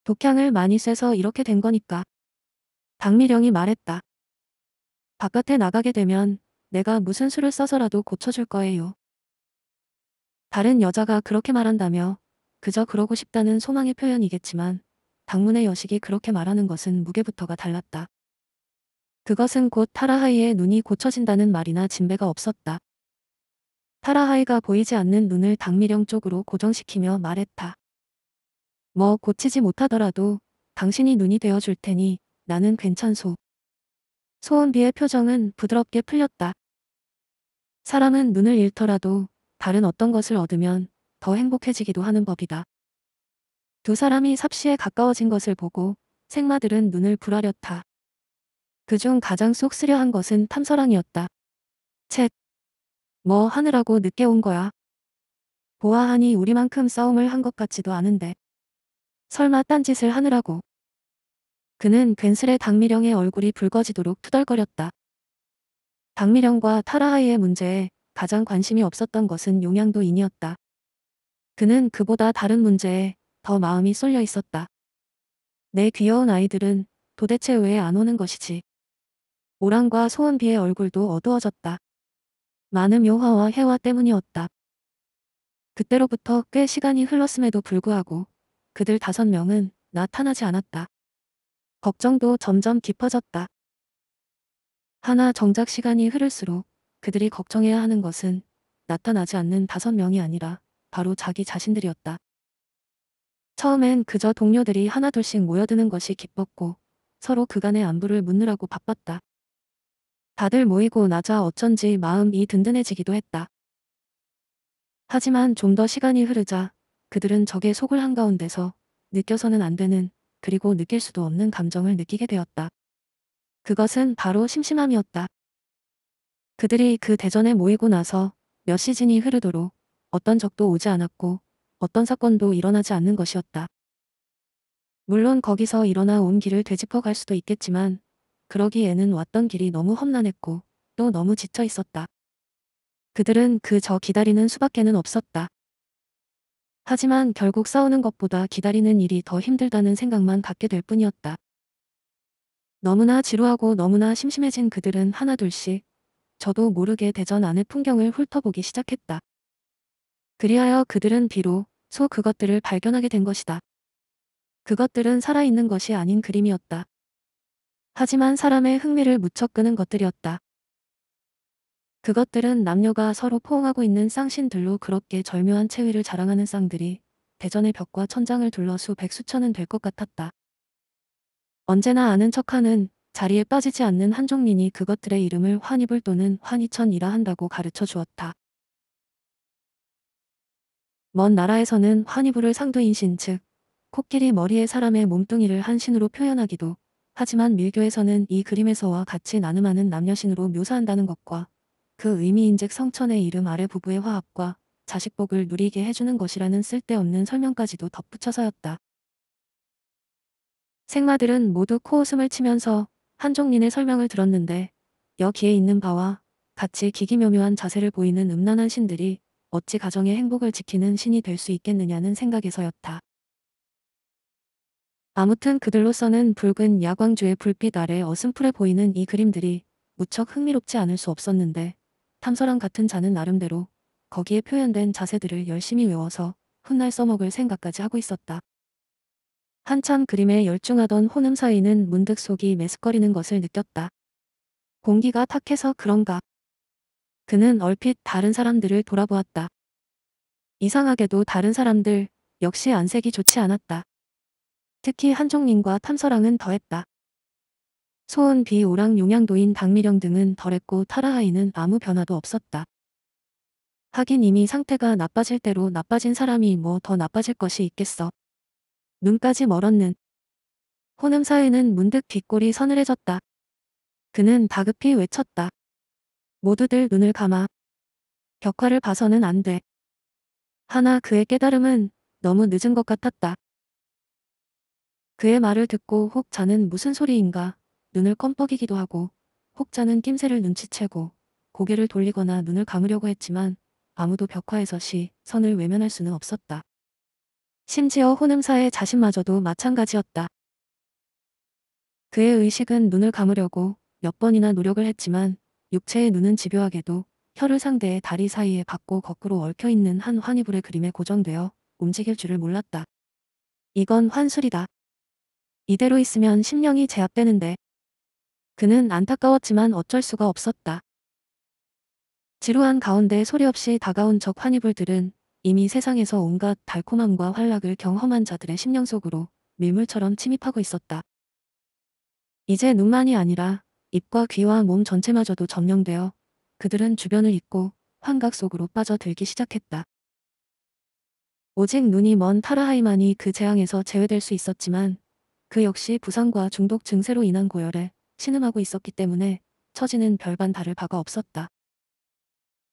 독향을 많이 쐬서 이렇게 된 거니까. 박미령이 말했다. 바깥에 나가게 되면 내가 무슨 수를 써서라도 고쳐줄 거예요. 다른 여자가 그렇게 말한다며 그저 그러고 싶다는 소망의 표현이겠지만 방문의 여식이 그렇게 말하는 것은 무게부터가 달랐다. 그것은 곧 타라하이의 눈이 고쳐진다는 말이나 진배가 없었다. 타라하이가 보이지 않는 눈을 당미령 쪽으로 고정시키며 말했다. 뭐 고치지 못하더라도 당신이 눈이 되어줄 테니 나는 괜찮소. 소원비의 표정은 부드럽게 풀렸다. 사람은 눈을 잃더라도 다른 어떤 것을 얻으면 더 행복해지기도 하는 법이다. 두 사람이 삽시에 가까워진 것을 보고 생마들은 눈을 부라렸다. 그중 가장 쏙 쓰려한 것은 탐서랑이었다. 책. 뭐 하느라고 늦게 온 거야. 보아하니 우리만큼 싸움을 한 것 같지도 않은데. 설마 딴짓을 하느라고. 그는 괜스레 박미령의 얼굴이 붉어지도록 투덜거렸다. 박미령과 타라하이의 문제에 가장 관심이 없었던 것은 용양도인이었다. 그는 그보다 다른 문제에 더 마음이 쏠려 있었다. 내 귀여운 아이들은 도대체 왜 안 오는 것이지. 오랑과 소원비의 얼굴도 어두워졌다. 많은 묘화와 해화 때문이었다. 그때로부터 꽤 시간이 흘렀음에도 불구하고 그들 다섯 명은 나타나지 않았다. 걱정도 점점 깊어졌다. 하나 정작 시간이 흐를수록 그들이 걱정해야 하는 것은 나타나지 않는 다섯 명이 아니라 바로 자기 자신들이었다. 처음엔 그저 동료들이 하나둘씩 모여드는 것이 기뻤고 서로 그간의 안부를 묻느라고 바빴다. 다들 모이고 나자 어쩐지 마음이 든든해지기도 했다. 하지만 좀 더 시간이 흐르자 그들은 적의 속을 한가운데서 느껴서는 안 되는 그리고 느낄 수도 없는 감정을 느끼게 되었다. 그것은 바로 심심함이었다. 그들이 그 대전에 모이고 나서 몇 시즌이 흐르도록 어떤 적도 오지 않았고 어떤 사건도 일어나지 않는 것이었다. 물론 거기서 일어나 온 길을 되짚어 갈 수도 있겠지만 그러기에는 왔던 길이 너무 험난했고 또 너무 지쳐 있었다. 그들은 그저 기다리는 수밖에는 없었다. 하지만 결국 싸우는 것보다 기다리는 일이 더 힘들다는 생각만 갖게 될 뿐이었다. 너무나 지루하고 너무나 심심해진 그들은 하나둘씩 저도 모르게 대전 안의 풍경을 훑어보기 시작했다. 그리하여 그들은 비로 소 그것들을 발견하게 된 것이다. 그것들은 살아있는 것이 아닌 그림이었다. 하지만 사람의 흥미를 무척 끄는 것들이었다. 그것들은 남녀가 서로 포옹하고 있는 쌍신들로 그렇게 절묘한 체위를 자랑하는 쌍들이 대전의 벽과 천장을 둘러 수백 수천은 될 것 같았다. 언제나 아는 척하는 자리에 빠지지 않는 한종민이 그것들의 이름을 환이불 또는 환희천이라 한다고 가르쳐 주었다. 먼 나라에서는 환희불을 상두인신 즉 코끼리 머리에 사람의 몸뚱이를 한 신으로 표현하기도 하지만 밀교에서는 이 그림에서와 같이 나눔하는 남녀신으로 묘사한다는 것과 그 의미인즉 성천의 이름 아래 부부의 화합과 자식복을 누리게 해주는 것이라는 쓸데없는 설명까지도 덧붙여서였다. 생마들은 모두 코웃음을 치면서 한종린의 설명을 들었는데 여기에 있는 바와 같이 기기묘묘한 자세를 보이는 음란한 신들이 어찌 가정의 행복을 지키는 신이 될 수 있겠느냐는 생각에서였다. 아무튼 그들로서는 붉은 야광주의 불빛 아래 어슴풀해 보이는 이 그림들이 무척 흥미롭지 않을 수 없었는데 탐서랑 같은 자는 나름대로 거기에 표현된 자세들을 열심히 외워서 훗날 써먹을 생각까지 하고 있었다. 한참 그림에 열중하던 호남 사이는 문득 속이 메스꺼리는 것을 느꼈다. 공기가 탁해서 그런가. 그는 얼핏 다른 사람들을 돌아보았다. 이상하게도 다른 사람들 역시 안색이 좋지 않았다. 특히 한종님과 탐서랑은 더했다. 소은 비 오랑 용양도인 박미령 등은 덜했고 타라하이는 아무 변화도 없었다. 하긴 이미 상태가 나빠질 대로 나빠진 사람이 뭐 더 나빠질 것이 있겠어. 눈까지 멀었는. 호남 사회는 문득 빗골이 서늘해졌다. 그는 다급히 외쳤다. 모두들 눈을 감아. 격화를 봐서는 안 돼. 하나 그의 깨달음은 너무 늦은 것 같았다. 그의 말을 듣고 혹 자는 무슨 소리인가 눈을 껌뻑이기도 하고 혹자는 낌새를 눈치채고 고개를 돌리거나 눈을 감으려고 했지만 아무도 벽화에서 시, 선을 외면할 수는 없었다. 심지어 혼음사의 자신마저도 마찬가지였다. 그의 의식은 눈을 감으려고 몇 번이나 노력을 했지만 육체의 눈은 집요하게도 혀를 상대의 다리 사이에 박고 거꾸로 얽혀있는 한 환희불의 그림에 고정되어 움직일 줄을 몰랐다. 이건 환술이다. 이대로 있으면 심령이 제압되는데 그는 안타까웠지만 어쩔 수가 없었다. 지루한 가운데 소리 없이 다가온 적환입을들은 이미 세상에서 온갖 달콤함과 활락을 경험한 자들의 심령 속으로 밀물처럼 침입하고 있었다. 이제 눈만이 아니라 입과 귀와 몸 전체마저도 점령되어 그들은 주변을 잊고 환각 속으로 빠져들기 시작했다. 오직 눈이 먼 타라하이만이 그 재앙에서 제외될 수 있었지만 그 역시 부상과 중독 증세로 인한 고열에 신음하고 있었기 때문에 처지는 별반 다를 바가 없었다.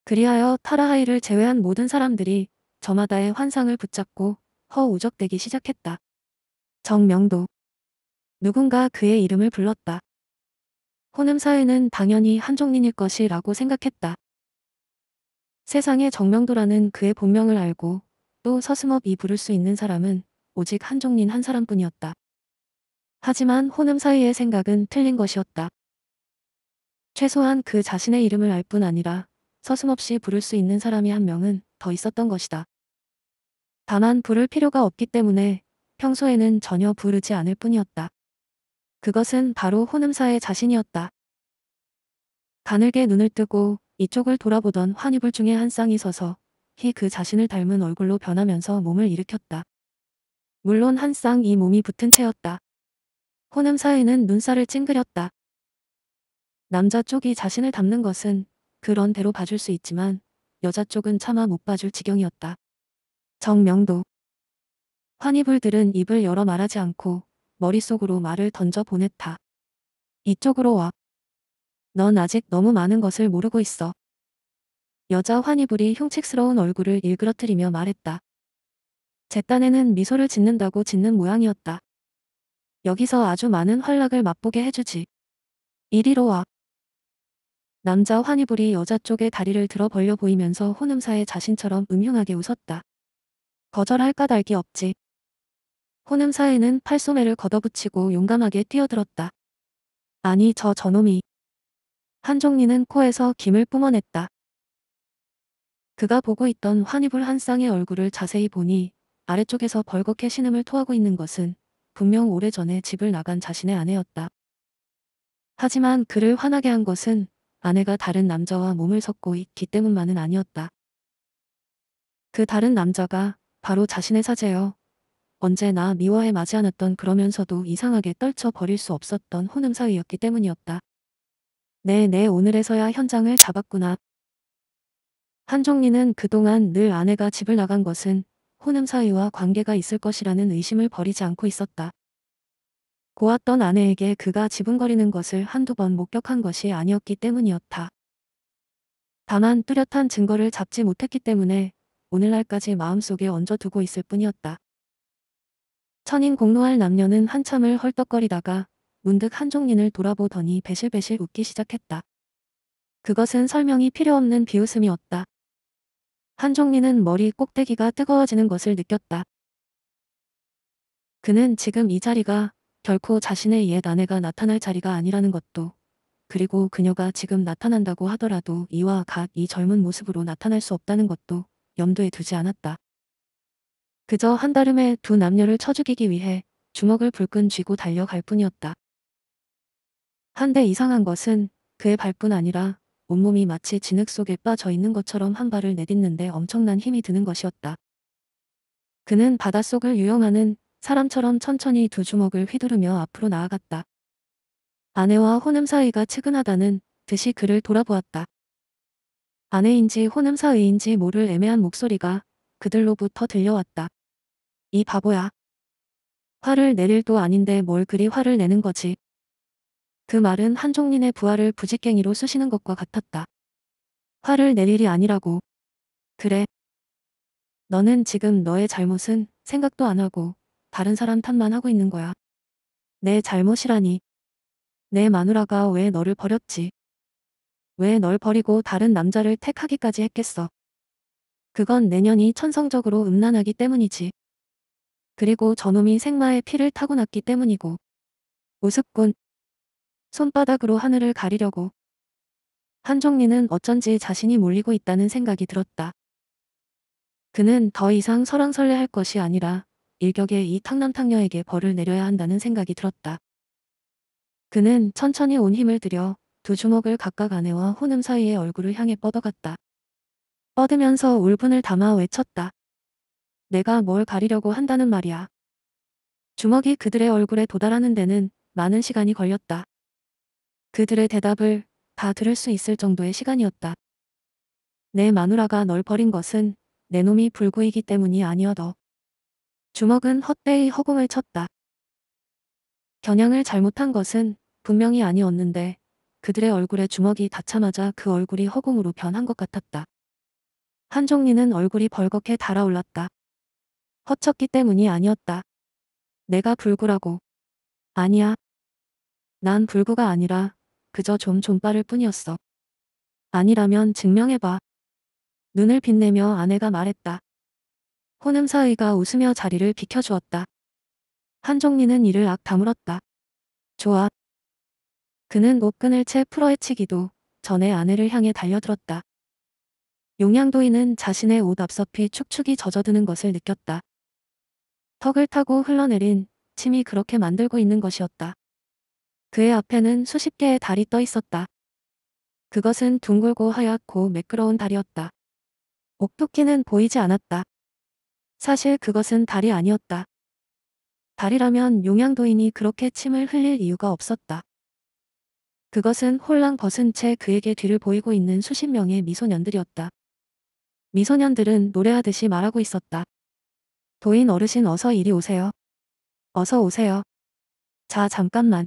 그리하여 타라하이를 제외한 모든 사람들이 저마다의 환상을 붙잡고 허우적대기 시작했다. 정명도. 누군가 그의 이름을 불렀다. 호남사회는 당연히 한종린일 것이라고 생각했다. 세상에 정명도라는 그의 본명을 알고 또 서슴없이 부를 수 있는 사람은 오직 한종린 한 사람뿐이었다. 하지만 호남 사이의 생각은 틀린 것이었다. 최소한 그 자신의 이름을 알 뿐 아니라 서슴없이 부를 수 있는 사람이 한 명은 더 있었던 것이다. 다만 부를 필요가 없기 때문에 평소에는 전혀 부르지 않을 뿐이었다. 그것은 바로 호남사의 자신이었다. 가늘게 눈을 뜨고 이쪽을 돌아보던 환희불 중에 한 쌍이 서서 히그 자신을 닮은 얼굴로 변하면서 몸을 일으켰다. 물론 한 쌍 이 몸이 붙은 채였다. 호남 사회는 눈살을 찡그렸다. 남자 쪽이 자신을 담는 것은 그런 대로 봐줄 수 있지만 여자 쪽은 차마 못 봐줄 지경이었다. 정명도 환희불들은 입을 열어 말하지 않고 머릿속으로 말을 던져 보냈다. 이쪽으로 와. 넌 아직 너무 많은 것을 모르고 있어. 여자 환희불이 흉측스러운 얼굴을 일그러뜨리며 말했다. 제 딴에는 미소를 짓는다고 짓는 모양이었다. 여기서 아주 많은 활락을 맛보게 해주지. 이리로 와. 남자 환희불이 여자 쪽에 다리를 들어 벌려 보이면서 호남사의 자신처럼 음흉하게 웃었다. 거절할 까닭이 없지. 호남사에는 팔소매를 걷어붙이고 용감하게 뛰어들었다. 아니 저 저놈이. 한종리는 코에서 김을 뿜어냈다. 그가 보고 있던 환희불 한 쌍의 얼굴을 자세히 보니 아래쪽에서 벌겋게 신음을 토하고 있는 것은 분명 오래전에 집을 나간 자신의 아내였다. 하지만 그를 화나게 한 것은 아내가 다른 남자와 몸을 섞고 있기 때문만은 아니었다. 그 다른 남자가 바로 자신의 사제여 언제나 미워해 마지 않았던 그러면서도 이상하게 떨쳐 버릴 수 없었던 혼음 사이였기 때문이었다. 네네 네, 오늘에서야 현장을 잡았구나. 한종리는 그동안 늘 아내가 집을 나간 것은 호남 사이와 관계가 있을 것이라는 의심을 버리지 않고 있었다. 고았던 아내에게 그가 지붕거리는 것을 한두 번 목격한 것이 아니었기 때문이었다. 다만 뚜렷한 증거를 잡지 못했기 때문에 오늘날까지 마음속에 얹어두고 있을 뿐이었다. 천인 공로할 남녀는 한참을 헐떡거리다가 문득 한종린을 돌아보더니 배실배실 웃기 시작했다. 그것은 설명이 필요 없는 비웃음이었다. 한종리는 머리 꼭대기가 뜨거워지는 것을 느꼈다. 그는 지금 이 자리가 결코 자신의 옛 아내가 나타날 자리가 아니라는 것도 그리고 그녀가 지금 나타난다고 하더라도 이와 각이 젊은 모습으로 나타날 수 없다는 것도 염두에 두지 않았다. 그저 한다름에 두 남녀를 쳐죽이기 위해 주먹을 불끈 쥐고 달려갈 뿐이었다. 한데 이상한 것은 그의 발뿐 아니라 온몸이 마치 진흙 속에 빠져 있는 것처럼 한 발을 내딛는데 엄청난 힘이 드는 것이었다. 그는 바닷속을 유영하는 사람처럼 천천히 두 주먹을 휘두르며 앞으로 나아갔다. 아내와 혼음 사이가 측은하다는 듯이 그를 돌아보았다. 아내인지 혼음 사이인지 모를 애매한 목소리가 그들로부터 들려왔다. 이 바보야. 화를 내릴 도 아닌데 뭘 그리 화를 내는 거지. 그 말은 한종린의 부하를 부직갱이로 쑤시는 것과 같았다. 화를 낼 일이 아니라고. 그래. 너는 지금 너의 잘못은 생각도 안 하고 다른 사람 탓만 하고 있는 거야. 내 잘못이라니. 내 마누라가 왜 너를 버렸지? 왜 널 버리고 다른 남자를 택하기까지 했겠어? 그건 내년이 천성적으로 음란하기 때문이지. 그리고 저놈이 생마의 피를 타고났기 때문이고. 우습군. 손바닥으로 하늘을 가리려고. 한정리는 어쩐지 자신이 몰리고 있다는 생각이 들었다. 그는 더 이상 설왕설래할 것이 아니라 일격의 이 탕남탕녀에게 벌을 내려야 한다는 생각이 들었다. 그는 천천히 온 힘을 들여 두 주먹을 각각 아내와 혼음 사이의 얼굴을 향해 뻗어갔다. 뻗으면서 울분을 담아 외쳤다. 내가 뭘 가리려고 한다는 말이야. 주먹이 그들의 얼굴에 도달하는 데는 많은 시간이 걸렸다. 그들의 대답을 다 들을 수 있을 정도의 시간이었다. 내 마누라가 널 버린 것은 내 놈이 불구이기 때문이 아니어도 주먹은 헛되이 허공을 쳤다. 겨냥을 잘못한 것은 분명히 아니었는데 그들의 얼굴에 주먹이 닿자마자 그 얼굴이 허공으로 변한 것 같았다. 한종리는 얼굴이 벌겋게 달아올랐다. 헛쳤기 때문이 아니었다. 내가 불구라고. 아니야. 난 불구가 아니라 그저 좀 존빠를 뿐이었어. 아니라면 증명해봐. 눈을 빛내며 아내가 말했다. 혼음사의가 웃으며 자리를 비켜주었다. 한종리는 이를 악 다물었다. 좋아. 그는 옷끈을 채 풀어헤치기도 전에 아내를 향해 달려들었다. 용양도인은 자신의 옷 앞서피 축축이 젖어드는 것을 느꼈다. 턱을 타고 흘러내린 침이 그렇게 만들고 있는 것이었다. 그의 앞에는 수십 개의 달이 떠 있었다. 그것은 둥글고 하얗고 매끄러운 달이었다. 옥토끼는 보이지 않았다. 사실 그것은 달이 아니었다. 달이라면 용양도인이 그렇게 침을 흘릴 이유가 없었다. 그것은 홀랑 벗은 채 그에게 뒤를 보이고 있는 수십 명의 미소년들이었다. 미소년들은 노래하듯이 말하고 있었다. 도인 어르신 어서 이리 오세요. 어서 오세요. 자 잠깐만.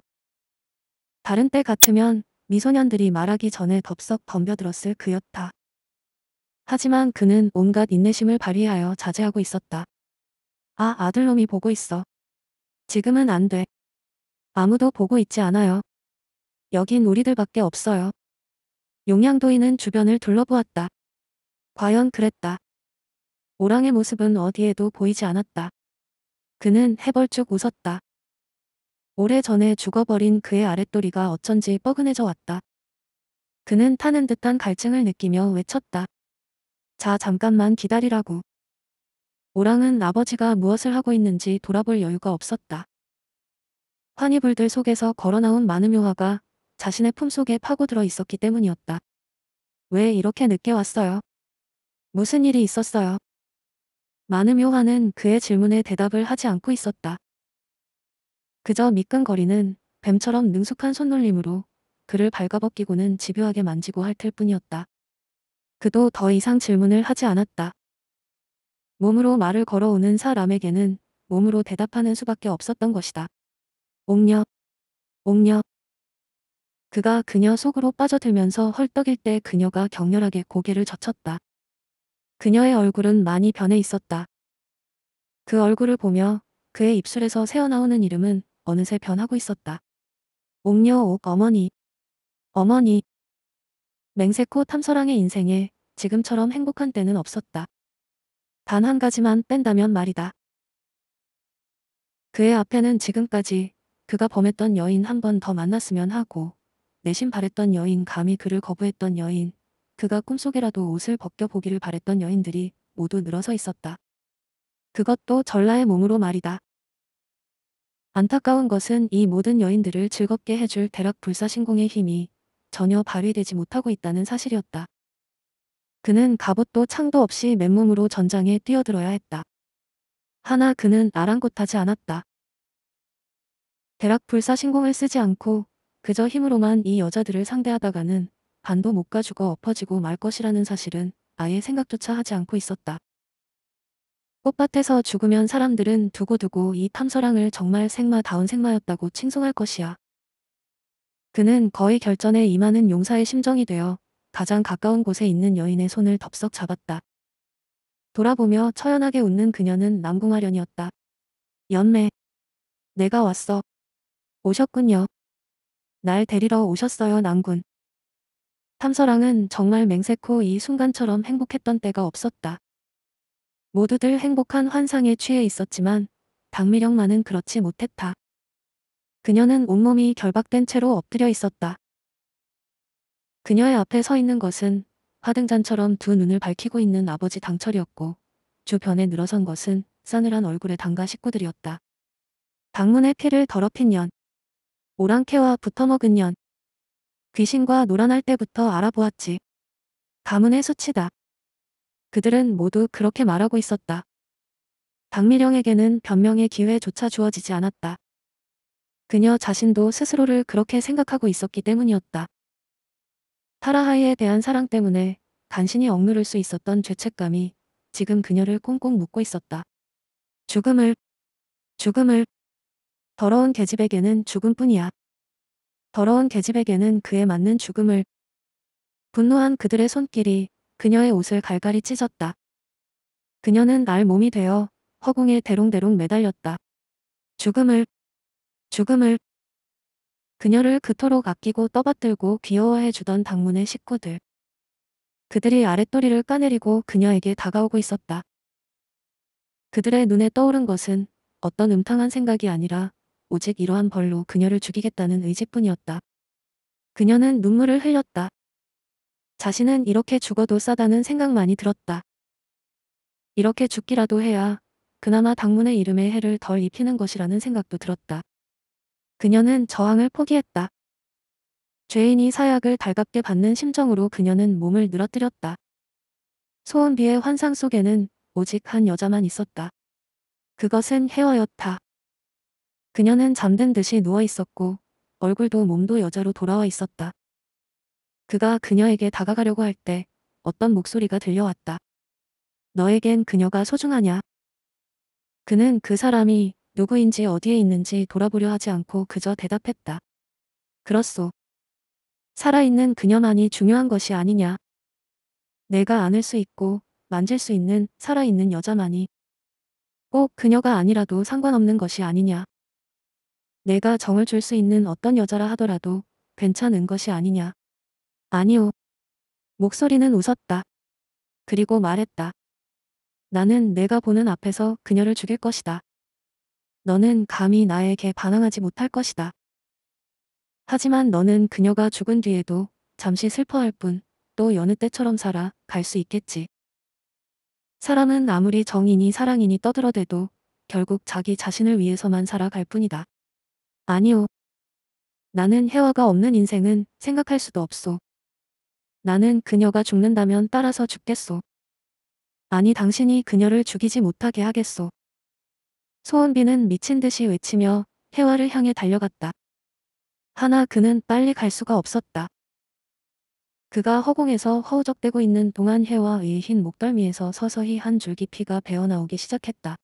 다른 때 같으면 미소년들이 말하기 전에 덥석 덤벼들었을 그였다. 하지만 그는 온갖 인내심을 발휘하여 자제하고 있었다. 아, 아들놈이 보고 있어. 지금은 안 돼. 아무도 보고 있지 않아요. 여긴 우리들밖에 없어요. 용양도인은 주변을 둘러보았다. 과연 그랬다. 오랑의 모습은 어디에도 보이지 않았다. 그는 해벌쭉 웃었다. 오래전에 죽어버린 그의 아랫도리가 어쩐지 뻐근해져 왔다. 그는 타는 듯한 갈증을 느끼며 외쳤다. 자 잠깐만 기다리라고. 오랑은 아버지가 무엇을 하고 있는지 돌아볼 여유가 없었다. 환희불들 속에서 걸어나온 많은 묘화가 자신의 품속에 파고들어 있었기 때문이었다. 왜 이렇게 늦게 왔어요? 무슨 일이 있었어요? 많은 묘화는 그의 질문에 대답을 하지 않고 있었다. 그저 미끈거리는 뱀처럼 능숙한 손놀림으로 그를 발가벗기고는 집요하게 만지고 핥을 뿐이었다. 그도 더 이상 질문을 하지 않았다. 몸으로 말을 걸어오는 사람에게는 몸으로 대답하는 수밖에 없었던 것이다. 옥녀, 옥녀. 그가 그녀 속으로 빠져들면서 헐떡일 때 그녀가 격렬하게 고개를 젖혔다. 그녀의 얼굴은 많이 변해 있었다. 그 얼굴을 보며 그의 입술에서 새어나오는 이름은 어느새 변하고 있었다. 옥녀옥 어머니. 어머니. 맹세코 탐서랑의 인생에 지금처럼 행복한 때는 없었다. 단 한 가지만 뺀다면 말이다. 그의 앞에는 지금까지 그가 범했던 여인 한 번 더 만났으면 하고 내심 바랬던 여인 감히 그를 거부했던 여인 그가 꿈속에라도 옷을 벗겨보기를 바랬던 여인들이 모두 늘어서 있었다. 그것도 전라의 몸으로 말이다. 안타까운 것은 이 모든 여인들을 즐겁게 해줄 대락 불사신공의 힘이 전혀 발휘되지 못하고 있다는 사실이었다. 그는 갑옷도 창도 없이 맨몸으로 전장에 뛰어들어야 했다. 하나 그는 아랑곳하지 않았다. 대락 불사신공을 쓰지 않고 그저 힘으로만 이 여자들을 상대하다가는 반도 못 가지고 엎어지고 말 것이라는 사실은 아예 생각조차 하지 않고 있었다. 꽃밭에서 죽으면 사람들은 두고두고 이 탐서랑을 정말 생마다운 생마였다고 칭송할 것이야. 그는 거의 결전에 임하는 용사의 심정이 되어 가장 가까운 곳에 있는 여인의 손을 덥석 잡았다. 돌아보며 처연하게 웃는 그녀는 남궁화련이었다. 연매. 내가 왔어. 오셨군요. 날 데리러 오셨어요 남군. 탐서랑은 정말 맹세코 이 순간처럼 행복했던 때가 없었다. 모두들 행복한 환상에 취해 있었지만 박미령만은 그렇지 못했다. 그녀는 온몸이 결박된 채로 엎드려 있었다. 그녀의 앞에 서 있는 것은 화등잔처럼 두 눈을 밝히고 있는 아버지 당철이었고 주변에 늘어선 것은 싸늘한 얼굴의 당가 식구들이었다. 방문의 피를 더럽힌 년, 오랑캐와 붙어먹은 년, 귀신과 노란할 때부터 알아보았지. 가문의 수치다. 그들은 모두 그렇게 말하고 있었다. 박미령에게는 변명의 기회조차 주어지지 않았다. 그녀 자신도 스스로를 그렇게 생각하고 있었기 때문이었다. 타라하이에 대한 사랑 때문에 간신히 억누를 수 있었던 죄책감이 지금 그녀를 꽁꽁 묶고 있었다. 죽음을, 죽음을, 더러운 계집에게는 죽음뿐이야. 더러운 계집에게는 그에 맞는 죽음을. 분노한 그들의 손길이 그녀의 옷을 갈갈이 찢었다. 그녀는 날 몸이 되어 허공에 대롱대롱 매달렸다. 죽음을, 죽음을. 그녀를 그토록 아끼고 떠받들고 귀여워해주던 방문의 식구들. 그들이 아랫도리를 까내리고 그녀에게 다가오고 있었다. 그들의 눈에 떠오른 것은 어떤 음탕한 생각이 아니라 오직 이러한 벌로 그녀를 죽이겠다는 의지뿐이었다. 그녀는 눈물을 흘렸다. 자신은 이렇게 죽어도 싸다는 생각만이 들었다. 이렇게 죽기라도 해야 그나마 당문의 이름에 해를 덜 입히는 것이라는 생각도 들었다. 그녀는 저항을 포기했다. 죄인이 사약을 달갑게 받는 심정으로 그녀는 몸을 늘어뜨렸다. 소원비의 환상 속에는 오직 한 여자만 있었다. 그것은 헤어였다. 그녀는 잠든 듯이 누워 있었고 얼굴도 몸도 여자로 돌아와 있었다. 그가 그녀에게 다가가려고 할 때 어떤 목소리가 들려왔다. 너에겐 그녀가 소중하냐? 그는 그 사람이 누구인지 어디에 있는지 돌아보려 하지 않고 그저 대답했다. 그렇소. 살아있는 그녀만이 중요한 것이 아니냐? 내가 안을 수 있고 만질 수 있는 살아있는 여자만이 꼭 그녀가 아니라도 상관없는 것이 아니냐? 내가 정을 줄 수 있는 어떤 여자라 하더라도 괜찮은 것이 아니냐? 아니요. 목소리는 웃었다. 그리고 말했다. 나는 내가 보는 앞에서 그녀를 죽일 것이다. 너는 감히 나에게 반항하지 못할 것이다. 하지만 너는 그녀가 죽은 뒤에도 잠시 슬퍼할 뿐 또 여느 때처럼 살아 갈수 있겠지. 사람은 아무리 정인이 사랑인이 떠들어대도 결국 자기 자신을 위해서만 살아갈 뿐이다. 아니요. 나는 해화가 없는 인생은 생각할 수도 없소. 나는 그녀가 죽는다면 따라서 죽겠소. 아니 당신이 그녀를 죽이지 못하게 하겠소. 소원비는 미친 듯이 외치며 해화를 향해 달려갔다. 하나 그는 빨리 갈 수가 없었다. 그가 허공에서 허우적대고 있는 동안 해와의 흰 목덜미에서 서서히 한 줄기 피가 배어나오기 시작했다.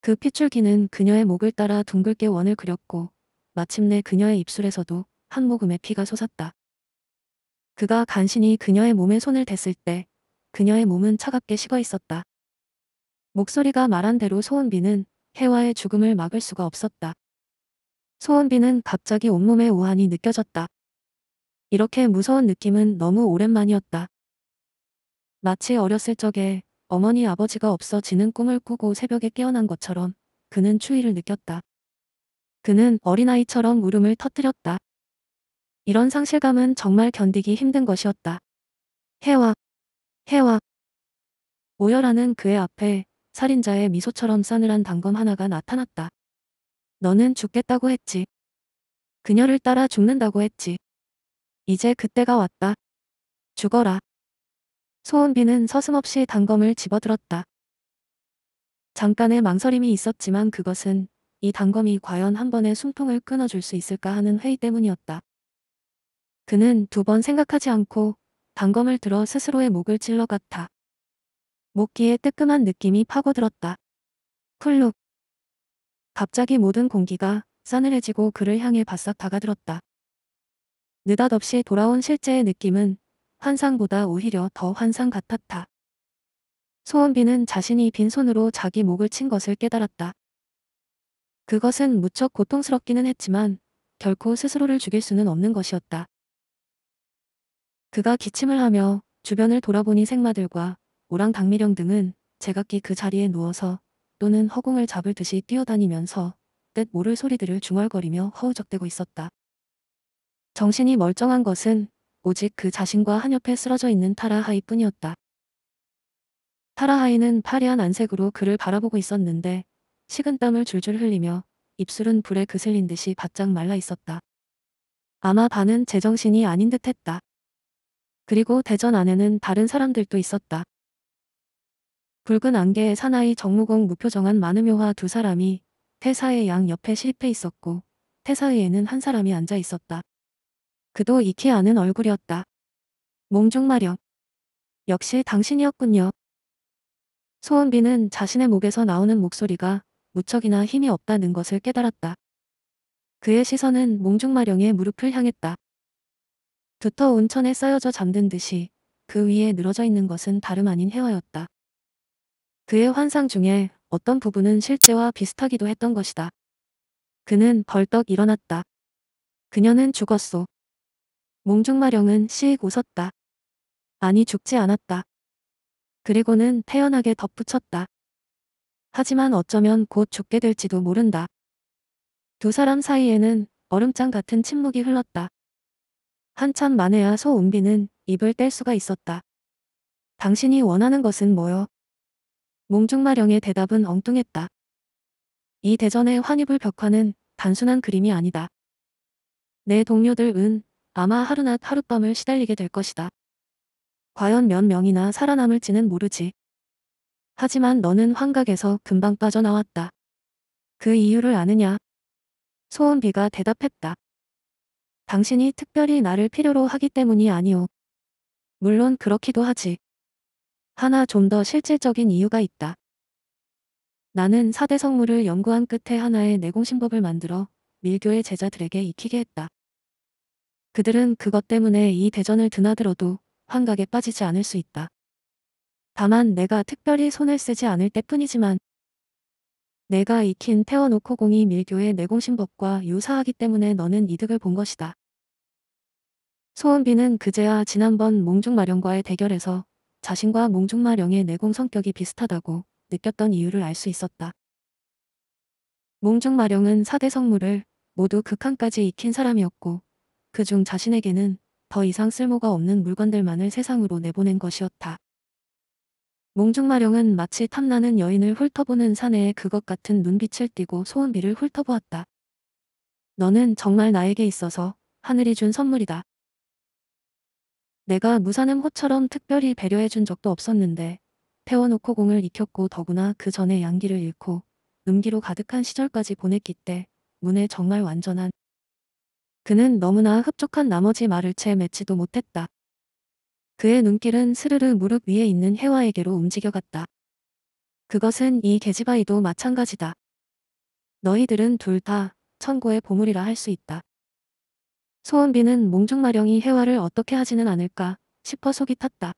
그 핏줄기는 그녀의 목을 따라 둥글게 원을 그렸고 마침내 그녀의 입술에서도 한 모금의 피가 솟았다. 그가 간신히 그녀의 몸에 손을 댔을 때 그녀의 몸은 차갑게 식어 있었다. 목소리가 말한 대로 소은비는 혜화의 죽음을 막을 수가 없었다. 소은비는 갑자기 온몸에 우한이 느껴졌다. 이렇게 무서운 느낌은 너무 오랜만이었다. 마치 어렸을 적에 어머니 아버지가 없어지는 꿈을 꾸고 새벽에 깨어난 것처럼 그는 추위를 느꼈다. 그는 어린아이처럼 울음을 터뜨렸다. 이런 상실감은 정말 견디기 힘든 것이었다. 해와, 해와. 오열하는 그의 앞에 살인자의 미소처럼 싸늘한 단검 하나가 나타났다. 너는 죽겠다고 했지. 그녀를 따라 죽는다고 했지. 이제 그때가 왔다. 죽어라. 소은비는 서슴없이 단검을 집어들었다. 잠깐의 망설임이 있었지만 그것은 이 단검이 과연 한번에 숨통을 끊어줄 수 있을까 하는 회의 때문이었다. 그는 두 번 생각하지 않고 단검을 들어 스스로의 목을 찔러갔다. 목기에 뜨끔한 느낌이 파고들었다. 쿨룩. 갑자기 모든 공기가 싸늘해지고 그를 향해 바싹 다가들었다. 느닷없이 돌아온 실제의 느낌은 환상보다 오히려 더 환상 같았다. 소원비는 자신이 빈손으로 자기 목을 친 것을 깨달았다. 그것은 무척 고통스럽기는 했지만 결코 스스로를 죽일 수는 없는 것이었다. 그가 기침을 하며 주변을 돌아보니 생마들과 오랑 당미령 등은 제각기 그 자리에 누워서 또는 허공을 잡을 듯이 뛰어다니면서 뜻 모를 소리들을 중얼거리며 허우적대고 있었다. 정신이 멀쩡한 것은 오직 그 자신과 한옆에 쓰러져 있는 타라하이 뿐이었다. 타라하이는 파리한 안색으로 그를 바라보고 있었는데 식은땀을 줄줄 흘리며 입술은 불에 그슬린 듯이 바짝 말라 있었다. 아마 반은 제정신이 아닌 듯했다. 그리고 대전 안에는 다른 사람들도 있었다. 붉은 안개의 사나이 정무공 무표정한 마누묘화 두 사람이 태사의 양 옆에 실패 있었고 태사의에는 한 사람이 앉아 있었다. 그도 익히 아는 얼굴이었다. 몽중마령. 역시 당신이었군요. 소원비는 자신의 목에서 나오는 목소리가 무척이나 힘이 없다는 것을 깨달았다. 그의 시선은 몽중마령의 무릎을 향했다. 두터 운천에 쌓여져 잠든 듯이 그 위에 늘어져 있는 것은 다름 아닌 해와였다. 그의 환상 중에 어떤 부분은 실제와 비슷하기도 했던 것이다. 그는 벌떡 일어났다. 그녀는 죽었소. 몽중마령은 시익 웃었다. 아니 죽지 않았다. 그리고는 태연하게 덧붙였다. 하지만 어쩌면 곧 죽게 될지도 모른다. 두 사람 사이에는 얼음장 같은 침묵이 흘렀다. 한참 만에야 소은비는 입을 뗄 수가 있었다. 당신이 원하는 것은 뭐요? 몽중마령의 대답은 엉뚱했다. 이 대전의 환입을 벽화는 단순한 그림이 아니다. 내 동료들은 아마 하루낮 하룻밤을 시달리게 될 것이다. 과연 몇 명이나 살아남을지는 모르지. 하지만 너는 환각에서 금방 빠져나왔다. 그 이유를 아느냐? 소은비가 대답했다. 당신이 특별히 나를 필요로 하기 때문이 아니오. 물론 그렇기도 하지. 하나 좀 더 실질적인 이유가 있다. 나는 4대 성물을 연구한 끝에 하나의 내공신법을 만들어 밀교의 제자들에게 익히게 했다. 그들은 그것 때문에 이 대전을 드나들어도 환각에 빠지지 않을 수 있다. 다만 내가 특별히 손을 쓰지 않을 때뿐이지만 내가 익힌 태어노코 공이 밀교의 내공신법과 유사하기 때문에 너는 이득을 본 것이다. 소은비는 그제야 지난번 몽중마령과의 대결에서 자신과 몽중마령의 내공 성격이 비슷하다고 느꼈던 이유를 알 수 있었다. 몽중마령은 4대 성물을 모두 극한까지 익힌 사람이었고 그중 자신에게는 더 이상 쓸모가 없는 물건들만을 세상으로 내보낸 것이었다. 몽중마룡은 마치 탐나는 여인을 훑어보는 사내의 그것 같은 눈빛을 띠고 소은비를 훑어보았다. 너는 정말 나에게 있어서 하늘이 준 선물이다. 내가 무사는 호처럼 특별히 배려해준 적도 없었는데 태워놓고 공을 익혔고 더구나 그 전에 양기를 잃고 음기로 가득한 시절까지 보냈기 때 문에 정말 완전한 그는 너무나 흡족한 나머지 말을 채 맺지도 못했다. 그의 눈길은 스르르 무릎 위에 있는 혜화에게로 움직여갔다. 그것은 이계집아이도 마찬가지다. 너희들은 둘 다 천고의 보물이라 할 수 있다. 소원비는 몽중마령이 혜화를 어떻게 하지는 않을까 싶어 속이 탔다.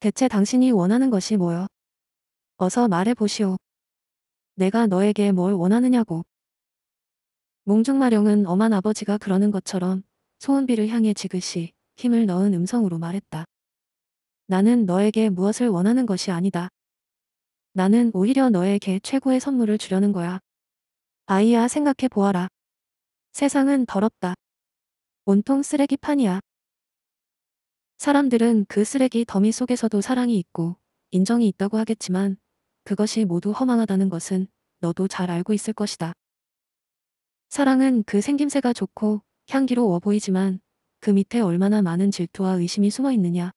대체 당신이 원하는 것이 뭐여? 어서 말해보시오. 내가 너에게 뭘 원하느냐고. 몽중마령은 엄한 아버지가 그러는 것처럼 소은비를 향해 지그시 힘을 넣은 음성으로 말했다. 나는 너에게 무엇을 원하는 것이 아니다. 나는 오히려 너에게 최고의 선물을 주려는 거야. 아이야 생각해 보아라. 세상은 더럽다. 온통 쓰레기판이야. 사람들은 그 쓰레기 더미 속에서도 사랑이 있고 인정이 있다고 하겠지만 그것이 모두 허망하다는 것은 너도 잘 알고 있을 것이다. 사랑은 그 생김새가 좋고 향기로워 보이지만 그 밑에 얼마나 많은 질투와 의심이 숨어 있느냐.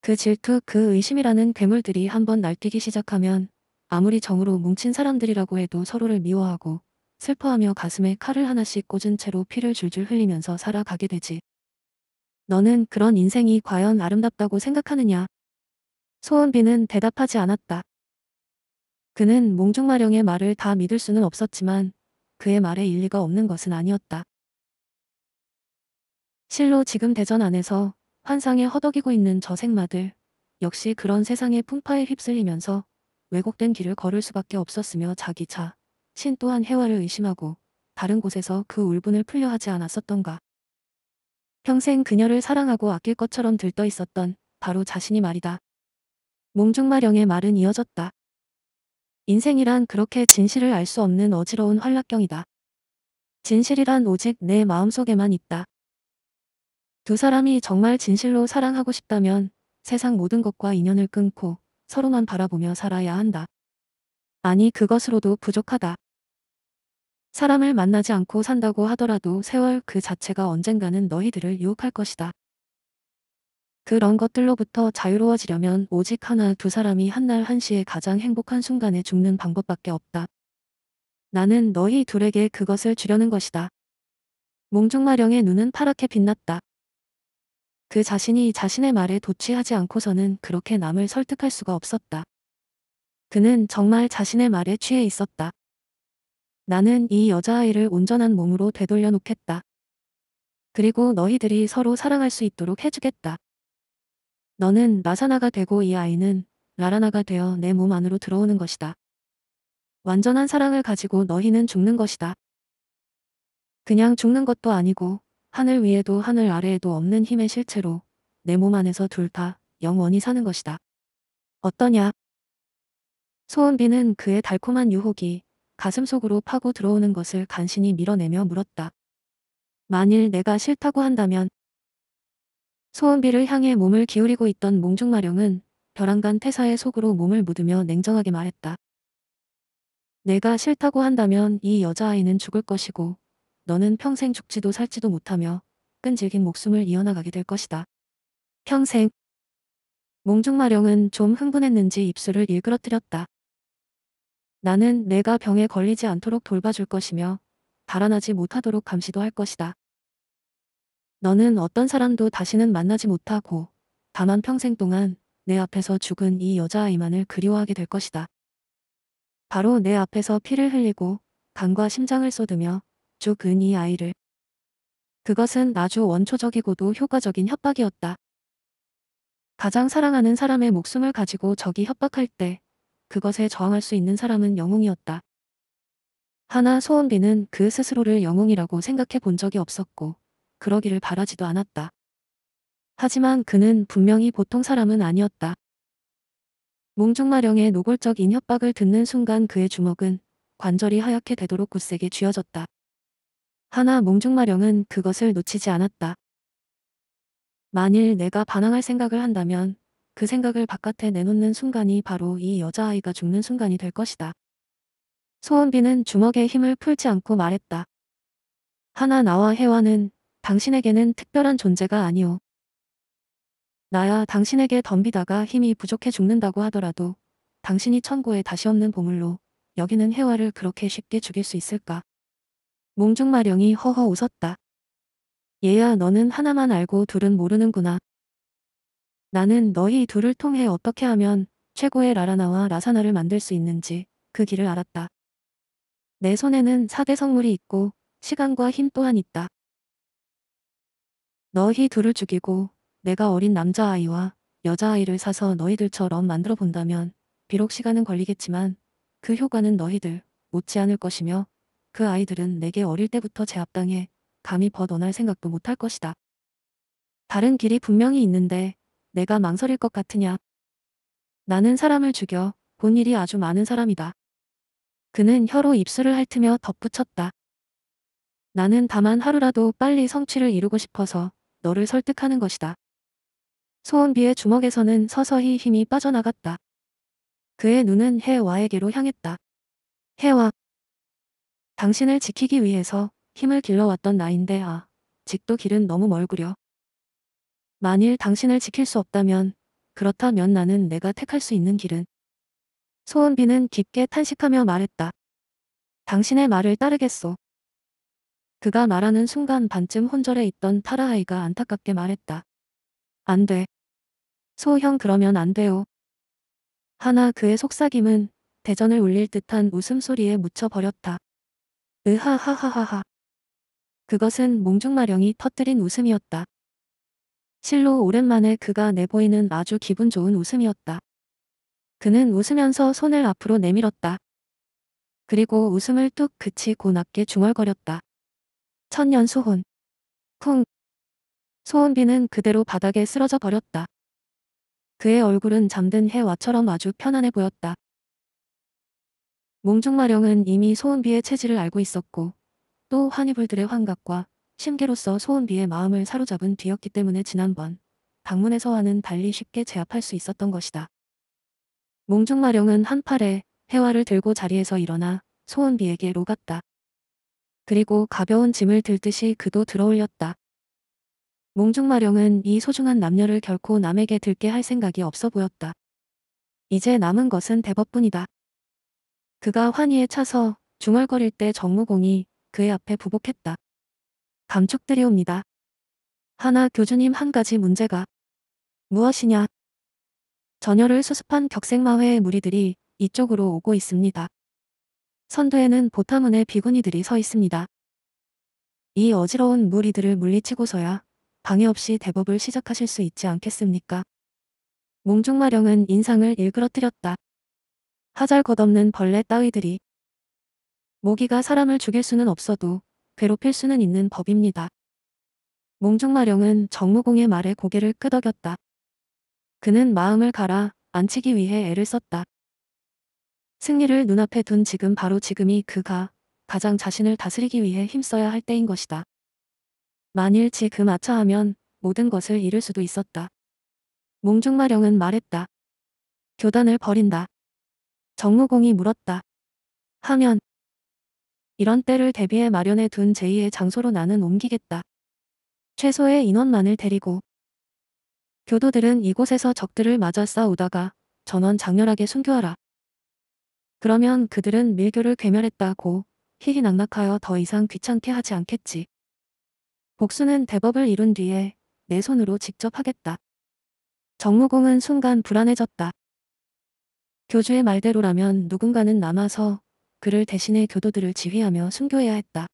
그 질투, 그 의심이라는 괴물들이 한번 날뛰기 시작하면 아무리 정으로 뭉친 사람들이라고 해도 서로를 미워하고 슬퍼하며 가슴에 칼을 하나씩 꽂은 채로 피를 줄줄 흘리면서 살아가게 되지. 너는 그런 인생이 과연 아름답다고 생각하느냐? 소은비는 대답하지 않았다. 그는 몽중마령의 말을 다 믿을 수는 없었지만 그의 말에 일리가 없는 것은 아니었다. 실로 지금 대전 안에서 환상에 허덕이고 있는 저색마들 역시 그런 세상의 풍파에 휩쓸리면서 왜곡된 길을 걸을 수밖에 없었으며 자기 차, 신 또한 해화를 의심하고 다른 곳에서 그 울분을 풀려 하지 않았었던가. 평생 그녀를 사랑하고 아낄 것처럼 들떠 있었던 바로 자신이 말이다. 몽중마령의 말은 이어졌다. 인생이란 그렇게 진실을 알 수 없는 어지러운 활락경이다. 진실이란 오직 내 마음속에만 있다. 두 사람이 정말 진실로 사랑하고 싶다면 세상 모든 것과 인연을 끊고 서로만 바라보며 살아야 한다. 아니 그것으로도 부족하다. 사람을 만나지 않고 산다고 하더라도 세월 그 자체가 언젠가는 너희들을 유혹할 것이다. 그런 것들로부터 자유로워지려면 오직 하나 두 사람이 한 날 한시에 가장 행복한 순간에 죽는 방법밖에 없다. 나는 너희 둘에게 그것을 주려는 것이다. 몽중마령의 눈은 파랗게 빛났다. 그 자신이 자신의 말에 도취하지 않고서는 그렇게 남을 설득할 수가 없었다. 그는 정말 자신의 말에 취해 있었다. 나는 이 여자아이를 온전한 몸으로 되돌려 놓겠다. 그리고 너희들이 서로 사랑할 수 있도록 해주겠다. 너는 라사나가 되고 이 아이는 라라나가 되어 내 몸 안으로 들어오는 것이다. 완전한 사랑을 가지고 너희는 죽는 것이다. 그냥 죽는 것도 아니고 하늘 위에도 하늘 아래에도 없는 힘의 실체로 내 몸 안에서 둘 다 영원히 사는 것이다. 어떠냐? 소은비는 그의 달콤한 유혹이 가슴속으로 파고 들어오는 것을 간신히 밀어내며 물었다. 만일 내가 싫다고 한다면 소은비를 향해 몸을 기울이고 있던 몽중마령은 벼랑간 태사의 속으로 몸을 묻으며 냉정하게 말했다. 내가 싫다고 한다면 이 여자아이는 죽을 것이고 너는 평생 죽지도 살지도 못하며 끈질긴 목숨을 이어나가게 될 것이다. 평생 몽중마령은 좀 흥분했는지 입술을 일그러뜨렸다. 나는 내가 병에 걸리지 않도록 돌봐줄 것이며 발아나지 못하도록 감시도 할 것이다. 너는 어떤 사람도 다시는 만나지 못하고 다만 평생 동안 내 앞에서 죽은 이 여자아이만을 그리워하게 될 것이다. 바로 내 앞에서 피를 흘리고 간과 심장을 쏟으며 쫓은 이 아이를. 그것은 아주 원초적이고도 효과적인 협박이었다. 가장 사랑하는 사람의 목숨을 가지고 적이 협박할 때 그것에 저항할 수 있는 사람은 영웅이었다. 하나 소원비는 그 스스로를 영웅이라고 생각해 본 적이 없었고 그러기를 바라지도 않았다. 하지만 그는 분명히 보통 사람은 아니었다. 몽중마령의 노골적인 협박을 듣는 순간 그의 주먹은 관절이 하얗게 되도록 굳세게 쥐어졌다. 하나 몽중마령은 그것을 놓치지 않았다. 만일 내가 반항할 생각을 한다면 그 생각을 바깥에 내놓는 순간이 바로 이 여자아이가 죽는 순간이 될 것이다. 소원비는 주먹에 힘을 풀지 않고 말했다. 하나 나와 혜화는 당신에게는 특별한 존재가 아니오. 나야 당신에게 덤비다가 힘이 부족해 죽는다고 하더라도 당신이 천고에 다시 없는 보물로 여기는 혜화를 그렇게 쉽게 죽일 수 있을까? 몽중마령이 허허 웃었다. 얘야 너는 하나만 알고 둘은 모르는구나. 나는 너희 둘을 통해 어떻게 하면 최고의 라라나와 라사나를 만들 수 있는지 그 길을 알았다. 내 손에는 4대 성물이 있고 시간과 힘 또한 있다. 너희 둘을 죽이고 내가 어린 남자아이와 여자아이를 사서 너희들처럼 만들어 본다면 비록 시간은 걸리겠지만 그 효과는 너희들 못지 않을 것이며 그 아이들은 내게 어릴 때부터 제압당해 감히 벗어날 생각도 못할 것이다. 다른 길이 분명히 있는데 내가 망설일 것 같으냐. 나는 사람을 죽여 본 일이 아주 많은 사람이다. 그는 혀로 입술을 핥으며 덧붙였다. 나는 다만 하루라도 빨리 성취를 이루고 싶어서 너를 설득하는 것이다. 소원비의 주먹에서는 서서히 힘이 빠져나갔다. 그의 눈은 해와에게로 향했다. 해와, 당신을 지키기 위해서 힘을 길러왔던 나인데 아, 직도 길은 너무 멀구려. 만일 당신을 지킬 수 없다면 그렇다면 나는 내가 택할 수 있는 길은 소은비는 깊게 탄식하며 말했다. 당신의 말을 따르겠소. 그가 말하는 순간 반쯤 혼절해 있던 타라하이가 안타깝게 말했다. 안 돼. 소형 그러면 안 돼요. 하나 그의 속삭임은 대전을 울릴 듯한 웃음소리에 묻혀버렸다. 으하하하하하. 그것은 몽중마령이 터뜨린 웃음이었다. 실로 오랜만에 그가 내보이는 아주 기분 좋은 웃음이었다. 그는 웃으면서 손을 앞으로 내밀었다. 그리고 웃음을 뚝 그치고 낮게 중얼거렸다. 천년 소혼. 쿵. 소원비는 그대로 바닥에 쓰러져 버렸다. 그의 얼굴은 잠든 해와처럼 아주 편안해 보였다. 몽중마령은 이미 소은비의 체질을 알고 있었고 또 환희불들의 환각과 심계로서 소은비의 마음을 사로잡은 뒤였기 때문에 지난번 방문에서와는 달리 쉽게 제압할 수 있었던 것이다. 몽중마령은 한 팔에 해화를 들고 자리에서 일어나 소은비에게 로갔다. 그리고 가벼운 짐을 들듯이 그도 들어올렸다. 몽중마령은 이 소중한 남녀를 결코 남에게 들게 할 생각이 없어 보였다. 이제 남은 것은 대법뿐이다. 그가 환희에 차서 중얼거릴 때 정무공이 그의 앞에 부복했다. 감축드리옵니다. 하나 교주님 한 가지 문제가 무엇이냐? 전열을 수습한 격생마회의 무리들이 이쪽으로 오고 있습니다. 선두에는 보타문의 비구니들이 서 있습니다. 이 어지러운 무리들을 물리치고서야 방해 없이 대법을 시작하실 수 있지 않겠습니까? 몽중마령은 인상을 일그러뜨렸다. 하잘 것 없는 벌레 따위들이 모기가 사람을 죽일 수는 없어도 괴롭힐 수는 있는 법입니다. 몽중마령은 정무공의 말에 고개를 끄덕였다. 그는 마음을 가라 안치기 위해 애를 썼다. 승리를 눈앞에 둔 지금 바로 지금이 그가 가장 자신을 다스리기 위해 힘써야 할 때인 것이다. 만일 지금 아차하면 모든 것을 잃을 수도 있었다. 몽중마령은 말했다. 교단을 버린다. 정무공이 물었다. 하면 이런 때를 대비해 마련해 둔 제2의 장소로 나는 옮기겠다. 최소의 인원만을 데리고 교도들은 이곳에서 적들을 맞아 싸우다가 전원 장렬하게 순교하라. 그러면 그들은 밀교를 괴멸했다고 희희낙낙하여 더 이상 귀찮게 하지 않겠지. 복수는 대법을 이룬 뒤에 내 손으로 직접 하겠다. 정무공은 순간 불안해졌다. 교주의 말대로라면 누군가는 남아서 그를 대신해 교도들을 지휘하며 순교해야 했다.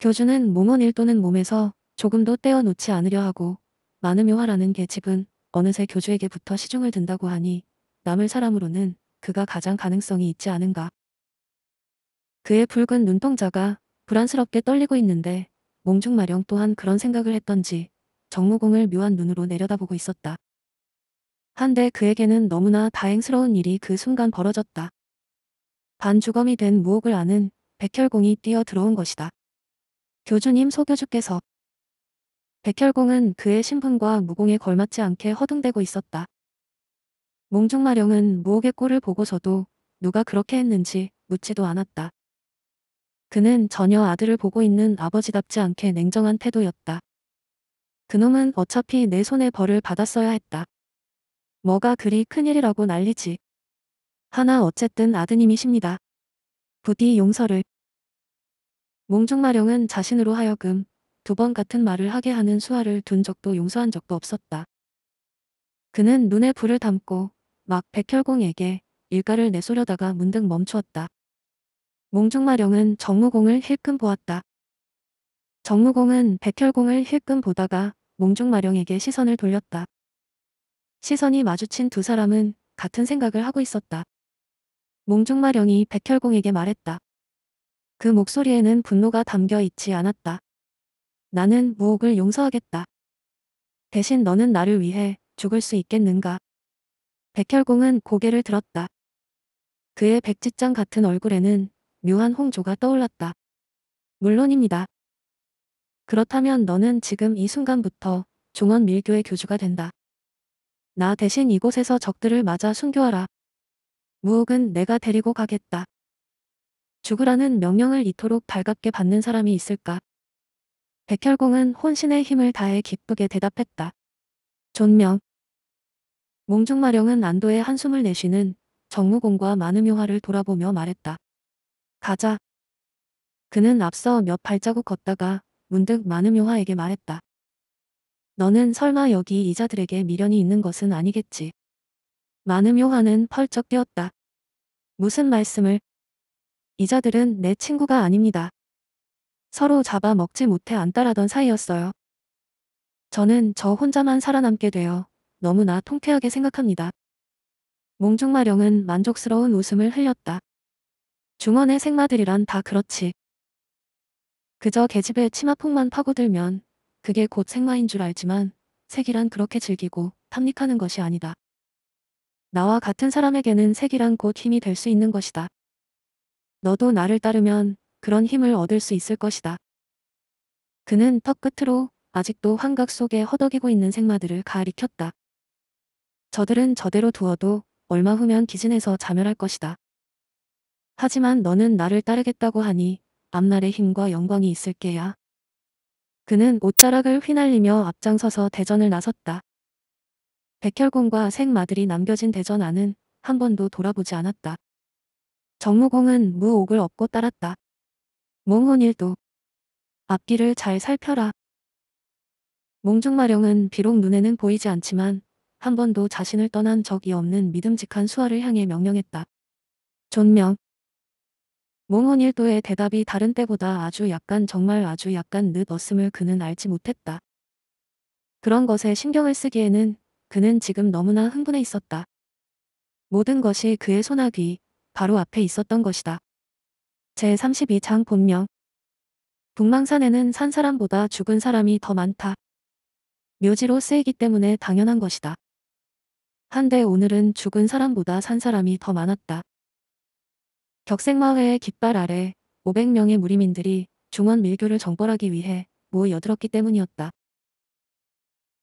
교주는 몸원일 또는 몸에서 조금도 떼어놓지 않으려 하고 많은 묘화라는 계집은 어느새 교주에게부터 시중을 든다고 하니 남을 사람으로는 그가 가장 가능성이 있지 않은가. 그의 붉은 눈동자가 불안스럽게 떨리고 있는데 몽중마령 또한 그런 생각을 했던지 정무공을 묘한 눈으로 내려다보고 있었다. 한데 그에게는 너무나 다행스러운 일이 그 순간 벌어졌다. 반주검이 된 무옥을 아는 백혈공이 뛰어 들어온 것이다. 교주님 소교주께서 백혈공은 그의 신분과 무공에 걸맞지 않게 허둥대고 있었다. 몽중마령은 무옥의 꼴을 보고서도 누가 그렇게 했는지 묻지도 않았다. 그는 전혀 아들을 보고 있는 아버지답지 않게 냉정한 태도였다. 그놈은 어차피 내 손에 벌을 받았어야 했다. 뭐가 그리 큰일이라고 난리지. 하나 어쨌든 아드님이십니다. 부디 용서를. 몽중마령은 자신으로 하여금 두 번 같은 말을 하게 하는 수아를 둔 적도 용서한 적도 없었다. 그는 눈에 불을 담고 막 백혈공에게 일가를 내쏘려다가 문득 멈추었다. 몽중마령은 정무공을 힐끔 보았다. 정무공은 백혈공을 힐끔 보다가 몽중마령에게 시선을 돌렸다. 시선이 마주친 두 사람은 같은 생각을 하고 있었다. 몽중마령이 백혈공에게 말했다. 그 목소리에는 분노가 담겨 있지 않았다. 나는 무옥을 용서하겠다. 대신 너는 나를 위해 죽을 수 있겠는가? 백혈공은 고개를 들었다. 그의 백지장 같은 얼굴에는 묘한 홍조가 떠올랐다. 물론입니다. 그렇다면 너는 지금 이 순간부터 종원 밀교의 교주가 된다. 나 대신 이곳에서 적들을 맞아 순교하라. 무옥은 내가 데리고 가겠다. 죽으라는 명령을 이토록 달갑게 받는 사람이 있을까? 백혈공은 혼신의 힘을 다해 기쁘게 대답했다. 존명. 몽중마령은 안도의 한숨을 내쉬는 정무공과 마음요화를 돌아보며 말했다. 가자. 그는 앞서 몇 발자국 걷다가 문득 마음요화에게 말했다. 너는 설마 여기 이자들에게 미련이 있는 것은 아니겠지. 많음 요한은 펄쩍 뛰었다. 무슨 말씀을? 이자들은 내 친구가 아닙니다. 서로 잡아먹지 못해 안따라던 사이였어요. 저는 저 혼자만 살아남게 되어 너무나 통쾌하게 생각합니다. 몽중마령은 만족스러운 웃음을 흘렸다. 중원의 생마들이란 다 그렇지. 그저 계집의 치마폭만 파고들면 그게 곧 생마인 줄 알지만 색이란 그렇게 즐기고 탐닉하는 것이 아니다. 나와 같은 사람에게는 색이란 곧 힘이 될 수 있는 것이다. 너도 나를 따르면 그런 힘을 얻을 수 있을 것이다. 그는 턱 끝으로 아직도 환각 속에 허덕이고 있는 생마들을 가리켰다. 저들은 저대로 두어도 얼마 후면 기진해서 자멸할 것이다. 하지만 너는 나를 따르겠다고 하니 앞날의 힘과 영광이 있을 게야. 그는 옷자락을 휘날리며 앞장서서 대전을 나섰다. 백혈공과 생마들이 남겨진 대전 안은 한 번도 돌아보지 않았다. 정무공은 무옥을 업고 따랐다. 몽훈일도 앞길을 잘 살펴라. 몽중마령은 비록 눈에는 보이지 않지만 한 번도 자신을 떠난 적이 없는 믿음직한 수아를 향해 명령했다. 존명 몽헌일도의 대답이 다른 때보다 아주 약간 정말 아주 약간 늦었음을 그는 알지 못했다. 그런 것에 신경을 쓰기에는 그는 지금 너무나 흥분해 있었다. 모든 것이 그의 소나기 바로 앞에 있었던 것이다. 제32장 본명 북망산에는 산 사람보다 죽은 사람이 더 많다. 묘지로 쓰이기 때문에 당연한 것이다. 한데 오늘은 죽은 사람보다 산 사람이 더 많았다. 격생마회의 깃발 아래 500명의 무리민들이 중원 밀교를 정벌하기 위해 모여 들었기 때문이었다.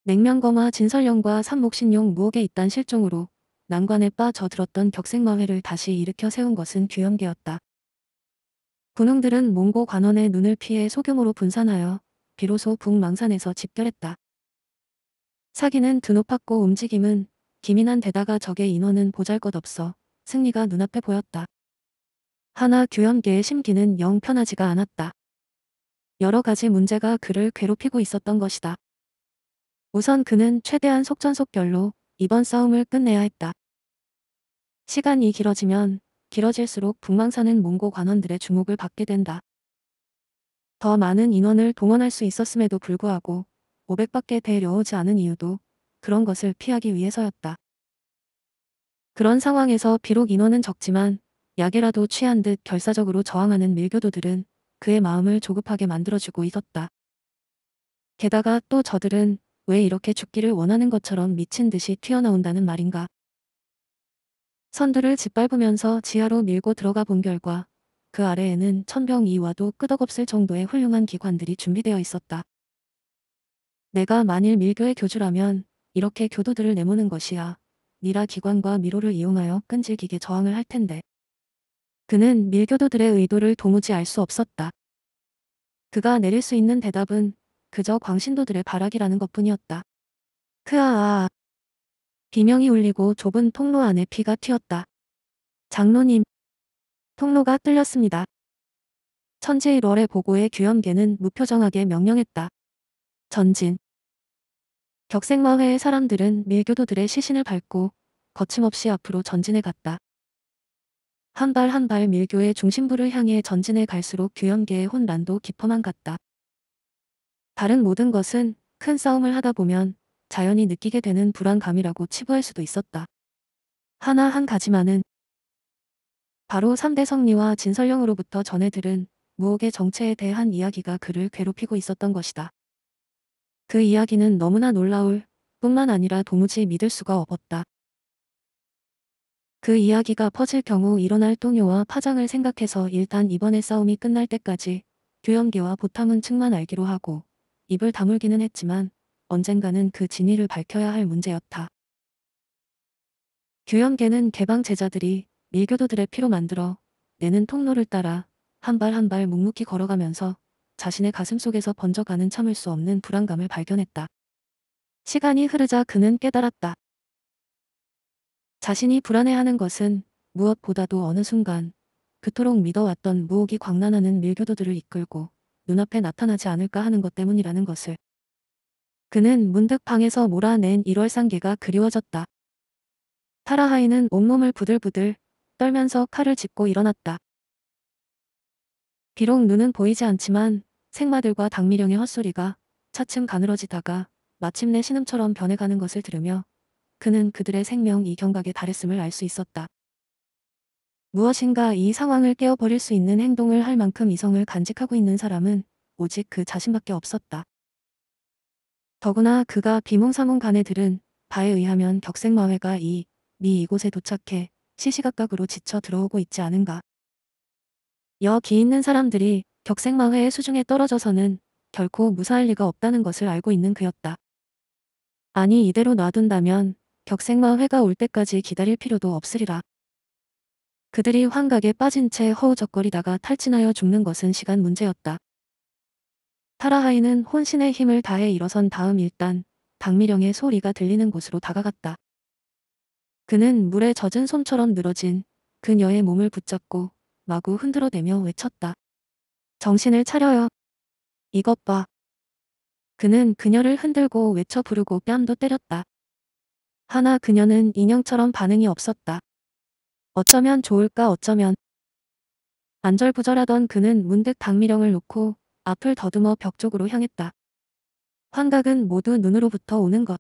냉면거마 진설령과 삼목신용 무옥에 있단 실종으로 난관에 빠져들었던 격생마회를 다시 일으켜 세운 것은 규현계였다. 군웅들은 몽고 관원의 눈을 피해 소규모로 분산하여 비로소 북망산에서 집결했다. 사기는 드높았고 움직임은 기민한 데다가 적의 인원은 보잘것없어 승리가 눈앞에 보였다. 하나 규현계의 심기는 영 편하지가 않았다. 여러 가지 문제가 그를 괴롭히고 있었던 것이다. 우선 그는 최대한 속전속결로 이번 싸움을 끝내야 했다. 시간이 길어지면 길어질수록 북망산은 몽고 관원들의 주목을 받게 된다. 더 많은 인원을 동원할 수 있었음에도 불구하고 500밖에 데려오지 않은 이유도 그런 것을 피하기 위해서였다. 그런 상황에서 비록 인원은 적지만 약이라도 취한 듯 결사적으로 저항하는 밀교도들은 그의 마음을 조급하게 만들어주고 있었다. 게다가 또 저들은 왜 이렇게 죽기를 원하는 것처럼 미친 듯이 튀어나온다는 말인가. 선두를 짓밟으면서 지하로 밀고 들어가 본 결과 그 아래에는 천병이와도 끄덕없을 정도의 훌륭한 기관들이 준비되어 있었다. 내가 만일 밀교의 교주라면 이렇게 교도들을 내모는 것이야. 니라 기관과 미로를 이용하여 끈질기게 저항을 할 텐데. 그는 밀교도들의 의도를 도무지 알 수 없었다. 그가 내릴 수 있는 대답은 그저 광신도들의 발악이라는 것뿐이었다. 크아아. 비명이 울리고 좁은 통로 안에 피가 튀었다. 장로님. 통로가 뚫렸습니다. 천지일월의 보고에 규현계는 무표정하게 명령했다. 전진. 격생마회의 사람들은 밀교도들의 시신을 밟고 거침없이 앞으로 전진해 갔다. 한발한발 밀교의 중심부를 향해 전진해 갈수록 규현계의 혼란도 깊어만 갔다. 다른 모든 것은 큰 싸움을 하다 보면 자연히 느끼게 되는 불안감이라고 치부할 수도 있었다. 하나 한 가지만은 바로 3대 성리와 진설령으로부터 전해들은 무옥의 정체에 대한 이야기가 그를 괴롭히고 있었던 것이다. 그 이야기는 너무나 놀라울 뿐만 아니라 도무지 믿을 수가 없었다. 그 이야기가 퍼질 경우 일어날 동요와 파장을 생각해서 일단 이번에 싸움이 끝날 때까지 규영기와 보탐은 측만 알기로 하고 입을 다물기는 했지만 언젠가는 그 진위를 밝혀야 할 문제였다. 규영계는 개방 제자들이 밀교도들의 피로 만들어 내는 통로를 따라 한 발 한 발 묵묵히 걸어가면서 자신의 가슴 속에서 번져가는 참을 수 없는 불안감을 발견했다. 시간이 흐르자 그는 깨달았다. 자신이 불안해하는 것은 무엇보다도 어느 순간 그토록 믿어왔던 무옥이 광란하는 밀교도들을 이끌고 눈앞에 나타나지 않을까 하는 것 때문이라는 것을. 그는 문득 방에서 몰아낸 1월상계가 그리워졌다. 타라하이는 온몸을 부들부들 떨면서 칼을 짚고 일어났다. 비록 눈은 보이지 않지만 생마들과 당미령의 헛소리가 차츰 가늘어지다가 마침내 신음처럼 변해가는 것을 들으며 그는 그들의 생명 이경각에 달했음을 알 수 있었다. 무엇인가 이 상황을 깨어버릴 수 있는 행동을 할 만큼 이성을 간직하고 있는 사람은 오직 그 자신밖에 없었다. 더구나 그가 비몽사몽 간에 들은 바에 의하면 격생마회가 이, 미 이곳에 도착해 시시각각으로 지쳐 들어오고 있지 않은가. 여기 있는 사람들이 격생마회의 수중에 떨어져서는 결코 무사할 리가 없다는 것을 알고 있는 그였다. 아니 이대로 놔둔다면 격생마 회가 올 때까지 기다릴 필요도 없으리라. 그들이 환각에 빠진 채 허우적거리다가 탈진하여 죽는 것은 시간 문제였다. 타라하이는 혼신의 힘을 다해 일어선 다음 일단 박미령의 소리가 들리는 곳으로 다가갔다. 그는 물에 젖은 손처럼 늘어진 그녀의 몸을 붙잡고 마구 흔들어대며 외쳤다. 정신을 차려요. 이것 봐. 그는 그녀를 흔들고 외쳐 부르고 뺨도 때렸다. 하나 그녀는 인형처럼 반응이 없었다. 어쩌면 좋을까 어쩌면. 안절부절하던 그는 문득 박미령을 놓고 앞을 더듬어 벽 쪽으로 향했다. 환각은 모두 눈으로부터 오는 것.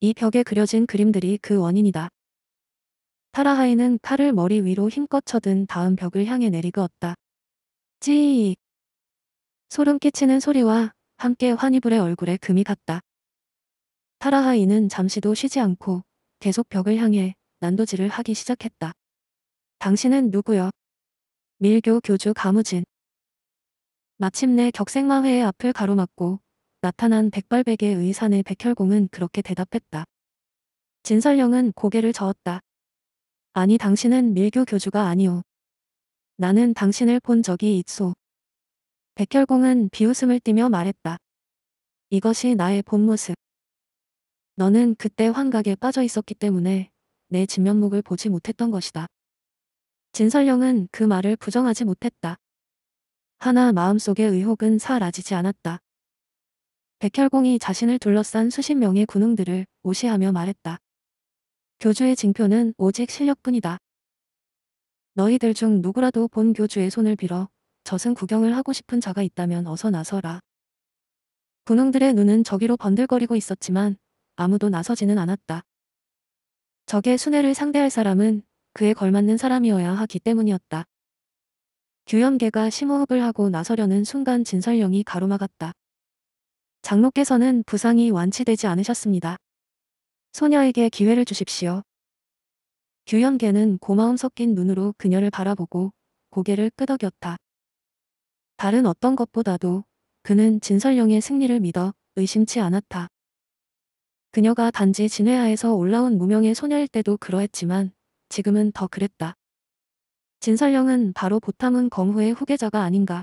이 벽에 그려진 그림들이 그 원인이다. 타라하이는 칼을 머리 위로 힘껏 쳐든 다음 벽을 향해 내리그었다. 찌익. 소름 끼치는 소리와 함께 환희불의 얼굴에 금이 갔다. 타라하이는 잠시도 쉬지 않고 계속 벽을 향해 난도질을 하기 시작했다. 당신은 누구요? 밀교 교주 가무진. 마침내 격생마회의 앞을 가로막고 나타난 백발백의 의산의 백혈공은 그렇게 대답했다. 진설령은 고개를 저었다. 아니 당신은 밀교 교주가 아니오. 나는 당신을 본 적이 있소. 백혈공은 비웃음을 띠며 말했다. 이것이 나의 본 모습. 너는 그때 환각에 빠져 있었기 때문에 내 진면목을 보지 못했던 것이다. 진설령은 그 말을 부정하지 못했다. 하나 마음속의 의혹은 사라지지 않았다. 백혈공이 자신을 둘러싼 수십 명의 군웅들을 오시하며 말했다. 교주의 징표는 오직 실력뿐이다. 너희들 중 누구라도 본 교주의 손을 빌어 저승 구경을 하고 싶은 자가 있다면 어서 나서라. 군웅들의 눈은 저기로 번들거리고 있었지만 아무도 나서지는 않았다. 적의 순회를 상대할 사람은 그에 걸맞는 사람이어야 하기 때문이었다. 규현계가 심호흡을 하고 나서려는 순간 진설령이 가로막았다. 장로께서는 부상이 완치되지 않으셨습니다. 소녀에게 기회를 주십시오. 규현계는 고마움 섞인 눈으로 그녀를 바라보고 고개를 끄덕였다. 다른 어떤 것보다도 그는 진설령의 승리를 믿어 의심치 않았다. 그녀가 단지 진해아에서 올라온 무명의 소녀일 때도 그러했지만 지금은 더 그랬다. 진설령은 바로 보탐은 검후의 후계자가 아닌가.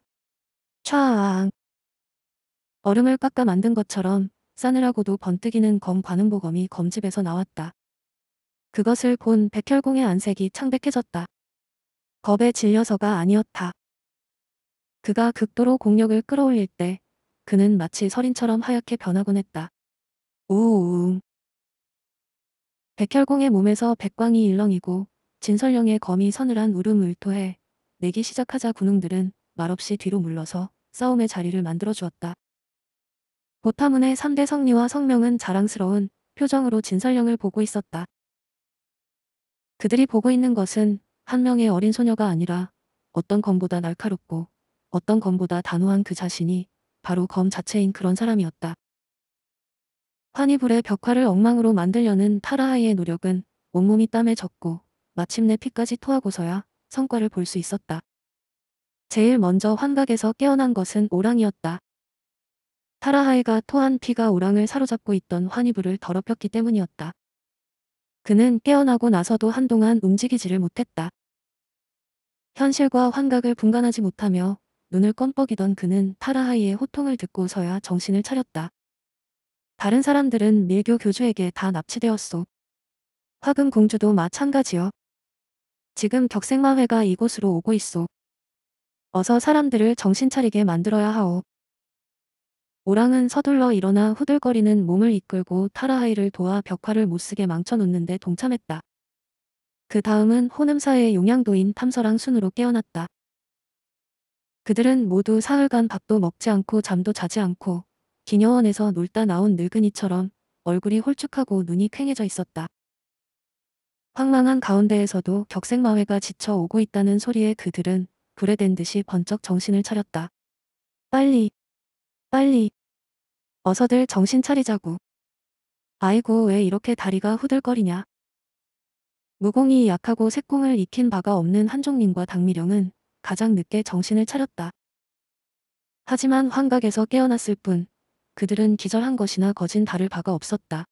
촤앙. 얼음을 깎아 만든 것처럼 싸늘하고도 번뜩이는 검 관음보검이 검집에서 나왔다. 그것을 본 백혈공의 안색이 창백해졌다. 겁에 질려서가 아니었다. 그가 극도로 공력을 끌어올릴 때 그는 마치 서린처럼 하얗게 변하곤 했다. 우우우 백혈공의 몸에서 백광이 일렁이고 진설령의 검이 서늘한 울음을 토해 내기 시작하자 군웅들은 말없이 뒤로 물러서 싸움의 자리를 만들어 주었다. 보타문의 3대 성리와 성명은 자랑스러운 표정으로 진설령을 보고 있었다. 그들이 보고 있는 것은 한 명의 어린 소녀가 아니라 어떤 검보다 날카롭고 어떤 검보다 단호한 그 자신이 바로 검 자체인 그런 사람이었다. 파니불의 벽화를 엉망으로 만들려는 타라하이의 노력은 온몸이 땀에 젖고 마침내 피까지 토하고서야 성과를 볼 수 있었다. 제일 먼저 환각에서 깨어난 것은 오랑이었다. 타라하이가 토한 피가 오랑을 사로잡고 있던 환희불을 더럽혔기 때문이었다. 그는 깨어나고 나서도 한동안 움직이지를 못했다. 현실과 환각을 분간하지 못하며 눈을 껌뻑이던 그는 타라하이의 호통을 듣고서야 정신을 차렸다. 다른 사람들은 밀교 교주에게 다 납치되었소. 화금 공주도 마찬가지요. 지금 격생마회가 이곳으로 오고 있소. 어서 사람들을 정신 차리게 만들어야 하오. 오랑은 서둘러 일어나 후들거리는 몸을 이끌고 타라하이를 도와 벽화를 못쓰게 망쳐놓는데 동참했다. 그 다음은 호남사의 용양도인 탐서랑 순으로 깨어났다. 그들은 모두 사흘간 밥도 먹지 않고 잠도 자지 않고 기녀원에서 놀다 나온 늙은이처럼 얼굴이 홀쭉하고 눈이 퀭해져 있었다. 황망한 가운데에서도 격색마회가 지쳐 오고 있다는 소리에 그들은 불에 댄 듯이 번쩍 정신을 차렸다. 빨리, 빨리, 어서들 정신 차리자고. 아이고 왜 이렇게 다리가 후들거리냐. 무공이 약하고 색공을 익힌 바가 없는 한종님과 당미령은 가장 늦게 정신을 차렸다. 하지만 환각에서 깨어났을 뿐 그들은 기절한 것이나 거진 다를 바가 없었다.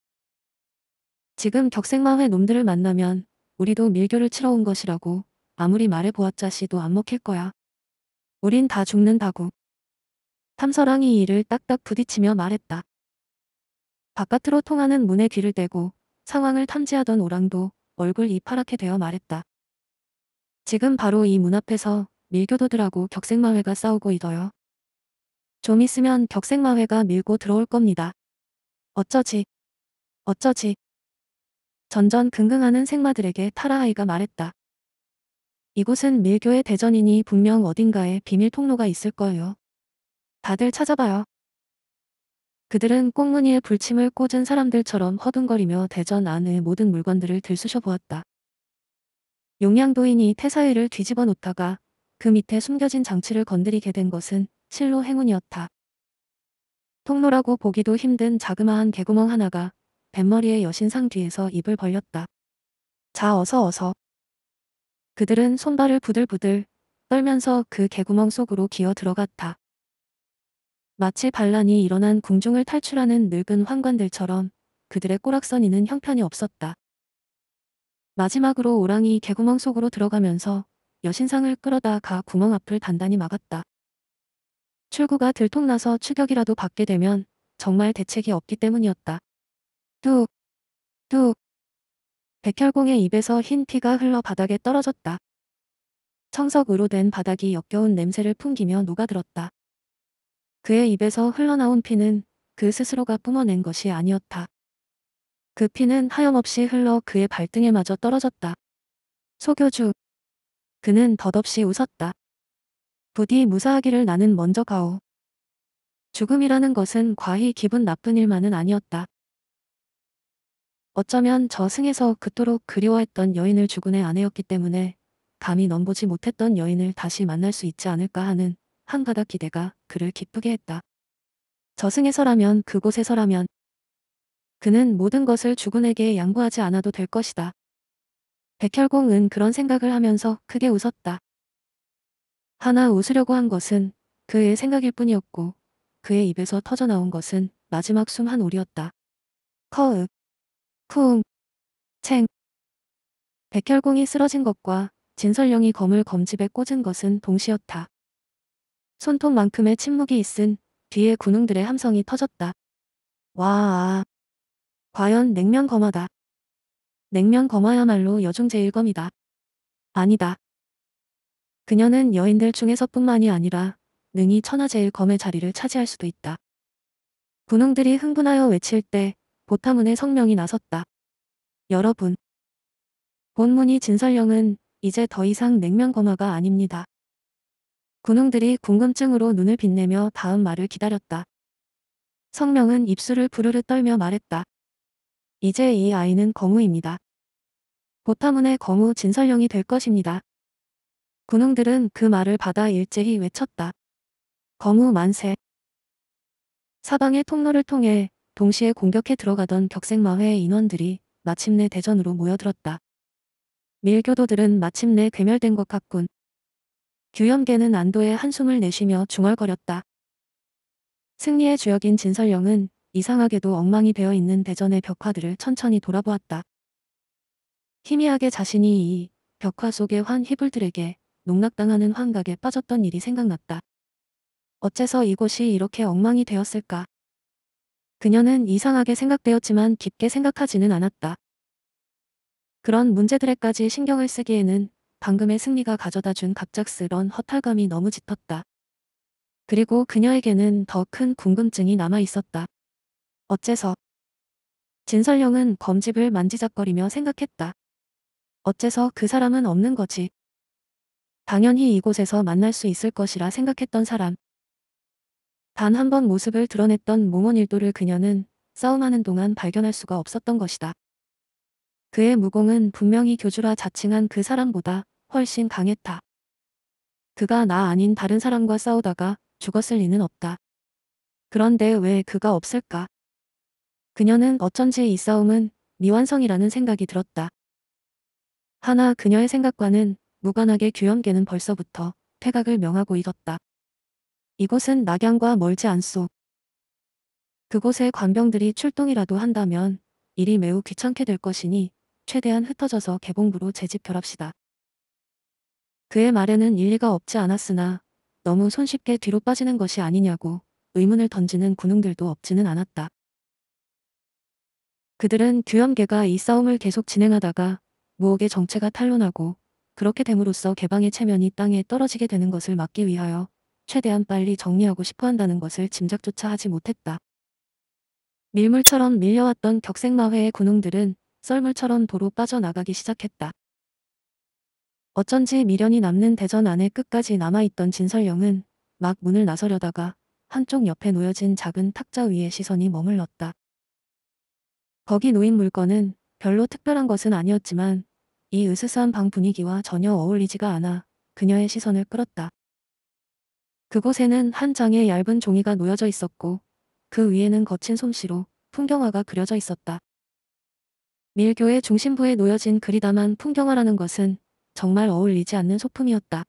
지금 격생마회 놈들을 만나면 우리도 밀교를 치러 온 것이라고 아무리 말해보았자 씨도안 먹힐 거야. 우린 다 죽는다고. 탐서랑이 이를 딱딱 부딪히며 말했다. 바깥으로 통하는 문에 귀를 대고 상황을 탐지하던 오랑도 얼굴 이파랗게 되어 말했다. 지금 바로 이 문 앞에서 밀교도들하고 격생마회가 싸우고 있어요. 좀 있으면 격생마회가 밀고 들어올 겁니다. 어쩌지? 어쩌지? 전전긍긍하는 생마들에게 타라하이가 말했다. 이곳은 밀교의 대전이니 분명 어딘가에 비밀 통로가 있을 거예요. 다들 찾아봐요. 그들은 꽁무니에 불침을 꽂은 사람들처럼 허둥거리며 대전 안의 모든 물건들을 들쑤셔 보았다. 용양도인이 태사회를 뒤집어 놓다가 그 밑에 숨겨진 장치를 건드리게 된 것은 실로 행운이었다. 통로라고 보기도 힘든 자그마한 개구멍 하나가 뱃머리의 여신상 뒤에서 입을 벌렸다. 자 어서 어서. 그들은 손발을 부들부들 떨면서 그 개구멍 속으로 기어 들어갔다. 마치 반란이 일어난 궁중을 탈출하는 늙은 환관들처럼 그들의 꼬락서니는 형편이 없었다. 마지막으로 오랑이 개구멍 속으로 들어가면서 여신상을 끌어다 가 구멍 앞을 단단히 막았다. 출구가 들통나서 추격이라도 받게 되면 정말 대책이 없기 때문이었다. 뚝, 뚝. 백혈공의 입에서 흰 피가 흘러 바닥에 떨어졌다. 청석으로 된 바닥이 역겨운 냄새를 풍기며 녹아들었다. 그의 입에서 흘러나온 피는 그 스스로가 뿜어낸 것이 아니었다. 그 피는 하염없이 흘러 그의 발등에 마저 떨어졌다. 소교주. 그는 덧없이 웃었다. 부디 무사하기를 나는 먼저 가오. 죽음이라는 것은 과히 기분 나쁜 일만은 아니었다. 어쩌면 저 승에서 그토록 그리워했던 여인을 죽은 의 아내였기 때문에 감히 넘보지 못했던 여인을 다시 만날 수 있지 않을까 하는 한가닥 기대가 그를 기쁘게 했다. 저승에서라면 그곳에서라면 그는 모든 것을 죽은에게 양보하지 않아도 될 것이다. 백혈공은 그런 생각을 하면서 크게 웃었다. 하나 웃으려고 한 것은 그의 생각일 뿐이었고 그의 입에서 터져나온 것은 마지막 숨한 올이었다. 커읍, 쿵, 챙. 백혈공이 쓰러진 것과 진설령이 검을 검집에 꽂은 것은 동시였다. 손톱만큼의 침묵이 있은 뒤에 군웅들의 함성이 터졌다. 와, 아. 과연 냉면 검하다. 냉면 검하야말로 여중제일검이다. 아니다. 그녀는 여인들 중에서뿐만이 아니라 능히 천하제일검의 자리를 차지할 수도 있다. 군웅들이 흥분하여 외칠 때 보타문의 성명이 나섰다. 여러분. 본문이 진설령은 이제 더 이상 냉면검화가 아닙니다. 군웅들이 궁금증으로 눈을 빛내며 다음 말을 기다렸다. 성명은 입술을 부르르 떨며 말했다. 이제 이 아이는 거무입니다. 보타문의 거무 진설령이 될 것입니다. 군웅들은 그 말을 받아 일제히 외쳤다. 거무 만세. 사방의 통로를 통해 동시에 공격해 들어가던 격생마회 의 인원들이 마침내 대전으로 모여들었다. 밀교도들은 마침내 괴멸된 것 같군. 규현계는 안도의 한숨을 내쉬며 중얼거렸다. 승리의 주역인 진설영은 이상하게도 엉망이 되어 있는 대전의 벽화들을 천천히 돌아보았다. 희미하게 자신이 이 벽화 속의 환 희불들에게 농락당하는 환각에 빠졌던 일이 생각났다. 어째서 이곳이 이렇게 엉망이 되었을까? 그녀는 이상하게 생각되었지만 깊게 생각하지는 않았다. 그런 문제들에까지 신경을 쓰기에는 방금의 승리가 가져다 준 갑작스런 허탈감이 너무 짙었다. 그리고 그녀에게는 더 큰 궁금증이 남아 있었다. 어째서? 진설령은 검집을 만지작거리며 생각했다. 어째서 그 사람은 없는 거지? 당연히 이곳에서 만날 수 있을 것이라 생각했던 사람. 단 한 번 모습을 드러냈던 몽원 일도를 그녀는 싸움하는 동안 발견할 수가 없었던 것이다. 그의 무공은 분명히 교주라 자칭한 그 사람보다 훨씬 강했다. 그가 나 아닌 다른 사람과 싸우다가 죽었을 리는 없다. 그런데 왜 그가 없을까? 그녀는 어쩐지 이 싸움은 미완성이라는 생각이 들었다. 하나 그녀의 생각과는 무관하게 규현계는 벌써부터 폐각을 명하고 있었다. 이곳은 낙양과 멀지 않소. 그곳에 관병들이 출동이라도 한다면 일이 매우 귀찮게 될 것이니 최대한 흩어져서 개봉부로 재집결합시다. 그의 말에는 일리가 없지 않았으나 너무 손쉽게 뒤로 빠지는 것이 아니냐고 의문을 던지는 군웅들도 없지는 않았다. 그들은 규현계가 이 싸움을 계속 진행하다가 무옥의 정체가 탄로나고 그렇게 됨으로써 개방의 체면이 땅에 떨어지게 되는 것을 막기 위하여 최대한 빨리 정리하고 싶어 한다는 것을 짐작조차 하지 못했다. 밀물처럼 밀려왔던 격생마회의 군웅들은 썰물처럼 도로 빠져나가기 시작했다. 어쩐지 미련이 남는 대전 안에 끝까지 남아있던 진설영은 막 문을 나서려다가 한쪽 옆에 놓여진 작은 탁자 위에 시선이 머물렀다. 거기 놓인 물건은 별로 특별한 것은 아니었지만 이 으스스한 방 분위기와 전혀 어울리지가 않아 그녀의 시선을 끌었다. 그곳에는 한 장의 얇은 종이가 놓여져 있었고 그 위에는 거친 솜씨로 풍경화가 그려져 있었다. 밀교의 중심부에 놓여진 그리다만 풍경화라는 것은 정말 어울리지 않는 소품이었다.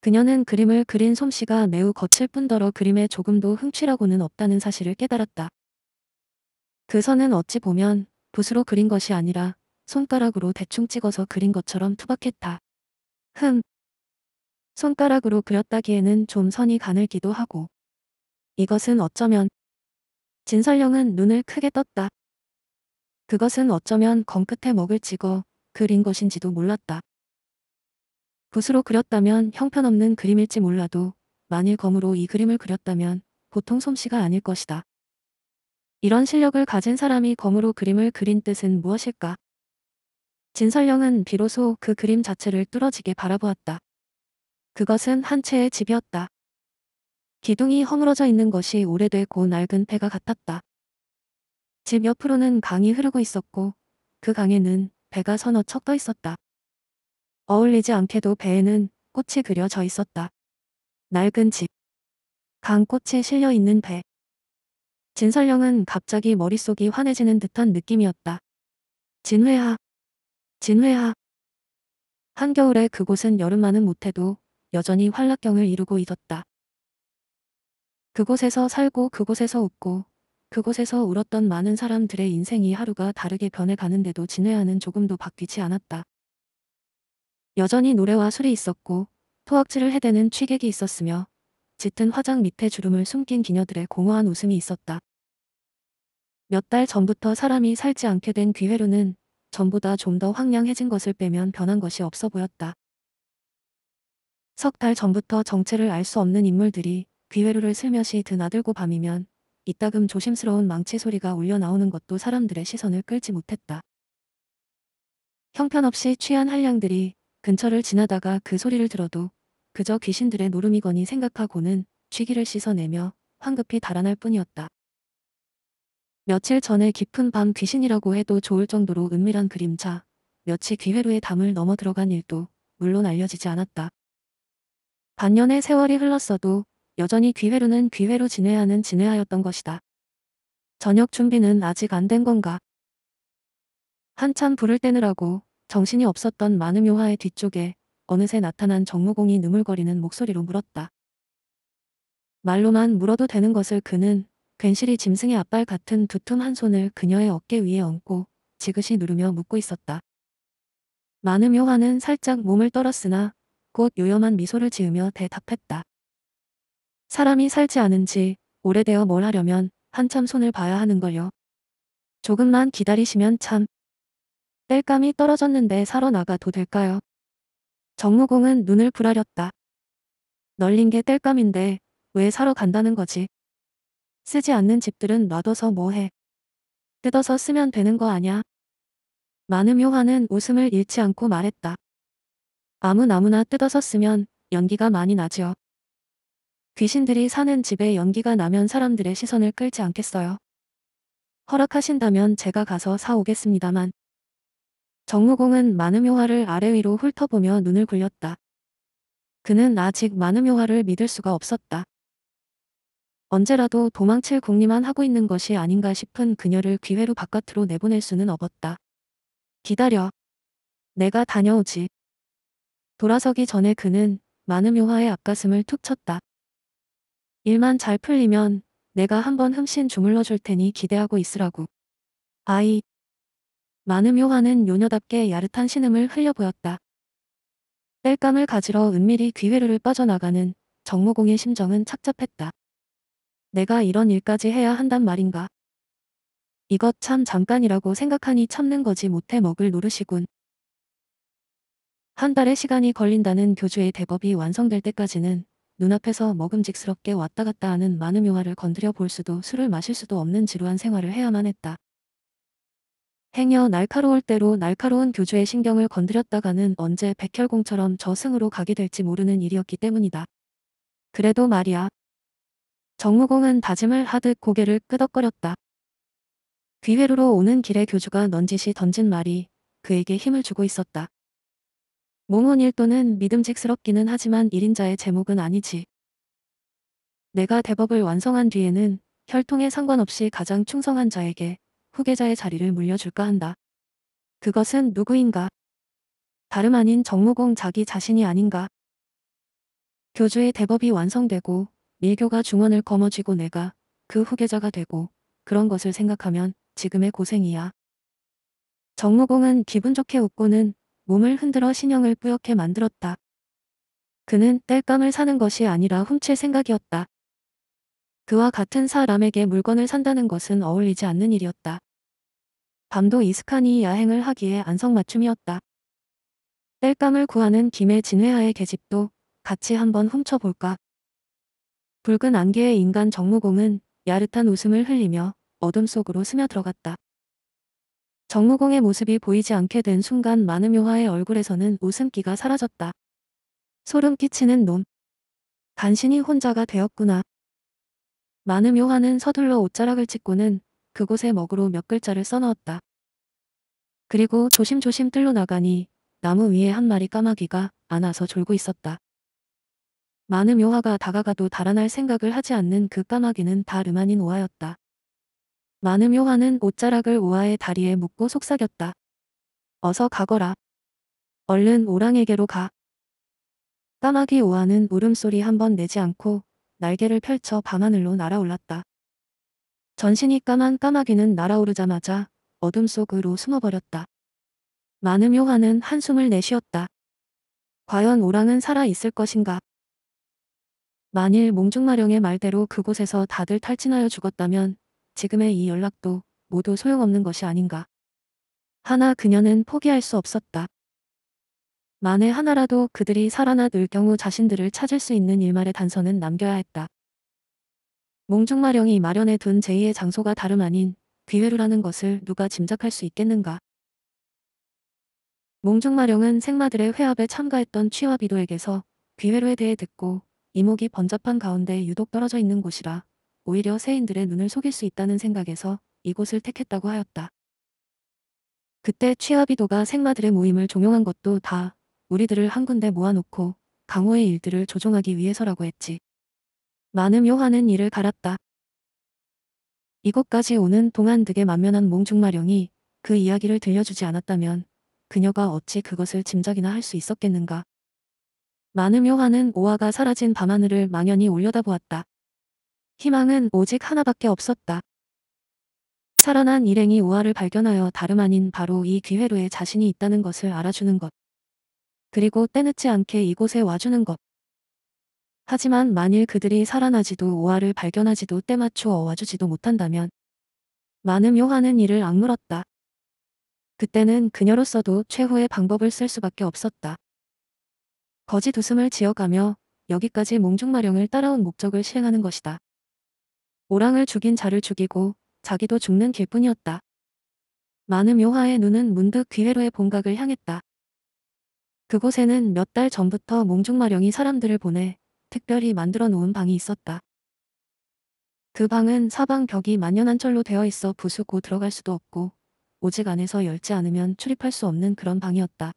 그녀는 그림을 그린 솜씨가 매우 거칠 뿐더러 그림에 조금도 흥취라고는 없다는 사실을 깨달았다. 그 선은 어찌 보면 붓으로 그린 것이 아니라 손가락으로 대충 찍어서 그린 것처럼 투박했다. 흠. 손가락으로 그렸다기에는 좀 선이 가늘기도 하고. 이것은 어쩌면 진설령은 눈을 크게 떴다. 그것은 어쩌면 검끝에 먹을 찍어 그린 것인지도 몰랐다. 붓으로 그렸다면 형편없는 그림일지 몰라도 만일 검으로 이 그림을 그렸다면 보통 솜씨가 아닐 것이다. 이런 실력을 가진 사람이 검으로 그림을 그린 뜻은 무엇일까? 진설령은 비로소 그 그림 자체를 뚫어지게 바라보았다. 그것은 한 채의 집이었다. 기둥이 허물어져 있는 것이 오래되고 낡은 배가 같았다. 집 옆으로는 강이 흐르고 있었고 그 강에는 배가 서너 척 떠 있었다. 어울리지 않게도 배에는 꽃이 그려져 있었다. 낡은 집. 강꽃이 실려 있는 배. 진설령은 갑자기 머릿속이 환해지는 듯한 느낌이었다. 진회하. 진회하. 한겨울에 그곳은 여름만은 못해도 여전히 환락경을 이루고 있었다. 그곳에서 살고 그곳에서 웃고 그곳에서 울었던 많은 사람들의 인생이 하루가 다르게 변해가는데도 진회하는 조금도 바뀌지 않았다. 여전히 노래와 술이 있었고 토악질을 해대는 취객이 있었으며 짙은 화장 밑에 주름을 숨긴 기녀들의 공허한 웃음이 있었다. 몇 달 전부터 사람이 살지 않게 된 귀회로는 전보다 좀 더 황량해진 것을 빼면 변한 것이 없어 보였다. 석 달 전부터 정체를 알 수 없는 인물들이 귀회루를 슬며시 드나들고 밤이면 이따금 조심스러운 망치 소리가 울려 나오는 것도 사람들의 시선을 끌지 못했다. 형편없이 취한 한량들이 근처를 지나다가 그 소리를 들어도 그저 귀신들의 노름이거니 생각하고는 취기를 씻어내며 황급히 달아날 뿐이었다. 며칠 전에 깊은 밤 귀신이라고 해도 좋을 정도로 은밀한 그림자, 며칠 귀회로의 담을 넘어 들어간 일도 물론 알려지지 않았다. 반년의 세월이 흘렀어도 여전히 귀회루는 귀회로 진회하는 진회하였던 것이다. 저녁 준비는 아직 안 된 건가? 한참 불을 떼느라고 정신이 없었던 마은 묘화의 뒤쪽에 어느새 나타난 정무공이 느물거리는 목소리로 물었다. 말로만 물어도 되는 것을 그는 괜시리 짐승의 앞발 같은 두툼 한 손을 그녀의 어깨 위에 얹고 지그시 누르며 묻고 있었다. 많은요한는 살짝 몸을 떨었으나 곧 요염한 미소를 지으며 대답했다. 사람이 살지 않은 지 오래되어 뭘 하려면 한참 손을 봐야 하는걸요. 조금만 기다리시면 참. 땔감이 떨어졌는데 사러 나가도 될까요? 정무공은 눈을 부라렸다. 널린 게 땔감인데 왜 사러 간다는 거지? 쓰지 않는 집들은 놔둬서 뭐해. 뜯어서 쓰면 되는 거 아냐. 많은 요화는 웃음을 잃지 않고 말했다. 아무 나무나 뜯어서 쓰면 연기가 많이 나지요. 귀신들이 사는 집에 연기가 나면 사람들의 시선을 끌지 않겠어요. 허락하신다면 제가 가서 사오겠습니다만. 정무공은 마음요화를 아래 위로 훑어보며 눈을 굴렸다. 그는 아직 마음요화를 믿을 수가 없었다. 언제라도 도망칠 궁리만 하고 있는 것이 아닌가 싶은 그녀를 귀회로 바깥으로 내보낼 수는 없었다. 기다려. 내가 다녀오지. 돌아서기 전에 그는 마음요화의 앞가슴을 툭 쳤다. 일만 잘 풀리면 내가 한번 흠씬 주물러 줄 테니 기대하고 있으라고. 아이. 마음요화는 요녀답게 야릇한 신음을 흘려 보였다. 땔감을 가지러 은밀히 귀회로를 빠져나가는 정모공의 심정은 착잡했다. 내가 이런 일까지 해야 한단 말인가. 이것 참 잠깐이라고 생각하니 참는 거지 못해 먹을 노릇이군. 한 달의 시간이 걸린다는 교주의 대법이 완성될 때까지는 눈앞에서 먹음직스럽게 왔다 갔다 하는 많은 묘화를 건드려 볼 수도 술을 마실 수도 없는 지루한 생활을 해야만 했다. 행여 날카로울 대로 날카로운 교주의 신경을 건드렸다가는 언제 백혈공처럼 저승으로 가게 될지 모르는 일이었기 때문이다. 그래도 말이야 정무공은 다짐을 하듯 고개를 끄덕거렸다. 귀회로로 오는 길에 교주가 넌지시 던진 말이 그에게 힘을 주고 있었다. 몽원 일도는 믿음직스럽기는 하지만 1인자의 제목은 아니지. 내가 대법을 완성한 뒤에는 혈통에 상관없이 가장 충성한 자에게 후계자의 자리를 물려줄까 한다. 그것은 누구인가? 다름 아닌 정무공 자기 자신이 아닌가? 교주의 대법이 완성되고 미교가 중원을 거머쥐고 내가 그 후계자가 되고 그런 것을 생각하면 지금의 고생이야. 정무공은 기분 좋게 웃고는 몸을 흔들어 신형을 뿌옇게 만들었다. 그는 땔감을 사는 것이 아니라 훔칠 생각이었다. 그와 같은 사람에게 물건을 산다는 것은 어울리지 않는 일이었다. 밤도 이스칸이 야행을 하기에 안성맞춤이었다. 땔감을 구하는 김의 진회하의 계집도 같이 한번 훔쳐볼까 붉은 안개의 인간 정무공은 야릇한 웃음을 흘리며 어둠 속으로 스며들어갔다. 정무공의 모습이 보이지 않게 된 순간 마음요화의 얼굴에서는 웃음기가 사라졌다. 소름 끼치는 놈. 간신히 혼자가 되었구나. 마음요화는 서둘러 옷자락을 찍고는 그곳에 먹으로 몇 글자를 써넣었다. 그리고 조심조심 뜰로 나가니 나무 위에 한 마리 까마귀가 안아서 졸고 있었다. 많은 묘화가 다가가도 달아날 생각을 하지 않는 그 까마귀는 다 르만인 오아였다. 많은 묘화는 옷자락을 오아의 다리에 묶고 속삭였다. 어서 가거라. 얼른 오랑에게로 가. 까마귀 오아는 울음소리 한번 내지 않고 날개를 펼쳐 밤하늘로 날아올랐다. 전신이 까만 까마귀는 날아오르자마자 어둠 속으로 숨어버렸다. 많은 묘화는 한숨을 내쉬었다. 과연 오랑은 살아있을 것인가? 만일 몽중마령의 말대로 그곳에서 다들 탈진하여 죽었다면 지금의 이 연락도 모두 소용없는 것이 아닌가. 하나 그녀는 포기할 수 없었다. 만에 하나라도 그들이 살아나 늘 경우 자신들을 찾을 수 있는 일말의 단서는 남겨야 했다. 몽중마령이 마련해 둔 제2의 장소가 다름 아닌 귀회루라는 것을 누가 짐작할 수 있겠는가. 몽중마령은 생마들의 회합에 참가했던 취와 비도에게서 귀회루에 대해 듣고 이목이 번잡한 가운데 유독 떨어져 있는 곳이라 오히려 새인들의 눈을 속일 수 있다는 생각에서 이곳을 택했다고 하였다. 그때 취하비도가 생마들의 모임을 종용한 것도 다 우리들을 한 군데 모아놓고 강호의 일들을 조종하기 위해서라고 했지. 많음 요하는 이를 갈았다. 이곳까지 오는 동안 득의 만면한 몽중마령이 그 이야기를 들려주지 않았다면 그녀가 어찌 그것을 짐작이나 할 수 있었겠는가. 많음 요한는 오아가 사라진 밤하늘을 망연히 올려다보았다. 희망은 오직 하나밖에 없었다. 살아난 일행이 오아를 발견하여 다름 아닌 바로 이 기회로에 자신이 있다는 것을 알아주는 것. 그리고 때늦지 않게 이곳에 와주는 것. 하지만 만일 그들이 살아나지도 오아를 발견하지도 때맞추어 와주지도 못한다면 많음 요한은 이를 악물었다. 그때는 그녀로서도 최후의 방법을 쓸 수밖에 없었다. 거짓 웃음을 지어가며 여기까지 몽중마령을 따라온 목적을 시행하는 것이다. 오랑을 죽인 자를 죽이고 자기도 죽는 길뿐이었다. 많은 묘하의 눈은 문득 귀회로의 본각을 향했다. 그곳에는 몇 달 전부터 몽중마령이 사람들을 보내 특별히 만들어 놓은 방이 있었다. 그 방은 사방 벽이 만연한 철로 되어 있어 부수고 들어갈 수도 없고 오직 안에서 열지 않으면 출입할 수 없는 그런 방이었다.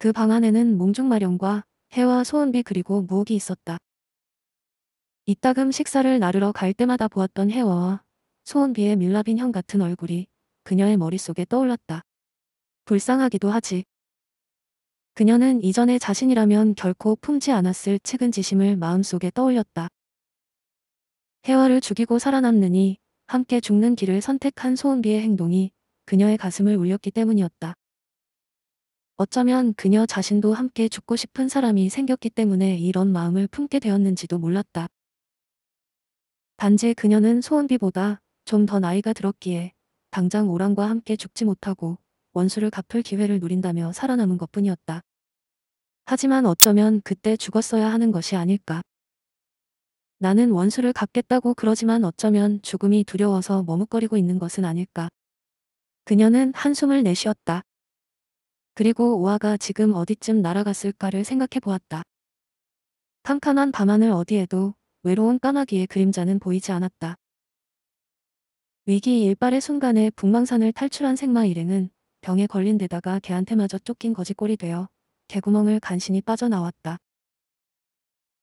그방 안에는 몽중 마련과 해와 소원비 그리고 무옥이 있었다. 이따금 식사를 나르러 갈 때마다 보았던 해와와 소원비의 밀라빈 형 같은 얼굴이 그녀의 머릿속에 떠올랐다. 불쌍하기도 하지. 그녀는 이전의 자신이라면 결코 품지 않았을 측은지심을 마음속에 떠올렸다. 해와를 죽이고 살아남느니 함께 죽는 길을 선택한 소은비의 행동이 그녀의 가슴을 울렸기 때문이었다. 어쩌면 그녀 자신도 함께 죽고 싶은 사람이 생겼기 때문에 이런 마음을 품게 되었는지도 몰랐다. 단지 그녀는 소은비보다 좀 더 나이가 들었기에 당장 오랑과 함께 죽지 못하고 원수를 갚을 기회를 누린다며 살아남은 것뿐이었다. 하지만 어쩌면 그때 죽었어야 하는 것이 아닐까. 나는 원수를 갚겠다고 그러지만 어쩌면 죽음이 두려워서 머뭇거리고 있는 것은 아닐까. 그녀는 한숨을 내쉬었다. 그리고 우아가 지금 어디쯤 날아갔을까를 생각해 보았다. 캄캄한 밤하늘 어디에도 외로운 까마귀의 그림자는 보이지 않았다. 위기 일발의 순간에 북망산을 탈출한 생마 일행은 병에 걸린 데다가 개한테마저 쫓긴 거지꼴이 되어 개구멍을 간신히 빠져나왔다.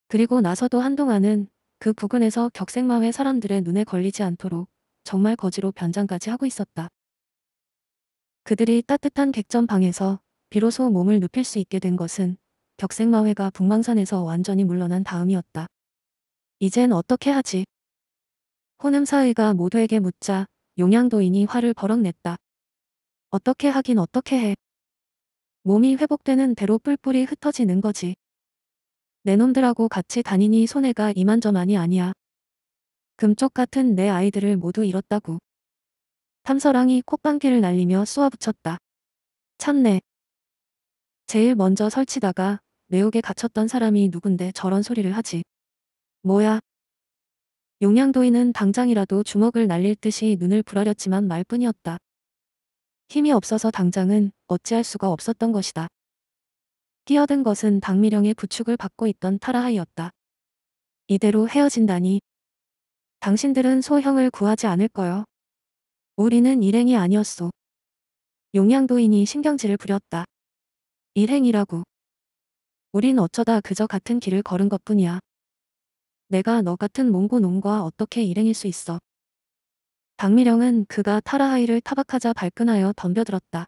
그리고 나서도 한동안은 그 부근에서 격생마회 사람들의 눈에 걸리지 않도록 정말 거지로 변장까지 하고 있었다. 그들이 따뜻한 객전방에서 비로소 몸을 눕힐 수 있게 된 것은 벽생마회가 북망산에서 완전히 물러난 다음이었다. 이젠 어떻게 하지? 호남사의가 모두에게 묻자 용양도인이 화를 버럭 냈다. 어떻게 하긴 어떻게 해. 몸이 회복되는 대로 뿔뿔이 흩어지는 거지. 내 놈들하고 같이 다니니 손해가 이만저만이 아니야. 금쪽 같은 내 아이들을 모두 잃었다고. 탐서랑이 콧방귀를 날리며 쏘아붙였다. 참네 제일 먼저 설치다가 매혹에 갇혔던 사람이 누군데 저런 소리를 하지. 뭐야. 용양도인은 당장이라도 주먹을 날릴 듯이 눈을 부라렸지만 말뿐이었다. 힘이 없어서 당장은 어찌할 수가 없었던 것이다. 끼어든 것은 박미령의 부축을 받고 있던 타라하이였다. 이대로 헤어진다니. 당신들은 소형을 구하지 않을 거요. 우리는 일행이 아니었소. 용양도인이 신경질을 부렸다. 일행이라고. 우린 어쩌다 그저 같은 길을 걸은 것뿐이야. 내가 너 같은 몽고 놈과 어떻게 일행일 수 있어. 박미령은 그가 타라하이를 타박하자 발끈하여 덤벼들었다.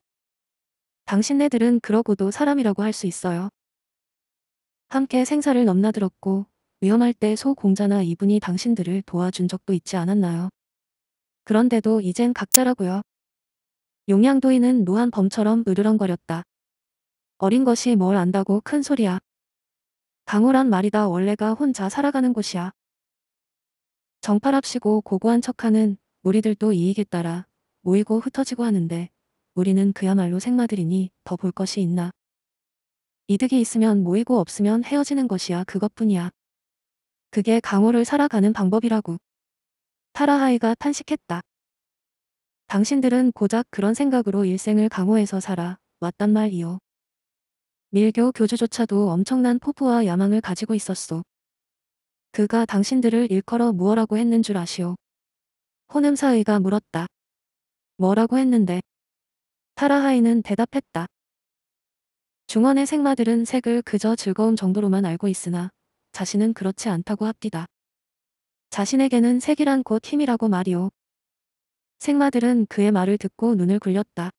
당신네들은 그러고도 사람이라고 할 수 있어요. 함께 생사를 넘나들었고 위험할 때 소공자나 이분이 당신들을 도와준 적도 있지 않았나요? 그런데도 이젠 각자라고요. 용양도인은 노한 범처럼 으르렁거렸다. 어린 것이 뭘 안다고 큰 소리야. 강호란 말이다 원래가 혼자 살아가는 곳이야. 정팔합시고 고고한 척하는 무리들도 이익에 따라 모이고 흩어지고 하는데 우리는 그야말로 생마들이니 더 볼 것이 있나. 이득이 있으면 모이고 없으면 헤어지는 것이야 그것뿐이야. 그게 강호를 살아가는 방법이라고. 타라하이가 탄식했다. 당신들은 고작 그런 생각으로 일생을 강호에서 살아 왔단 말이오. 밀교 교주조차도 엄청난 포부와 야망을 가지고 있었소. 그가 당신들을 일컬어 무어라고 했는 줄 아시오. 호냄사의가 물었다. 뭐라고 했는데? 타라하이는 대답했다. 중원의 생마들은 색을 그저 즐거움 정도로만 알고 있으나 자신은 그렇지 않다고 합디다. 자신에게는 색이란 곧 힘이라고 말이오. 생마들은 그의 말을 듣고 눈을 굴렸다.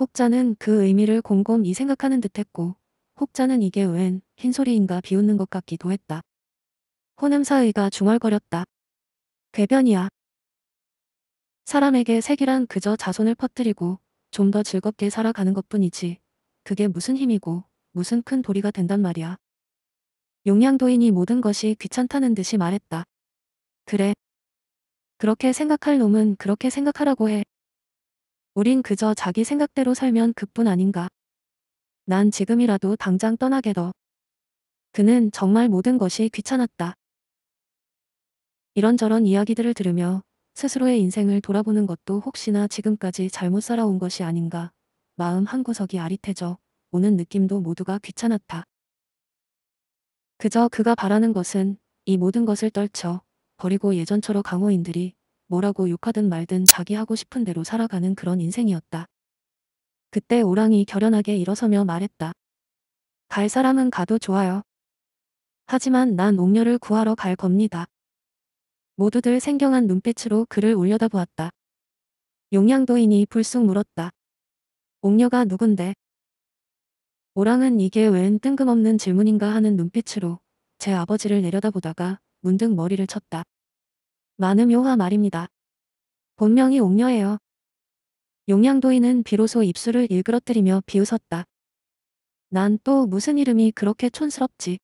혹자는 그 의미를 곰곰이 생각하는 듯했고 혹자는 이게 웬 흰소리인가 비웃는 것 같기도 했다. 호냄사의가 중얼거렸다. 괴변이야. 사람에게 색이란 그저 자손을 퍼뜨리고 좀 더 즐겁게 살아가는 것뿐이지. 그게 무슨 힘이고 무슨 큰 도리가 된단 말이야. 용양도인이 모든 것이 귀찮다는 듯이 말했다. 그래. 그렇게 생각할 놈은 그렇게 생각하라고 해. 우린 그저 자기 생각대로 살면 그뿐 아닌가. 난 지금이라도 당장 떠나게더. 그는 정말 모든 것이 귀찮았다. 이런저런 이야기들을 들으며 스스로의 인생을 돌아보는 것도 혹시나 지금까지 잘못 살아온 것이 아닌가. 마음 한구석이 아릿해져 오는 느낌도 모두가 귀찮았다. 그저 그가 바라는 것은 이 모든 것을 떨쳐 버리고 예전처럼 강호인들이 뭐라고 욕하든 말든 자기 하고 싶은 대로 살아가는 그런 인생이었다. 그때 오랑이 결연하게 일어서며 말했다. 갈 사람은 가도 좋아요. 하지만 난 옥녀를 구하러 갈 겁니다. 모두들 생경한 눈빛으로 그를 올려다보았다. 용양도인이 불쑥 물었다. 옥녀가 누군데? 오랑은 이게 웬 뜬금없는 질문인가 하는 눈빛으로 제 아버지를 내려다보다가 문득 머리를 쳤다. 많은 요하 말입니다. 본명이 옥녀예요. 용량도인은 비로소 입술을 일그러뜨리며 비웃었다. 난 또 무슨 이름이 그렇게 촌스럽지.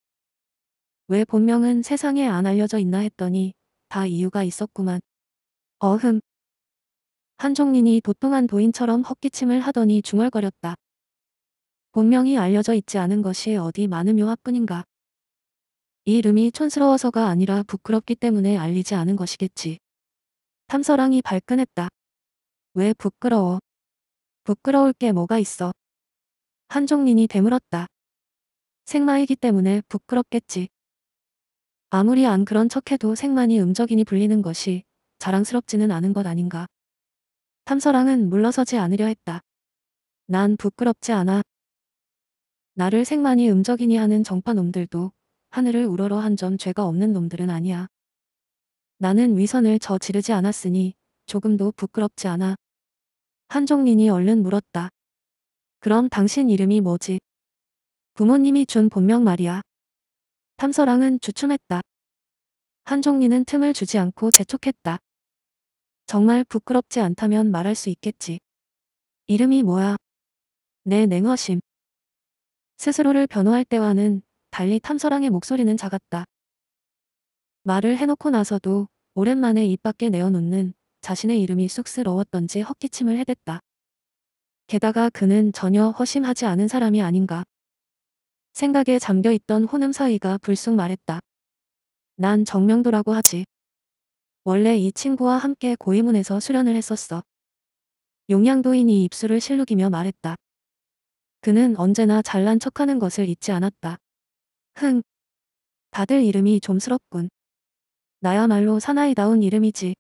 왜 본명은 세상에 안 알려져 있나 했더니 다 이유가 있었구만. 어흠. 한종린이 도통한 도인처럼 헛기침을 하더니 중얼거렸다. 본명이 알려져 있지 않은 것이 어디 많은 묘화뿐인가. 이 이름이 촌스러워서가 아니라 부끄럽기 때문에 알리지 않은 것이겠지. 탐서랑이 발끈했다. 왜 부끄러워? 부끄러울 게 뭐가 있어? 한종린이 되물었다. 생마이기 때문에 부끄럽겠지. 아무리 안 그런 척해도 생만이 음적이니 불리는 것이 자랑스럽지는 않은 것 아닌가. 탐서랑은 물러서지 않으려 했다. 난 부끄럽지 않아. 나를 생만이 음적이니 하는 정파놈들도 하늘을 우러러 한 점 죄가 없는 놈들은 아니야. 나는 위선을 저지르지 않았으니 조금도 부끄럽지 않아. 한종린이 얼른 물었다. 그럼 당신 이름이 뭐지? 부모님이 준 본명 말이야. 탐서랑은 주춤했다. 한종리는 틈을 주지 않고 재촉했다. 정말 부끄럽지 않다면 말할 수 있겠지. 이름이 뭐야? 내 냉어심. 스스로를 변호할 때와는 달리 탐사랑의 목소리는 작았다. 말을 해놓고 나서도 오랜만에 입 밖에 내어놓는 자신의 이름이 쑥스러웠던지 헛기침을 해댔다. 게다가 그는 전혀 허심하지 않은 사람이 아닌가. 생각에 잠겨있던 혼음 사이가 불쑥 말했다. 난 정명도라고 하지. 원래 이 친구와 함께 고이문에서 수련을 했었어. 용양도인이 입술을 실룩이며 말했다. 그는 언제나 잘난 척하는 것을 잊지 않았다. 흥. 다들 이름이 좀스럽군. 나야말로 사나이다운 이름이지.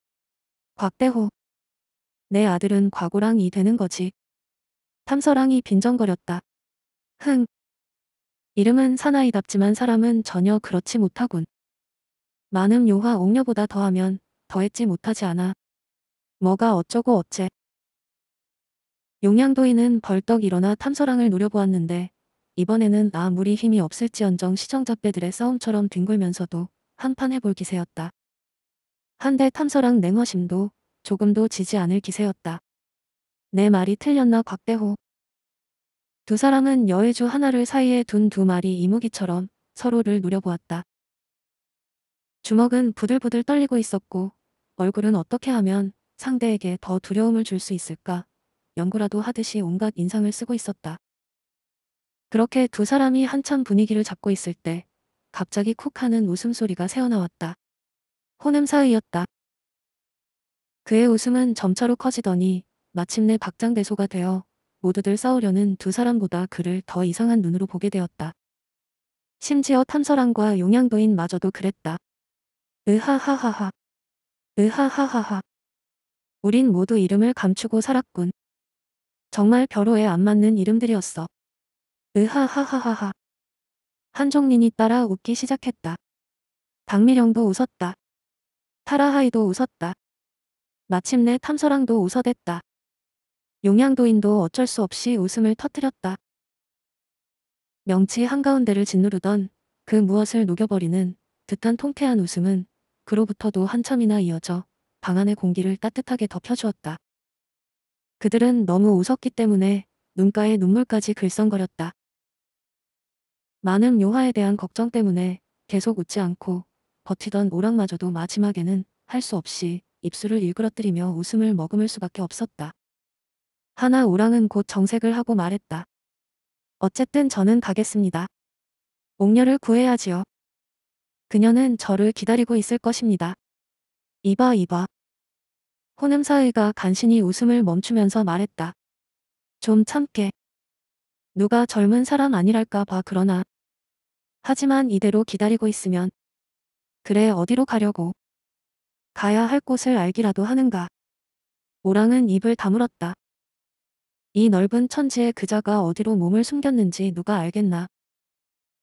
곽대호. 내 아들은 과고랑이 되는 거지. 탐서랑이 빈정거렸다. 흥. 이름은 사나이답지만 사람은 전혀 그렇지 못하군. 많은 요화 옥녀보다 더하면 더했지 못하지 않아. 뭐가 어쩌고 어째. 용양도인은 벌떡 일어나 탐서랑을 노려보았는데 이번에는 아무리 힘이 없을지언정 시청자 빼들의 싸움처럼 뒹굴면서도 한판 해볼 기세였다. 한대 탐서랑 냉어심도 조금도 지지 않을 기세였다. 내 말이 틀렸나 곽대호. 두 사람은 여의주 하나를 사이에 둔 두 마리 이무기처럼 서로를 노려보았다. 주먹은 부들부들 떨리고 있었고 얼굴은 어떻게 하면 상대에게 더 두려움을 줄 수 있을까 연구라도 하듯이 온갖 인상을 쓰고 있었다. 그렇게 두 사람이 한참 분위기를 잡고 있을 때 갑자기 쿡 하는 웃음소리가 새어나왔다. 호냄사의였다 그의 웃음은 점차로 커지더니 마침내 박장대소가 되어 모두들 싸우려는 두 사람보다 그를 더 이상한 눈으로 보게 되었다. 심지어 탐설왕과 용양도인마저도 그랬다. 으하하하하. 으하하하하. 우린 모두 이름을 감추고 살았군. 정말 별호에안 맞는 이름들이었어. 으하하하하하. 한종린이 따라 웃기 시작했다. 박미령도 웃었다. 타라하이도 웃었다. 마침내 탐서랑도 웃어댔다. 용양도인도 어쩔 수 없이 웃음을 터뜨렸다. 명치 한가운데를 짓누르던 그 무엇을 녹여버리는 듯한 통쾌한 웃음은 그로부터도 한참이나 이어져 방 안의 공기를 따뜻하게 덮여주었다. 그들은 너무 웃었기 때문에 눈가에 눈물까지 글썽거렸다. 많은 요하에 대한 걱정 때문에 계속 웃지 않고 버티던 오락마저도 마지막에는 할 수 없이 입술을 일그러뜨리며 웃음을 머금을 수밖에 없었다. 하나 오랑은 곧 정색을 하고 말했다. 어쨌든 저는 가겠습니다. 옥녀를 구해야지요. 그녀는 저를 기다리고 있을 것입니다. 이봐 이봐. 호음사의가 간신히 웃음을 멈추면서 말했다. 좀 참게. 누가 젊은 사람 아니랄까 봐 그러나 하지만 이대로 기다리고 있으면 그래 어디로 가려고 가야 할 곳을 알기라도 하는가 오랑은 입을 다물었다. 이 넓은 천지에 그자가 어디로 몸을 숨겼는지 누가 알겠나.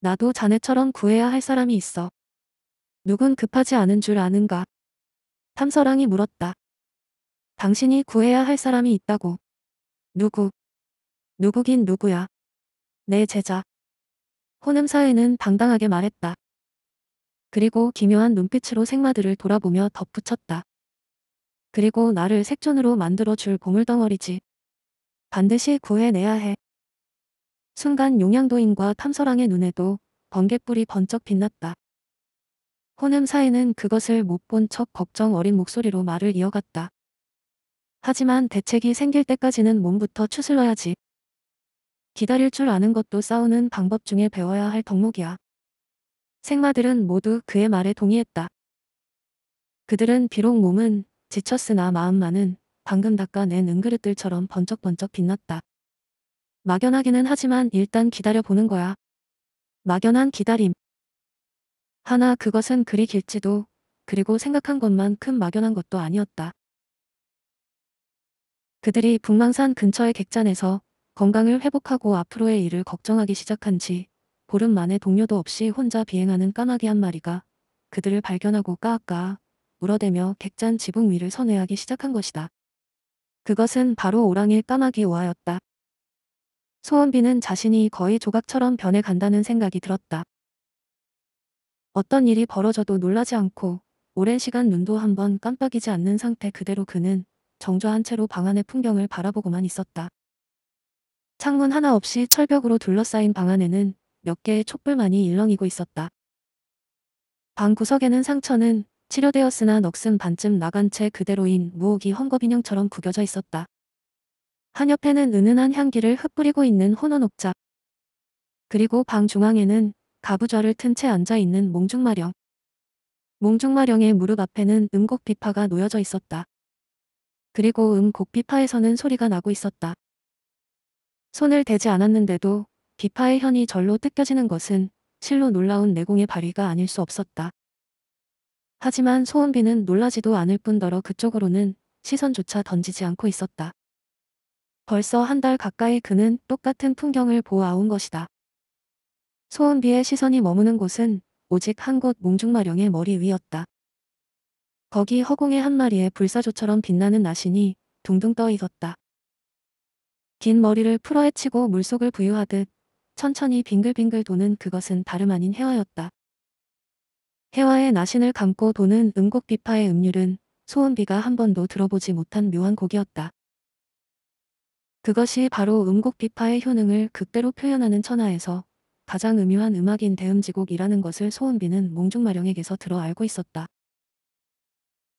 나도 자네처럼 구해야 할 사람이 있어. 누군 급하지 않은 줄 아는가. 탐서랑이 물었다. 당신이 구해야 할 사람이 있다고. 누구? 누구긴 누구야. 내 제자. 호남 사회는 당당하게 말했다. 그리고 기묘한 눈빛으로 생마들을 돌아보며 덧붙였다. 그리고 나를 색존으로 만들어줄 보물덩어리지. 반드시 구해내야 해. 순간 용양도인과 탐서랑의 눈에도 번갯불이 번쩍 빛났다. 호남사에는 그것을 못 본 척 걱정 어린 목소리로 말을 이어갔다. 하지만 대책이 생길 때까지는 몸부터 추슬러야지. 기다릴 줄 아는 것도 싸우는 방법 중에 배워야 할 덕목이야. 생마들은 모두 그의 말에 동의했다. 그들은 비록 몸은 지쳤으나 마음만은 방금 닦아낸 은그릇들처럼 번쩍번쩍 빛났다. 막연하기는 하지만 일단 기다려보는 거야. 막연한 기다림. 하나 그것은 그리 길지도 그리고 생각한 것만 큼 막연한 것도 아니었다. 그들이 북망산 근처의 객잔에서 건강을 회복하고 앞으로의 일을 걱정하기 시작한 지 보름 만에 동료도 없이 혼자 비행하는 까마귀 한 마리가 그들을 발견하고 까악까악 울어대며 객잔 지붕 위를 선회하기 시작한 것이다. 그것은 바로 오랑일 까마귀 오아였다. 소원비는 자신이 거의 조각처럼 변해간다는 생각이 들었다. 어떤 일이 벌어져도 놀라지 않고 오랜 시간 눈도 한 번 깜빡이지 않는 상태 그대로 그는 정조한 채로 방 안의 풍경을 바라보고만 있었다. 창문 하나 없이 철벽으로 둘러싸인 방 안에는 몇 개의 촛불만이 일렁이고 있었다. 방 구석에는 상처는 치료되었으나 넋은 반쯤 나간 채 그대로인 무옥이 헝겊 인형처럼 구겨져 있었다. 한 옆에는 은은한 향기를 흩뿌리고 있는 혼원 옥자. 그리고 방 중앙에는 가부좌를 튼 채 앉아있는 몽중마령. 몽중마령의 무릎 앞에는 음곡비파가 놓여져 있었다. 그리고 음곡비파에서는 소리가 나고 있었다. 손을 대지 않았는데도 비파의 현이 절로 뜯겨지는 것은 실로 놀라운 내공의 발휘가 아닐 수 없었다. 하지만 소은비는 놀라지도 않을 뿐더러 그쪽으로는 시선조차 던지지 않고 있었다. 벌써 한 달 가까이 그는 똑같은 풍경을 보아온 것이다. 소은비의 시선이 머무는 곳은 오직 한 곳 몽중마령의 머리 위였다. 거기 허공에 한 마리의 불사조처럼 빛나는 나신이 둥둥 떠 있었다. 긴 머리를 풀어헤치고 물속을 부유하듯 천천히 빙글빙글 도는 그것은 다름 아닌 해화였다해화의 나신을 감고 도는 음곡 비파의 음률은 소음비가한 번도 들어보지 못한 묘한 곡이었다. 그것이 바로 음곡 비파의 효능을 극대로 표현하는 천하에서 가장 음유한 음악인 대음지곡이라는 것을 소음비는 몽중마령에게서 들어 알고 있었다.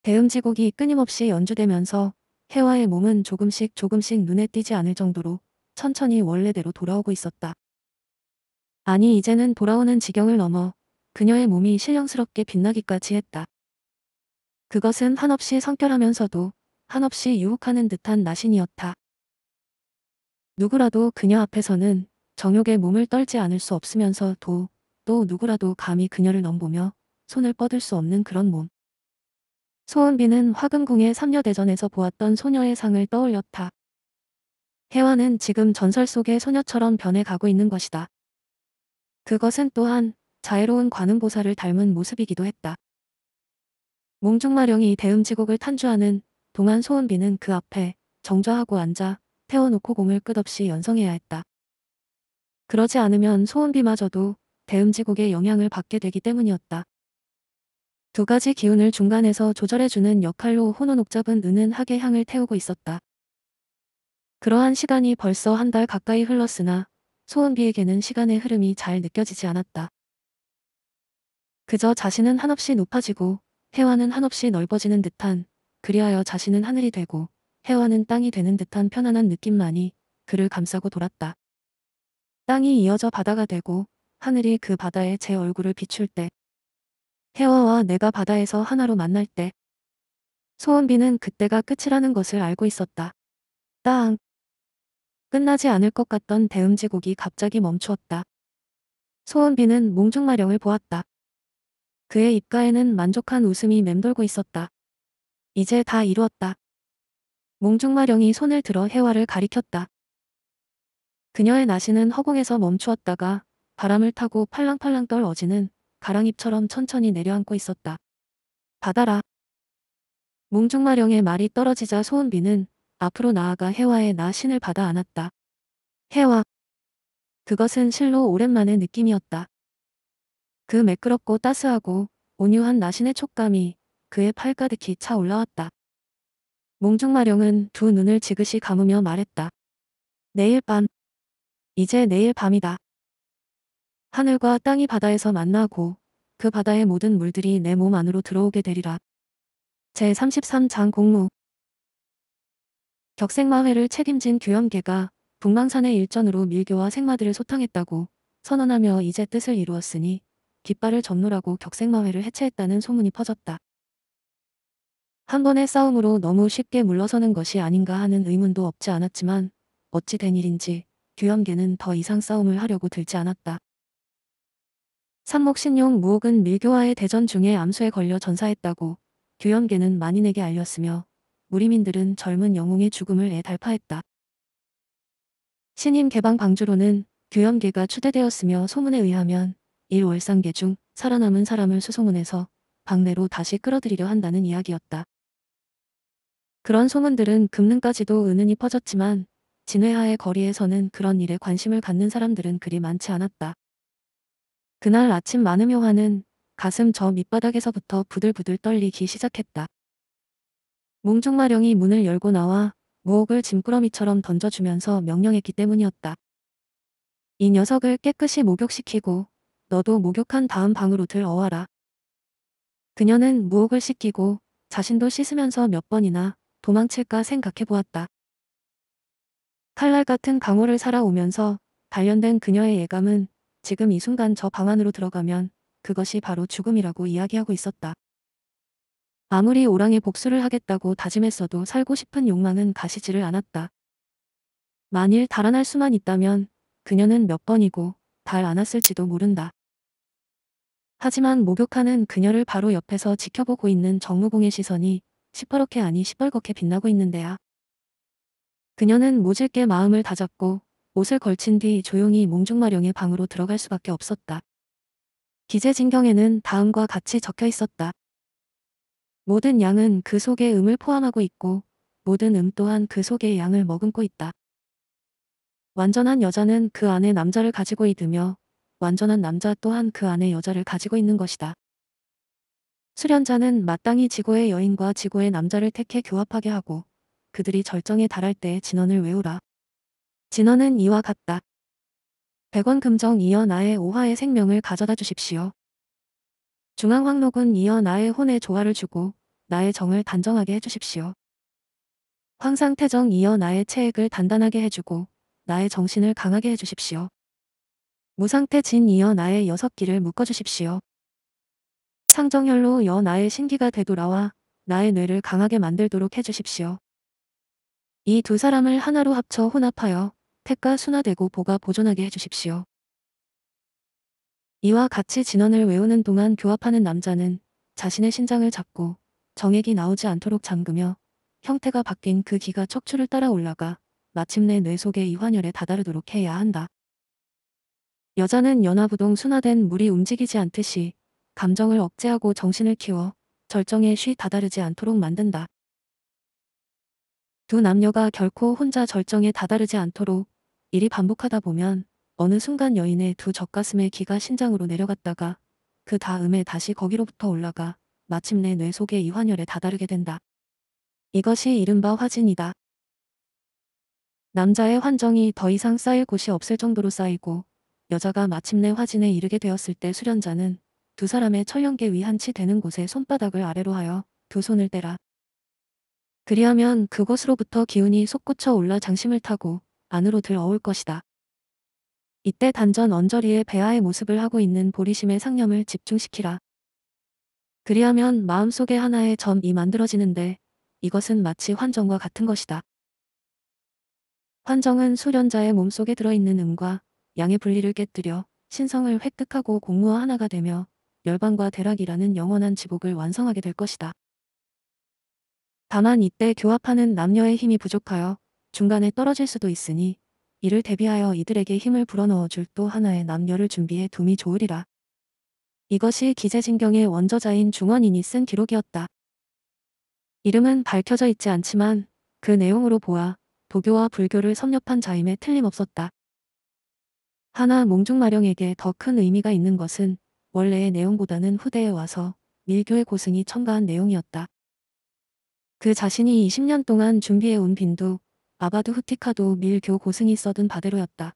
대음지곡이 끊임없이 연주되면서 혜화의 몸은 조금씩 조금씩 눈에 띄지 않을 정도로 천천히 원래대로 돌아오고 있었다. 아니 이제는 돌아오는 지경을 넘어 그녀의 몸이 신령스럽게 빛나기까지 했다. 그것은 한없이 성결하면서도 한없이 유혹하는 듯한 나신이었다. 누구라도 그녀 앞에서는 정욕의 몸을 떨지 않을 수 없으면서도 또 누구라도 감히 그녀를 넘보며 손을 뻗을 수 없는 그런 몸. 소은비는 화금궁의 3녀대전에서 보았던 소녀의 상을 떠올렸다. 혜화는 지금 전설 속의 소녀처럼 변해가고 있는 것이다. 그것은 또한 자애로운 관음보살을 닮은 모습이기도 했다. 몽중마령이 대음지곡을 탄주하는 동안 소은비는 그 앞에 정좌하고 앉아 태워놓고 공을 끝없이 연성해야 했다. 그러지 않으면 소은비마저도 대음지곡의 영향을 받게 되기 때문이었다. 두 가지 기운을 중간에서 조절해주는 역할로 혼혼옥잡은 은은하게 향을 태우고 있었다. 그러한 시간이 벌써 한 달 가까이 흘렀으나 소은비에게는 시간의 흐름이 잘 느껴지지 않았다. 그저 자신은 한없이 높아지고 해와는 한없이 넓어지는 듯한 그리하여 자신은 하늘이 되고 해와는 땅이 되는 듯한 편안한 느낌만이 그를 감싸고 돌았다. 땅이 이어져 바다가 되고 하늘이 그 바다에 제 얼굴을 비출 때 혜화와 내가 바다에서 하나로 만날 때 소원비는 그때가 끝이라는 것을 알고 있었다. 땅. 끝나지 않을 것 같던 대음지곡이 갑자기 멈추었다. 소원비는 몽중마령을 보았다. 그의 입가에는 만족한 웃음이 맴돌고 있었다. 이제 다 이루었다. 몽중마령이 손을 들어 혜화를 가리켰다. 그녀의 나시는 허공에서 멈추었다가 바람을 타고 팔랑팔랑 떨어지는 가랑잎처럼 천천히 내려앉고 있었다. 받아라. 몽중마령의 말이 떨어지자 소은비는 앞으로 나아가 혜화의 나신을 받아 안았다. 혜화. 그것은 실로 오랜만의 느낌이었다. 그 매끄럽고 따스하고 온유한 나신의 촉감이 그의 팔 가득히 차 올라왔다. 몽중마령은 두 눈을 지그시 감으며 말했다. 내일 밤. 이제 내일 밤이다. 하늘과 땅이 바다에서 만나고 그 바다의 모든 물들이 내 몸 안으로 들어오게 되리라. 제33장 공무 격생마회를 책임진 규현계가 북망산의 일전으로 밀교와 생마들을 소탕했다고 선언하며 이제 뜻을 이루었으니 깃발을 접노라고 격생마회를 해체했다는 소문이 퍼졌다. 한 번의 싸움으로 너무 쉽게 물러서는 것이 아닌가 하는 의문도 없지 않았지만 어찌 된 일인지 규현계는 더 이상 싸움을 하려고 들지 않았다. 상목신용 무옥은 밀교와의 대전 중에 암수에 걸려 전사했다고 규현계는 만인에게 알렸으며 무리민들은 젊은 영웅의 죽음을 애달파했다. 신임 개방 방주로는 규현계가 추대되었으며 소문에 의하면 일월상계 중 살아남은 사람을 수소문해서 박내로 다시 끌어들이려 한다는 이야기였다. 그런 소문들은 금능까지도 은은히 퍼졌지만 진회하의 거리에서는 그런 일에 관심을 갖는 사람들은 그리 많지 않았다. 그날 아침 마음요화는 가슴 저 밑바닥에서부터 부들부들 떨리기 시작했다. 몽중마령이 문을 열고 나와 무옥을 짐꾸러미처럼 던져주면서 명령했기 때문이었다. 이 녀석을 깨끗이 목욕시키고 너도 목욕한 다음 방으로 들어와라. 그녀는 무옥을 씻기고 자신도 씻으면서 몇 번이나 도망칠까 생각해보았다. 칼날 같은 강호를 살아오면서 단련된 그녀의 예감은 지금 이 순간 저 방 안으로 들어가면 그것이 바로 죽음이라고 이야기하고 있었다. 아무리 오랑의 복수를 하겠다고 다짐했어도 살고 싶은 욕망은 가시지를 않았다. 만일 달아날 수만 있다면 그녀는 몇 번이고 달 안았을지도 모른다. 하지만 목욕하는 그녀를 바로 옆에서 지켜보고 있는 정무공의 시선이 시퍼렇게 아니 시뻘겋게 빛나고 있는데야. 그녀는 모질게 마음을 다잡고 옷을 걸친 뒤 조용히 몽중마령의 방으로 들어갈 수밖에 없었다. 기재 진경에는 다음과 같이 적혀 있었다. 모든 양은 그속에 음을 포함하고 있고 모든 음 또한 그속에 양을 머금고 있다. 완전한 여자는 그 안에 남자를 가지고 있으며 완전한 남자 또한 그 안에 여자를 가지고 있는 것이다. 수련자는 마땅히 지고의 여인과 지고의 남자를 택해 교합하게 하고 그들이 절정에 달할 때 진언을 외우라. 진언은 이와 같다. 100원 금정 이어 나의 오화의 생명을 가져다 주십시오. 중앙황록은 이어 나의 혼의 조화를 주고 나의 정을 단정하게 해주십시오. 황상태정 이어 나의 체액을 단단하게 해주고 나의 정신을 강하게 해주십시오. 무상태 진 이어 나의 여섯 길을 묶어주십시오. 상정혈로 여 나의 신기가 되돌아와 나의 뇌를 강하게 만들도록 해주십시오. 이 두 사람을 하나로 합쳐 혼합하여 택가 순화되고 보가 보존하게 해주십시오. 이와 같이 진언을 외우는 동안 교합하는 남자는 자신의 신장을 잡고 정액이 나오지 않도록 잠그며 형태가 바뀐 그 기가 척추를 따라 올라가 마침내 뇌 속의 이환열에 다다르도록 해야 한다. 여자는 연화부동 순화된 물이 움직이지 않듯이 감정을 억제하고 정신을 키워 절정에 쉬 다다르지 않도록 만든다. 두 남녀가 결코 혼자 절정에 다다르지 않도록 일이 반복하다 보면 어느 순간 여인의 두 젖가슴의 기가 신장으로 내려갔다가 그 다음에 다시 거기로부터 올라가 마침내 뇌 속의 이환열에 다다르게 된다. 이것이 이른바 화진이다. 남자의 환정이 더 이상 쌓일 곳이 없을 정도로 쌓이고 여자가 마침내 화진에 이르게 되었을 때 수련자는 두 사람의 철연계 위한치 되는 곳에 손바닥을 아래로 하여 두 손을 떼라. 그리하면 그곳으로부터 기운이 솟구쳐 올라 장심을 타고 안으로 들어올 것이다. 이때 단전 언저리에 배아의 모습을 하고 있는 보리심의 상념을 집중시키라. 그리하면 마음속에 하나의 점이 만들어지는데 이것은 마치 환정과 같은 것이다. 환정은 수련자의 몸속에 들어있는 음과 양의 분리를 깨뜨려 신성을 획득하고 공무와 하나가 되며 열방과 대락이라는 영원한 지복을 완성하게 될 것이다. 다만 이때 교합하는 남녀의 힘이 부족하여 중간에 떨어질 수도 있으니 이를 대비하여 이들에게 힘을 불어넣어 줄 또 하나의 남녀를 준비해 둠이 좋으리라. 이것이 기재진경의 원저자인 중원인이 쓴 기록이었다. 이름은 밝혀져 있지 않지만 그 내용으로 보아 도교와 불교를 섭렵한 자임에 틀림없었다. 하나 몽중마령에게 더 큰 의미가 있는 것은 원래의 내용보다는 후대에 와서 밀교의 고승이 첨가한 내용이었다. 그 자신이 20년 동안 준비해온 빈도 아바드 후티카도 밀교 고승이 써둔 바대로였다.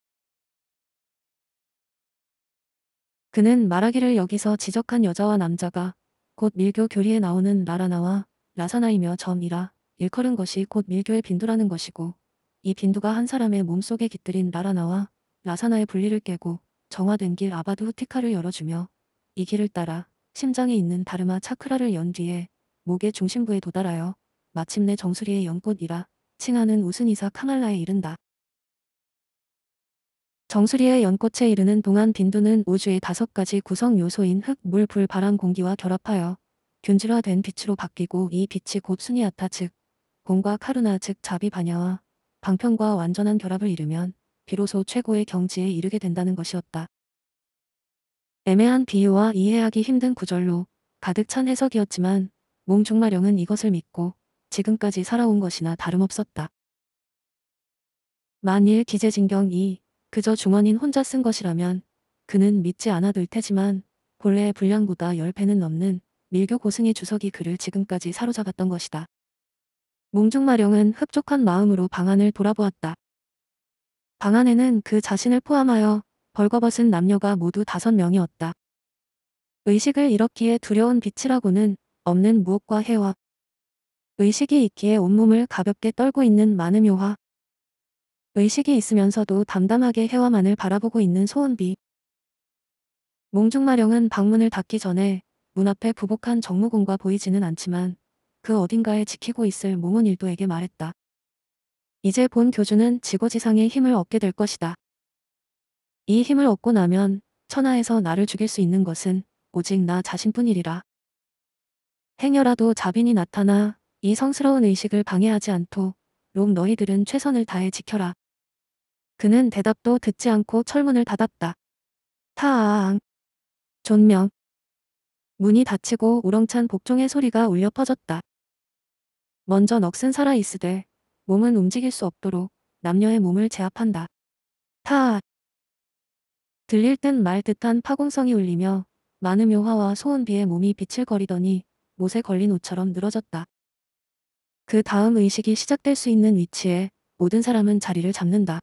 그는 말하기를 여기서 지적한 여자와 남자가 곧 밀교 교리에 나오는 라라나와 라사나이며 점이라 일컬은 것이 곧 밀교의 빈두라는 것이고 이 빈두가 한 사람의 몸속에 깃들인 라라나와 라사나의 분리를 깨고 정화된 길 아바드 후티카를 열어주며 이 길을 따라 심장에 있는 다르마 차크라를 연 뒤에 목의 중심부에 도달하여 마침내 정수리의 연꽃이라 칭하는 우순이사 카말라에 이른다. 정수리의 연꽃에 이르는 동안 빈도는 우주의 다섯 가지 구성 요소인 흙, 물, 불, 바람, 공기와 결합하여 균질화된 빛으로 바뀌고 이 빛이 곧 순이아타 즉 공과 카루나 즉 자비 반야와 방편과 완전한 결합을 이루면 비로소 최고의 경지에 이르게 된다는 것이었다. 애매한 비유와 이해하기 힘든 구절로 가득 찬 해석이었지만 몽중마령은 이것을 믿고 지금까지 살아온 것이나 다름없었다. 만일 기재진경이 그저 중원인 혼자 쓴 것이라면 그는 믿지 않아둘 테지만 본래의 분량보다 10배는 넘는 밀교 고승의 주석이 그를 지금까지 사로잡았던 것이다. 몽중마령은 흡족한 마음으로 방안을 돌아보았다. 방안에는 그 자신을 포함하여 벌거벗은 남녀가 모두 다섯 명이었다. 의식을 잃었기에 두려운 빛이라고는 없는 무엇과 해와 의식이 있기에 온몸을 가볍게 떨고 있는 많은 묘화 의식이 있으면서도 담담하게 해와만을 바라보고 있는 소은비. 몽중마령은 방문을 닫기 전에 문 앞에 부복한 정무군과 보이지는 않지만 그 어딘가에 지키고 있을 몽은 일도에게 말했다. 이제 본 교주는 지고지상의 힘을 얻게 될 것이다. 이 힘을 얻고 나면 천하에서 나를 죽일 수 있는 것은 오직 나 자신뿐이리라. 행여라도 자빈이 나타나 이 성스러운 의식을 방해하지 않도록 너희들은 최선을 다해 지켜라. 그는 대답도 듣지 않고 철문을 닫았다. 타앙. 존명. 문이 닫히고 우렁찬 복종의 소리가 울려 퍼졌다. 먼저 넋은 살아있으되 몸은 움직일 수 없도록 남녀의 몸을 제압한다. 타. 들릴 듯 말 듯한 파공성이 울리며 많은 묘화와 소원비의 몸이 비칠거리더니 못에 걸린 옷처럼 늘어졌다. 그 다음 의식이 시작될 수 있는 위치에 모든 사람은 자리를 잡는다.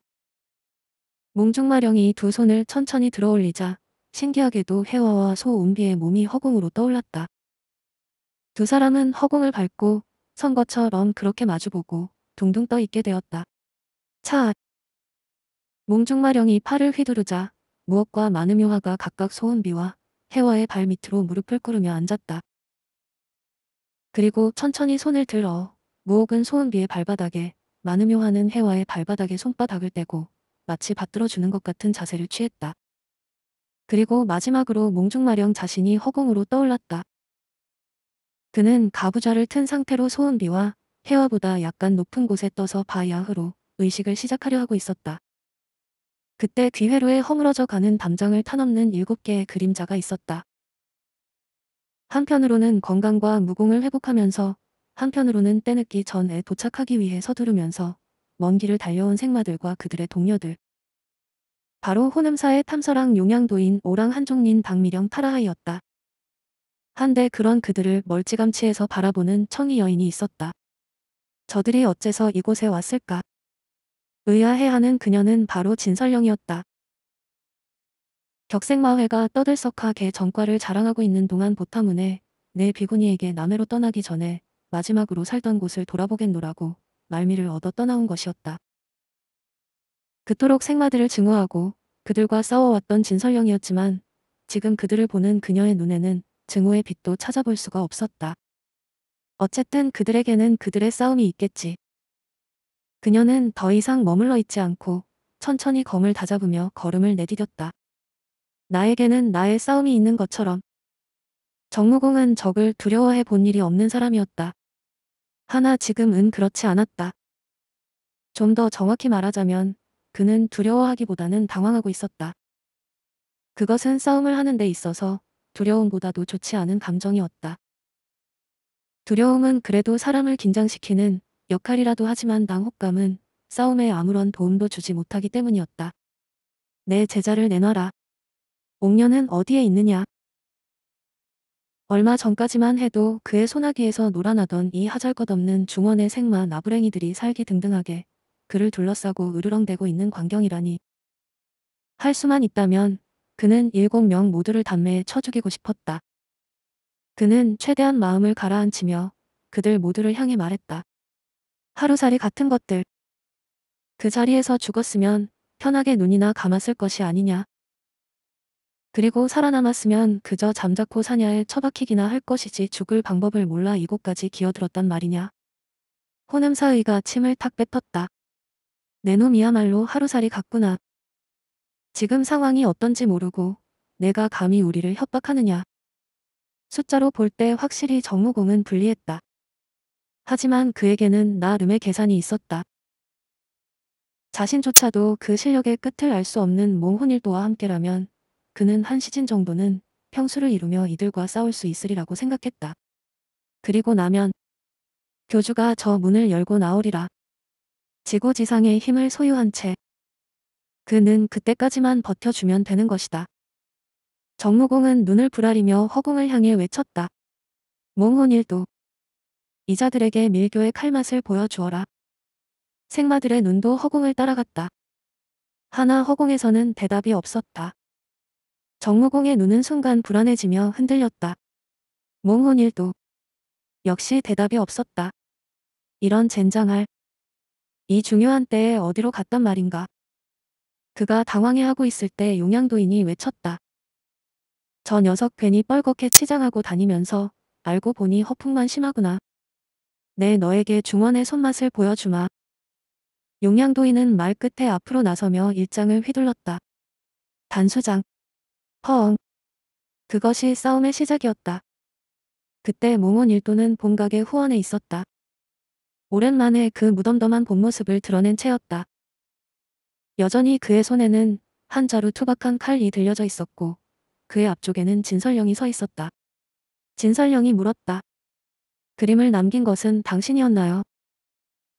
몽중마령이 두 손을 천천히 들어올리자 신기하게도 혜화와 소운비의 몸이 허공으로 떠올랐다. 두 사람은 허공을 밟고 선거처럼 그렇게 마주보고 둥둥 떠 있게 되었다. 차! 몽중마령이 팔을 휘두르자 무엇과 많은 묘화가 각각 소운비와 혜화의발 밑으로 무릎을 꿇으며 앉았다. 그리고 천천히 손을 들어 무옥은 소은비의 발바닥에 마음요하는 해와의 발바닥에 손바닥을 떼고 마치 받들어 주는 것 같은 자세를 취했다. 그리고 마지막으로 몽중마령 자신이 허공으로 떠올랐다. 그는 가부좌를 튼 상태로 소은비와 해와보다 약간 높은 곳에 떠서 바야흐로 의식을 시작하려 하고 있었다. 그때 귀회로에 허물어져 가는 담장을 타넘는 일곱 개의 그림자가 있었다. 한편으로는 건강과 무공을 회복하면서 한편으로는 때늦기 전에 도착하기 위해 서두르면서 먼 길을 달려온 생마들과 그들의 동료들. 바로 호남사의 탐사랑 용양도인 오랑 한종린 박미령 파라하이였다. 한데 그런 그들을 멀찌감치해서 바라보는 청이 여인이 있었다. 저들이 어째서 이곳에 왔을까? 의아해하는 그녀는 바로 진설령이었다. 격생마회가 떠들썩하게 전과를 자랑하고 있는 동안 보타문에 내 비구니에게 남해로 떠나기 전에 마지막으로 살던 곳을 돌아보겠노라고 말미를 얻어 떠나온 것이었다. 그토록 생마들을 증오하고 그들과 싸워왔던 진설령이었지만 지금 그들을 보는 그녀의 눈에는 증오의 빛도 찾아볼 수가 없었다. 어쨌든 그들에게는 그들의 싸움이 있겠지. 그녀는 더 이상 머물러 있지 않고 천천히 검을 다잡으며 걸음을 내디뎠다. 나에게는 나의 싸움이 있는 것처럼. 정무공은 적을 두려워해 본 일이 없는 사람이었다. 하나 지금은 그렇지 않았다. 좀 더 정확히 말하자면 그는 두려워하기보다는 당황하고 있었다. 그것은 싸움을 하는 데 있어서 두려움보다도 좋지 않은 감정이었다. 두려움은 그래도 사람을 긴장시키는 역할이라도 하지만 당혹감은 싸움에 아무런 도움도 주지 못하기 때문이었다. 내 제자를 내놔라. 옥녀는 어디에 있느냐? 얼마 전까지만 해도 그의 소나기에서 놀아나던 이 하잘것없는 중원의 생마 나부랭이들이 살기 등등하게 그를 둘러싸고 으르렁대고 있는 광경이라니. 할 수만 있다면 그는 일곱 명 모두를 담매에 쳐 죽이고 싶었다. 그는 최대한 마음을 가라앉히며 그들 모두를 향해 말했다. 하루살이 같은 것들. 그 자리에서 죽었으면 편하게 눈이나 감았을 것이 아니냐. 그리고 살아남았으면 그저 잠자코 사냐에 처박히기나 할 것이지 죽을 방법을 몰라 이곳까지 기어들었단 말이냐. 호냄사의가 침을 탁 뱉었다. 내 놈이야말로 하루살이 같구나. 지금 상황이 어떤지 모르고 내가 감히 우리를 협박하느냐. 숫자로 볼 때 확실히 정무공은 불리했다. 하지만 그에게는 나름의 계산이 있었다. 자신조차도 그 실력의 끝을 알 수 없는 몽혼일도와 함께라면 그는 한 시즌 정도는 평수를 이루며 이들과 싸울 수 있으리라고 생각했다. 그리고 나면 교주가 저 문을 열고 나오리라. 지구지상의 힘을 소유한 채 그는 그때까지만 버텨주면 되는 것이다. 정무공은 눈을 부라리며 허공을 향해 외쳤다. 몽혼일도 이자들에게 밀교의 칼맛을 보여주어라. 생마들의 눈도 허공을 따라갔다. 하나 허공에서는 대답이 없었다. 정무공의 눈은 순간 불안해지며 흔들렸다. 몽훈일도 역시 대답이 없었다. 이런 젠장할 이 중요한 때에 어디로 갔단 말인가. 그가 당황해하고 있을 때 용양도인이 외쳤다. 저 녀석 괜히 뻘겋게 치장하고 다니면서 알고 보니 허풍만 심하구나. 내 네, 너에게 중원의 손맛을 보여주마. 용양도인은 말끝에 앞으로 나서며 일장을 휘둘렀다. 단수장 허엉. 그것이 싸움의 시작이었다. 그때 몽원 일도는 본각의 후원에 있었다. 오랜만에 그 무덤덤한 본모습을 드러낸 채였다. 여전히 그의 손에는 한 자루 투박한 칼이 들려져 있었고 그의 앞쪽에는 진설령이 서 있었다. 진설령이 물었다. 그림을 남긴 것은 당신이었나요?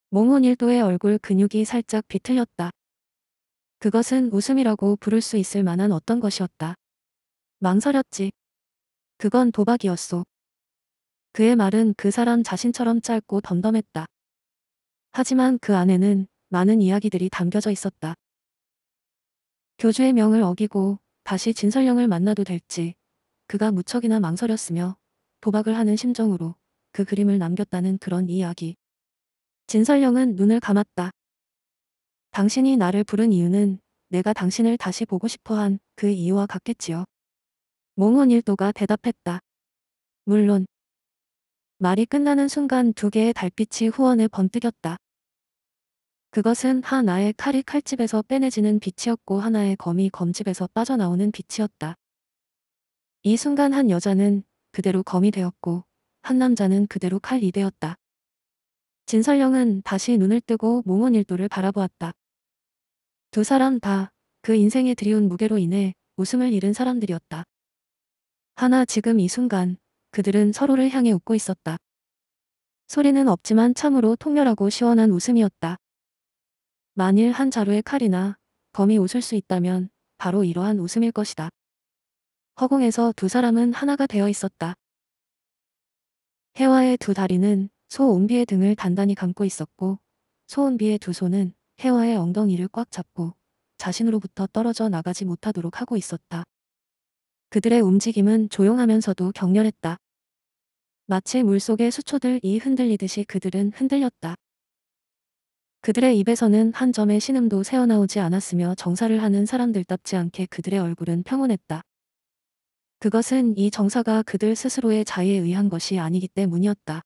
몽훈 일도의 얼굴 근육이 살짝 비틀렸다. 그것은 웃음이라고 부를 수 있을 만한 어떤 것이었다. 망설였지. 그건 도박이었소. 그의 말은 그 사람 자신처럼 짧고 덤덤했다. 하지만 그 안에는 많은 이야기들이 담겨져 있었다. 교주의 명을 어기고 다시 진설령을 만나도 될지 그가 무척이나 망설였으며 도박을 하는 심정으로 그 그림을 남겼다는 그런 이야기. 진설령은 눈을 감았다. 당신이 나를 부른 이유는 내가 당신을 다시 보고 싶어 한 그 이유와 같겠지요. 몽헌일도가 대답했다. 물론 말이 끝나는 순간 두 개의 달빛이 후원을 번뜩였다. 그것은 하나의 칼이 칼집에서 빼내지는 빛이었고 하나의 검이 검집에서 빠져나오는 빛이었다. 이 순간 한 여자는 그대로 검이 되었고 한 남자는 그대로 칼이 되었다. 진설령은 다시 눈을 뜨고 몽원일도를 바라보았다. 두 사람 다 그 인생에 들이운 무게로 인해 웃음을 잃은 사람들이었다. 하나 지금 이 순간 그들은 서로를 향해 웃고 있었다. 소리는 없지만 참으로 통렬하고 시원한 웃음이었다. 만일 한 자루의 칼이나 검이 웃을 수 있다면 바로 이러한 웃음일 것이다. 허공에서 두 사람은 하나가 되어 있었다. 해와의 두 다리는 소온비의 등을 단단히 감고 있었고 소온비의 두 손은 해와의 엉덩이를 꽉 잡고 자신으로부터 떨어져 나가지 못하도록 하고 있었다. 그들의 움직임은 조용하면서도 격렬했다. 마치 물속의 수초들이 흔들리듯이 그들은 흔들렸다. 그들의 입에서는 한 점의 신음도 새어나오지 않았으며 정사를 하는 사람들답지 않게 그들의 얼굴은 평온했다. 그것은 이 정사가 그들 스스로의 자유에 의한 것이 아니기 때문이었다.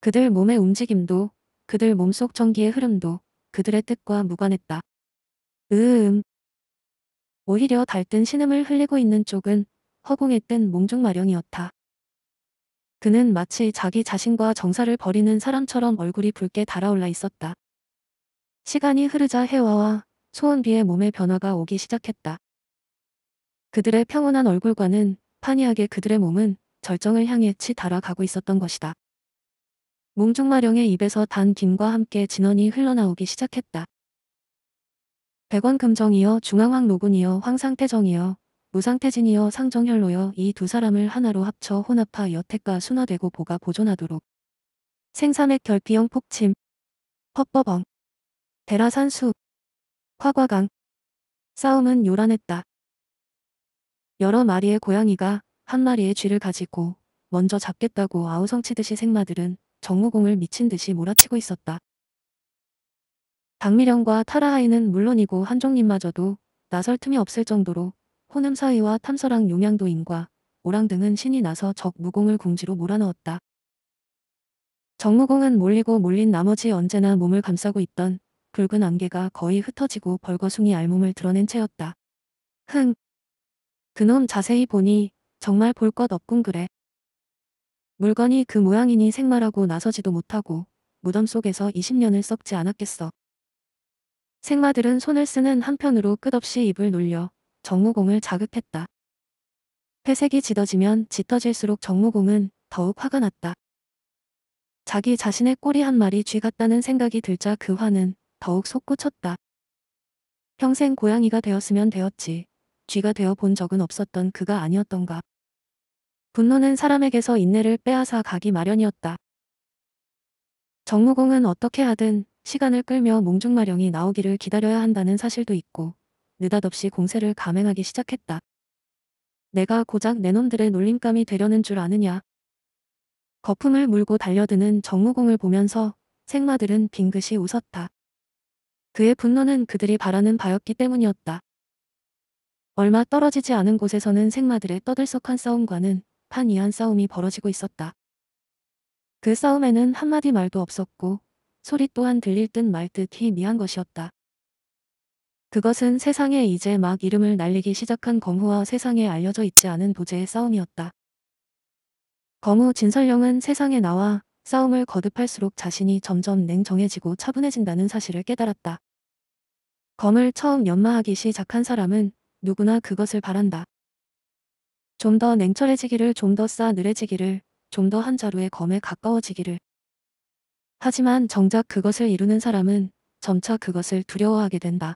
그들 몸의 움직임도 그들 몸속 전기의 흐름도 그들의 뜻과 무관했다. 으음, 오히려 달뜬 신음을 흘리고 있는 쪽은 허공에 뜬 몽중 마령이었다. 그는 마치 자기 자신과 정사를 버리는 사람처럼 얼굴이 붉게 달아올라 있었다. 시간이 흐르자 해와와 소원비의 몸의 변화가 오기 시작했다. 그들의 평온한 얼굴과는 판이하게 그들의 몸은 절정을 향해 치달아가고 있었던 것이다. 몽중마령의 입에서 단 김과 함께 진원이 흘러나오기 시작했다. 백원금정이여 중앙황 노군이여 황상태정이여 무상태진이여 상정혈로여 이 두 사람을 하나로 합쳐 혼합하 여택과 순화되고 보가 보존하도록 생산액 결피형 폭침 헛법벙 대라산수 화과강 싸움은 요란했다. 여러 마리의 고양이가 한 마리의 쥐를 가지고 먼저 잡겠다고 아우성치듯이 생마들은 정무공을 미친 듯이 몰아치고 있었다. 박미령과 타라하이는 물론이고 한종님마저도 나설 틈이 없을 정도로 호남사위와 탐서랑 용양도인과 오랑 등은 신이 나서 적 무공을 궁지로 몰아넣었다. 정무공은 몰리고 몰린 나머지 언제나 몸을 감싸고 있던 붉은 안개가 거의 흩어지고 벌거숭이 알몸을 드러낸 채였다. 흥! 그놈 자세히 보니 정말 볼 것 없군 그래. 물건이 그 모양이니 생말하고 나서지도 못하고 무덤 속에서 20년을 썩지 않았겠어. 생마들은 손을 쓰는 한편으로 끝없이 입을 놀려 정무공을 자극했다. 회색이 짙어지면 짙어질수록 정무공은 더욱 화가 났다. 자기 자신의 꼬리 한 마리 쥐 같다는 생각이 들자 그 화는 더욱 솟구쳤다. 평생 고양이가 되었으면 되었지. 쥐가 되어 본 적은 없었던 그가 아니었던가. 분노는 사람에게서 인내를 빼앗아 가기 마련이었다. 정무공은 어떻게 하든 시간을 끌며 몽중마령이 나오기를 기다려야 한다는 사실도 있고 느닷없이 공세를 감행하기 시작했다. 내가 고작 내놈들의 놀림감이 되려는 줄 아느냐. 거품을 물고 달려드는 정무공을 보면서 생마들은 빙긋이 웃었다. 그의 분노는 그들이 바라는 바였기 때문이었다. 얼마 떨어지지 않은 곳에서는 생마들의 떠들썩한 싸움과는 판이한 싸움이 벌어지고 있었다. 그 싸움에는 한마디 말도 없었고 소리 또한 들릴 듯 말 듯 희미한 것이었다. 그것은 세상에 이제 막 이름을 날리기 시작한 검후와 세상에 알려져 있지 않은 도제의 싸움이었다. 검후 진설령은 세상에 나와 싸움을 거듭할수록 자신이 점점 냉정해지고 차분해진다는 사실을 깨달았다. 검을 처음 연마하기 시작한 사람은 누구나 그것을 바란다. 좀 더 냉철해지기를 좀 더 싸늘해지기를 좀 더 한자루의 검에 가까워지기를 하지만 정작 그것을 이루는 사람은 점차 그것을 두려워하게 된다.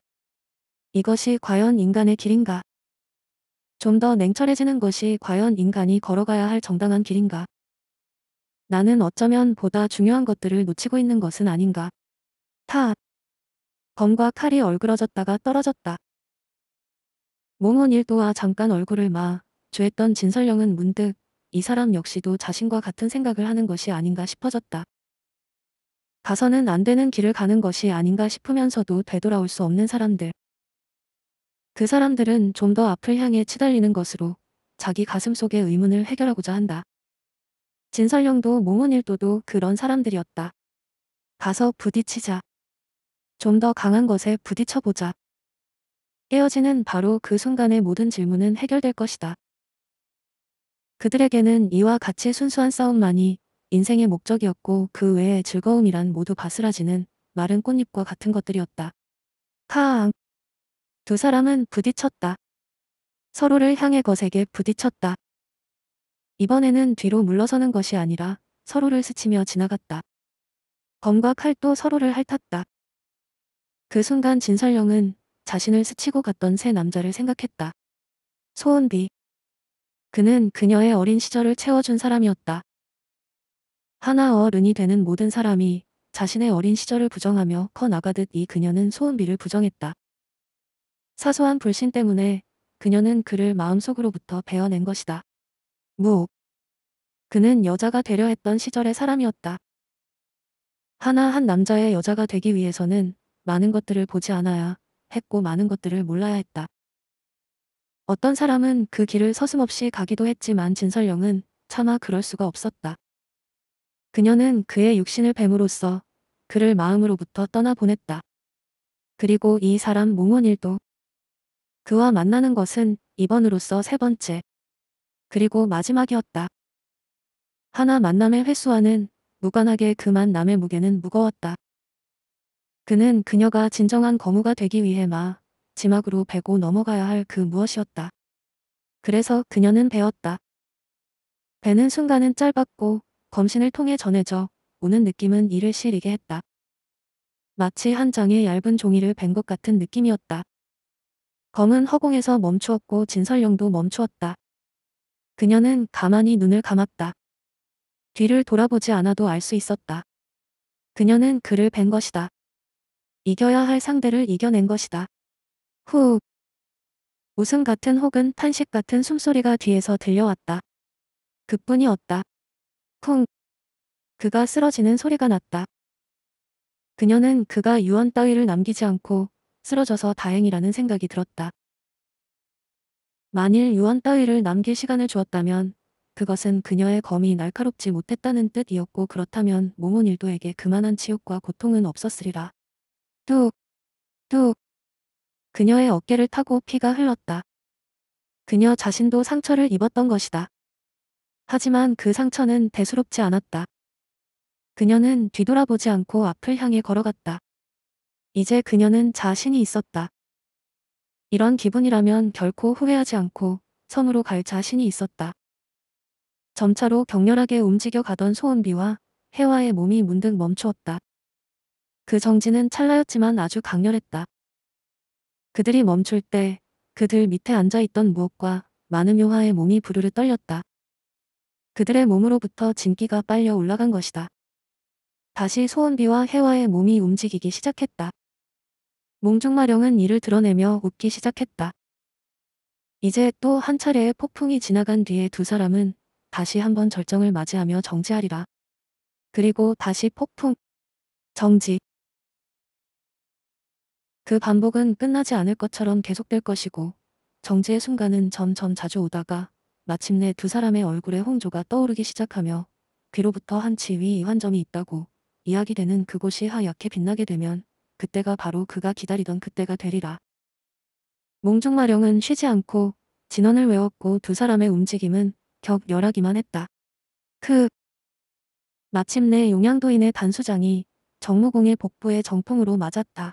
이것이 과연 인간의 길인가? 좀 더 냉철해지는 것이 과연 인간이 걸어가야 할 정당한 길인가? 나는 어쩌면 보다 중요한 것들을 놓치고 있는 것은 아닌가? 타 검과 칼이 얼그러졌다가 떨어졌다. 몽은 일도와 잠깐 얼굴을 마, 죄했던 진설령은 문득 이 사람 역시도 자신과 같은 생각을 하는 것이 아닌가 싶어졌다. 가서는 안 되는 길을 가는 것이 아닌가 싶으면서도 되돌아올 수 없는 사람들. 그 사람들은 좀 더 앞을 향해 치달리는 것으로 자기 가슴 속의 의문을 해결하고자 한다. 진설령도 몽은일도도 그런 사람들이었다. 가서 부딪히자. 좀 더 강한 것에 부딪혀보자. 깨어지는 바로 그 순간의 모든 질문은 해결될 것이다. 그들에게는 이와 같이 순수한 싸움만이 인생의 목적이었고 그외에 즐거움이란 모두 바스라지는 마른 꽃잎과 같은 것들이었다. 카앙. 두 사람은 부딪혔다. 서로를 향해 거세게 부딪혔다. 이번에는 뒤로 물러서는 것이 아니라 서로를 스치며 지나갔다. 검과 칼도 서로를 핥았다. 그 순간 진설령은 자신을 스치고 갔던 세 남자를 생각했다. 소은비. 그는 그녀의 어린 시절을 채워준 사람이었다. 하나 어른이 되는 모든 사람이 자신의 어린 시절을 부정하며 커 나가듯 이 그녀는 소은비를 부정했다. 사소한 불신 때문에 그녀는 그를 마음속으로부터 베어낸 것이다. 무. 그는 여자가 되려 했던 시절의 사람이었다. 하나 한 남자의 여자가 되기 위해서는 많은 것들을 보지 않아야 했고 많은 것들을 몰라야 했다. 어떤 사람은 그 길을 서슴없이 가기도 했지만 진설영은 차마 그럴 수가 없었다. 그녀는 그의 육신을 뱀으로써 그를 마음으로부터 떠나보냈다. 그리고 이 사람 몽원일도 그와 만나는 것은 이번으로써 세 번째 그리고 마지막이었다. 하나 만남의 횟수와는 무관하게 그만 남의 무게는 무거웠다. 그는 그녀가 진정한 거무가 되기 위해 마 지막으로 베고 넘어가야 할 그 무엇이었다. 그래서 그녀는 배웠다. 배는 순간은 짧았고 검신을 통해 전해져 오는 느낌은 이를 시리게 했다. 마치 한 장의 얇은 종이를 벤것 같은 느낌이었다. 검은 허공에서 멈추었고 진설령도 멈추었다. 그녀는 가만히 눈을 감았다. 뒤를 돌아보지 않아도 알 수 있었다. 그녀는 그를 벤 것이다. 이겨야 할 상대를 이겨낸 것이다. 후. 웃음 같은 혹은 탄식 같은 숨소리가 뒤에서 들려왔다. 그뿐이었다. 쿵. 그가 쓰러지는 소리가 났다. 그녀는 그가 유언 따위를 남기지 않고 쓰러져서 다행이라는 생각이 들었다. 만일 유언 따위를 남길 시간을 주었다면 그것은 그녀의 검이 날카롭지 못했다는 뜻이었고 그렇다면 모문일도에게 그만한 치욕과 고통은 없었으리라. 뚝, 뚝. 그녀의 어깨를 타고 피가 흘렀다. 그녀 자신도 상처를 입었던 것이다. 하지만 그 상처는 대수롭지 않았다. 그녀는 뒤돌아보지 않고 앞을 향해 걸어갔다. 이제 그녀는 자신이 있었다. 이런 기분이라면 결코 후회하지 않고 섬으로 갈 자신이 있었다. 점차로 격렬하게 움직여 가던 소은비와 해와의 몸이 문득 멈추었다. 그 정지는 찰나였지만 아주 강렬했다. 그들이 멈출 때 그들 밑에 앉아있던 무엇과 많은 요화의 몸이 부르르 떨렸다. 그들의 몸으로부터 진기가 빨려 올라간 것이다. 다시 소원비와 해와의 몸이 움직이기 시작했다. 몽중마령은 이를 드러내며 웃기 시작했다. 이제 또 한 차례의 폭풍이 지나간 뒤에 두 사람은 다시 한번 절정을 맞이하며 정지하리라. 그리고 다시 폭풍, 정지. 그 반복은 끝나지 않을 것처럼 계속될 것이고 정지의 순간은 점점 자주 오다가 마침내 두 사람의 얼굴에 홍조가 떠오르기 시작하며 귀로부터 한치 위 이환점이 있다고 이야기되는 그곳이 하얗게 빛나게 되면 그때가 바로 그가 기다리던 그때가 되리라. 몽중마령은 쉬지 않고 진언을 외웠고 두 사람의 움직임은 격렬하기만 했다. 크 그 마침내 용양도인의 단수장이 정무공의 복부에 정통으로 맞았다.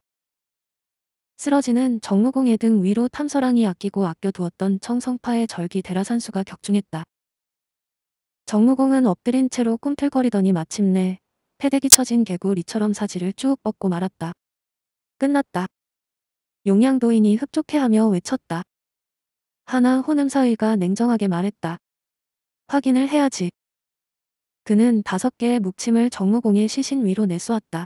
쓰러지는 정무공예 등 위로 탐서랑이 아끼고 아껴두었던 청성파의 절기 대라산수가 격중했다. 정무공은 엎드린 채로 꿈틀거리더니 마침내 패대기 처진 개구리처럼 사지를 쭉 뻗고 말았다. 끝났다. 용양도인이 흡족해하며 외쳤다. 하나 혼음사위가 냉정하게 말했다. 확인을 해야지. 그는 다섯 개의 묵침을 정무공의 시신 위로 내쏘았다.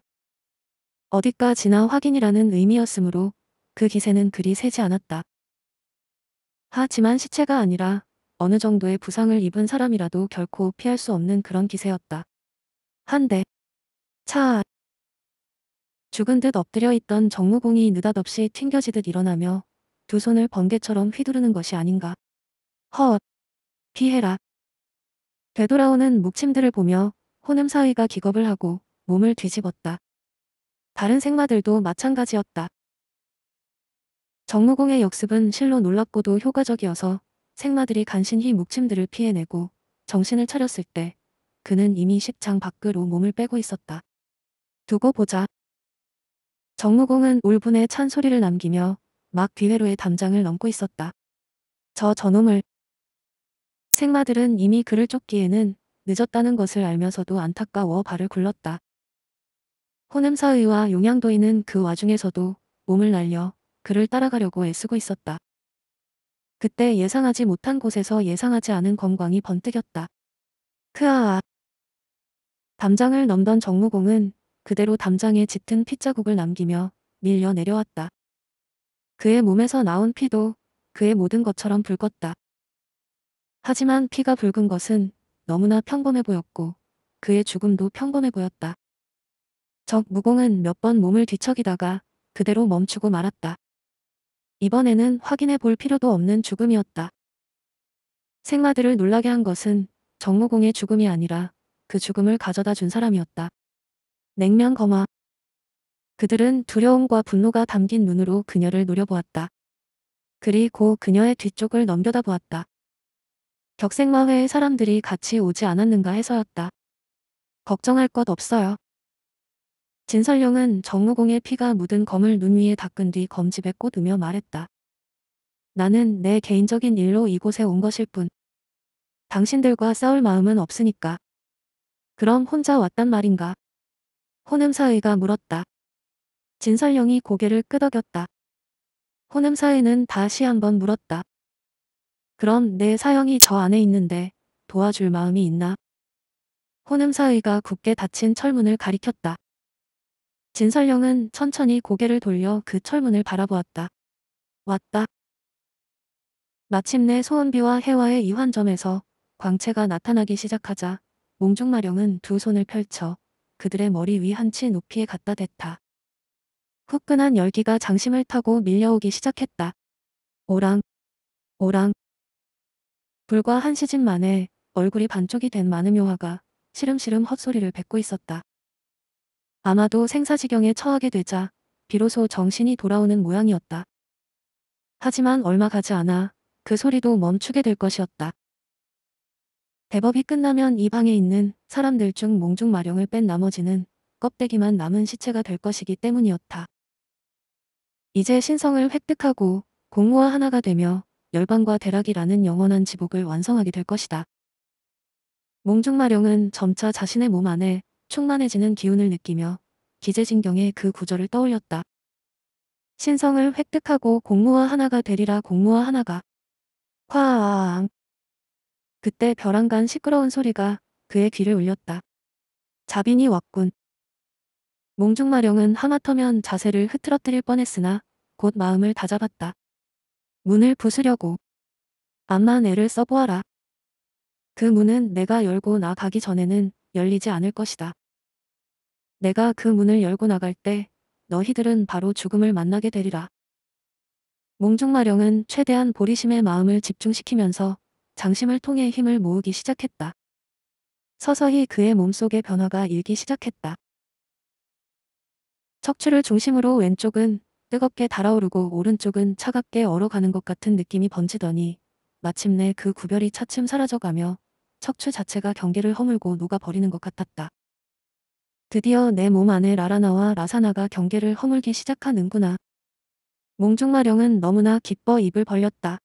어디까지나 확인이라는 의미였으므로 그 기세는 그리 세지 않았다. 하지만 시체가 아니라 어느 정도의 부상을 입은 사람이라도 결코 피할 수 없는 그런 기세였다. 한데 차 죽은 듯 엎드려 있던 정무공이 느닷없이 튕겨지듯 일어나며 두 손을 번개처럼 휘두르는 것이 아닌가. 헛. 피해라. 되돌아오는 묵침들을 보며 호남 사위가 기겁을 하고 몸을 뒤집었다. 다른 생마들도 마찬가지였다. 정무공의 역습은 실로 놀랍고도 효과적이어서 생마들이 간신히 묵침들을 피해내고 정신을 차렸을 때 그는 이미 십장 밖으로 몸을 빼고 있었다. 두고 보자. 정무공은 울분의 찬 소리를 남기며 막 기회로의 담장을 넘고 있었다. 저 저놈을. 생마들은 이미 그를 쫓기에는 늦었다는 것을 알면서도 안타까워 발을 굴렀다. 호냄사의와 용양도인은 그 와중에서도 몸을 날려 그를 따라가려고 애쓰고 있었다. 그때 예상하지 못한 곳에서 예상하지 않은 건광이 번뜩였다. 크아아. 담장을 넘던 정무공은 그대로 담장에 짙은 피자국을 남기며 밀려 내려왔다. 그의 몸에서 나온 피도 그의 모든 것처럼 붉었다. 하지만 피가 붉은 것은 너무나 평범해 보였고 그의 죽음도 평범해 보였다. 적 무공은 몇 번 몸을 뒤척이다가 그대로 멈추고 말았다. 이번에는 확인해 볼 필요도 없는 죽음이었다. 생마들을 놀라게 한 것은 정무공의 죽음이 아니라 그 죽음을 가져다 준 사람이었다. 냉면 거마. 그들은 두려움과 분노가 담긴 눈으로 그녀를 노려보았다. 그리고 그녀의 뒤쪽을 넘겨다보았다. 격생마회의 사람들이 같이 오지 않았는가 해서였다. 걱정할 것 없어요. 진설령은 정우공의 피가 묻은 검을 눈 위에 닦은 뒤 검집에 꽂으며 말했다. 나는 내 개인적인 일로 이곳에 온 것일 뿐. 당신들과 싸울 마음은 없으니까. 그럼 혼자 왔단 말인가? 혼음사의가 물었다. 진설령이 고개를 끄덕였다. 혼음사의는 다시 한번 물었다. 그럼 내 사형이 저 안에 있는데 도와줄 마음이 있나? 혼음사의가 굳게 닫힌 철문을 가리켰다. 진설령은 천천히 고개를 돌려 그 철문을 바라보았다. 왔다. 마침내 소은비와 해와의 이환점에서 광채가 나타나기 시작하자 몽중마령은 두 손을 펼쳐 그들의 머리 위 한치 높이에 갖다 댔다. 후끈한 열기가 장심을 타고 밀려오기 시작했다. 오랑, 오랑. 불과 한 시즌 만에 얼굴이 반쪽이 된 마음요화가 시름시름 헛소리를 뱉고 있었다. 아마도 생사지경에 처하게 되자 비로소 정신이 돌아오는 모양이었다. 하지만 얼마 가지 않아 그 소리도 멈추게 될 것이었다. 대법이 끝나면 이 방에 있는 사람들 중 몽중 마령을 뺀 나머지는 껍데기만 남은 시체가 될 것이기 때문이었다. 이제 신성을 획득하고 공무와 하나가 되며 열방과 대락이라는 영원한 지복을 완성하게 될 것이다. 몽중마령은 점차 자신의 몸 안에 충만해지는 기운을 느끼며 기재진경의 그 구절을 떠올렸다. 신성을 획득하고 공무와 하나가 되리라 공무와 하나가. 화앙. 아 그때 벼랑간 시끄러운 소리가 그의 귀를 울렸다. 자빈이 왔군. 몽중마령은 하마터면 자세를 흐트러뜨릴 뻔했으나 곧 마음을 다잡았다. 문을 부수려고. 암만 애를 써보아라. 그 문은 내가 열고 나가기 전에는 열리지 않을 것이다. 내가 그 문을 열고 나갈 때 너희들은 바로 죽음을 만나게 되리라. 몽중마령은 최대한 보리심의 마음을 집중시키면서 장심을 통해 힘을 모으기 시작했다. 서서히 그의 몸속의 변화가 일기 시작했다. 척추를 중심으로 왼쪽은 뜨겁게 달아오르고 오른쪽은 차갑게 얼어가는 것 같은 느낌이 번지더니 마침내 그 구별이 차츰 사라져가며 척추 자체가 경계를 허물고 녹아버리는 것 같았다. 드디어 내 몸 안에 라라나와 라사나가 경계를 허물기 시작하는구나. 몽중마령은 너무나 기뻐 입을 벌렸다.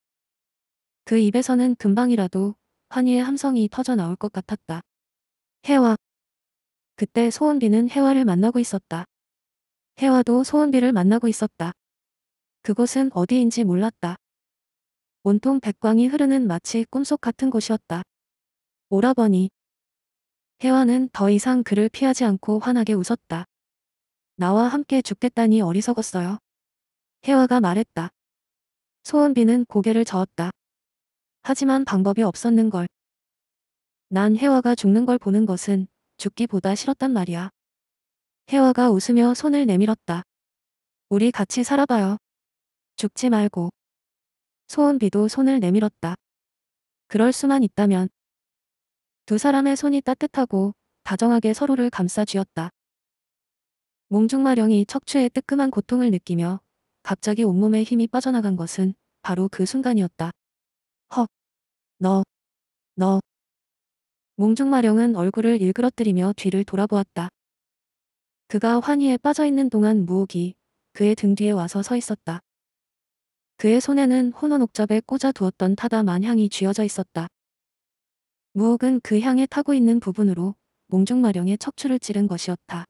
그 입에서는 금방이라도 환희의 함성이 터져나올 것 같았다. 해와 그때 소원비는 해와를 만나고 있었다. 해와도 소원비를 만나고 있었다. 그곳은 어디인지 몰랐다. 온통 백광이 흐르는 마치 꿈속 같은 곳이었다. 오라버니 혜화는 더 이상 그를 피하지 않고 환하게 웃었다. 나와 함께 죽겠다니 어리석었어요. 혜화가 말했다. 소은비는 고개를 저었다. 하지만 방법이 없었는 걸. 난 혜화가 죽는 걸 보는 것은 죽기보다 싫었단 말이야. 혜화가 웃으며 손을 내밀었다. 우리 같이 살아봐요. 죽지 말고. 소은비도 손을 내밀었다. 그럴 수만 있다면 두 사람의 손이 따뜻하고 다정하게 서로를 감싸 쥐었다. 몽중마령이 척추의 뜨끔한 고통을 느끼며 갑자기 온몸에 힘이 빠져나간 것은 바로 그 순간이었다. 헉, 너, 너. 몽중마령은 얼굴을 일그러뜨리며 뒤를 돌아보았다. 그가 환희에 빠져있는 동안 무옥이 그의 등 뒤에 와서 서 있었다. 그의 손에는 혼어 옥잡에 꽂아 두었던 타다 만향이 쥐어져 있었다. 무옥은 그 향에 타고 있는 부분으로 몽중마령의 척추를 찌른 것이었다.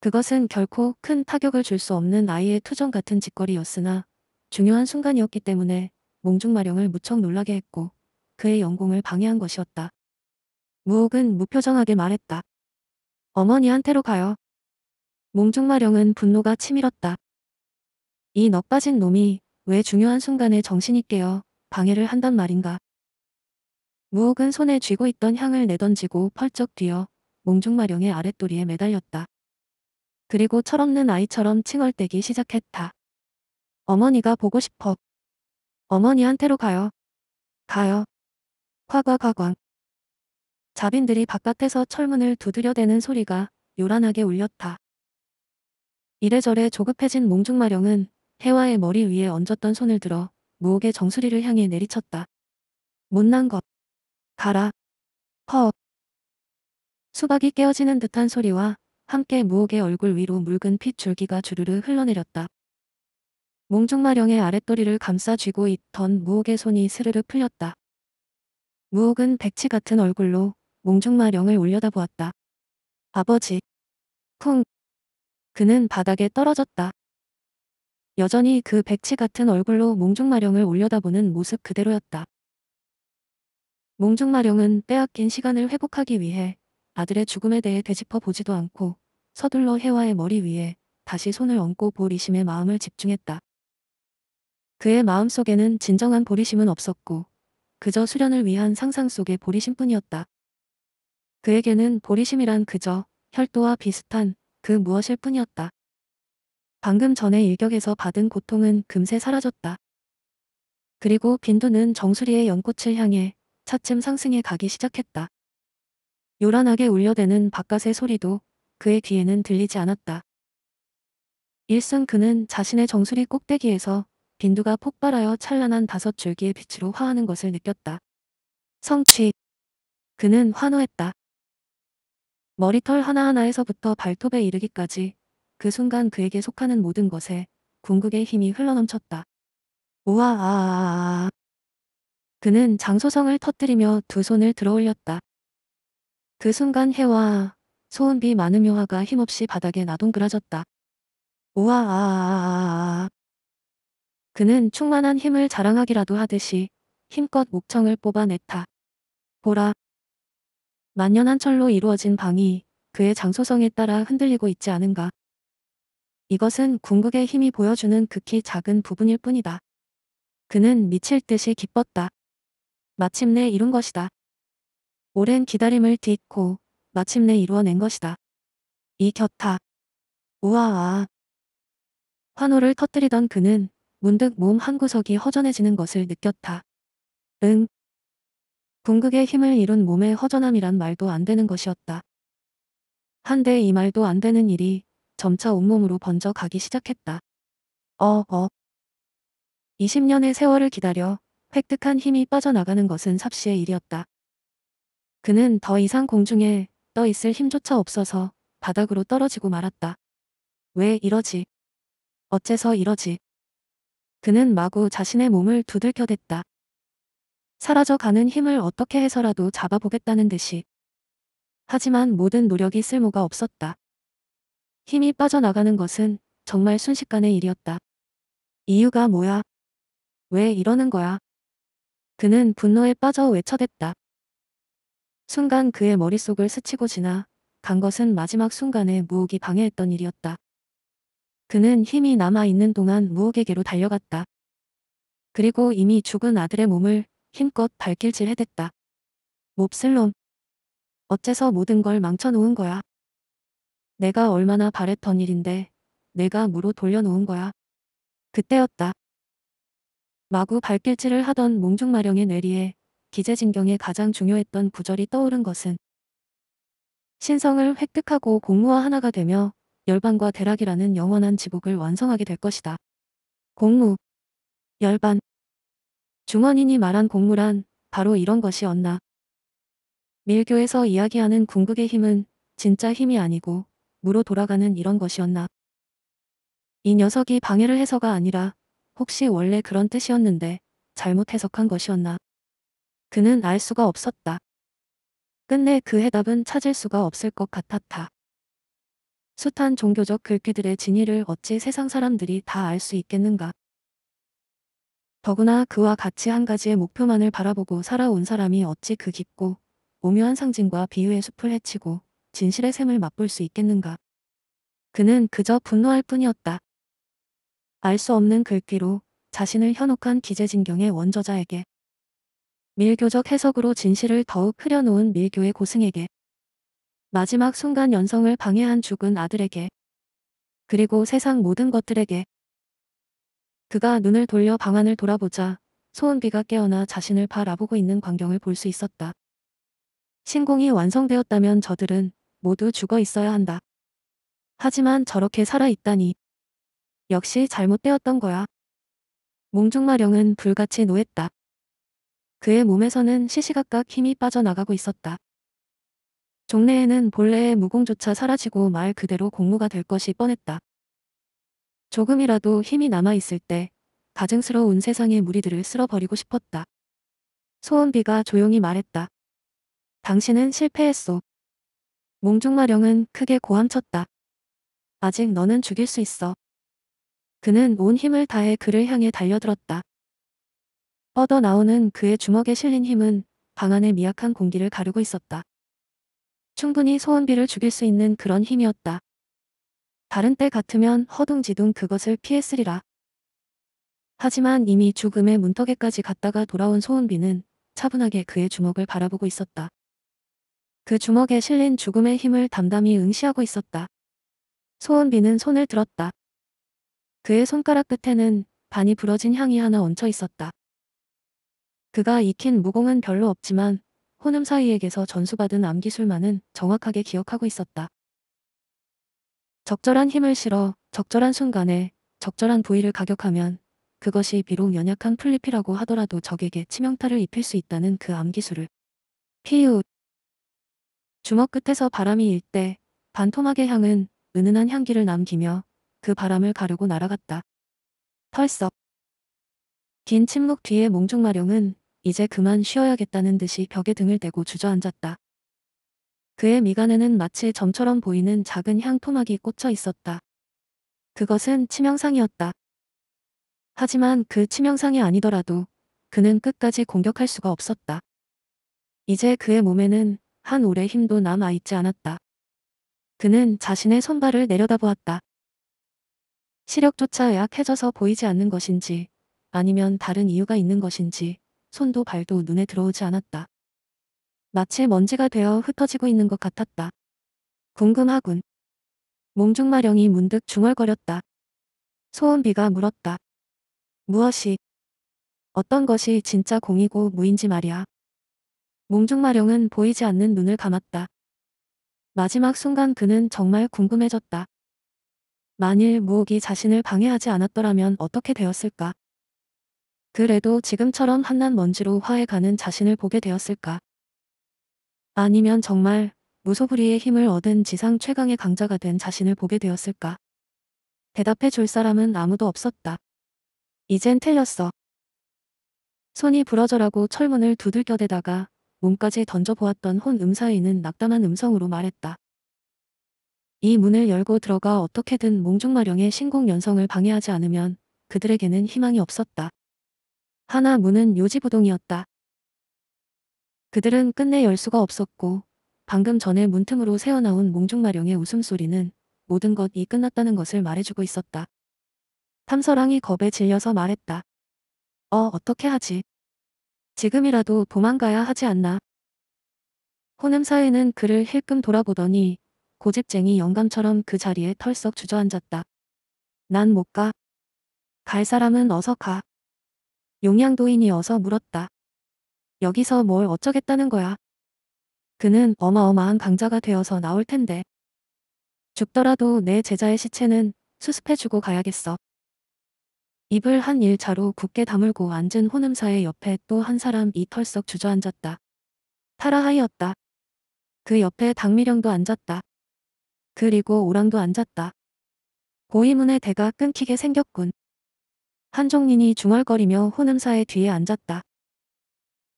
그것은 결코 큰 타격을 줄 수 없는 아이의 투정 같은 짓거리였으나 중요한 순간이었기 때문에 몽중마령을 무척 놀라게 했고 그의 영공을 방해한 것이었다. 무옥은 무표정하게 말했다. 어머니한테로 가요. 몽중마령은 분노가 치밀었다. 이 넋빠진 놈이 왜 중요한 순간에 정신이 깨어 방해를 한단 말인가. 무옥은 손에 쥐고 있던 향을 내던지고 펄쩍 뛰어 몽중마룡의 아랫도리에 매달렸다. 그리고 철없는 아이처럼 칭얼대기 시작했다. 어머니가 보고 싶어. 어머니한테로 가요. 가요. 화과과광. 자빈들이 바깥에서 철문을 두드려대는 소리가 요란하게 울렸다. 이래저래 조급해진 몽중마령은 해와의 머리 위에 얹었던 손을 들어 무옥의 정수리를 향해 내리쳤다. 못난 것. 가라. 헉. 수박이 깨어지는 듯한 소리와 함께 무옥의 얼굴 위로 묽은 핏줄기가 주르르 흘러내렸다. 몽중마령의 아랫도리를 감싸쥐고 있던 무옥의 손이 스르르 풀렸다. 무옥은 백치 같은 얼굴로 몽중마령을 올려다보았다. 아버지. 쿵. 그는 바닥에 떨어졌다. 여전히 그 백치 같은 얼굴로 몽중마령을 올려다보는 모습 그대로였다. 몽정마령은 빼앗긴 시간을 회복하기 위해 아들의 죽음에 대해 되짚어 보지도 않고 서둘러 혜화의 머리 위에 다시 손을 얹고 보리심의 마음을 집중했다. 그의 마음속에는 진정한 보리심은 없었고 그저 수련을 위한 상상 속의 보리심뿐이었다. 그에게는 보리심이란 그저 혈도와 비슷한 그 무엇일 뿐이었다. 방금 전에 일격에서 받은 고통은 금세 사라졌다. 그리고 빈두는 정수리의 연꽃을 향해 차츰 상승해 가기 시작했다. 요란하게 울려대는 바깥의 소리도 그의 귀에는 들리지 않았다. 일순 그는 자신의 정수리 꼭대기에서 빈두가 폭발하여 찬란한 다섯 줄기의 빛으로 화하는 것을 느꼈다. 성취. 그는 환호했다. 머리털 하나하나에서부터 발톱에 이르기까지 그 순간 그에게 속하는 모든 것에 궁극의 힘이 흘러넘쳤다. 우아아아아아. 그는 장소성을 터뜨리며 두 손을 들어 올렸다. 그 순간 해와 소음비 많은 묘화가 힘없이 바닥에 나동그라졌다. 우아아아아아아 아, 아, 아, 그는 충만한 힘을 자랑하기라도 하듯이 힘껏 목청을 뽑아냈다. 보라. 만연한 철로 이루어진 방이 그의 장소성에 따라 흔들리고 있지 않은가. 이것은 궁극의 힘이 보여주는 극히 작은 부분일 뿐이다. 그는 미칠 듯이 기뻤다. 마침내 이룬 것이다. 오랜 기다림을 딛고 마침내 이루어낸 것이다. 이 곁아. 우아아. 환호를 터뜨리던 그는 문득 몸 한구석이 허전해지는 것을 느꼈다. 응. 궁극의 힘을 이룬 몸의 허전함이란 말도 안 되는 것이었다. 한데 이 말도 안 되는 일이 점차 온몸으로 번져가기 시작했다. 어, 어. 20년의 세월을 기다려 획득한 힘이 빠져나가는 것은 삽시의 일이었다. 그는 더 이상 공중에 떠 있을 힘조차 없어서 바닥으로 떨어지고 말았다. 왜 이러지? 어째서 이러지? 그는 마구 자신의 몸을 두들겨댔다. 사라져가는 힘을 어떻게 해서라도 잡아보겠다는 듯이. 하지만 모든 노력이 쓸모가 없었다. 힘이 빠져나가는 것은 정말 순식간의 일이었다. 이유가 뭐야? 왜 이러는 거야? 그는 분노에 빠져 외쳐댔다. 순간 그의 머릿속을 스치고 지나 간 것은 마지막 순간에 무옥이 방해했던 일이었다. 그는 힘이 남아있는 동안 무옥에게로 달려갔다. 그리고 이미 죽은 아들의 몸을 힘껏 발길질 해댔다. 몹쓸 놈. 어째서 모든 걸 망쳐놓은 거야. 내가 얼마나 바랬던 일인데 내가 무로 돌려놓은 거야. 그때였다. 마구 발길질을 하던 몽중마령의 뇌리에 기재진경에 가장 중요했던 구절이 떠오른 것은 신성을 획득하고 공무와 하나가 되며 열반과 대락이라는 영원한 지복을 완성하게 될 것이다. 공무, 열반. 중원인이 말한 공무란 바로 이런 것이었나. 밀교에서 이야기하는 궁극의 힘은 진짜 힘이 아니고 무로 돌아가는 이런 것이었나. 이 녀석이 방해를 해서가 아니라 혹시 원래 그런 뜻이었는데 잘못 해석한 것이었나. 그는 알 수가 없었다. 끝내 그 해답은 찾을 수가 없을 것 같았다. 숱한 종교적 글귀들의 진위를 어찌 세상 사람들이 다 알 수 있겠는가. 더구나 그와 같이 한 가지의 목표만을 바라보고 살아온 사람이 어찌 그 깊고 오묘한 상징과 비유의 숲을 헤치고 진실의 샘을 맛볼 수 있겠는가. 그는 그저 분노할 뿐이었다. 알수 없는 글귀로 자신을 현혹한 기재진경의 원저자에게 밀교적 해석으로 진실을 더욱 흐려놓은 밀교의 고승에게 마지막 순간 연성을 방해한 죽은 아들에게 그리고 세상 모든 것들에게 그가 눈을 돌려 방안을 돌아보자 소은비가 깨어나 자신을 바라보고 있는 광경을 볼 수 있었다. 신공이 완성되었다면 저들은 모두 죽어 있어야 한다. 하지만 저렇게 살아있다니 역시 잘못되었던 거야. 몽중마령은 불같이 노했다. 그의 몸에서는 시시각각 힘이 빠져나가고 있었다. 종래에는 본래의 무공조차 사라지고 말 그대로 공무가 될 것이 뻔했다. 조금이라도 힘이 남아있을 때 가증스러운 세상의 무리들을 쓸어버리고 싶었다. 소은비가 조용히 말했다. 당신은 실패했소. 몽중마령은 크게 고함쳤다. 아직 너는 죽일 수 있어. 그는 온 힘을 다해 그를 향해 달려들었다. 뻗어나오는 그의 주먹에 실린 힘은 방 안의 미약한 공기를 가르고 있었다. 충분히 소원비를 죽일 수 있는 그런 힘이었다. 다른 때 같으면 허둥지둥 그것을 피했으리라. 하지만 이미 죽음의 문턱에까지 갔다가 돌아온 소은비는 차분하게 그의 주먹을 바라보고 있었다. 그 주먹에 실린 죽음의 힘을 담담히 응시하고 있었다. 소은비는 손을 들었다. 그의 손가락 끝에는 반이 부러진 향이 하나 얹혀 있었다. 그가 익힌 무공은 별로 없지만 호남 사이에게서 전수받은 암기술만은 정확하게 기억하고 있었다. 적절한 힘을 실어 적절한 순간에 적절한 부위를 가격하면 그것이 비록 연약한 플리피라고 하더라도 적에게 치명타를 입힐 수 있다는 그 암기술을. 피우 주먹 끝에서 바람이 일 때 반토막의 향은 은은한 향기를 남기며 그 바람을 가르고 날아갔다. 털썩. 긴 침묵 뒤에 몽중마룡은 이제 그만 쉬어야겠다는 듯이 벽에 등을 대고 주저앉았다. 그의 미간에는 마치 점처럼 보이는 작은 향토막이 꽂혀 있었다. 그것은 치명상이었다. 하지만 그 치명상이 아니더라도 그는 끝까지 공격할 수가 없었다. 이제 그의 몸에는 한 올의 힘도 남아있지 않았다. 그는 자신의 손발을 내려다보았다. 시력조차 약해져서 보이지 않는 것인지 아니면 다른 이유가 있는 것인지 손도 발도 눈에 들어오지 않았다. 마치 먼지가 되어 흩어지고 있는 것 같았다. 궁금하군. 몽중마령이 문득 중얼거렸다. 소은비가 물었다. 무엇이? 어떤 것이 진짜 공이고 무인지 말이야. 몽중마령은 보이지 않는 눈을 감았다. 마지막 순간 그는 정말 궁금해졌다. 만일 무옥이 자신을 방해하지 않았더라면 어떻게 되었을까? 그래도 지금처럼 한낱 먼지로 화해가는 자신을 보게 되었을까? 아니면 정말 무소불위의 힘을 얻은 지상 최강의 강자가 된 자신을 보게 되었을까? 대답해 줄 사람은 아무도 없었다. 이젠 틀렸어. 손이 부러져라고 철문을 두들겨대다가 몸까지 던져보았던 혼 음사인은 낙담한 음성으로 말했다. 이 문을 열고 들어가 어떻게든 몽중마령의 신공 연성을 방해하지 않으면 그들에게는 희망이 없었다. 하나 문은 요지부동이었다. 그들은 끝내 열 수가 없었고 방금 전에 문틈으로 새어나온 몽중마령의 웃음소리는 모든 것이 끝났다는 것을 말해주고 있었다. 탐서랑이 겁에 질려서 말했다. 어 어떻게 하지? 지금이라도 도망가야 하지 않나? 호남사에는 그를 힐끔 돌아보더니 고집쟁이 영감처럼 그 자리에 털썩 주저앉았다. 난 못 가. 갈 사람은 어서 가. 용양도인이 어서 물었다. 여기서 뭘 어쩌겠다는 거야. 그는 어마어마한 강자가 되어서 나올 텐데. 죽더라도 내 제자의 시체는 수습해주고 가야겠어. 입을 한 일자로 굳게 다물고 앉은 호남사의 옆에 또 한 사람이 털썩 주저앉았다. 타라하이였다. 그 옆에 당미령도 앉았다. 그리고 오랑도 앉았다. 고이문의 대가 끊기게 생겼군. 한종린이 중얼거리며 호남사의 뒤에 앉았다.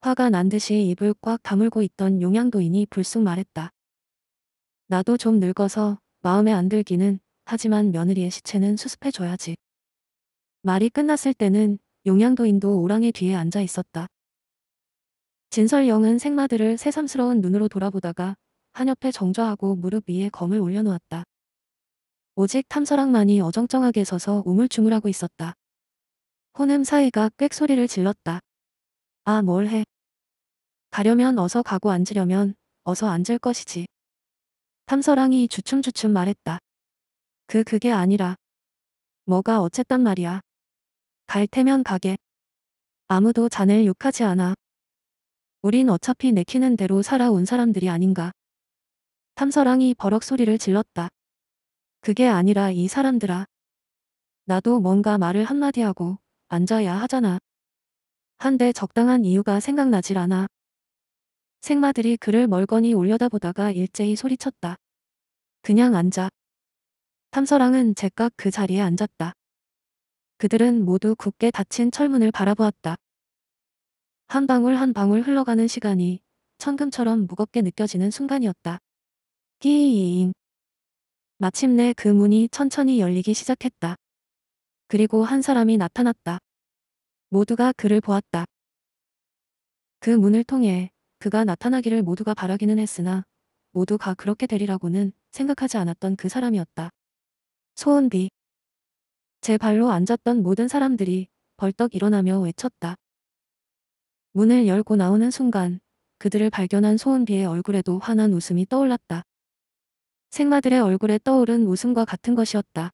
화가 난 듯이 입을 꽉 다물고 있던 용양도인이 불쑥 말했다. 나도 좀 늙어서 마음에 안 들기는 하지만 며느리의 시체는 수습해줘야지. 말이 끝났을 때는 용양도인도 오랑의 뒤에 앉아 있었다. 진설영은 생마들을 새삼스러운 눈으로 돌아보다가 한 옆에 정좌하고 무릎 위에 검을 올려놓았다. 오직 탐서랑만이 어정쩡하게 서서 우물쭈물하고 있었다. 혼음 사이가 꽥소리를 질렀다. 아, 뭘 해. 가려면 어서 가고 앉으려면 어서 앉을 것이지. 탐서랑이 주춤주춤 말했다. 그 그게 아니라. 뭐가 어쨌단 말이야. 갈 테면 가게. 아무도 자넬 욕하지 않아. 우린 어차피 내키는 대로 살아온 사람들이 아닌가. 탐사랑이 버럭 소리를 질렀다. 그게 아니라 이 사람들아. 나도 뭔가 말을 한마디 하고 앉아야 하잖아. 한데 적당한 이유가 생각나질 않아. 생마들이 그를 멀거니 올려다보다가 일제히 소리쳤다. 그냥 앉아. 탐서랑은 제깍 그 자리에 앉았다. 그들은 모두 굳게 닫힌 철문을 바라보았다. 한 방울 한 방울 흘러가는 시간이 천금처럼 무겁게 느껴지는 순간이었다. 끼이인. 마침내 그 문이 천천히 열리기 시작했다. 그리고 한 사람이 나타났다. 모두가 그를 보았다. 그 문을 통해 그가 나타나기를 모두가 바라기는 했으나 모두가 그렇게 되리라고는 생각하지 않았던 그 사람이었다. 소은비. 제 발로 앉았던 모든 사람들이 벌떡 일어나며 외쳤다. 문을 열고 나오는 순간 그들을 발견한 소은비의 얼굴에도 환한 웃음이 떠올랐다. 생마들의 얼굴에 떠오른 웃음과 같은 것이었다.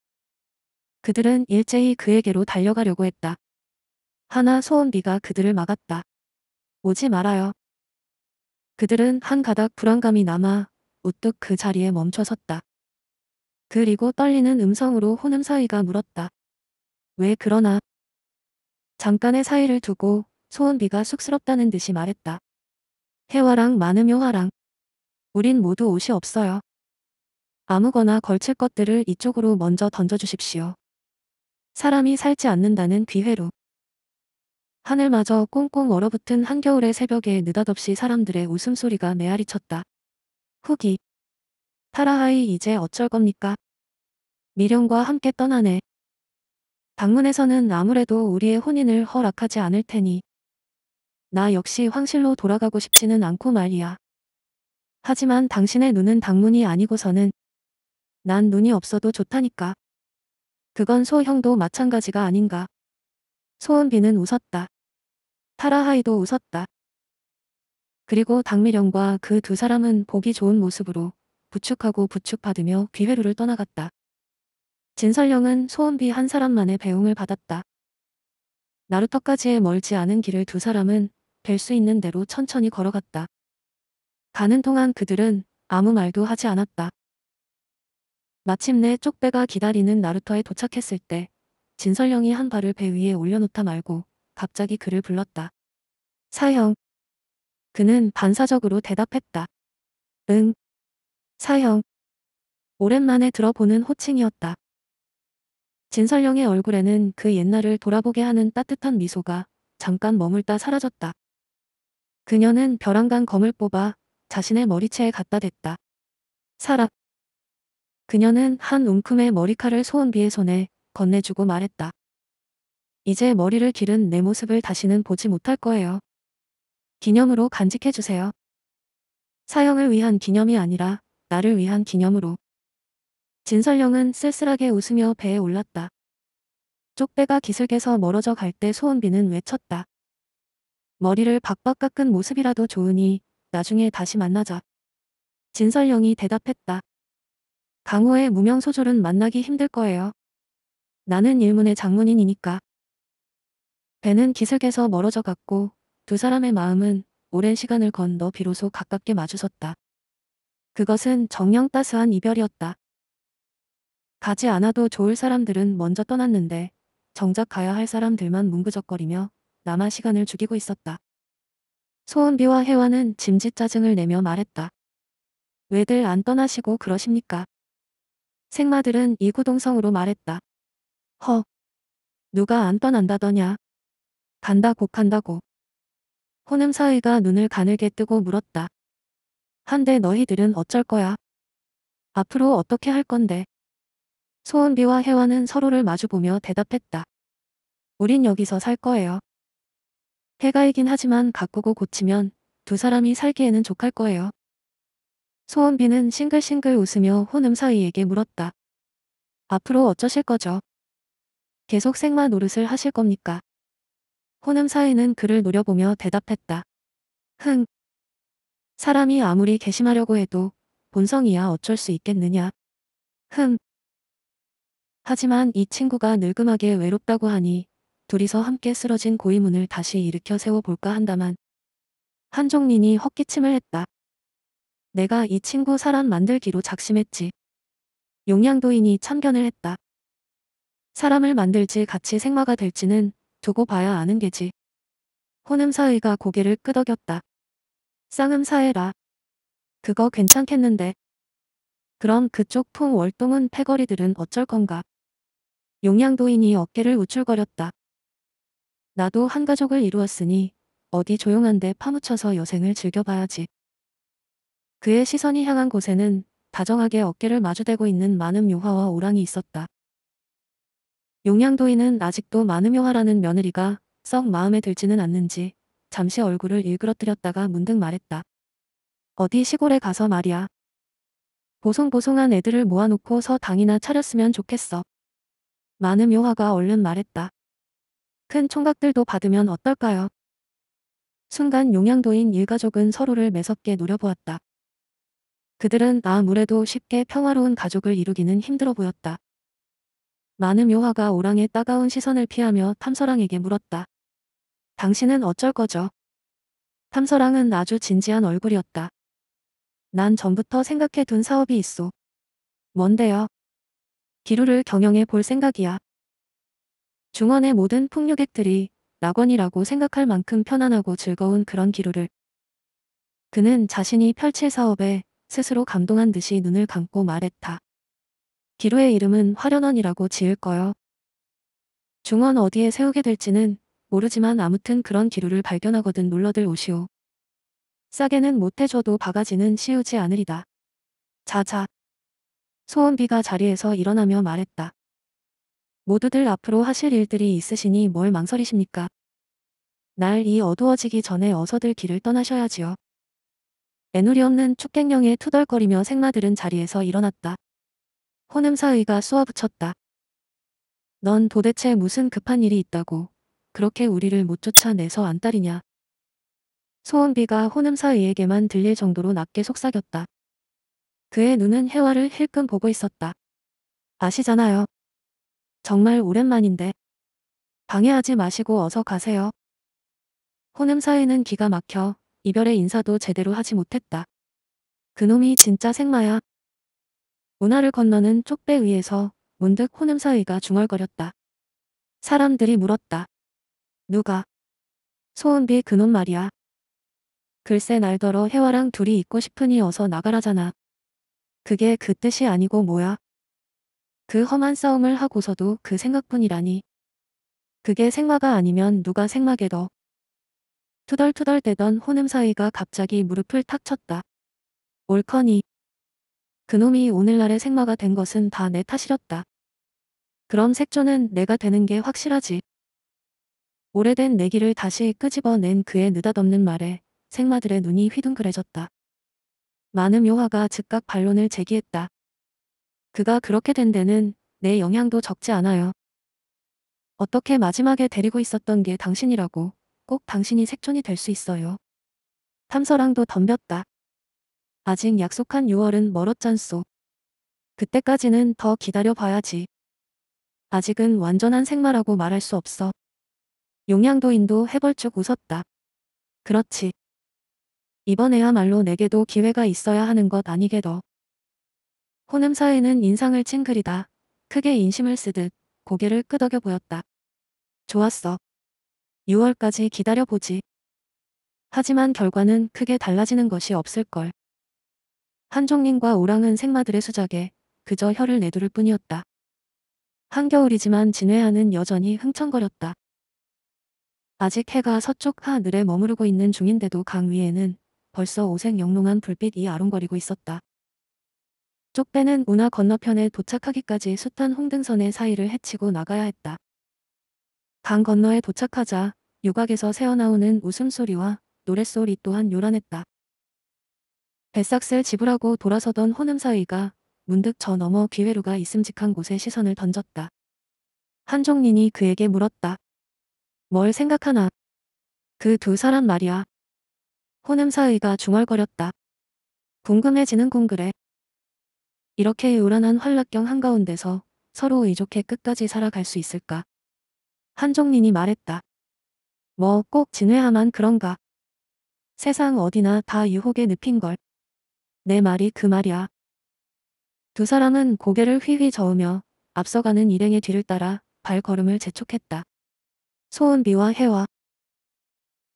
그들은 일제히 그에게로 달려가려고 했다. 하나 소원비가 그들을 막았다. 오지 말아요. 그들은 한 가닥 불안감이 남아 우뚝 그 자리에 멈춰섰다. 그리고 떨리는 음성으로 혼음사위가 물었다. 왜 그러나? 잠깐의 사이를 두고 소은비가 쑥스럽다는 듯이 말했다. 해와랑 많음요화랑. 우린 모두 옷이 없어요. 아무거나 걸칠 것들을 이쪽으로 먼저 던져주십시오. 사람이 살지 않는다는 기회로. 하늘마저 꽁꽁 얼어붙은 한겨울의 새벽에 느닷없이 사람들의 웃음소리가 메아리쳤다. 후기. 타라하이 이제 어쩔 겁니까? 미령과 함께 떠나네. 방문에서는 아무래도 우리의 혼인을 허락하지 않을 테니. 나 역시 황실로 돌아가고 싶지는 않고 말이야. 하지만 당신의 눈은 당문이 아니고서는 난 눈이 없어도 좋다니까. 그건 소형도 마찬가지가 아닌가. 소은비는 웃었다. 타라하이도 웃었다. 그리고 당미령과 그 두 사람은 보기 좋은 모습으로 부축하고 부축받으며 귀회루를 떠나갔다. 진설령은 소은비 한 사람만의 배웅을 받았다. 나루터까지의 멀지 않은 길을 두 사람은 될수 있는 대로 천천히 걸어갔다. 가는 동안 그들은 아무 말도 하지 않았다. 마침내 쪽배가 기다리는 나루터에 도착했을 때 진설령이 한 발을 배 위에 올려놓다 말고 갑자기 그를 불렀다. 사형. 그는 반사적으로 대답했다. 응. 사형. 오랜만에 들어보는 호칭이었다. 진설령의 얼굴에는 그 옛날을 돌아보게 하는 따뜻한 미소가 잠깐 머물다 사라졌다. 그녀는 벼랑간 검을 뽑아 자신의 머리채에 갖다 댔다. 사람. 그녀는 한 움큼의 머리카락을 소은비의 손에 건네주고 말했다. 이제 머리를 기른 내 모습을 다시는 보지 못할 거예요. 기념으로 간직해주세요. 사형을 위한 기념이 아니라 나를 위한 기념으로. 진설령은 쓸쓸하게 웃으며 배에 올랐다. 쪽배가 기슭에서 멀어져 갈 때 소은비는 외쳤다. 머리를 박박 깎은 모습이라도 좋으니 나중에 다시 만나자. 진설령이 대답했다. 강호의 무명소절은 만나기 힘들 거예요. 나는 일문의 장문인이니까. 배는 기슭에서 멀어져 갔고 두 사람의 마음은 오랜 시간을 건너 비로소 가깝게 마주섰다. 그것은 정녕 따스한 이별이었다. 가지 않아도 좋을 사람들은 먼저 떠났는데 정작 가야 할 사람들만 뭉그적거리며 남아 시간을 죽이고 있었다. 소은비와 혜화는 짐짓 짜증을 내며 말했다. 왜들 안 떠나시고 그러십니까? 생마들은 이구동성으로 말했다. 허. 누가 안 떠난다더냐. 간다 곡한다고. 호남사위가 눈을 가늘게 뜨고 물었다. 한데 너희들은 어쩔 거야? 앞으로 어떻게 할 건데? 소은비와 혜화는 서로를 마주보며 대답했다. 우린 여기서 살 거예요. 해가이긴 하지만 가꾸고 고치면 두 사람이 살기에는 족할 거예요. 소은비는 싱글싱글 웃으며 호음사이에게 물었다. 앞으로 어쩌실 거죠? 계속 생마 노릇을 하실 겁니까? 호음사이는 그를 노려보며 대답했다. 흥. 사람이 아무리 개심하려고 해도 본성이야 어쩔 수 있겠느냐. 흥. 하지만 이 친구가 늙음하게 외롭다고 하니 둘이서 함께 쓰러진 고이문을 다시 일으켜 세워볼까 한다만 한종린이 헛기침을 했다. 내가 이 친구 사람 만들기로 작심했지. 용양도인이 참견을 했다. 사람을 만들지 같이 생마가 될지는 두고 봐야 아는 게지. 혼음사의가 고개를 끄덕였다. 쌍음사해라. 그거 괜찮겠는데. 그럼 그쪽 풍 월동은 패거리들은 어쩔 건가. 용양도인이 어깨를 우쭐거렸다. 나도 한 가족을 이루었으니 어디 조용한 데 파묻혀서 여생을 즐겨봐야지. 그의 시선이 향한 곳에는 다정하게 어깨를 마주대고 있는 많은 묘화와 오랑이 있었다. 용양도인은 아직도 많은 묘화라는 며느리가 썩 마음에 들지는 않는지 잠시 얼굴을 일그러뜨렸다가 문득 말했다. 어디 시골에 가서 말이야. 보송보송한 애들을 모아놓고 서당이나 차렸으면 좋겠어. 많은 묘화가 얼른 말했다. 큰 총각들도 받으면 어떨까요? 순간 용양도인 일가족은 서로를 매섭게 노려보았다. 그들은 아무래도 쉽게 평화로운 가족을 이루기는 힘들어 보였다. 많은 묘화가 오랑의 따가운 시선을 피하며 탐서랑에게 물었다. 당신은 어쩔 거죠? 탐서랑은 아주 진지한 얼굴이었다. 난 전부터 생각해 둔 사업이 있어. 뭔데요? 기루를 경영해 볼 생각이야. 중원의 모든 풍류객들이 낙원이라고 생각할 만큼 편안하고 즐거운 그런 기루를. 그는 자신이 펼칠 사업에 스스로 감동한 듯이 눈을 감고 말했다. 기로의 이름은 화련원이라고 지을 거요. 중원 어디에 세우게 될지는 모르지만 아무튼 그런 기로를 발견하거든 놀러들 오시오. 싸게는 못해줘도 바가지는 씌우지 않으리다. 자자. 소원비가 자리에서 일어나며 말했다. 모두들 앞으로 하실 일들이 있으시니 뭘 망설이십니까? 날 이 어두워지기 전에 어서들 길을 떠나셔야지요. 애누리 없는 축객령에 투덜거리며 생마들은 자리에서 일어났다. 혼음사의가 쏘아붙였다. 넌 도대체 무슨 급한 일이 있다고 그렇게 우리를 못 쫓아내서 안달이냐 소원비가 혼음사의에게만 들릴 정도로 낮게 속삭였다. 그의 눈은 해화를 힐끔 보고 있었다. 아시잖아요. 정말 오랜만인데. 방해하지 마시고 어서 가세요. 혼음사의는 기가 막혀 이별의 인사도 제대로 하지 못했다. 그놈이 진짜 생마야. 운하를 건너는 쪽배 위에서 문득 호냄사위가 중얼거렸다. 사람들이 물었다. 누가? 소은비 그놈 말이야. 글쎄 날더러 혜화랑 둘이 있고 싶으니 어서 나가라잖아. 그게 그 뜻이 아니고 뭐야. 그 험한 싸움을 하고서도 그 생각뿐이라니. 그게 생마가 아니면 누가 생마게 더. 투덜투덜대던 호남사위가 갑자기 무릎을 탁 쳤다. 옳거니. 그놈이 오늘날의 생마가 된 것은 다 내 탓이었다. 그럼 색조는 내가 되는 게 확실하지. 오래된 내기를 다시 끄집어낸 그의 느닷없는 말에 생마들의 눈이 휘둥그레졌다. 많은 묘화가 즉각 반론을 제기했다. 그가 그렇게 된 데는 내 영향도 적지 않아요. 어떻게 마지막에 데리고 있었던 게 당신이라고. 꼭 당신이 색종이 될 수 있어요. 탐서랑도 덤볐다. 아직 약속한 6월은 멀었잖소. 그때까지는 더 기다려봐야지. 아직은 완전한 생마라고 말할 수 없어. 용양도인도 해벌쭉 웃었다. 그렇지. 이번에야말로 내게도 기회가 있어야 하는 것 아니게 더. 호남사에는 인상을 찡그리다. 크게 인심을 쓰듯 고개를 끄덕여 보였다. 좋았어. 6월까지 기다려보지. 하지만 결과는 크게 달라지는 것이 없을걸. 한종님과 오랑은 생마들의 수작에 그저 혀를 내두를 뿐이었다. 한겨울이지만 진회하는 여전히 흥청거렸다. 아직 해가 서쪽 하늘에 머무르고 있는 중인데도 강 위에는 벌써 오색 영롱한 불빛이 아롱거리고 있었다. 쪽배는 운하 건너편에 도착하기까지 숱한 홍등선의 사이를 헤치고 나가야 했다. 강 건너에 도착하자 유곽에서 새어나오는 웃음소리와 노랫소리 또한 요란했다. 뱃삭스를 지불하고 돌아서던 호남사의가 문득 저 너머 기회루가 있음직한 곳에 시선을 던졌다. 한종린이 그에게 물었다. 뭘 생각하나? 그 두 사람 말이야. 호남사의가 중얼거렸다. 궁금해지는 궁그래. 이렇게 요란한 활락경 한가운데서 서로 의족해 끝까지 살아갈 수 있을까? 한종린이 말했다. 뭐꼭 진회하만 그런가. 세상 어디나 다 유혹에 눕힌걸내 말이 그 말이야. 두 사람은 고개를 휘휘 저으며 앞서가는 일행의 뒤를 따라 발걸음을 재촉했다. 소은비와 해와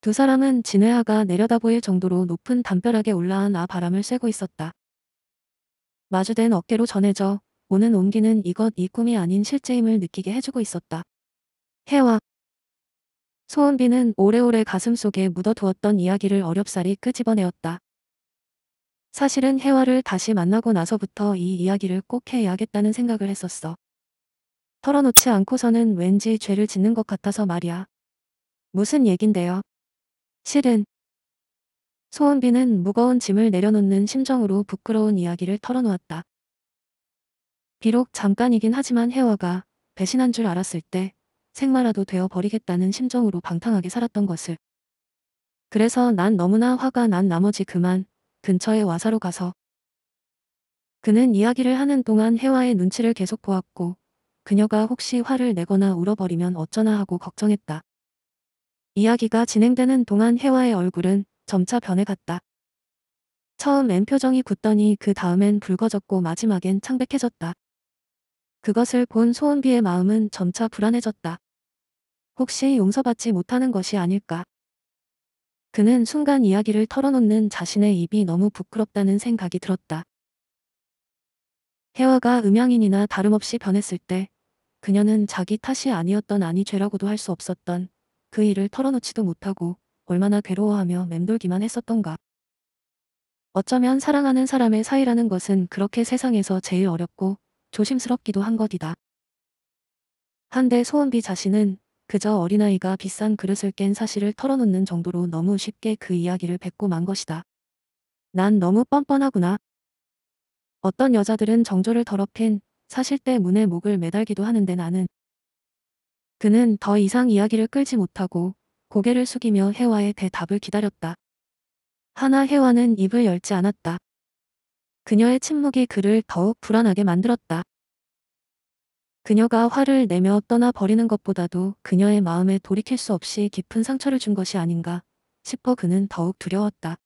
두 사람은 진해아가 내려다보일 정도로 높은 담벼락에 올라한 아 바람을 쐬고 있었다. 마주된 어깨로 전해져 오는 온기는 이것 이 꿈이 아닌 실제임을 느끼게 해주고 있었다. 해와 소은비는 오래오래 가슴속에 묻어두었던 이야기를 어렵사리 끄집어내었다. 사실은 혜화를 다시 만나고 나서부터 이 이야기를 꼭 해야겠다는 생각을 했었어. 털어놓지 않고서는 왠지 죄를 짓는 것 같아서 말이야. 무슨 얘긴데요? 실은 소은비는 무거운 짐을 내려놓는 심정으로 부끄러운 이야기를 털어놓았다. 비록 잠깐이긴 하지만 혜화가 배신한 줄 알았을 때 생마라도 되어 버리겠다는 심정으로 방탕하게 살았던 것을. 그래서 난 너무나 화가 난 나머지 그만 근처의 와사로 가서 그는 이야기를 하는 동안 혜화의 눈치를 계속 보았고 그녀가 혹시 화를 내거나 울어버리면 어쩌나 하고 걱정했다. 이야기가 진행되는 동안 혜화의 얼굴은 점차 변해갔다. 처음엔 표정이 굳더니 그 다음엔 붉어졌고 마지막엔 창백해졌다. 그것을 본 소은비의 마음은 점차 불안해졌다. 혹시 용서받지 못하는 것이 아닐까. 그는 순간 이야기를 털어놓는 자신의 입이 너무 부끄럽다는 생각이 들었다. 혜화가 음양인이나 다름없이 변했을 때 그녀는 자기 탓이 아니었던 아니 죄라고도 할 수 없었던 그 일을 털어놓지도 못하고 얼마나 괴로워하며 맴돌기만 했었던가. 어쩌면 사랑하는 사람의 사이라는 것은 그렇게 세상에서 제일 어렵고 조심스럽기도 한 것이다. 한데 소은비 자신은 그저 어린아이가 비싼 그릇을 깬 사실을 털어놓는 정도로 너무 쉽게 그 이야기를 뱉고 만 것이다. 난 너무 뻔뻔하구나. 어떤 여자들은 정조를 더럽힌 사실때 문에 목을 매달기도 하는데 나는 그는 더 이상 이야기를 끌지 못하고 고개를 숙이며 혜화의 대답을 기다렸다. 하나 혜화는 입을 열지 않았다. 그녀의 침묵이 그를 더욱 불안하게 만들었다. 그녀가 화를 내며 떠나 버리는 것보다도 그녀의 마음에 돌이킬 수 없이 깊은 상처를 준 것이 아닌가 싶어 그는 더욱 두려웠다.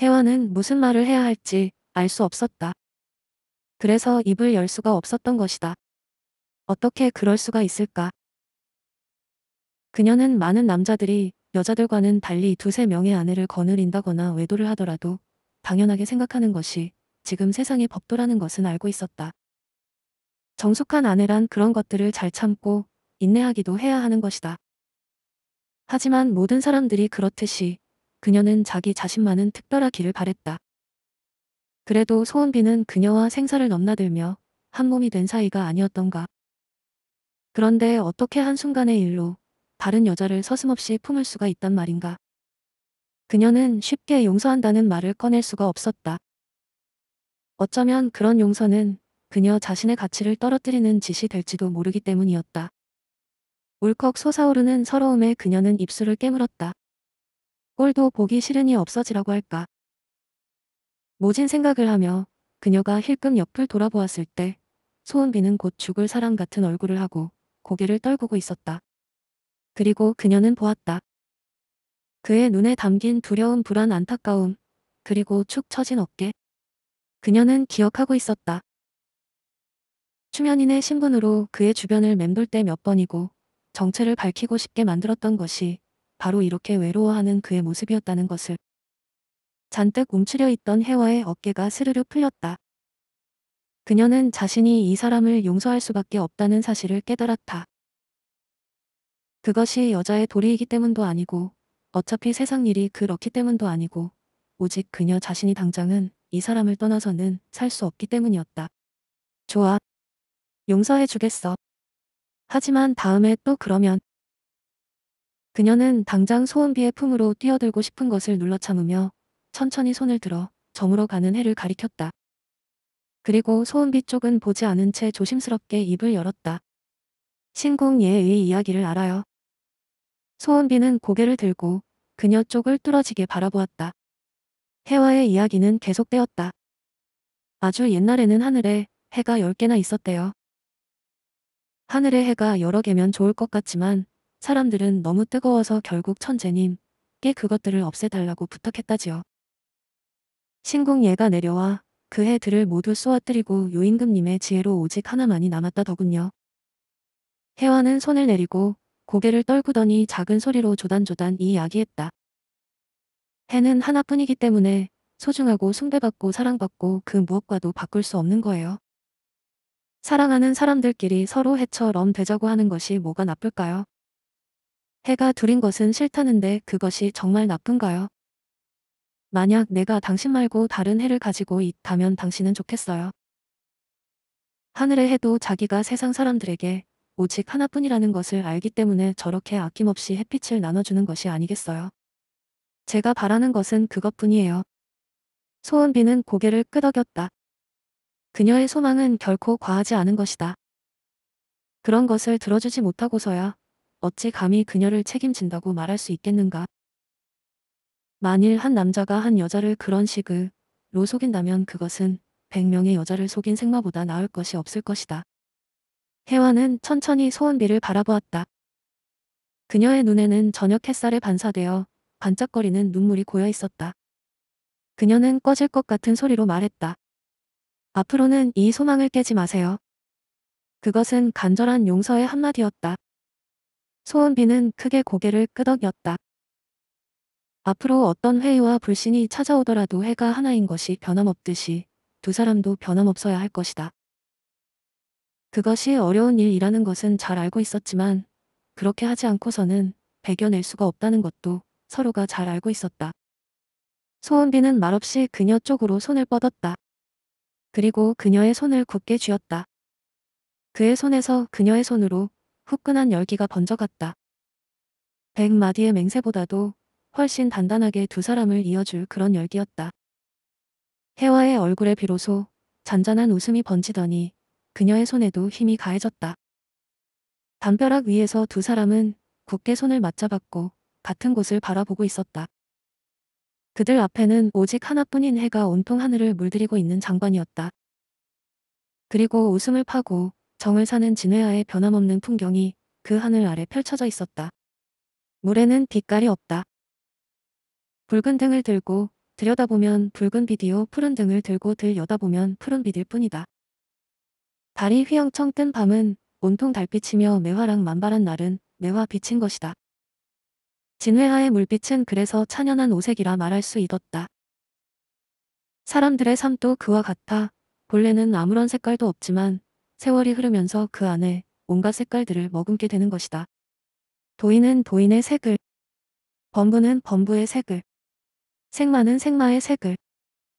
혜화는 무슨 말을 해야 할지 알 수 없었다. 그래서 입을 열 수가 없었던 것이다. 어떻게 그럴 수가 있을까? 그녀는 많은 남자들이 여자들과는 달리 두세 명의 아내를 거느린다거나 외도를 하더라도 당연하게 생각하는 것이 지금 세상의 법도라는 것은 알고 있었다. 정숙한 아내란 그런 것들을 잘 참고 인내하기도 해야 하는 것이다. 하지만 모든 사람들이 그렇듯이 그녀는 자기 자신만은 특별하기를 바랬다. 그래도 소은비는 그녀와 생사를 넘나들며 한 몸이 된 사이가 아니었던가. 그런데 어떻게 한순간의 일로 다른 여자를 서슴없이 품을 수가 있단 말인가. 그녀는 쉽게 용서한다는 말을 꺼낼 수가 없었다. 어쩌면 그런 용서는 그녀 자신의 가치를 떨어뜨리는 짓이 될지도 모르기 때문이었다. 울컥 솟아오르는 서러움에 그녀는 입술을 깨물었다. 꼴도 보기 싫으니 없어지라고 할까. 모진 생각을 하며 그녀가 힐끔 옆을 돌아보았을 때 소은비는 곧 죽을 사람 같은 얼굴을 하고 고개를 떨구고 있었다. 그리고 그녀는 보았다. 그의 눈에 담긴 두려움 불안 안타까움 그리고 축 처진 어깨. 그녀는 기억하고 있었다. 추면인의 신분으로 그의 주변을 맴돌 때 몇 번이고 정체를 밝히고 싶게 만들었던 것이 바로 이렇게 외로워하는 그의 모습이었다는 것을 잔뜩 움츠려 있던 혜화의 어깨가 스르르 풀렸다. 그녀는 자신이 이 사람을 용서할 수밖에 없다는 사실을 깨달았다. 그것이 여자의 도리이기 때문도 아니고 어차피 세상 일이 그렇기 때문도 아니고 오직 그녀 자신이 당장은 이 사람을 떠나서는 살 수 없기 때문이었다. 좋아, 용서해주겠어. 하지만 다음에 또 그러면 그녀는 당장 소은비의 품으로 뛰어들고 싶은 것을 눌러 참으며 천천히 손을 들어 저물어 가는 해를 가리켰다. 그리고 소은비 쪽은 보지 않은 채 조심스럽게 입을 열었다. 신궁예의 이야기를 알아요. 소은비는 고개를 들고 그녀 쪽을 뚫어지게 바라보았다. 해와의 이야기는 계속되었다. 아주 옛날에는 하늘에 해가 10개나 있었대요. 하늘의 해가 여러 개면 좋을 것 같지만 사람들은 너무 뜨거워서 결국 천재님께 그것들을 없애달라고 부탁했다지요. 신궁예가 내려와 그 해들을 모두 쏘아뜨리고 요임금님의 지혜로 오직 하나만이 남았다더군요. 혜화는 손을 내리고 고개를 떨구더니 작은 소리로 조단조단 이 이야기했다. 해는 하나뿐이기 때문에 소중하고 숭배받고 사랑받고 그 무엇과도 바꿀 수 없는 거예요. 사랑하는 사람들끼리 서로 해처럼 되자고 하는 것이 뭐가 나쁠까요? 해가 둘인 것은 싫다는데 그것이 정말 나쁜가요? 만약 내가 당신 말고 다른 해를 가지고 있다면 당신은 좋겠어요. 하늘의 해도 자기가 세상 사람들에게 오직 하나뿐이라는 것을 알기 때문에 저렇게 아낌없이 햇빛을 나눠주는 것이 아니겠어요. 제가 바라는 것은 그것뿐이에요. 소은비는 고개를 끄덕였다. 그녀의 소망은 결코 과하지 않은 것이다. 그런 것을 들어주지 못하고서야 어찌 감히 그녀를 책임진다고 말할 수 있겠는가. 만일 한 남자가 한 여자를 그런 식으로 속인다면 그것은 100명의 여자를 속인 생마보다 나을 것이 없을 것이다. 혜화는 천천히 소원비를 바라보았다. 그녀의 눈에는 저녁 햇살에 반사되어 반짝거리는 눈물이 고여 있었다. 그녀는 꺼질 것 같은 소리로 말했다. 앞으로는 이 소망을 깨지 마세요. 그것은 간절한 용서의 한마디였다. 소은비는 크게 고개를 끄덕였다. 앞으로 어떤 회의와 불신이 찾아오더라도 해가 하나인 것이 변함없듯이 두 사람도 변함없어야 할 것이다. 그것이 어려운 일이라는 것은 잘 알고 있었지만 그렇게 하지 않고서는 배겨낼 수가 없다는 것도 서로가 잘 알고 있었다. 소은비는 말없이 그녀 쪽으로 손을 뻗었다. 그리고 그녀의 손을 굳게 쥐었다. 그의 손에서 그녀의 손으로 후끈한 열기가 번져갔다. 백 마디의 맹세보다도 훨씬 단단하게 두 사람을 이어줄 그런 열기였다. 혜화의 얼굴에 비로소 잔잔한 웃음이 번지더니 그녀의 손에도 힘이 가해졌다. 담벼락 위에서 두 사람은 굳게 손을 맞잡았고 같은 곳을 바라보고 있었다. 그들 앞에는 오직 하나뿐인 해가 온통 하늘을 물들이고 있는 장관이었다. 그리고 웃음을 파고 정을 사는 진해아의 변함없는 풍경이 그 하늘 아래 펼쳐져 있었다. 물에는 빛깔이 없다. 붉은 등을 들고 들여다보면 붉은 비디오 푸른 등을 들고 들여다보면 푸른 비딜 뿐이다. 달이 휘영청 뜬 밤은 온통 달빛이며 매화랑 만발한 날은 매화 비친 것이다. 진회하의 물빛은 그래서 찬연한 오색이라 말할 수 있었다. 사람들의 삶도 그와 같아 본래는 아무런 색깔도 없지만 세월이 흐르면서 그 안에 온갖 색깔들을 머금게 되는 것이다. 도인은 도인의 색을, 범부는 범부의 색을, 생마는 생마의 색을,